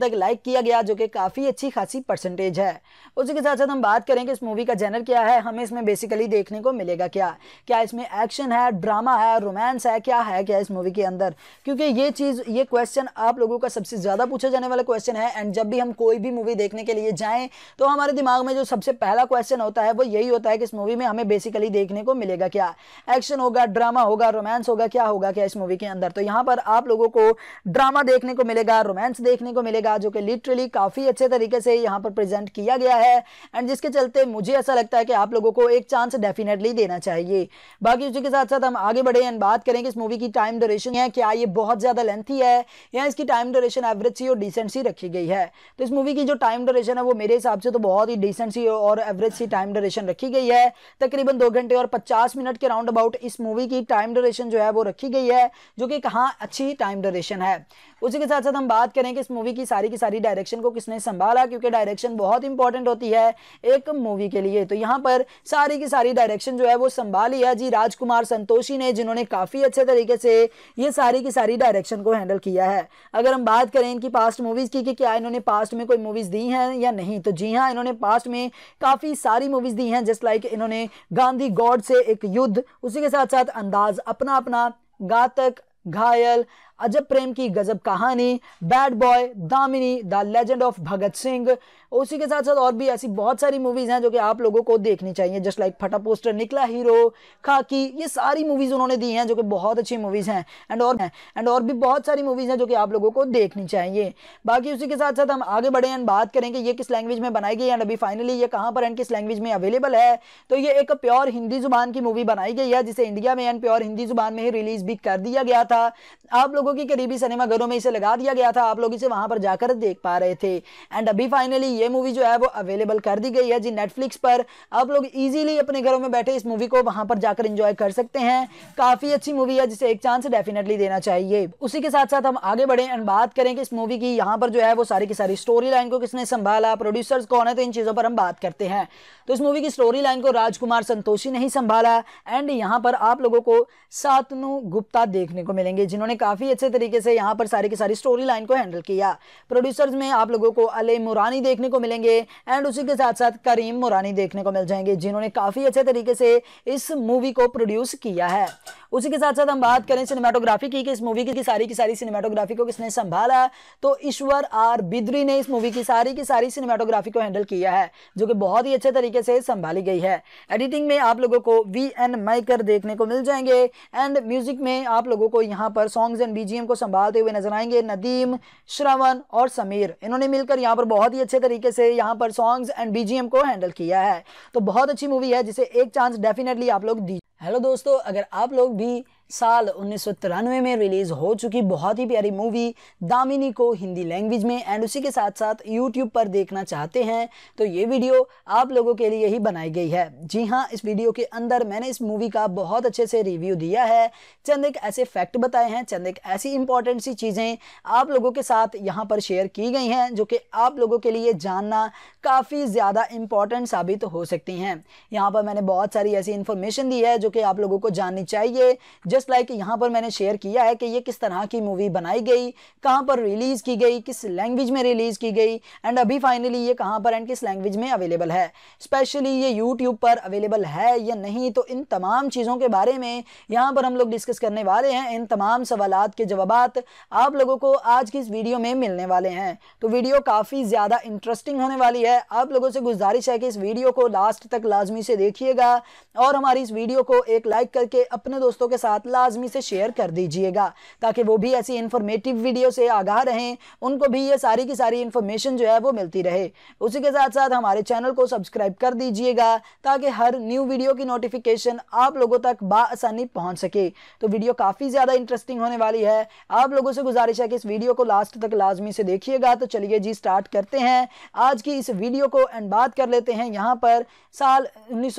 तक लाइक किया गया जो कि काफ़ी अच्छी खासी परसेंटेज है उसी के साथ साथ हम बात करें कि इस मूवी का जेनर क्या है हमें इसमें बेसिकली देखने को मिलेगा क्या क्या इसमें एक्शन है ड्रामा है रोमांस है क्या है क्या इस मूवी के अंदर क्योंकि ये चीज़ ये क्वेश्चन आप आप लोगों का सबसे ज़्यादा पूछा जाने वाला क्वेश्चन है एंड जब भी हम कोई भी मूवी देखने के लिए जाएँ तो हमारे दिमाग में जो सबसे पहला क्वेश्चन होता है वो यही होता है कि इस मूवी में हमें बेसिकली देखने को मिलेगा क्या एक्शन होगा ड्रामा होगा रोमांस होगा क्या होगा क्या इस मूवी के अंदर तो यहाँ पर आप लोगों को ड्रामा देखने को मिलेगा रोमांस देखने को मिलेगा जो कि लिटरली काफ़ी अच्छे तरीके से यहाँ पर प्रेजेंट किया गया है एंड जिसके चलते मुझे ऐसा लगता है कि आप लोगों को एक चांस डेफिनेटली देना चाहिए बाकी उसी के साथ साथ हम आगे बढ़े एंड बात करें कि इस मूवी की टाइम ड्यूरेशन है क्या ये बहुत ज़्यादा लेंथी है या इसकी टाइम डोरेशन एवरेज सी और डिसेंट सी रखी गई है तो इस मूवी की जो टाइम डोरेशन है वो मेरे हिसाब से तो बहुत ही डिसेंट सी और एवरेज सी टाइम ड्यूरेशन रखी गई है तकरीबन दो घंटे और पचास मिनट के राउंड अबाउट इस मूवी की टाइम ड्यूरेशन जो है वो रखी गई है जो कि कहाँ अच्छी टाइम ड्यूरेशन है उसी के साथ साथ हम बात करें कि इस मूवी की सारी की सारी डायरेक्शन को किसने संभाला क्योंकि डायरेक्शन बहुत इंपॉर्टेंट होती है एक मूवी के लिए तो यहाँ पर सारी की सारी डायरेक्शन जो है वो संभाली है जी राजकुमार संतोषी ने जिन्होंने काफ़ी अच्छे तरीके से ये सारी की सारी डायरेक्शन को हैंडल किया है अगर हम बात करें इनकी पास्ट मूवीज़ की कि क्या इन्होंने पास्ट में कोई मूवीज़ दी हैं या नहीं तो जी हाँ इन्होंने पास्ट में काफ़ी सारी मूवीज़ दी हैं जस्ट लाइक इन्होंने गांधी गॉड से एक युद्ध उसी के साथ साथ अंदाज अपना अपना घातक घायल अजब प्रेम की गजब कहानी bad boy Damini the legend of Bhagat Singh उसी के साथ साथ और भी ऐसी बहुत सारी मूवीज़ हैं जो कि आप लोगों को देखनी चाहिए जस्ट लाइक फटा पोस्टर निकला हीरो खाकी ये सारी मूवीज़ उन्होंने दी हैं जो कि बहुत अच्छी मूवीज़ हैं एंड और हैं एंड और भी बहुत सारी मूवीज़ हैं जो कि आप लोगों को देखनी चाहिए बाकी उसी के साथ साथ हम आगे बढ़े एंड बात करेंगे ये किस लैंग्वेज में बनाई गई एंड अभी फाइनली ये कहाँ पर एंड किस लैंग्वेज में अवेलेबल है तो ये एक प्योर हिंदी जुबान की मूवी बनाई गई है जिसे इंडिया में एंड प्योर हिंदी जुबान में ही रिलीज़ भी कर दिया गया था आप लोग लोगों की करीबी सिनेमा घरों में इसे लगा दिया गया था आप लोग इसे वहां पर जाकर देख पा रहे थे एंड अभी फाइनली ये मूवी जो है वो अवेलेबल कर दी गई है जी नेटफ्लिक्स पर आप लोग इजीली अपने घरों में बैठे इस मूवी को वहां पर जाकर इंजॉय कर सकते हैं काफी अच्छी मूवी है जिसे एक चांस डेफिनेटली देना चाहिए उसी के साथ साथ हम आगे बढ़े एंड बात करें कि इस मूवी की यहाँ पर जो है वो सारी की सारी स्टोरी लाइन को किसने संभाला प्रोड्यूसर्स कौन है तो इन चीज़ों पर हम बात करते हैं तो इस मूवी की स्टोरी लाइन को राजकुमार संतोषी ने ही संभाला एंड यहाँ पर आप लोगों को सातनु गुप्ता देखने को मिलेंगे जिन्होंने काफ़ी अच्छे तरीके से यहाँ पर सारी की सारी स्टोरी लाइन को हैंडल किया प्रोड्यूसर्स में आप लोगों को अले मुरानी देखने को मिलेंगे एंड उसी के साथ साथ करीम मुरानी देखने को मिल जाएंगे जिन्होंने काफ़ी अच्छे तरीके से इस मूवी को प्रोड्यूस किया है उसी के साथ साथ हम बात करें सिनेमाटोग्राफी की कि इस मूवी की, सारी की सारी सिनेमाटोग्राफी को किसने संभाला तो ईश्वर आर बिद्री ने इस मूवी की सारी की सारी सिनेमाटोग्राफी को हैंडल किया है जो कि बहुत ही अच्छे तरीके से संभाली गई है एडिटिंग में आप लोगों को वी एन माइकर देखने को मिल जाएंगे एंड म्यूजिक में आप लोगों को यहाँ पर सॉन्ग्स एंड बीज बीजीएम को संभालते हुए नजर आएंगे नदीम श्रवण और समीर इन्होंने मिलकर यहाँ पर बहुत ही अच्छे तरीके से यहाँ पर सॉन्ग्स एंड बीजीएम को हैंडल किया है तो बहुत अच्छी मूवी है जिसे एक चांस डेफिनेटली आप लोग दी हेलो दोस्तों अगर आप लोग भी साल उन्नीस में रिलीज़ हो चुकी बहुत ही प्यारी मूवी दामिनी को हिंदी लैंग्वेज में एंड उसी के साथ साथ यूट्यूब पर देखना चाहते हैं तो ये वीडियो आप लोगों के लिए ही बनाई गई है जी हाँ इस वीडियो के अंदर मैंने इस मूवी का बहुत अच्छे से रिव्यू दिया है चंद एक ऐसे फैक्ट बताए हैं चंद एक ऐसी इंपॉर्टेंट सी चीज़ें आप लोगों के साथ यहाँ पर शेयर की गई हैं जो कि आप लोगों के लिए जानना काफ़ी ज़्यादा इंपॉर्टेंट साबित हो सकती हैं यहाँ पर मैंने बहुत सारी ऐसी इंफॉर्मेशन दी है जो कि आप लोगों को जाननी चाहिए जस्ट लाइक यहाँ पर मैंने शेयर किया है कि ये किस तरह की मूवी बनाई गई कहाँ पर रिलीज़ की गई किस लैंग्वेज में रिलीज़ की गई एंड अभी फाइनली ये कहाँ पर एंड किस लैंग्वेज में अवेलेबल है स्पेशली ये यूट्यूब पर अवेलेबल है या नहीं तो इन तमाम चीज़ों के बारे में यहाँ पर हम लोग डिस्कस करने वाले हैं इन तमाम सवाल के जवाब आप लोगों को आज की इस वीडियो में मिलने वाले हैं तो वीडियो काफ़ी ज़्यादा इंटरेस्टिंग होने वाली है आप लोगों से गुजारिश है कि इस वीडियो को लास्ट तक लाजमी से देखिएगा और हमारी इस वीडियो को एक लाइक करके अपने दोस्तों के साथ लाजमी से शेयर कर दीजिएगा ताकि वो भी ऐसी इन्फॉर्मेटिव वीडियो से आगाह रहें उनको भी ये सारी की सारी इन्फॉर्मेशन जो है वो मिलती रहे उसी के साथ साथ हमारे चैनल को सब्सक्राइब कर दीजिएगा ताकि हर न्यू वीडियो की नोटिफिकेशन आप लोगों तक बसानी पहुँच सके तो वीडियो काफ़ी ज़्यादा इंटरेस्टिंग होने वाली है आप लोगों से गुजारिश है कि इस वीडियो को लास्ट तक लाजमी से देखिएगा तो चलिए जी स्टार्ट करते हैं आज की इस वीडियो को एंड बात कर लेते हैं यहाँ पर साल उन्नीस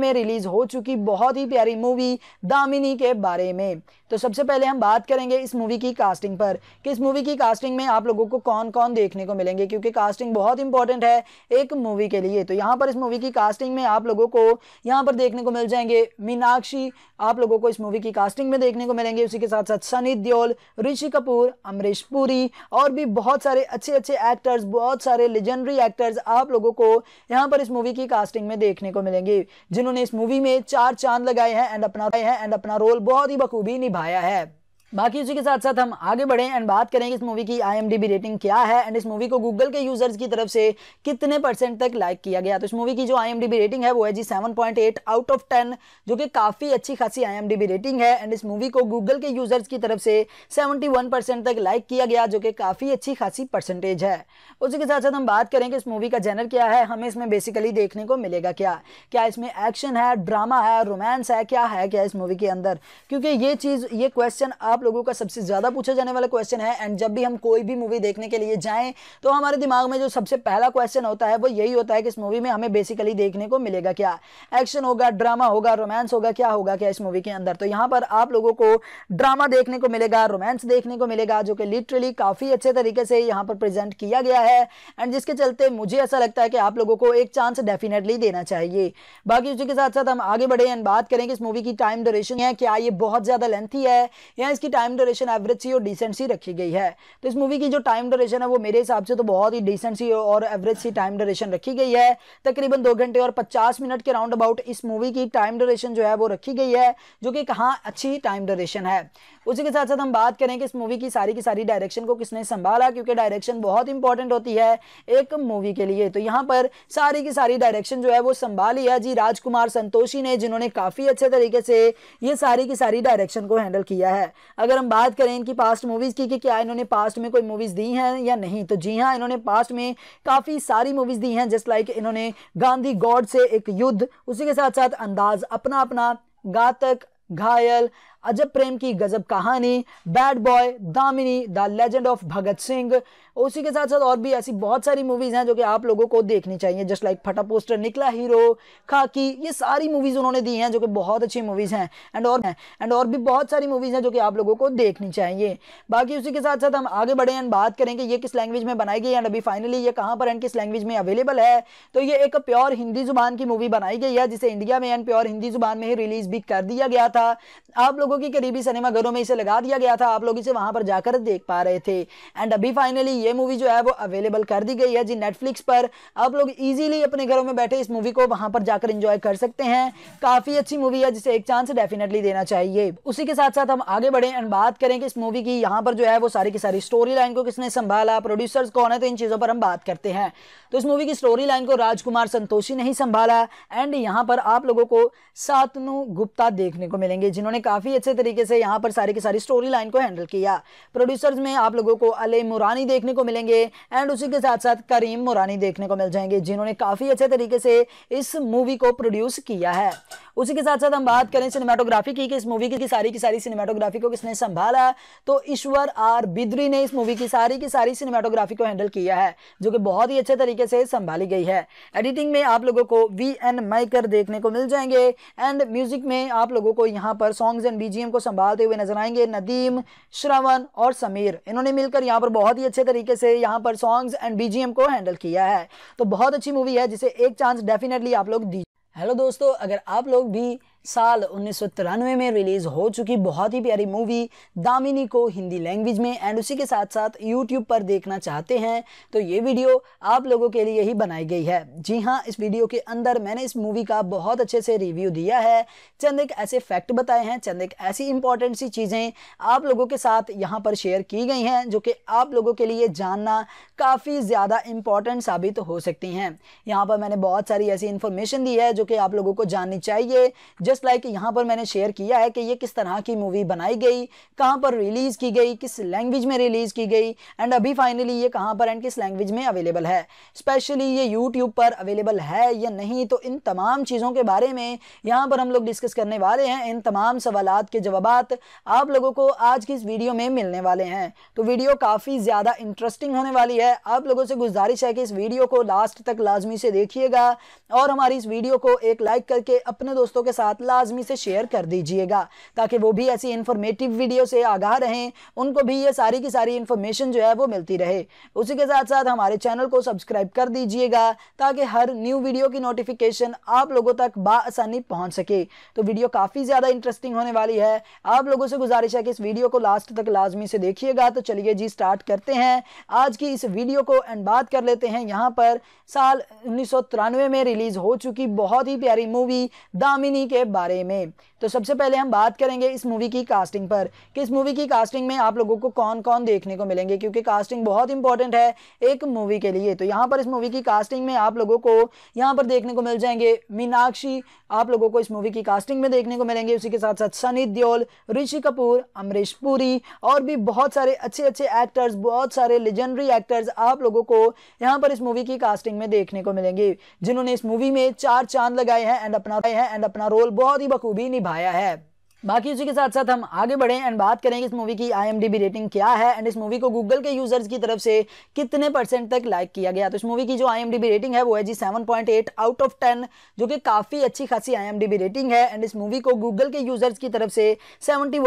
में रिलीज़ हो चुकी बहुत ही प्यारी मूवी दामिनी के बारे में तो सबसे पहले हम बात करेंगे इस मूवी की कास्टिंग पर कि इस मूवी की कास्टिंग में आप लोगों को कौन कौन देखने को मिलेंगे क्योंकि कास्टिंग बहुत इंपॉर्टेंट है एक मूवी के लिए तो यहाँ पर इस मूवी की कास्टिंग में आप लोगों को यहाँ पर देखने को मिल जाएंगे मीनाक्षी आप लोगों को इस मूवी की कास्टिंग में देखने को मिलेंगे उसी के साथ साथ सनी दियोल ऋषि कपूर अमरीश पुरी और भी बहुत सारे अच्छे अच्छे एक्टर्स बहुत सारे लेजेंडरी एक्टर्स आप लोगों को यहाँ पर इस मूवी की कास्टिंग में देखने को मिलेंगे जिन्होंने इस मूवी में चार चांद लगाए हैं एंड अपना है एंड अपना रोल बहुत ही बखूबी निभा आया है बाकी उसी के साथ साथ हम आगे बढ़े एंड बात करें कि इस मूवी की आईएमडीबी रेटिंग क्या है एंड इस मूवी को गूगल के यूजर्स की तरफ से कितने परसेंट तक लाइक किया गया तो इस मूवी की जो आईएमडीबी रेटिंग है वो है जी 7.8 आउट ऑफ 10 जो कि काफ़ी अच्छी खासी आईएमडीबी रेटिंग है एंड इस मूवी को गूगल के यूजर्स की तरफ से सेवेंटी तक लाइक किया गया जो कि काफ़ी अच्छी खासी परसेंटेज है उसी के साथ साथ हम बात करें कि इस मूवी का जेनर क्या है हमें इसमें बेसिकली देखने को मिलेगा क्या क्या इसमें एक्शन है ड्रामा है रोमांस है क्या है क्या इस मूवी के अंदर क्योंकि ये चीज़ ये क्वेश्चन आप आप लोगों का सबसे ज़्यादा पूछा जाने वाला क्वेश्चन है एंड जब भी हम कोई भी मूवी देखने के लिए जाएँ तो हमारे दिमाग में जो सबसे पहला क्वेश्चन होता है वो यही होता है कि इस मूवी में हमें बेसिकली देखने को मिलेगा क्या एक्शन होगा ड्रामा होगा रोमांस होगा क्या होगा क्या इस मूवी के अंदर तो यहाँ पर आप लोगों को ड्रामा देखने को मिलेगा रोमांस देखने को मिलेगा जो कि लिटरली काफ़ी अच्छे तरीके से यहाँ पर प्रेजेंट किया गया है एंड जिसके चलते मुझे ऐसा लगता है कि आप लोगों को एक चांस डेफिनेटली देना चाहिए बाकी उसी के साथ साथ हम आगे बढ़े एंड बात करें कि इस मूवी की टाइम ड्यूरेशन है क्या ये बहुत ज़्यादा लेंथी है या इसकी टाइम ड्यूरेशन एवरेज सी और डिसेंट सी रखी गई है तो इस मूवी की जो टाइम ड्यूरेशन है वो मेरे हिसाब से तो बहुत ही डिसेंट सी और एवरेज सी टाइम ड्यूरेशन रखी गई है तकरीबन दो घंटे और पचास मिनट के राउंड अबाउट इस मूवी की टाइम ड्यूरेशन जो है वो रखी गई है जो कि कहाँ अच्छी टाइम ड्यूरेशन है उसी के साथ साथ हम बात करें कि इस मूवी की सारी की सारी डायरेक्शन को किसने संभाला क्योंकि डायरेक्शन बहुत इंपॉर्टेंट होती है एक मूवी के लिए तो यहाँ पर सारी की सारी डायरेक्शन जो है वो संभाली है जी राजकुमार संतोषी ने जिन्होंने काफ़ी अच्छे तरीके से ये सारी की सारी डायरेक्शन को हैंडल किया है अगर हम बात करें इनकी पास्ट मूवीज़ की कि क्या इन्होंने पास्ट में कोई मूवीज़ दी हैं या नहीं तो जी हाँ इन्होंने पास्ट में काफ़ी सारी मूवीज़ दी हैं जस्ट लाइक इन्होंने गांधी गॉड से एक युद्ध उसी के साथ साथ अंदाज अपना अपना घातक घायल अजब प्रेम की गजब कहानी bad boy Damini the legend of Bhagat Singh उसी के साथ साथ और भी ऐसी बहुत सारी मूवीज़ हैं जो कि आप लोगों को देखनी चाहिए जस्ट लाइक फटा पोस्टर निकला हीरो खाकी ये सारी मूवीज़ उन्होंने दी हैं जो कि बहुत अच्छी मूवीज़ हैं एंड और हैं एंड और भी बहुत सारी मूवीज़ हैं जो कि आप लोगों को देखनी चाहिए बाकी उसी के साथ साथ हम आगे बढ़े एंड बात करेंगे ये किस लैंग्वेज में बनाई गई एंड अभी फाइनली ये कहाँ पर एंड किस लैंग्वेज में अवेलेबल है तो ये एक प्योर हिंदी जुबान की मूवी बनाई गई है जिसे इंडिया में एंड प्योर हिंदी जुबान में ही रिलीज़ भी कर दिया गया था आप लोग लोगों की करीबी सिनेमा घरों में इसे लगा दिया गया था आप लोग इसे वहां पर जाकर देख पा रहे थे एंड अभी फाइनली ये मूवी जो है वो अवेलेबल कर दी गई है जी नेटफ्लिक्स पर आप लोग इजीली अपने घरों में बैठे इस मूवी को वहां पर जाकर इंजॉय कर सकते हैं काफी अच्छी मूवी है जिसे एक चांस डेफिनेटली देना चाहिए उसी के साथ साथ हम आगे बढ़े एंड बात करें कि इस मूवी की यहाँ पर जो है वो सारी की सारी स्टोरी लाइन को किसने संभाला प्रोड्यूसर्स कौन है तो इन चीज़ों पर हम बात करते हैं तो इस मूवी की स्टोरी लाइन को राजकुमार संतोषी ने ही संभाला एंड यहाँ पर आप लोगों को सातनु गुप्ता देखने को मिलेंगे जिन्होंने काफ़ी अच्छे तरीके से यहाँ पर सारी की सारी स्टोरी लाइन को हैंडल किया प्रोड्यूसर्स में आप लोगों को अले मुरानी देखने को मिलेंगे एंड उसी के साथ साथ करीम मुरानी देखने को मिल जाएंगे जिन्होंने काफ़ी अच्छे तरीके से इस मूवी को प्रोड्यूस किया है उसी के साथ साथ हम बात करें सिनेमाटोग्राफी की कि इस मूवी की, की सारी की सारी सिनेमाटोग्राफी को किसने संभाला तो ईश्वर आर बिद्री ने इस मूवी की सारी की सारी सिनेमाटोग्राफी को हैंडल किया है जो कि बहुत ही अच्छे तरीके से संभाली गई है एडिटिंग में आप लोगों को वी एन माइकर देखने को मिल जाएंगे एंड म्यूजिक में आप लोगों को यहाँ पर सॉन्ग्स एंड बीजीएम को संभालते हुए नजर आएंगे नदीम श्रवण और समीर इन्होंने मिलकर यहाँ पर बहुत ही अच्छे तरीके से यहाँ पर सॉन्ग्स एंड बीजीएम को हैंडल किया है तो बहुत अच्छी मूवी है जिसे एक चांस डेफिनेटली आप लोग दी हेलो दोस्तों अगर आप लोग भी साल उन्नीस में रिलीज़ हो चुकी बहुत ही प्यारी मूवी दामिनी को हिंदी लैंग्वेज में एंड उसी के साथ साथ यूट्यूब पर देखना चाहते हैं तो ये वीडियो आप लोगों के लिए ही बनाई गई है जी हाँ इस वीडियो के अंदर मैंने इस मूवी का बहुत अच्छे से रिव्यू दिया है चंद एक ऐसे फैक्ट बताए हैं चंद एक ऐसी इंपॉर्टेंट सी चीज़ें आप लोगों के साथ यहाँ पर शेयर की गई हैं जो कि आप लोगों के लिए जानना काफ़ी ज़्यादा इंपॉर्टेंट साबित हो सकती हैं यहाँ पर मैंने बहुत सारी ऐसी इंफॉर्मेशन दी है जो कि आप लोगों को जाननी चाहिए जस्ट लाइक यहाँ पर मैंने शेयर किया है कि ये किस तरह की मूवी बनाई गई कहाँ पर रिलीज़ की गई किस लैंग्वेज में रिलीज़ की गई एंड अभी फाइनली ये कहाँ पर एंड किस लैंग्वेज में अवेलेबल है स्पेशली ये यूट्यूब पर अवेलेबल है या नहीं तो इन तमाम चीज़ों के बारे में यहाँ पर हम लोग डिस्कस करने वाले हैं इन तमाम सवाल के जवाब आप लोगों को आज की इस वीडियो में मिलने वाले हैं तो वीडियो काफ़ी ज़्यादा इंटरेस्टिंग होने वाली है आप लोगों से गुजारिश है कि इस वीडियो को लास्ट तक लाजमी से देखिएगा और हमारी इस वीडियो को एक लाइक करके अपने दोस्तों के साथ लाजमी से शेयर कर दीजिएगा ताकि वो भी ऐसी इन्फॉर्मेटिव वीडियो से आगाह रहें उनको भी ये सारी की सारी इन्फॉर्मेशन जो है वो मिलती रहे उसी के साथ साथ हमारे चैनल को सब्सक्राइब कर दीजिएगा ताकि हर न्यू वीडियो की नोटिफिकेशन आप लोगों तक बासानी पहुँच सके तो वीडियो काफ़ी ज़्यादा इंटरेस्टिंग होने वाली है आप लोगों से गुजारिश है कि इस वीडियो को लास्ट तक लाजमी से देखिएगा तो चलिए जी स्टार्ट करते हैं आज की इस वीडियो को एंड बात कर लेते हैं यहाँ पर साल उन्नीस में रिलीज़ हो चुकी बहुत ही प्यारी मूवी दामिनी के बारे में तो सबसे पहले हम बात करेंगे इस मूवी की कास्टिंग पर कि इस मूवी की कास्टिंग में आप लोगों को कौन कौन देखने को मिलेंगे क्योंकि कास्टिंग बहुत इंपॉर्टेंट है एक मूवी के लिए तो यहाँ पर इस मूवी की कास्टिंग में आप लोगों को यहाँ पर देखने को मिल जाएंगे मीनाक्षी आप लोगों को इस मूवी की कास्टिंग में देखने को मिलेंगे उसी के साथ साथ सनी दियोल ऋषि कपूर अमरीश पुरी और भी बहुत सारे अच्छे अच्छे एक्टर्स बहुत सारे लेजेंडरी एक्टर्स आप लोगों को यहाँ पर इस मूवी की कास्टिंग में देखने को मिलेंगे जिन्होंने इस मूवी में चार चांद लगाए हैं एंड अपना एंड अपना रोल बहुत ही बखूबी निभाया है बाकी उसी के साथ साथ हम आगे बढ़े एंड बात करेंगे इस मूवी की आईएमडीबी रेटिंग क्या है एंड इस मूवी को गूगल के यूजर्स की तरफ से कितने परसेंट तक लाइक किया गया तो इस मूवी की जो आईएमडीबी रेटिंग है वो है जी 7.8 आउट ऑफ 10 जो कि काफ़ी अच्छी खासी आईएमडीबी रेटिंग है एंड इस मूवी को गूगल के यूजर्स की तरफ से सेवेंटी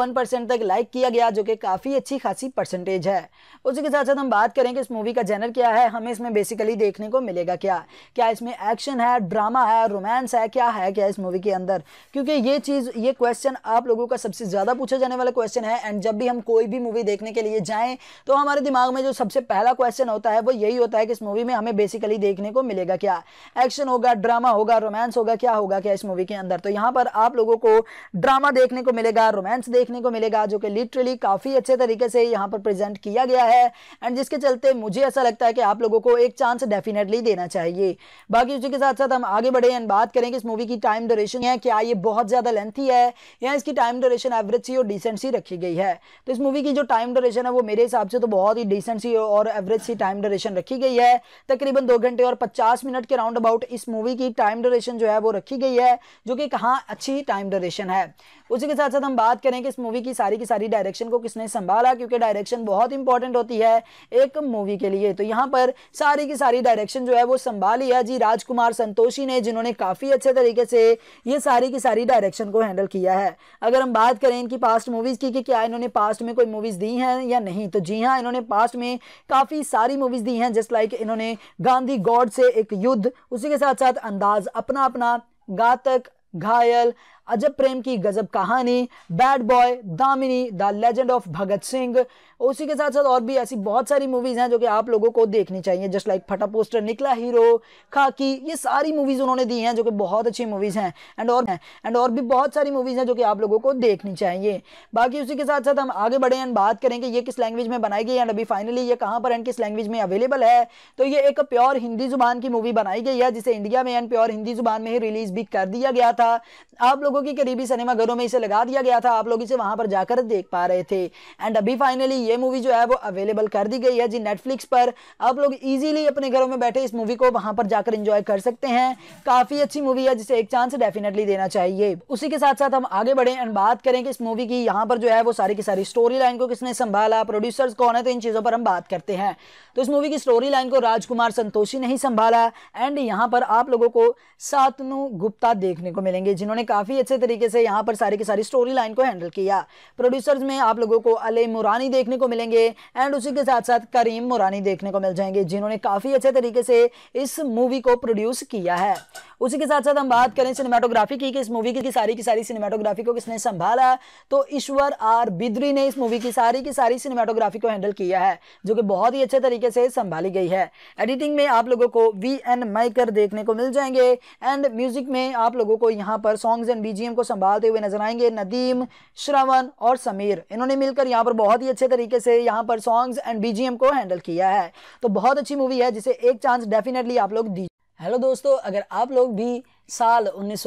तक लाइक किया गया जो कि काफ़ी अच्छी खासी परसेंटेज है उसी के साथ साथ हम बात करें कि इस मूवी का जेनर क्या है हमें इसमें बेसिकली देखने को मिलेगा क्या क्या इसमें एक्शन है ड्रामा है रोमांस है क्या है क्या इस मूवी के अंदर क्योंकि ये चीज़ ये क्वेश्चन आप आप लोगों का सबसे ज़्यादा पूछा जाने वाला क्वेश्चन है एंड जब भी हम कोई भी मूवी देखने के लिए जाएँ तो हमारे दिमाग में जो सबसे पहला क्वेश्चन होता है वो यही होता है कि इस मूवी में हमें बेसिकली देखने को मिलेगा क्या एक्शन होगा ड्रामा होगा रोमांस होगा क्या होगा क्या इस मूवी के अंदर तो यहाँ पर आप लोगों को ड्रामा देखने को मिलेगा रोमांस देखने को मिलेगा जो कि लिटरली काफ़ी अच्छे तरीके से यहाँ पर प्रेजेंट किया गया है एंड जिसके चलते मुझे ऐसा लगता है कि आप लोगों को एक चांस डेफिनेटली देना चाहिए बाकी उसी के साथ साथ हम आगे बढ़े एंड बात करें कि इस मूवी की टाइम ड्यूरेशन है क्या ये बहुत ज़्यादा लेंथी है या इसकी की टाइम ड्यूरेशन एवरेज सी और डिसेंट सी रखी गई है तो इस मूवी की जो टाइम ड्यूरेशन है वो मेरे हिसाब से तो बहुत ही डिसेंट सी और एवरेज सी टाइम ड्यूरेशन रखी गई है तकरीबन दो घंटे और पचास मिनट के राउंड अबाउट इस मूवी की टाइम ड्यूरेशन जो है वो रखी गई है जो कि कहाँ अच्छी टाइम ड्यूरेशन है उसी के साथ साथ हम बात करें कि इस मूवी की सारी की सारी डायरेक्शन को किसने संभाला क्योंकि डायरेक्शन बहुत इंपॉर्टेंट होती है एक मूवी के लिए तो यहाँ पर सारी की सारी डायरेक्शन जो है वो संभाली है जी राजकुमार संतोषी ने जिन्होंने काफ़ी अच्छे तरीके से ये सारी की सारी डायरेक्शन को हैंडल किया है अगर हम बात करें इनकी पास्ट मूवीज़ की कि क्या इन्होंने पास्ट में कोई मूवीज़ दी हैं या नहीं तो जी हाँ इन्होंने पास्ट में काफ़ी सारी मूवीज़ दी हैं जस्ट लाइक इन्होंने गांधी गॉड से एक युद्ध उसी के साथ साथ अंदाज अपना अपना घातक घायल अजब प्रेम की गजब कहानी bad boy Damini the legend of Bhagat Singh और उसी के साथ साथ और भी ऐसी बहुत सारी मूवीज़ हैं जो कि आप लोगों को देखनी चाहिए जस्ट लाइक फटा पोस्टर निकला हीरो खाकी ये सारी मूवीज़ उन्होंने दी हैं जो कि बहुत अच्छी मूवीज़ हैं एंड और एंड और भी बहुत सारी मूवीज़ हैं जो कि आप लोगों को देखनी चाहिए बाकी उसी के साथ साथ हम आगे बढ़े एंड बात करेंगे ये किस लैंग्वेज में बनाई गई एंड अभी फाइनली ये कहाँ पर एंड किस लैंग्वेज में अवेलेबल है तो ये एक प्योर हिंदी ज़ुबान की मूवी बनाई गई है जिसे इंडिया में एंड प्योर हिंदी ज़ुबान में ही रिलीज़ भी कर दिया गया था आप लोगों की करीबी सिनेमाघरों में इसे लगा दिया गया था आप लोग इसे वहां पर जाकर देख पा रहे थे एंड अभी फाइनली ये ये मूवी जो है वो अवेलेबल कर दी गई है जी नेटफ्लिक्स पर आप लोग इजीली अपने घरों में बैठे इस मूवी को वहां पर जाकर इंजॉय कर सकते हैं काफ़ी अच्छी मूवी है जिसे एक चांस डेफिनेटली देना चाहिए उसी के साथ साथ हम आगे बढ़े एंड बात करें कि इस मूवी की यहाँ पर जो है वो सारी की सारी स्टोरी लाइन को किसने संभाला प्रोड्यूसर कौन है तो इन चीज़ों पर हम बात करते हैं तो इस मूवी की स्टोरी लाइन को राजकुमार संतोषी ने ही संभाला एंड यहाँ पर आप लोगों को सातनु गुप्ता देखने को मिलेंगे जिन्होंने काफ़ी अच्छे तरीके से यहाँ पर सारी की सारी स्टोरी लाइन को हैंडल किया प्रोड्यूसर्स में आप लोगों को अले मुरानी देखने देखने को मिलेंगे एंड उसी के साथ साथ करीम मुरानी देखने को मिल जाएंगे जिन्होंने काफ़ी अच्छे तरीके से इस मूवी को प्रोड्यूस किया है उसी के साथ साथ हम बात करें सिनेमाटोग्राफी की कि इस मूवी की सारी की सारी सिनेमाटोग्राफी को किसने संभाला तो ईश्वर आर बिद्री ने इस मूवी की सारी की सारी सिनेमाटोग्राफी को हैंडल किया है जो कि बहुत ही अच्छे तरीके से संभाली गई है एडिटिंग में आप लोगों को वी एन माइकर देखने को मिल जाएंगे एंड म्यूजिक में आप लोगों को यहाँ पर सॉन्ग्स एंड बी को संभालते हुए नजर आएंगे नदीम श्रवण और समीर इन्होंने मिलकर यहाँ पर बहुत ही अच्छे तरीके से यहाँ पर सॉन्ग्स एंड बीजीएम को हैंडल किया है तो बहुत अच्छी मूवी है जिसे एक चांस डेफिनेटली आप लोग दीजिए हेलो दोस्तों अगर आप लोग भी साल उन्नीस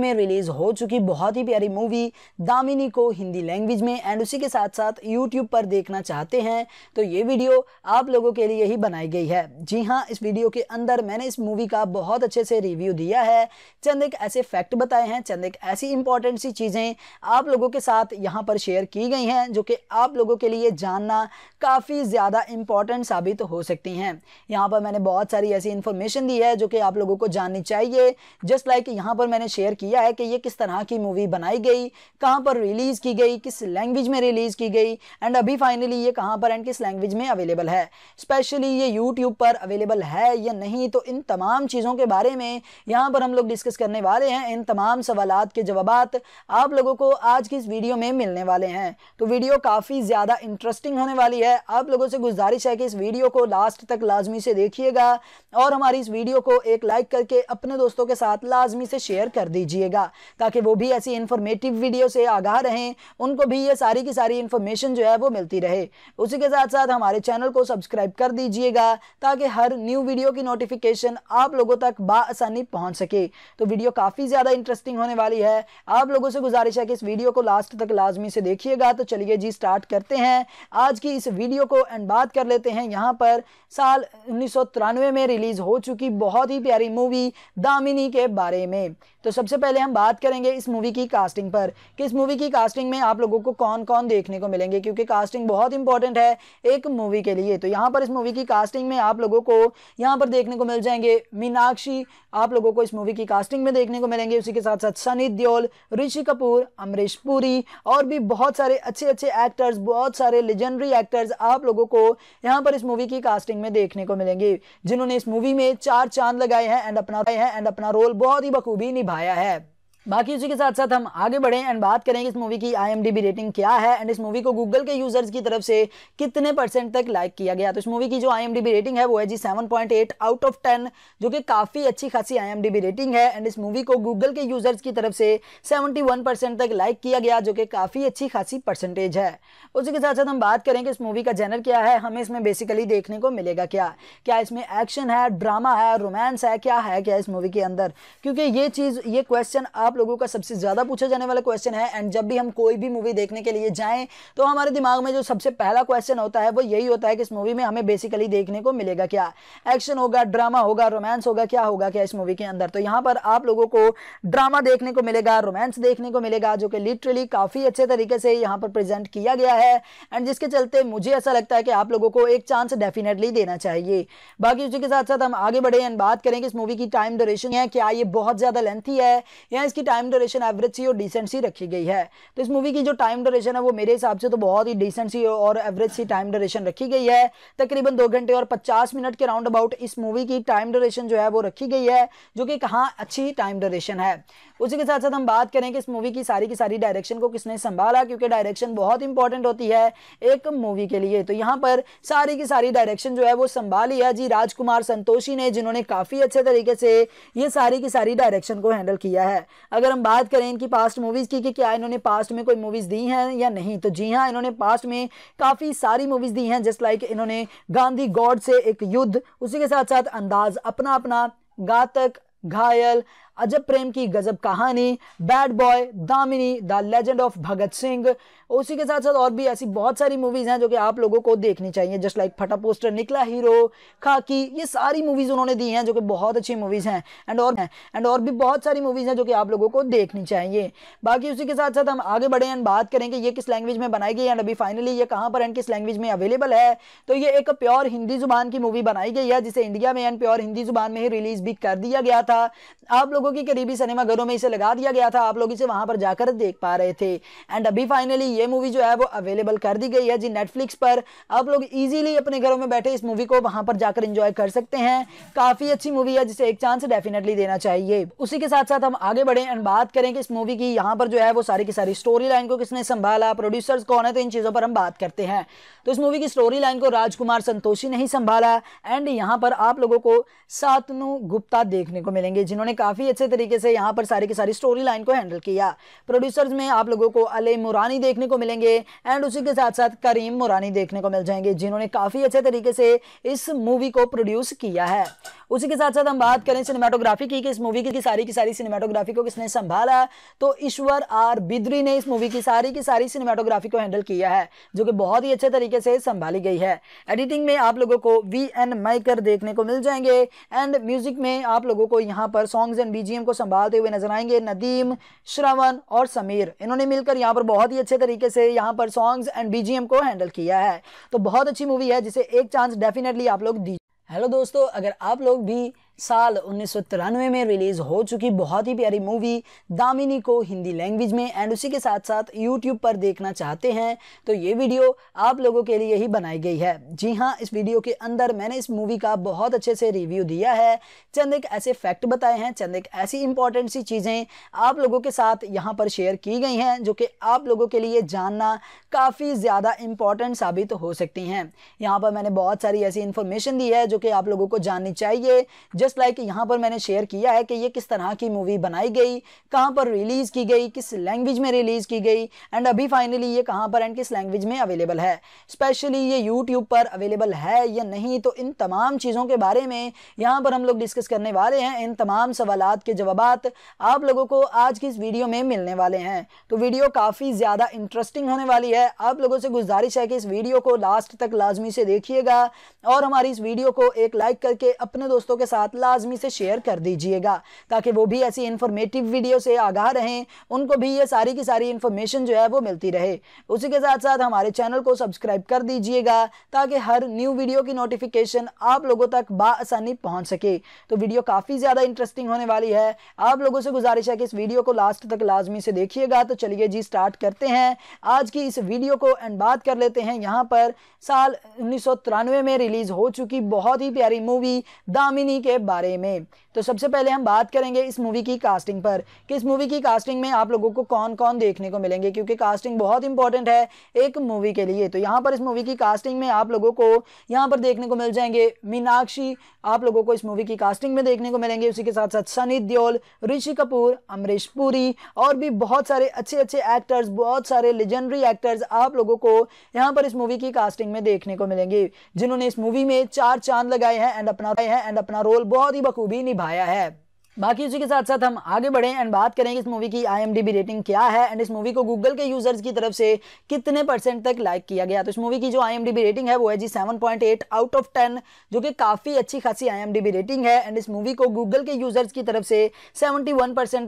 में रिलीज़ हो चुकी बहुत ही प्यारी मूवी दामिनी को हिंदी लैंग्वेज में एंड उसी के साथ साथ यूट्यूब पर देखना चाहते हैं तो ये वीडियो आप लोगों के लिए ही बनाई गई है जी हाँ इस वीडियो के अंदर मैंने इस मूवी का बहुत अच्छे से रिव्यू दिया है चंद एक ऐसे फैक्ट बताए हैं चंद एक ऐसी इंपॉर्टेंट सी चीज़ें आप लोगों के साथ यहाँ पर शेयर की गई हैं जो कि आप लोगों के लिए जानना काफ़ी ज़्यादा इंपॉर्टेंट साबित हो सकती हैं यहाँ पर मैंने बहुत सारी ऐसी इंफॉर्मेशन दी है जो कि आप लोगों को जाननी चाहिए जस्ट लाइक यहाँ पर मैंने शेयर किया है कि ये किस तरह की मूवी बनाई गई कहाँ पर रिलीज़ की गई किस लैंग्वेज में रिलीज़ की गई एंड अभी फाइनली ये कहाँ पर एंड किस लैंग्वेज में अवेलेबल है स्पेशली ये यूट्यूब पर अवेलेबल है या नहीं तो इन तमाम चीज़ों के बारे में यहाँ पर हम लोग डिस्कस करने वाले हैं इन तमाम सवाल के जवाब आप लोगों को आज की इस वीडियो में मिलने वाले हैं तो वीडियो काफ़ी ज़्यादा इंटरेस्टिंग होने वाली है आप लोगों से गुजारिश है कि इस वीडियो को लास्ट तक लाजमी से देखिएगा और हमारी इस वीडियो को एक लाइक करके अपने दोस्तों के साथ साथ लाजमी से शेयर कर दीजिएगा ताकि वो भी ऐसी इन्फॉर्मेटिव वीडियो से आगाह रहें उनको भी ये सारी की सारी इन्फॉर्मेशन जो है वो मिलती रहे उसी के साथ साथ हमारे चैनल को सब्सक्राइब कर दीजिएगा ताकि हर न्यू वीडियो की नोटिफिकेशन आप लोगों तक बासानी पहुँच सके तो वीडियो काफ़ी ज़्यादा इंटरेस्टिंग होने वाली है आप लोगों से गुजारिश है कि इस वीडियो को लास्ट तक लाजमी से देखिएगा तो चलिए जी स्टार्ट करते हैं आज की इस वीडियो को एंड बात कर लेते हैं यहाँ पर साल उन्नीस में रिलीज़ हो चुकी बहुत ही प्यारी मूवी दामिनी के बारे में तो सबसे पहले हम बात करेंगे इस मूवी की कास्टिंग पर कि इस मूवी की कास्टिंग में आप लोगों को कौन कौन देखने को मिलेंगे क्योंकि कास्टिंग बहुत इंपॉर्टेंट है एक मूवी के लिए तो यहाँ पर इस मूवी की कास्टिंग में आप लोगों को यहाँ पर देखने को मिल जाएंगे मीनाक्षी आप लोगों को इस मूवी की कास्टिंग में देखने को मिलेंगे उसी के साथ साथ सनी दियोल ऋषि कपूर अमरीश पुरी और भी बहुत सारे अच्छे अच्छे एक्टर्स बहुत सारे लेजेंडरी एक्टर्स आप लोगों को यहाँ पर इस मूवी की कास्टिंग में देखने को मिलेंगे जिन्होंने इस मूवी में चार चांद लगाए हैं एंड अपना है एंड अपना रोल बहुत ही बखूबी निभाया है बाकी उसी के साथ साथ हम आगे बढ़े एंड बात कि इस मूवी की आईएमडीबी रेटिंग क्या है एंड इस मूवी को गूगल के यूजर्स की तरफ से कितने परसेंट तक लाइक किया गया तो इस मूवी की जो आईएमडीबी रेटिंग है वो है जी 7.8 आउट ऑफ 10 जो कि काफ़ी अच्छी खासी आईएमडीबी रेटिंग है एंड इस मूवी को गूगल के यूजर्स की तरफ से सेवेंटी तक लाइक किया गया जो कि काफ़ी अच्छी खासी परसेंटेज है उसी के साथ साथ हम बात करें कि इस मूवी का जेनर क्या है हमें इसमें बेसिकली देखने को मिलेगा क्या क्या इसमें एक्शन है ड्रामा है रोमांस है क्या है क्या इस मूवी के अंदर क्योंकि ये चीज़ ये क्वेश्चन आप आप लोगों का सबसे ज़्यादा पूछा जाने वाला क्वेश्चन है एंड जब भी हम कोई भी मूवी देखने के लिए जाएँ तो हमारे दिमाग में जो सबसे पहला क्वेश्चन होता है वो यही होता है कि इस मूवी में हमें बेसिकली देखने को मिलेगा क्या एक्शन होगा ड्रामा होगा रोमांस होगा क्या होगा क्या इस मूवी के अंदर तो यहाँ पर आप लोगों को ड्रामा देखने को मिलेगा रोमांस देखने को मिलेगा जो कि लिटरली काफ़ी अच्छे तरीके से यहाँ पर प्रेजेंट किया गया है एंड जिसके चलते मुझे ऐसा लगता है कि आप लोगों को एक चांस डेफिनेटली देना चाहिए बाकी उसी के साथ साथ हम आगे बढ़े एंड बात करें कि इस मूवी की टाइम ड्यूरेशन है क्या ये बहुत ज़्यादा लेंथी है या इसकी इसकी टाइम ड्यूरेशन एवरेज सी और डिसेंट सी रखी गई है तो इस मूवी की जो टाइम ड्यूरेशन है वो मेरे हिसाब से तो बहुत ही डिसेंट सी और एवरेज सी टाइम ड्यूरेशन रखी गई है तकरीबन दो घंटे और पचास मिनट के राउंड अबाउट इस मूवी की टाइम ड्यूरेशन जो है वो रखी गई है जो कि कहाँ अच्छी टाइम ड्यूरेशन है उसी के साथ साथ हम बात करें कि इस मूवी की सारी की सारी डायरेक्शन को किसने संभाला क्योंकि डायरेक्शन बहुत इंपॉर्टेंट होती है एक मूवी के लिए तो यहाँ पर सारी की सारी डायरेक्शन जो है वो संभाली है जी राजकुमार संतोषी ने जिन्होंने काफ़ी अच्छे तरीके से ये सारी की सारी डायरेक्शन को हैंडल किया है अगर हम बात करें इनकी पास्ट मूवीज़ की कि क्या इन्होंने पास्ट में कोई मूवीज़ दी हैं या नहीं तो जी हाँ इन्होंने पास्ट में काफ़ी सारी मूवीज़ दी हैं जस्ट लाइक इन्होंने गांधी गॉड से एक युद्ध उसी के साथ साथ अंदाज अपना अपना घातक घायल अजब प्रेम की गजब कहानी bad boy Damini the legend of Bhagat Singh उसी के साथ साथ और भी ऐसी बहुत सारी मूवीज़ हैं जो कि आप लोगों को देखनी चाहिए जस्ट लाइक फटा पोस्टर निकला हीरो खाकी ये सारी मूवीज़ उन्होंने दी हैं जो कि बहुत अच्छी मूवीज़ हैं एंड और एंड और भी बहुत सारी मूवीज़ हैं जो कि आप लोगों को देखनी चाहिए बाकी उसी के साथ साथ हम आगे बढ़े एंड बात करेंगे ये किस लैंग्वेज में बनाई गई एंड अभी फाइनली ये कहाँ पर एंड किस लैंग्वेज में अवेलेबल है तो ये एक प्योर हिंदी जुबान की मूवी बनाई गई है जिसे इंडिया में एंड प्योर हिंदी जुबान में ही रिलीज़ भी कर दिया गया था आप लोग लोगों की करीबी सिनेमा घरों में इसे लगा दिया गया था आप लोग इसे वहां पर जाकर देख पा रहे थे एंड अभी फाइनली ये मूवी जो है वो अवेलेबल कर दी गई है जी नेटफ्लिक्स पर आप लोग ईजिली अपने घरों में बैठे इस मूवी को वहां पर जाकर इंजॉय कर सकते हैं काफी अच्छी मूवी है जिसे एक चांस डेफिनेटली देना चाहिए उसी के साथ साथ हम आगे बढ़े एंड बात करें कि इस मूवी की यहाँ पर जो है वो सारी की सारी स्टोरी लाइन को किसने संभाला प्रोड्यूसर्स कौन है तो इन चीज़ों पर हम बात करते हैं तो इस मूवी की स्टोरी लाइन को राजकुमार संतोषी ने ही संभाला एंड यहाँ पर आप लोगों को सातनु गुप्ता देखने को मिलेंगे जिन्होंने काफ़ी अच्छे तरीके से यहाँ पर सारी की सारी स्टोरी लाइन को हैंडल किया प्रोड्यूसर्स में आप लोगों को अले मुरानी देखने को मिलेंगे एंड उसी के साथ साथ करीम मुरानी देखने को मिल जाएंगे जिन्होंने काफ़ी अच्छे तरीके से इस मूवी को प्रोड्यूस किया है उसी के साथ साथ हम बात करें सिनेमाटोग्राफी की कि इस मूवी की सारी की सारी सिनेमाटोग्राफी को किसने संभाला तो ईश्वर आर बिद्री ने इस मूवी की सारी की सारी सिनेमाटोग्राफी को हैंडल किया है जो कि बहुत ही अच्छे तरीके से संभाली गई है एडिटिंग में आप लोगों को वी एन माइकर देखने को मिल जाएंगे एंड म्यूजिक में आप लोगों को यहाँ पर सॉन्ग्स एंड बीजीएम को संभालते हुए नजर आएंगे नदीम श्रवण और समीर इन्होंने मिलकर यहाँ पर बहुत ही अच्छे तरीके से यहाँ पर सॉन्ग्स एंड बीजीएम को हैंडल किया है तो बहुत अच्छी मूवी है जिसे एक चांस डेफिनेटली आप लोग दीजिए हेलो दोस्तों अगर आप लोग भी साल उन्नीस में रिलीज़ हो चुकी बहुत ही प्यारी मूवी दामिनी को हिंदी लैंग्वेज में एंड उसी के साथ साथ यूट्यूब पर देखना चाहते हैं तो ये वीडियो आप लोगों के लिए ही बनाई गई है जी हाँ इस वीडियो के अंदर मैंने इस मूवी का बहुत अच्छे से रिव्यू दिया है चंद एक ऐसे फैक्ट बताए हैं चंद एक ऐसी इंपॉर्टेंट सी चीज़ें आप लोगों के साथ यहाँ पर शेयर की गई हैं जो कि आप लोगों के लिए जानना काफ़ी ज़्यादा इंपॉर्टेंट साबित हो सकती हैं यहाँ पर मैंने बहुत सारी ऐसी इन्फॉर्मेशन दी है जो कि आप लोगों को जाननी चाहिए जस्ट जस्ट लाइक यहाँ पर मैंने शेयर किया है कि ये किस तरह की मूवी बनाई गई कहाँ पर रिलीज़ की गई किस लैंग्वेज में रिलीज़ की गई एंड अभी फाइनली ये कहाँ पर एंड किस लैंग्वेज में अवेलेबल है स्पेशली ये यूट्यूब पर अवेलेबल है या नहीं तो इन तमाम चीज़ों के बारे में यहाँ पर हम लोग डिस्कस करने वाले हैं इन तमाम सवाल के जवाब आप लोगों को आज की इस वीडियो में मिलने वाले हैं तो वीडियो काफ़ी ज़्यादा इंटरेस्टिंग होने वाली है आप लोगों से गुजारिश है कि इस वीडियो को लास्ट तक लाजमी से देखिएगा और हमारी इस वीडियो को एक लाइक करके अपने दोस्तों के साथ साथ लाजमी से शेयर कर दीजिएगा ताकि वो भी ऐसी इन्फॉर्मेटिव वीडियो से आगाह रहें उनको भी ये सारी की सारी इन्फॉर्मेशन जो है वो मिलती रहे उसी के साथ साथ हमारे चैनल को सब्सक्राइब कर दीजिएगा ताकि हर न्यू वीडियो की नोटिफिकेशन आप लोगों तक बासानी पहुँच सके तो वीडियो काफ़ी ज़्यादा इंटरेस्टिंग होने वाली है आप लोगों से गुजारिश है कि इस वीडियो को लास्ट तक लाजमी से देखिएगा तो चलिए जी स्टार्ट करते हैं आज की इस वीडियो को एंड बात कर लेते हैं यहाँ पर साल उन्नीस में रिलीज़ हो चुकी बहुत ही प्यारी मूवी दामिनी के बारे में तो सबसे पहले हम बात करेंगे इस मूवी की कास्टिंग पर कि इस मूवी की कास्टिंग में आप लोगों को कौन कौन देखने को मिलेंगे क्योंकि कास्टिंग बहुत इंपॉर्टेंट है एक मूवी के लिए तो यहाँ पर इस मूवी की कास्टिंग में आप लोगों को यहाँ पर देखने को मिल जाएंगे मीनाक्षी आप लोगों को इस मूवी की कास्टिंग में देखने को मिलेंगे उसी के साथ साथ सनी देओल ऋषि कपूर अमरीश पुरी और भी बहुत सारे अच्छे अच्छे एक्टर्स बहुत सारे लेजेंडरी एक्टर्स आप लोगों को यहाँ पर इस मूवी की कास्टिंग में देखने को मिलेंगे जिन्होंने इस मूवी में चार चांद लगाए हैं एंड अपना एंड अपना रोल बहुत ही बखूबी निभा निभाया है बाकी उसी के साथ साथ हम आगे बढ़े एंड बात करें इस मूवी की आईएमडीबी रेटिंग क्या है एंड इस मूवी को गूगल के यूजर्स की तरफ से कितने परसेंट तक लाइक किया गया तो इस मूवी की जो आईएमडीबी रेटिंग है वो है जी 7.8 आउट ऑफ 10 जो कि काफ़ी अच्छी खासी आईएमडीबी रेटिंग है एंड इस मूवी को गूगल के यूजर्स की तरफ से सेवेंटी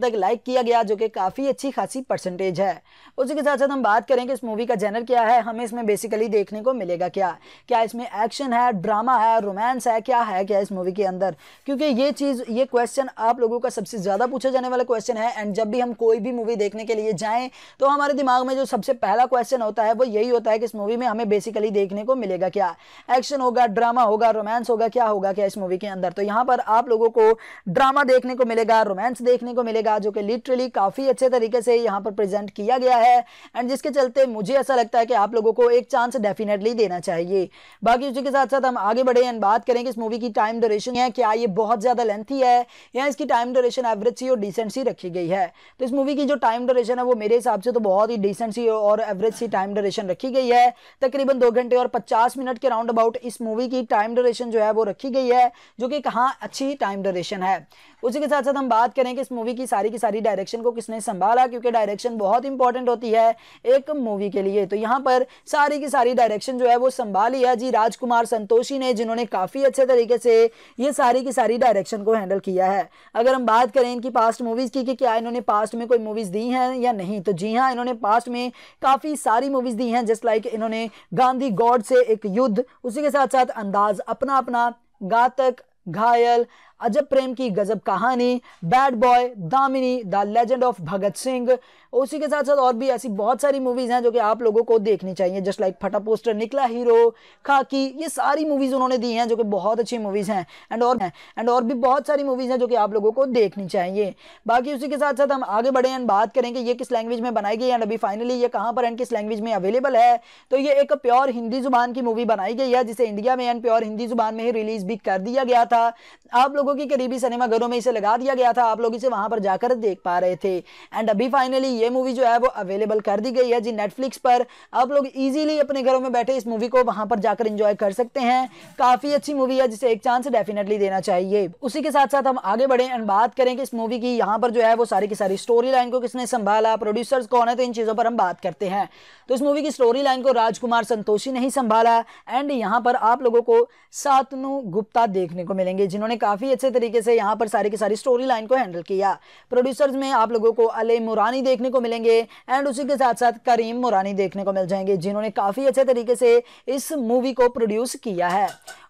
तक लाइक किया गया जो कि काफ़ी अच्छी खासी परसेंटेज है उसी के साथ साथ हम बात करें कि इस मूवी का जेनर क्या है हमें इसमें बेसिकली देखने को मिलेगा क्या क्या इसमें एक्शन है ड्रामा है रोमांस है क्या है क्या इस मूवी के अंदर क्योंकि ये चीज़ ये क्वेश्चन आप आप लोगों का सबसे ज़्यादा पूछा जाने वाला क्वेश्चन है एंड जब भी हम कोई भी मूवी देखने के लिए जाएँ तो हमारे दिमाग में जो सबसे पहला क्वेश्चन होता है वो यही होता है कि इस मूवी में हमें बेसिकली देखने को मिलेगा क्या एक्शन होगा ड्रामा होगा रोमांस होगा क्या होगा क्या इस मूवी के अंदर तो यहाँ पर आप लोगों को ड्रामा देखने को मिलेगा रोमांस देखने को मिलेगा जो कि लिटरली काफ़ी अच्छे तरीके से यहाँ पर प्रेजेंट किया गया है एंड जिसके चलते मुझे ऐसा लगता है कि आप लोगों को एक चांस डेफिनेटली देना चाहिए बाकी उसी के साथ साथ हम आगे बढ़े एंड बात करें कि इस मूवी की टाइम ड्यूरेशन है क्या ये बहुत ज़्यादा लेंथी है या इसकी इसकी टाइम ड्यूरेशन एवरेज सी और डिसेंट सी रखी गई है तो इस मूवी की जो टाइम ड्यूरेशन है वो मेरे हिसाब से तो बहुत ही डिसेंट सी और एवरेज सी टाइम ड्यूरेशन रखी गई है तकरीबन दो घंटे और पचास मिनट के राउंड अबाउट इस मूवी की टाइम ड्यूरेशन जो है वो रखी गई है जो कि कहाँ अच्छी टाइम ड्यूरेशन है उसी के साथ साथ हम बात करें कि इस मूवी की सारी की सारी डायरेक्शन को किसने संभाला क्योंकि डायरेक्शन बहुत इंपॉर्टेंट होती है एक मूवी के लिए तो यहाँ पर सारी की सारी डायरेक्शन जो है वो संभाली है जी राजकुमार संतोषी ने जिन्होंने काफ़ी अच्छे तरीके से ये सारी की सारी डायरेक्शन को हैंडल किया है अगर हम बात करें इनकी पास्ट मूवीज़ की कि क्या इन्होंने पास्ट में कोई मूवीज़ दी हैं या नहीं तो जी हाँ इन्होंने पास्ट में काफ़ी सारी मूवीज़ दी हैं जस्ट लाइक इन्होंने गांधी गॉड से एक युद्ध उसी के साथ साथ अंदाज अपना अपना घातक घायल अजब प्रेम की गजब कहानी bad boy Damini the legend of Bhagat Singh उसी के साथ साथ और भी ऐसी बहुत सारी मूवीज़ हैं जो कि आप लोगों को देखनी चाहिए जस्ट लाइक फटा पोस्टर निकला हीरो खाकी ये सारी मूवीज़ उन्होंने दी हैं जो कि बहुत अच्छी मूवीज़ हैं एंड और एंड और भी बहुत सारी मूवीज़ हैं जो कि आप लोगों को देखनी चाहिए बाकी उसी के साथ साथ हम आगे बढ़े एंड बात करेंगे ये किस लैंग्वेज में बनाई गई एंड अभी फाइनली ये कहाँ पर एंड किस लैंग्वेज में अवेलेबल है तो ये एक प्योर हिंदी ज़ुबान की मूवी बनाई गई है जिसे इंडिया में एंड प्योर हिंदी ज़ुबान में ही रिलीज़ भी कर दिया गया था आप लोगों की करीबी सिनेमाघरों में इसे लगा दिया गया था आप लोग इसे वहां पर जाकर देख पा रहे थे एंड अभी फाइनली ये मूवी जो है वो अवेलेबल कर दी गई है जी नेटफ्लिक्स पर आप लोग इजीली अपने घरों में बैठे इस मूवी को वहां पर जाकर इंजॉय कर सकते हैं काफ़ी अच्छी मूवी है जिसे एक चांस डेफिनेटली देना चाहिए उसी के साथ साथ हम आगे बढ़े एंड बात करें कि इस मूवी की यहाँ पर जो है वो सारी की सारी स्टोरी लाइन को किसने संभाला प्रोड्यूसर्स कौन है तो इन चीज़ों पर हम बात करते हैं तो इस मूवी की स्टोरी लाइन को राजकुमार संतोषी ने ही संभाला एंड यहाँ पर आप लोगों को सातनु गुप्ता देखने को मिलेंगे जिन्होंने काफ़ी अच्छे तरीके से यहाँ पर सारी की सारी स्टोरी लाइन को हैंडल किया प्रोड्यूसर्स में आप लोगों को अले मुरानी देखने को मिलेंगे एंड उसी के साथ साथ करीम मुरानी देखने को मिल जाएंगे जिन्होंने काफ़ी अच्छे तरीके से इस मूवी को प्रोड्यूस किया है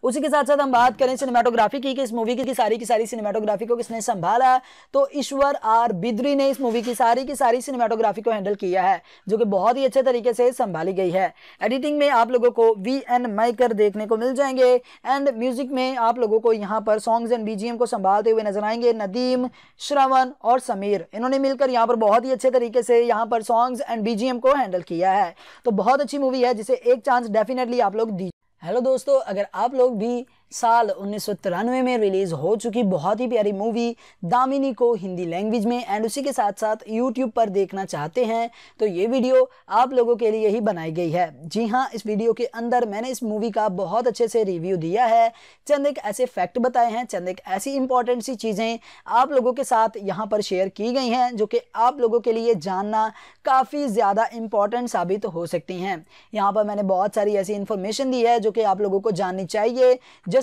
उसी के साथ साथ हम बात करें सिनेमाटोग्राफी की कि इस मूवी की सारी की सारी सिनेमाटोग्राफी को किसने संभाला तो ईश्वर आर बिद्री ने इस मूवी की सारी की सारी सिनेमाटोग्राफी को हैंडल किया है जो कि बहुत ही अच्छे तरीके तरीके से संभाली गई है एडिटिंग में आप लोगों को वी एन माइकर देखने को मिल जाएंगे एंड म्यूजिक में आप लोगों को यहाँ पर सॉन्ग्स एंड बीजीएम को संभालते हुए नजर आएंगे नदीम श्रवण और समीर इन्होंने मिलकर यहाँ पर बहुत ही अच्छे तरीके से यहाँ पर सॉन्ग्स एंड बीजीएम को हैंडल किया है तो बहुत अच्छी मूवी है जिसे एक चांस डेफिनेटली आप लोग दीजिए हेलो दोस्तों अगर आप लोग भी साल उन्नीस में रिलीज़ हो चुकी बहुत ही प्यारी मूवी दामिनी को हिंदी लैंग्वेज में एंड उसी के साथ साथ यूट्यूब पर देखना चाहते हैं तो ये वीडियो आप लोगों के लिए ही बनाई गई है जी हाँ इस वीडियो के अंदर मैंने इस मूवी का बहुत अच्छे से रिव्यू दिया है चंद एक ऐसे फैक्ट बताए हैं चंद एक ऐसी इंपॉर्टेंट सी चीज़ें आप लोगों के साथ यहाँ पर शेयर की गई हैं जो कि आप लोगों के लिए जानना काफ़ी ज़्यादा इंपॉर्टेंट साबित हो सकती हैं यहाँ पर मैंने बहुत सारी ऐसी इन्फॉर्मेशन दी है जो कि आप लोगों को जाननी चाहिए जस्ट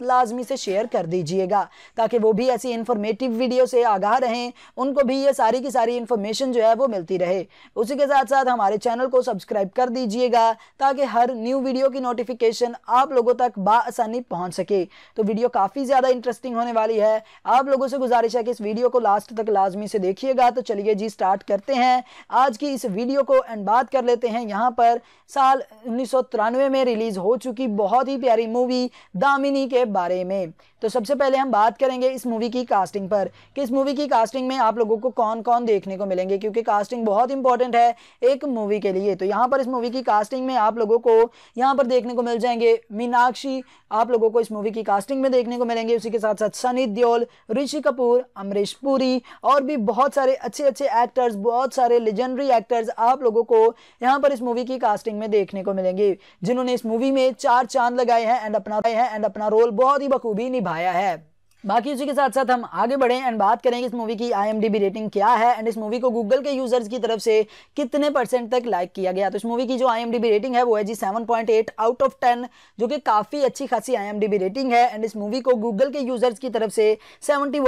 साथ लाजमी से शेयर कर दीजिएगा ताकि वो भी ऐसी इन्फॉर्मेटिव वीडियो से आगाह रहें उनको भी ये सारी की सारी इन्फॉर्मेशन जो है वो मिलती रहे उसी के साथ साथ हमारे चैनल को सब्सक्राइब कर दीजिएगा ताकि हर न्यू वीडियो की नोटिफिकेशन आप लोगों तक बासानी पहुँच सके तो वीडियो काफ़ी ज़्यादा इंटरेस्टिंग होने वाली है आप लोगों से गुजारिश है कि इस वीडियो को लास्ट तक लाजमी से देखिएगा तो चलिए जी स्टार्ट करते हैं आज की इस वीडियो को एंड बात कर लेते हैं यहाँ पर साल उन्नीस में रिलीज़ हो चुकी बहुत ही प्यारी मूवी दामिनी के बारे में तो सबसे पहले हम बात करेंगे इस मूवी की कास्टिंग पर कि इस मूवी की कास्टिंग में आप लोगों को कौन कौन देखने को मिलेंगे क्योंकि कास्टिंग बहुत इंपॉर्टेंट है एक मूवी के लिए तो यहाँ पर इस मूवी की कास्टिंग में आप लोगों को यहाँ पर देखने को मिल जाएंगे मीनाक्षी आप लोगों को इस मूवी की कास्टिंग में देखने को मिलेंगे उसी के साथ साथ सनी देओल ऋषि कपूर अमरीश पुरी और भी बहुत सारे अच्छे अच्छे एक्टर्स बहुत सारे लेजेंडरी एक्टर्स आप लोगों को यहाँ पर इस मूवी की कास्टिंग में देखने को मिलेंगे जिन्होंने इस मूवी में चार चांद लगाए हैं एंड अपना एंड अपना रोल बहुत ही बखूबी निभाया है बाकी उसी के साथ साथ हम आगे बढ़े एंड बात कि इस मूवी की आईएमडीबी रेटिंग क्या है एंड इस मूवी को गूगल के यूजर्स की तरफ से कितने परसेंट तक लाइक किया गया तो इस मूवी की जो आईएमडीबी रेटिंग है वो है जी 7.8 आउट ऑफ 10 जो कि काफ़ी अच्छी खासी आईएमडीबी रेटिंग है एंड इस मूवी को गूगल के यूजर्स की तरफ से सेवेंटी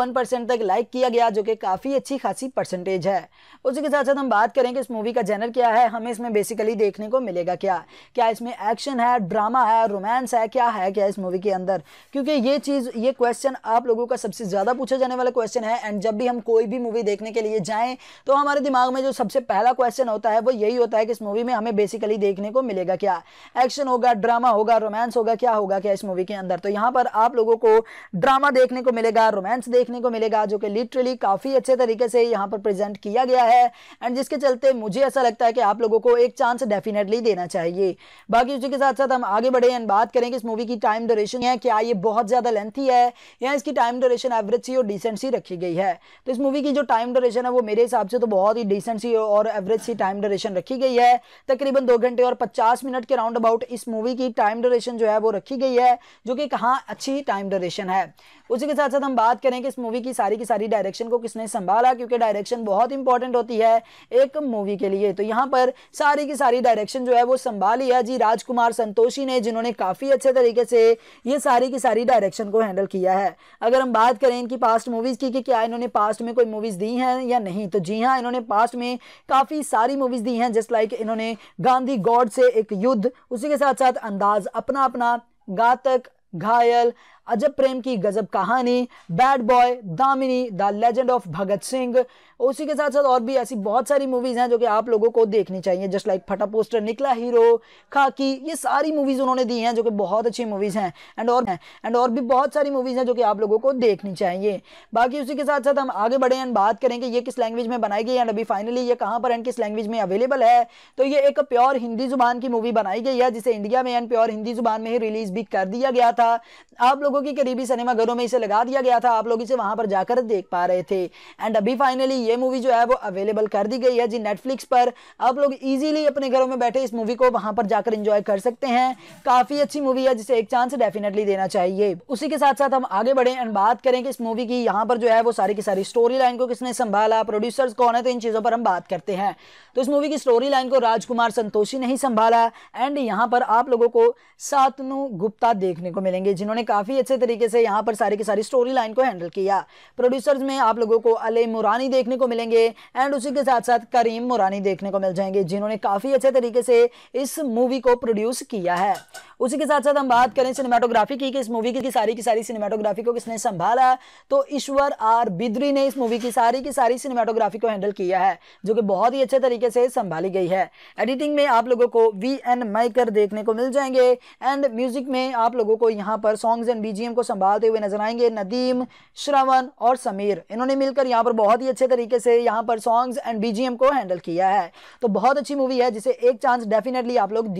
तक लाइक किया गया जो कि काफ़ी अच्छी खासी परसेंटेज है उसी के साथ साथ हम बात करें कि इस मूवी का जेनर क्या है हमें इसमें बेसिकली देखने को मिलेगा क्या क्या इसमें एक्शन है ड्रामा है रोमांस है क्या है क्या इस मूवी के अंदर क्योंकि ये चीज़ ये क्वेश्चन आप लोगों का सबसे ज़्यादा पूछा जाने वाला क्वेश्चन है एंड जब भी हम कोई भी मूवी देखने के लिए जाएँ तो हमारे दिमाग में जो सबसे पहला क्वेश्चन होता है वो यही होता है कि इस मूवी में हमें बेसिकली देखने को मिलेगा क्या एक्शन होगा ड्रामा होगा रोमांस होगा क्या होगा क्या इस मूवी के अंदर तो यहाँ पर आप लोगों को ड्रामा देखने को मिलेगा रोमांस देखने को मिलेगा जो कि लिटरली काफ़ी अच्छे तरीके से यहाँ पर प्रेजेंट किया गया है एंड जिसके चलते मुझे ऐसा लगता है कि आप लोगों को एक चांस डेफिनेटली देना चाहिए बाकी उसी के साथ साथ हम आगे बढ़े एंड बात करें कि इस मूवी की टाइम ड्यूरेशन है क्या ये बहुत ज़्यादा लेंथी है या इसकी इसकी टाइम ड्यूरेशन एवरेज सी और डिसेंट सी रखी गई है तो इस मूवी की जो टाइम ड्यूरेशन है वो मेरे हिसाब से तो बहुत ही डिसेंट सी और एवरेज सी टाइम ड्यूरेशन रखी गई है तकरीबन दो घंटे और पचास मिनट के राउंड अबाउट इस मूवी की टाइम ड्यूरेशन जो है वो रखी गई है जो कि कहाँ अच्छी टाइम ड्यूरेशन है उसी के साथ साथ हम बात करें कि इस मूवी की सारी की सारी डायरेक्शन को किसने संभाला क्योंकि डायरेक्शन बहुत इंपॉर्टेंट होती है एक मूवी के लिए तो यहाँ पर सारी की सारी डायरेक्शन जो है वो संभाली है जी राजकुमार संतोषी ने जिन्होंने काफ़ी अच्छे तरीके से ये सारी की सारी डायरेक्शन को हैंडल किया है अगर हम बात करें इनकी पास्ट मूवीज़ की कि क्या इन्होंने पास्ट में कोई मूवीज़ दी हैं या नहीं तो जी हाँ इन्होंने पास्ट में काफ़ी सारी मूवीज़ दी हैं जस्ट लाइक इन्होंने गांधी गॉड से एक युद्ध उसी के साथ साथ अंदाज अपना अपना घातक घायल अजब प्रेम की गजब कहानी bad boy Damini the legend of Bhagat Singh उसी के साथ साथ और भी ऐसी बहुत सारी मूवीज़ हैं जो कि आप लोगों को देखनी चाहिए जस्ट लाइक फटा पोस्टर निकला हीरो खाकी ये सारी मूवीज़ उन्होंने दी हैं जो कि बहुत अच्छी मूवीज़ हैं एंड और एंड और भी बहुत सारी मूवीज़ हैं जो कि आप लोगों को देखनी चाहिए बाकी उसी के साथ साथ हम आगे बढ़े एंड बात करेंगे ये किस लैंग्वेज में बनाई गई एंड अभी फाइनली ये कहाँ पर एंड किस लैंग्वेज में अवेलेबल है तो ये एक प्योर हिंदी जुबान की मूवी बनाई गई है जिसे इंडिया में एंड प्योर हिंदी जुबान में ही रिलीज़ भी कर दिया गया था आप लोगों लोगों के करीबी सिनेमा घरों में इसे लगा दिया गया था आप लोग इसे वहां पर जाकर देख पा रहे थे एंड अभी फाइनली ये मूवी जो है वो अवेलेबल कर दी गई है जी नेटफ्लिक्स पर आप लोग इजीली अपने घरों में बैठे इस मूवी को वहां पर जाकर इंजॉय कर सकते हैं काफी अच्छी मूवी है जिसे एक चांस डेफिनेटली देना चाहिए उसी के साथ साथ हम आगे बढ़े एंड बात करें कि इस मूवी की यहाँ पर जो है वो सारी की सारी स्टोरी लाइन को किसने संभाला प्रोड्यूसर्स कौन है तो इन चीज़ों पर हम बात करते हैं तो इस मूवी की स्टोरी लाइन को राजकुमार संतोषी ने ही संभाला एंड यहाँ पर आप लोगों को सातनु गुप्ता देखने को मिलेंगे जिन्होंने काफ़ी अच्छे तरीके से यहाँ पर सारी की सारी स्टोरी लाइन को हैंडल किया प्रोड्यूसर्स में आप लोगों को अले मुरानी देखने को मिलेंगे एंड उसी के साथ साथ करीम मुरानी देखने को मिल जाएंगे जिन्होंने काफ़ी अच्छे तरीके से इस मूवी को प्रोड्यूस किया है उसी के साथ साथ हम बात करें सिनेमाटोग्राफी की कि इस मूवी की सारी की सारी सिनेमाटोग्राफी को किसने संभाला तो ईश्वर आर बिद्री ने इस मूवी की सारी की सारी सिनेमाटोग्राफी को हैंडल किया है जो कि बहुत ही अच्छे तरीके से संभाली गई है एडिटिंग में आप लोगों को वी एन माइकर देखने को मिल जाएंगे एंड म्यूजिक में आप लोगों को यहाँ पर सॉन्ग्स एंड बीजीएम को संभालते हुए नजर आएंगे नदीम श्रवण और समीर इन्होंने मिलकर यहाँ पर बहुत ही अच्छे तरीके से यहाँ पर सॉन्ग्स एंड बीजीएम को हैंडल किया है तो बहुत अच्छी मूवी है जिसे एक चांस डेफिनेटली आप लोग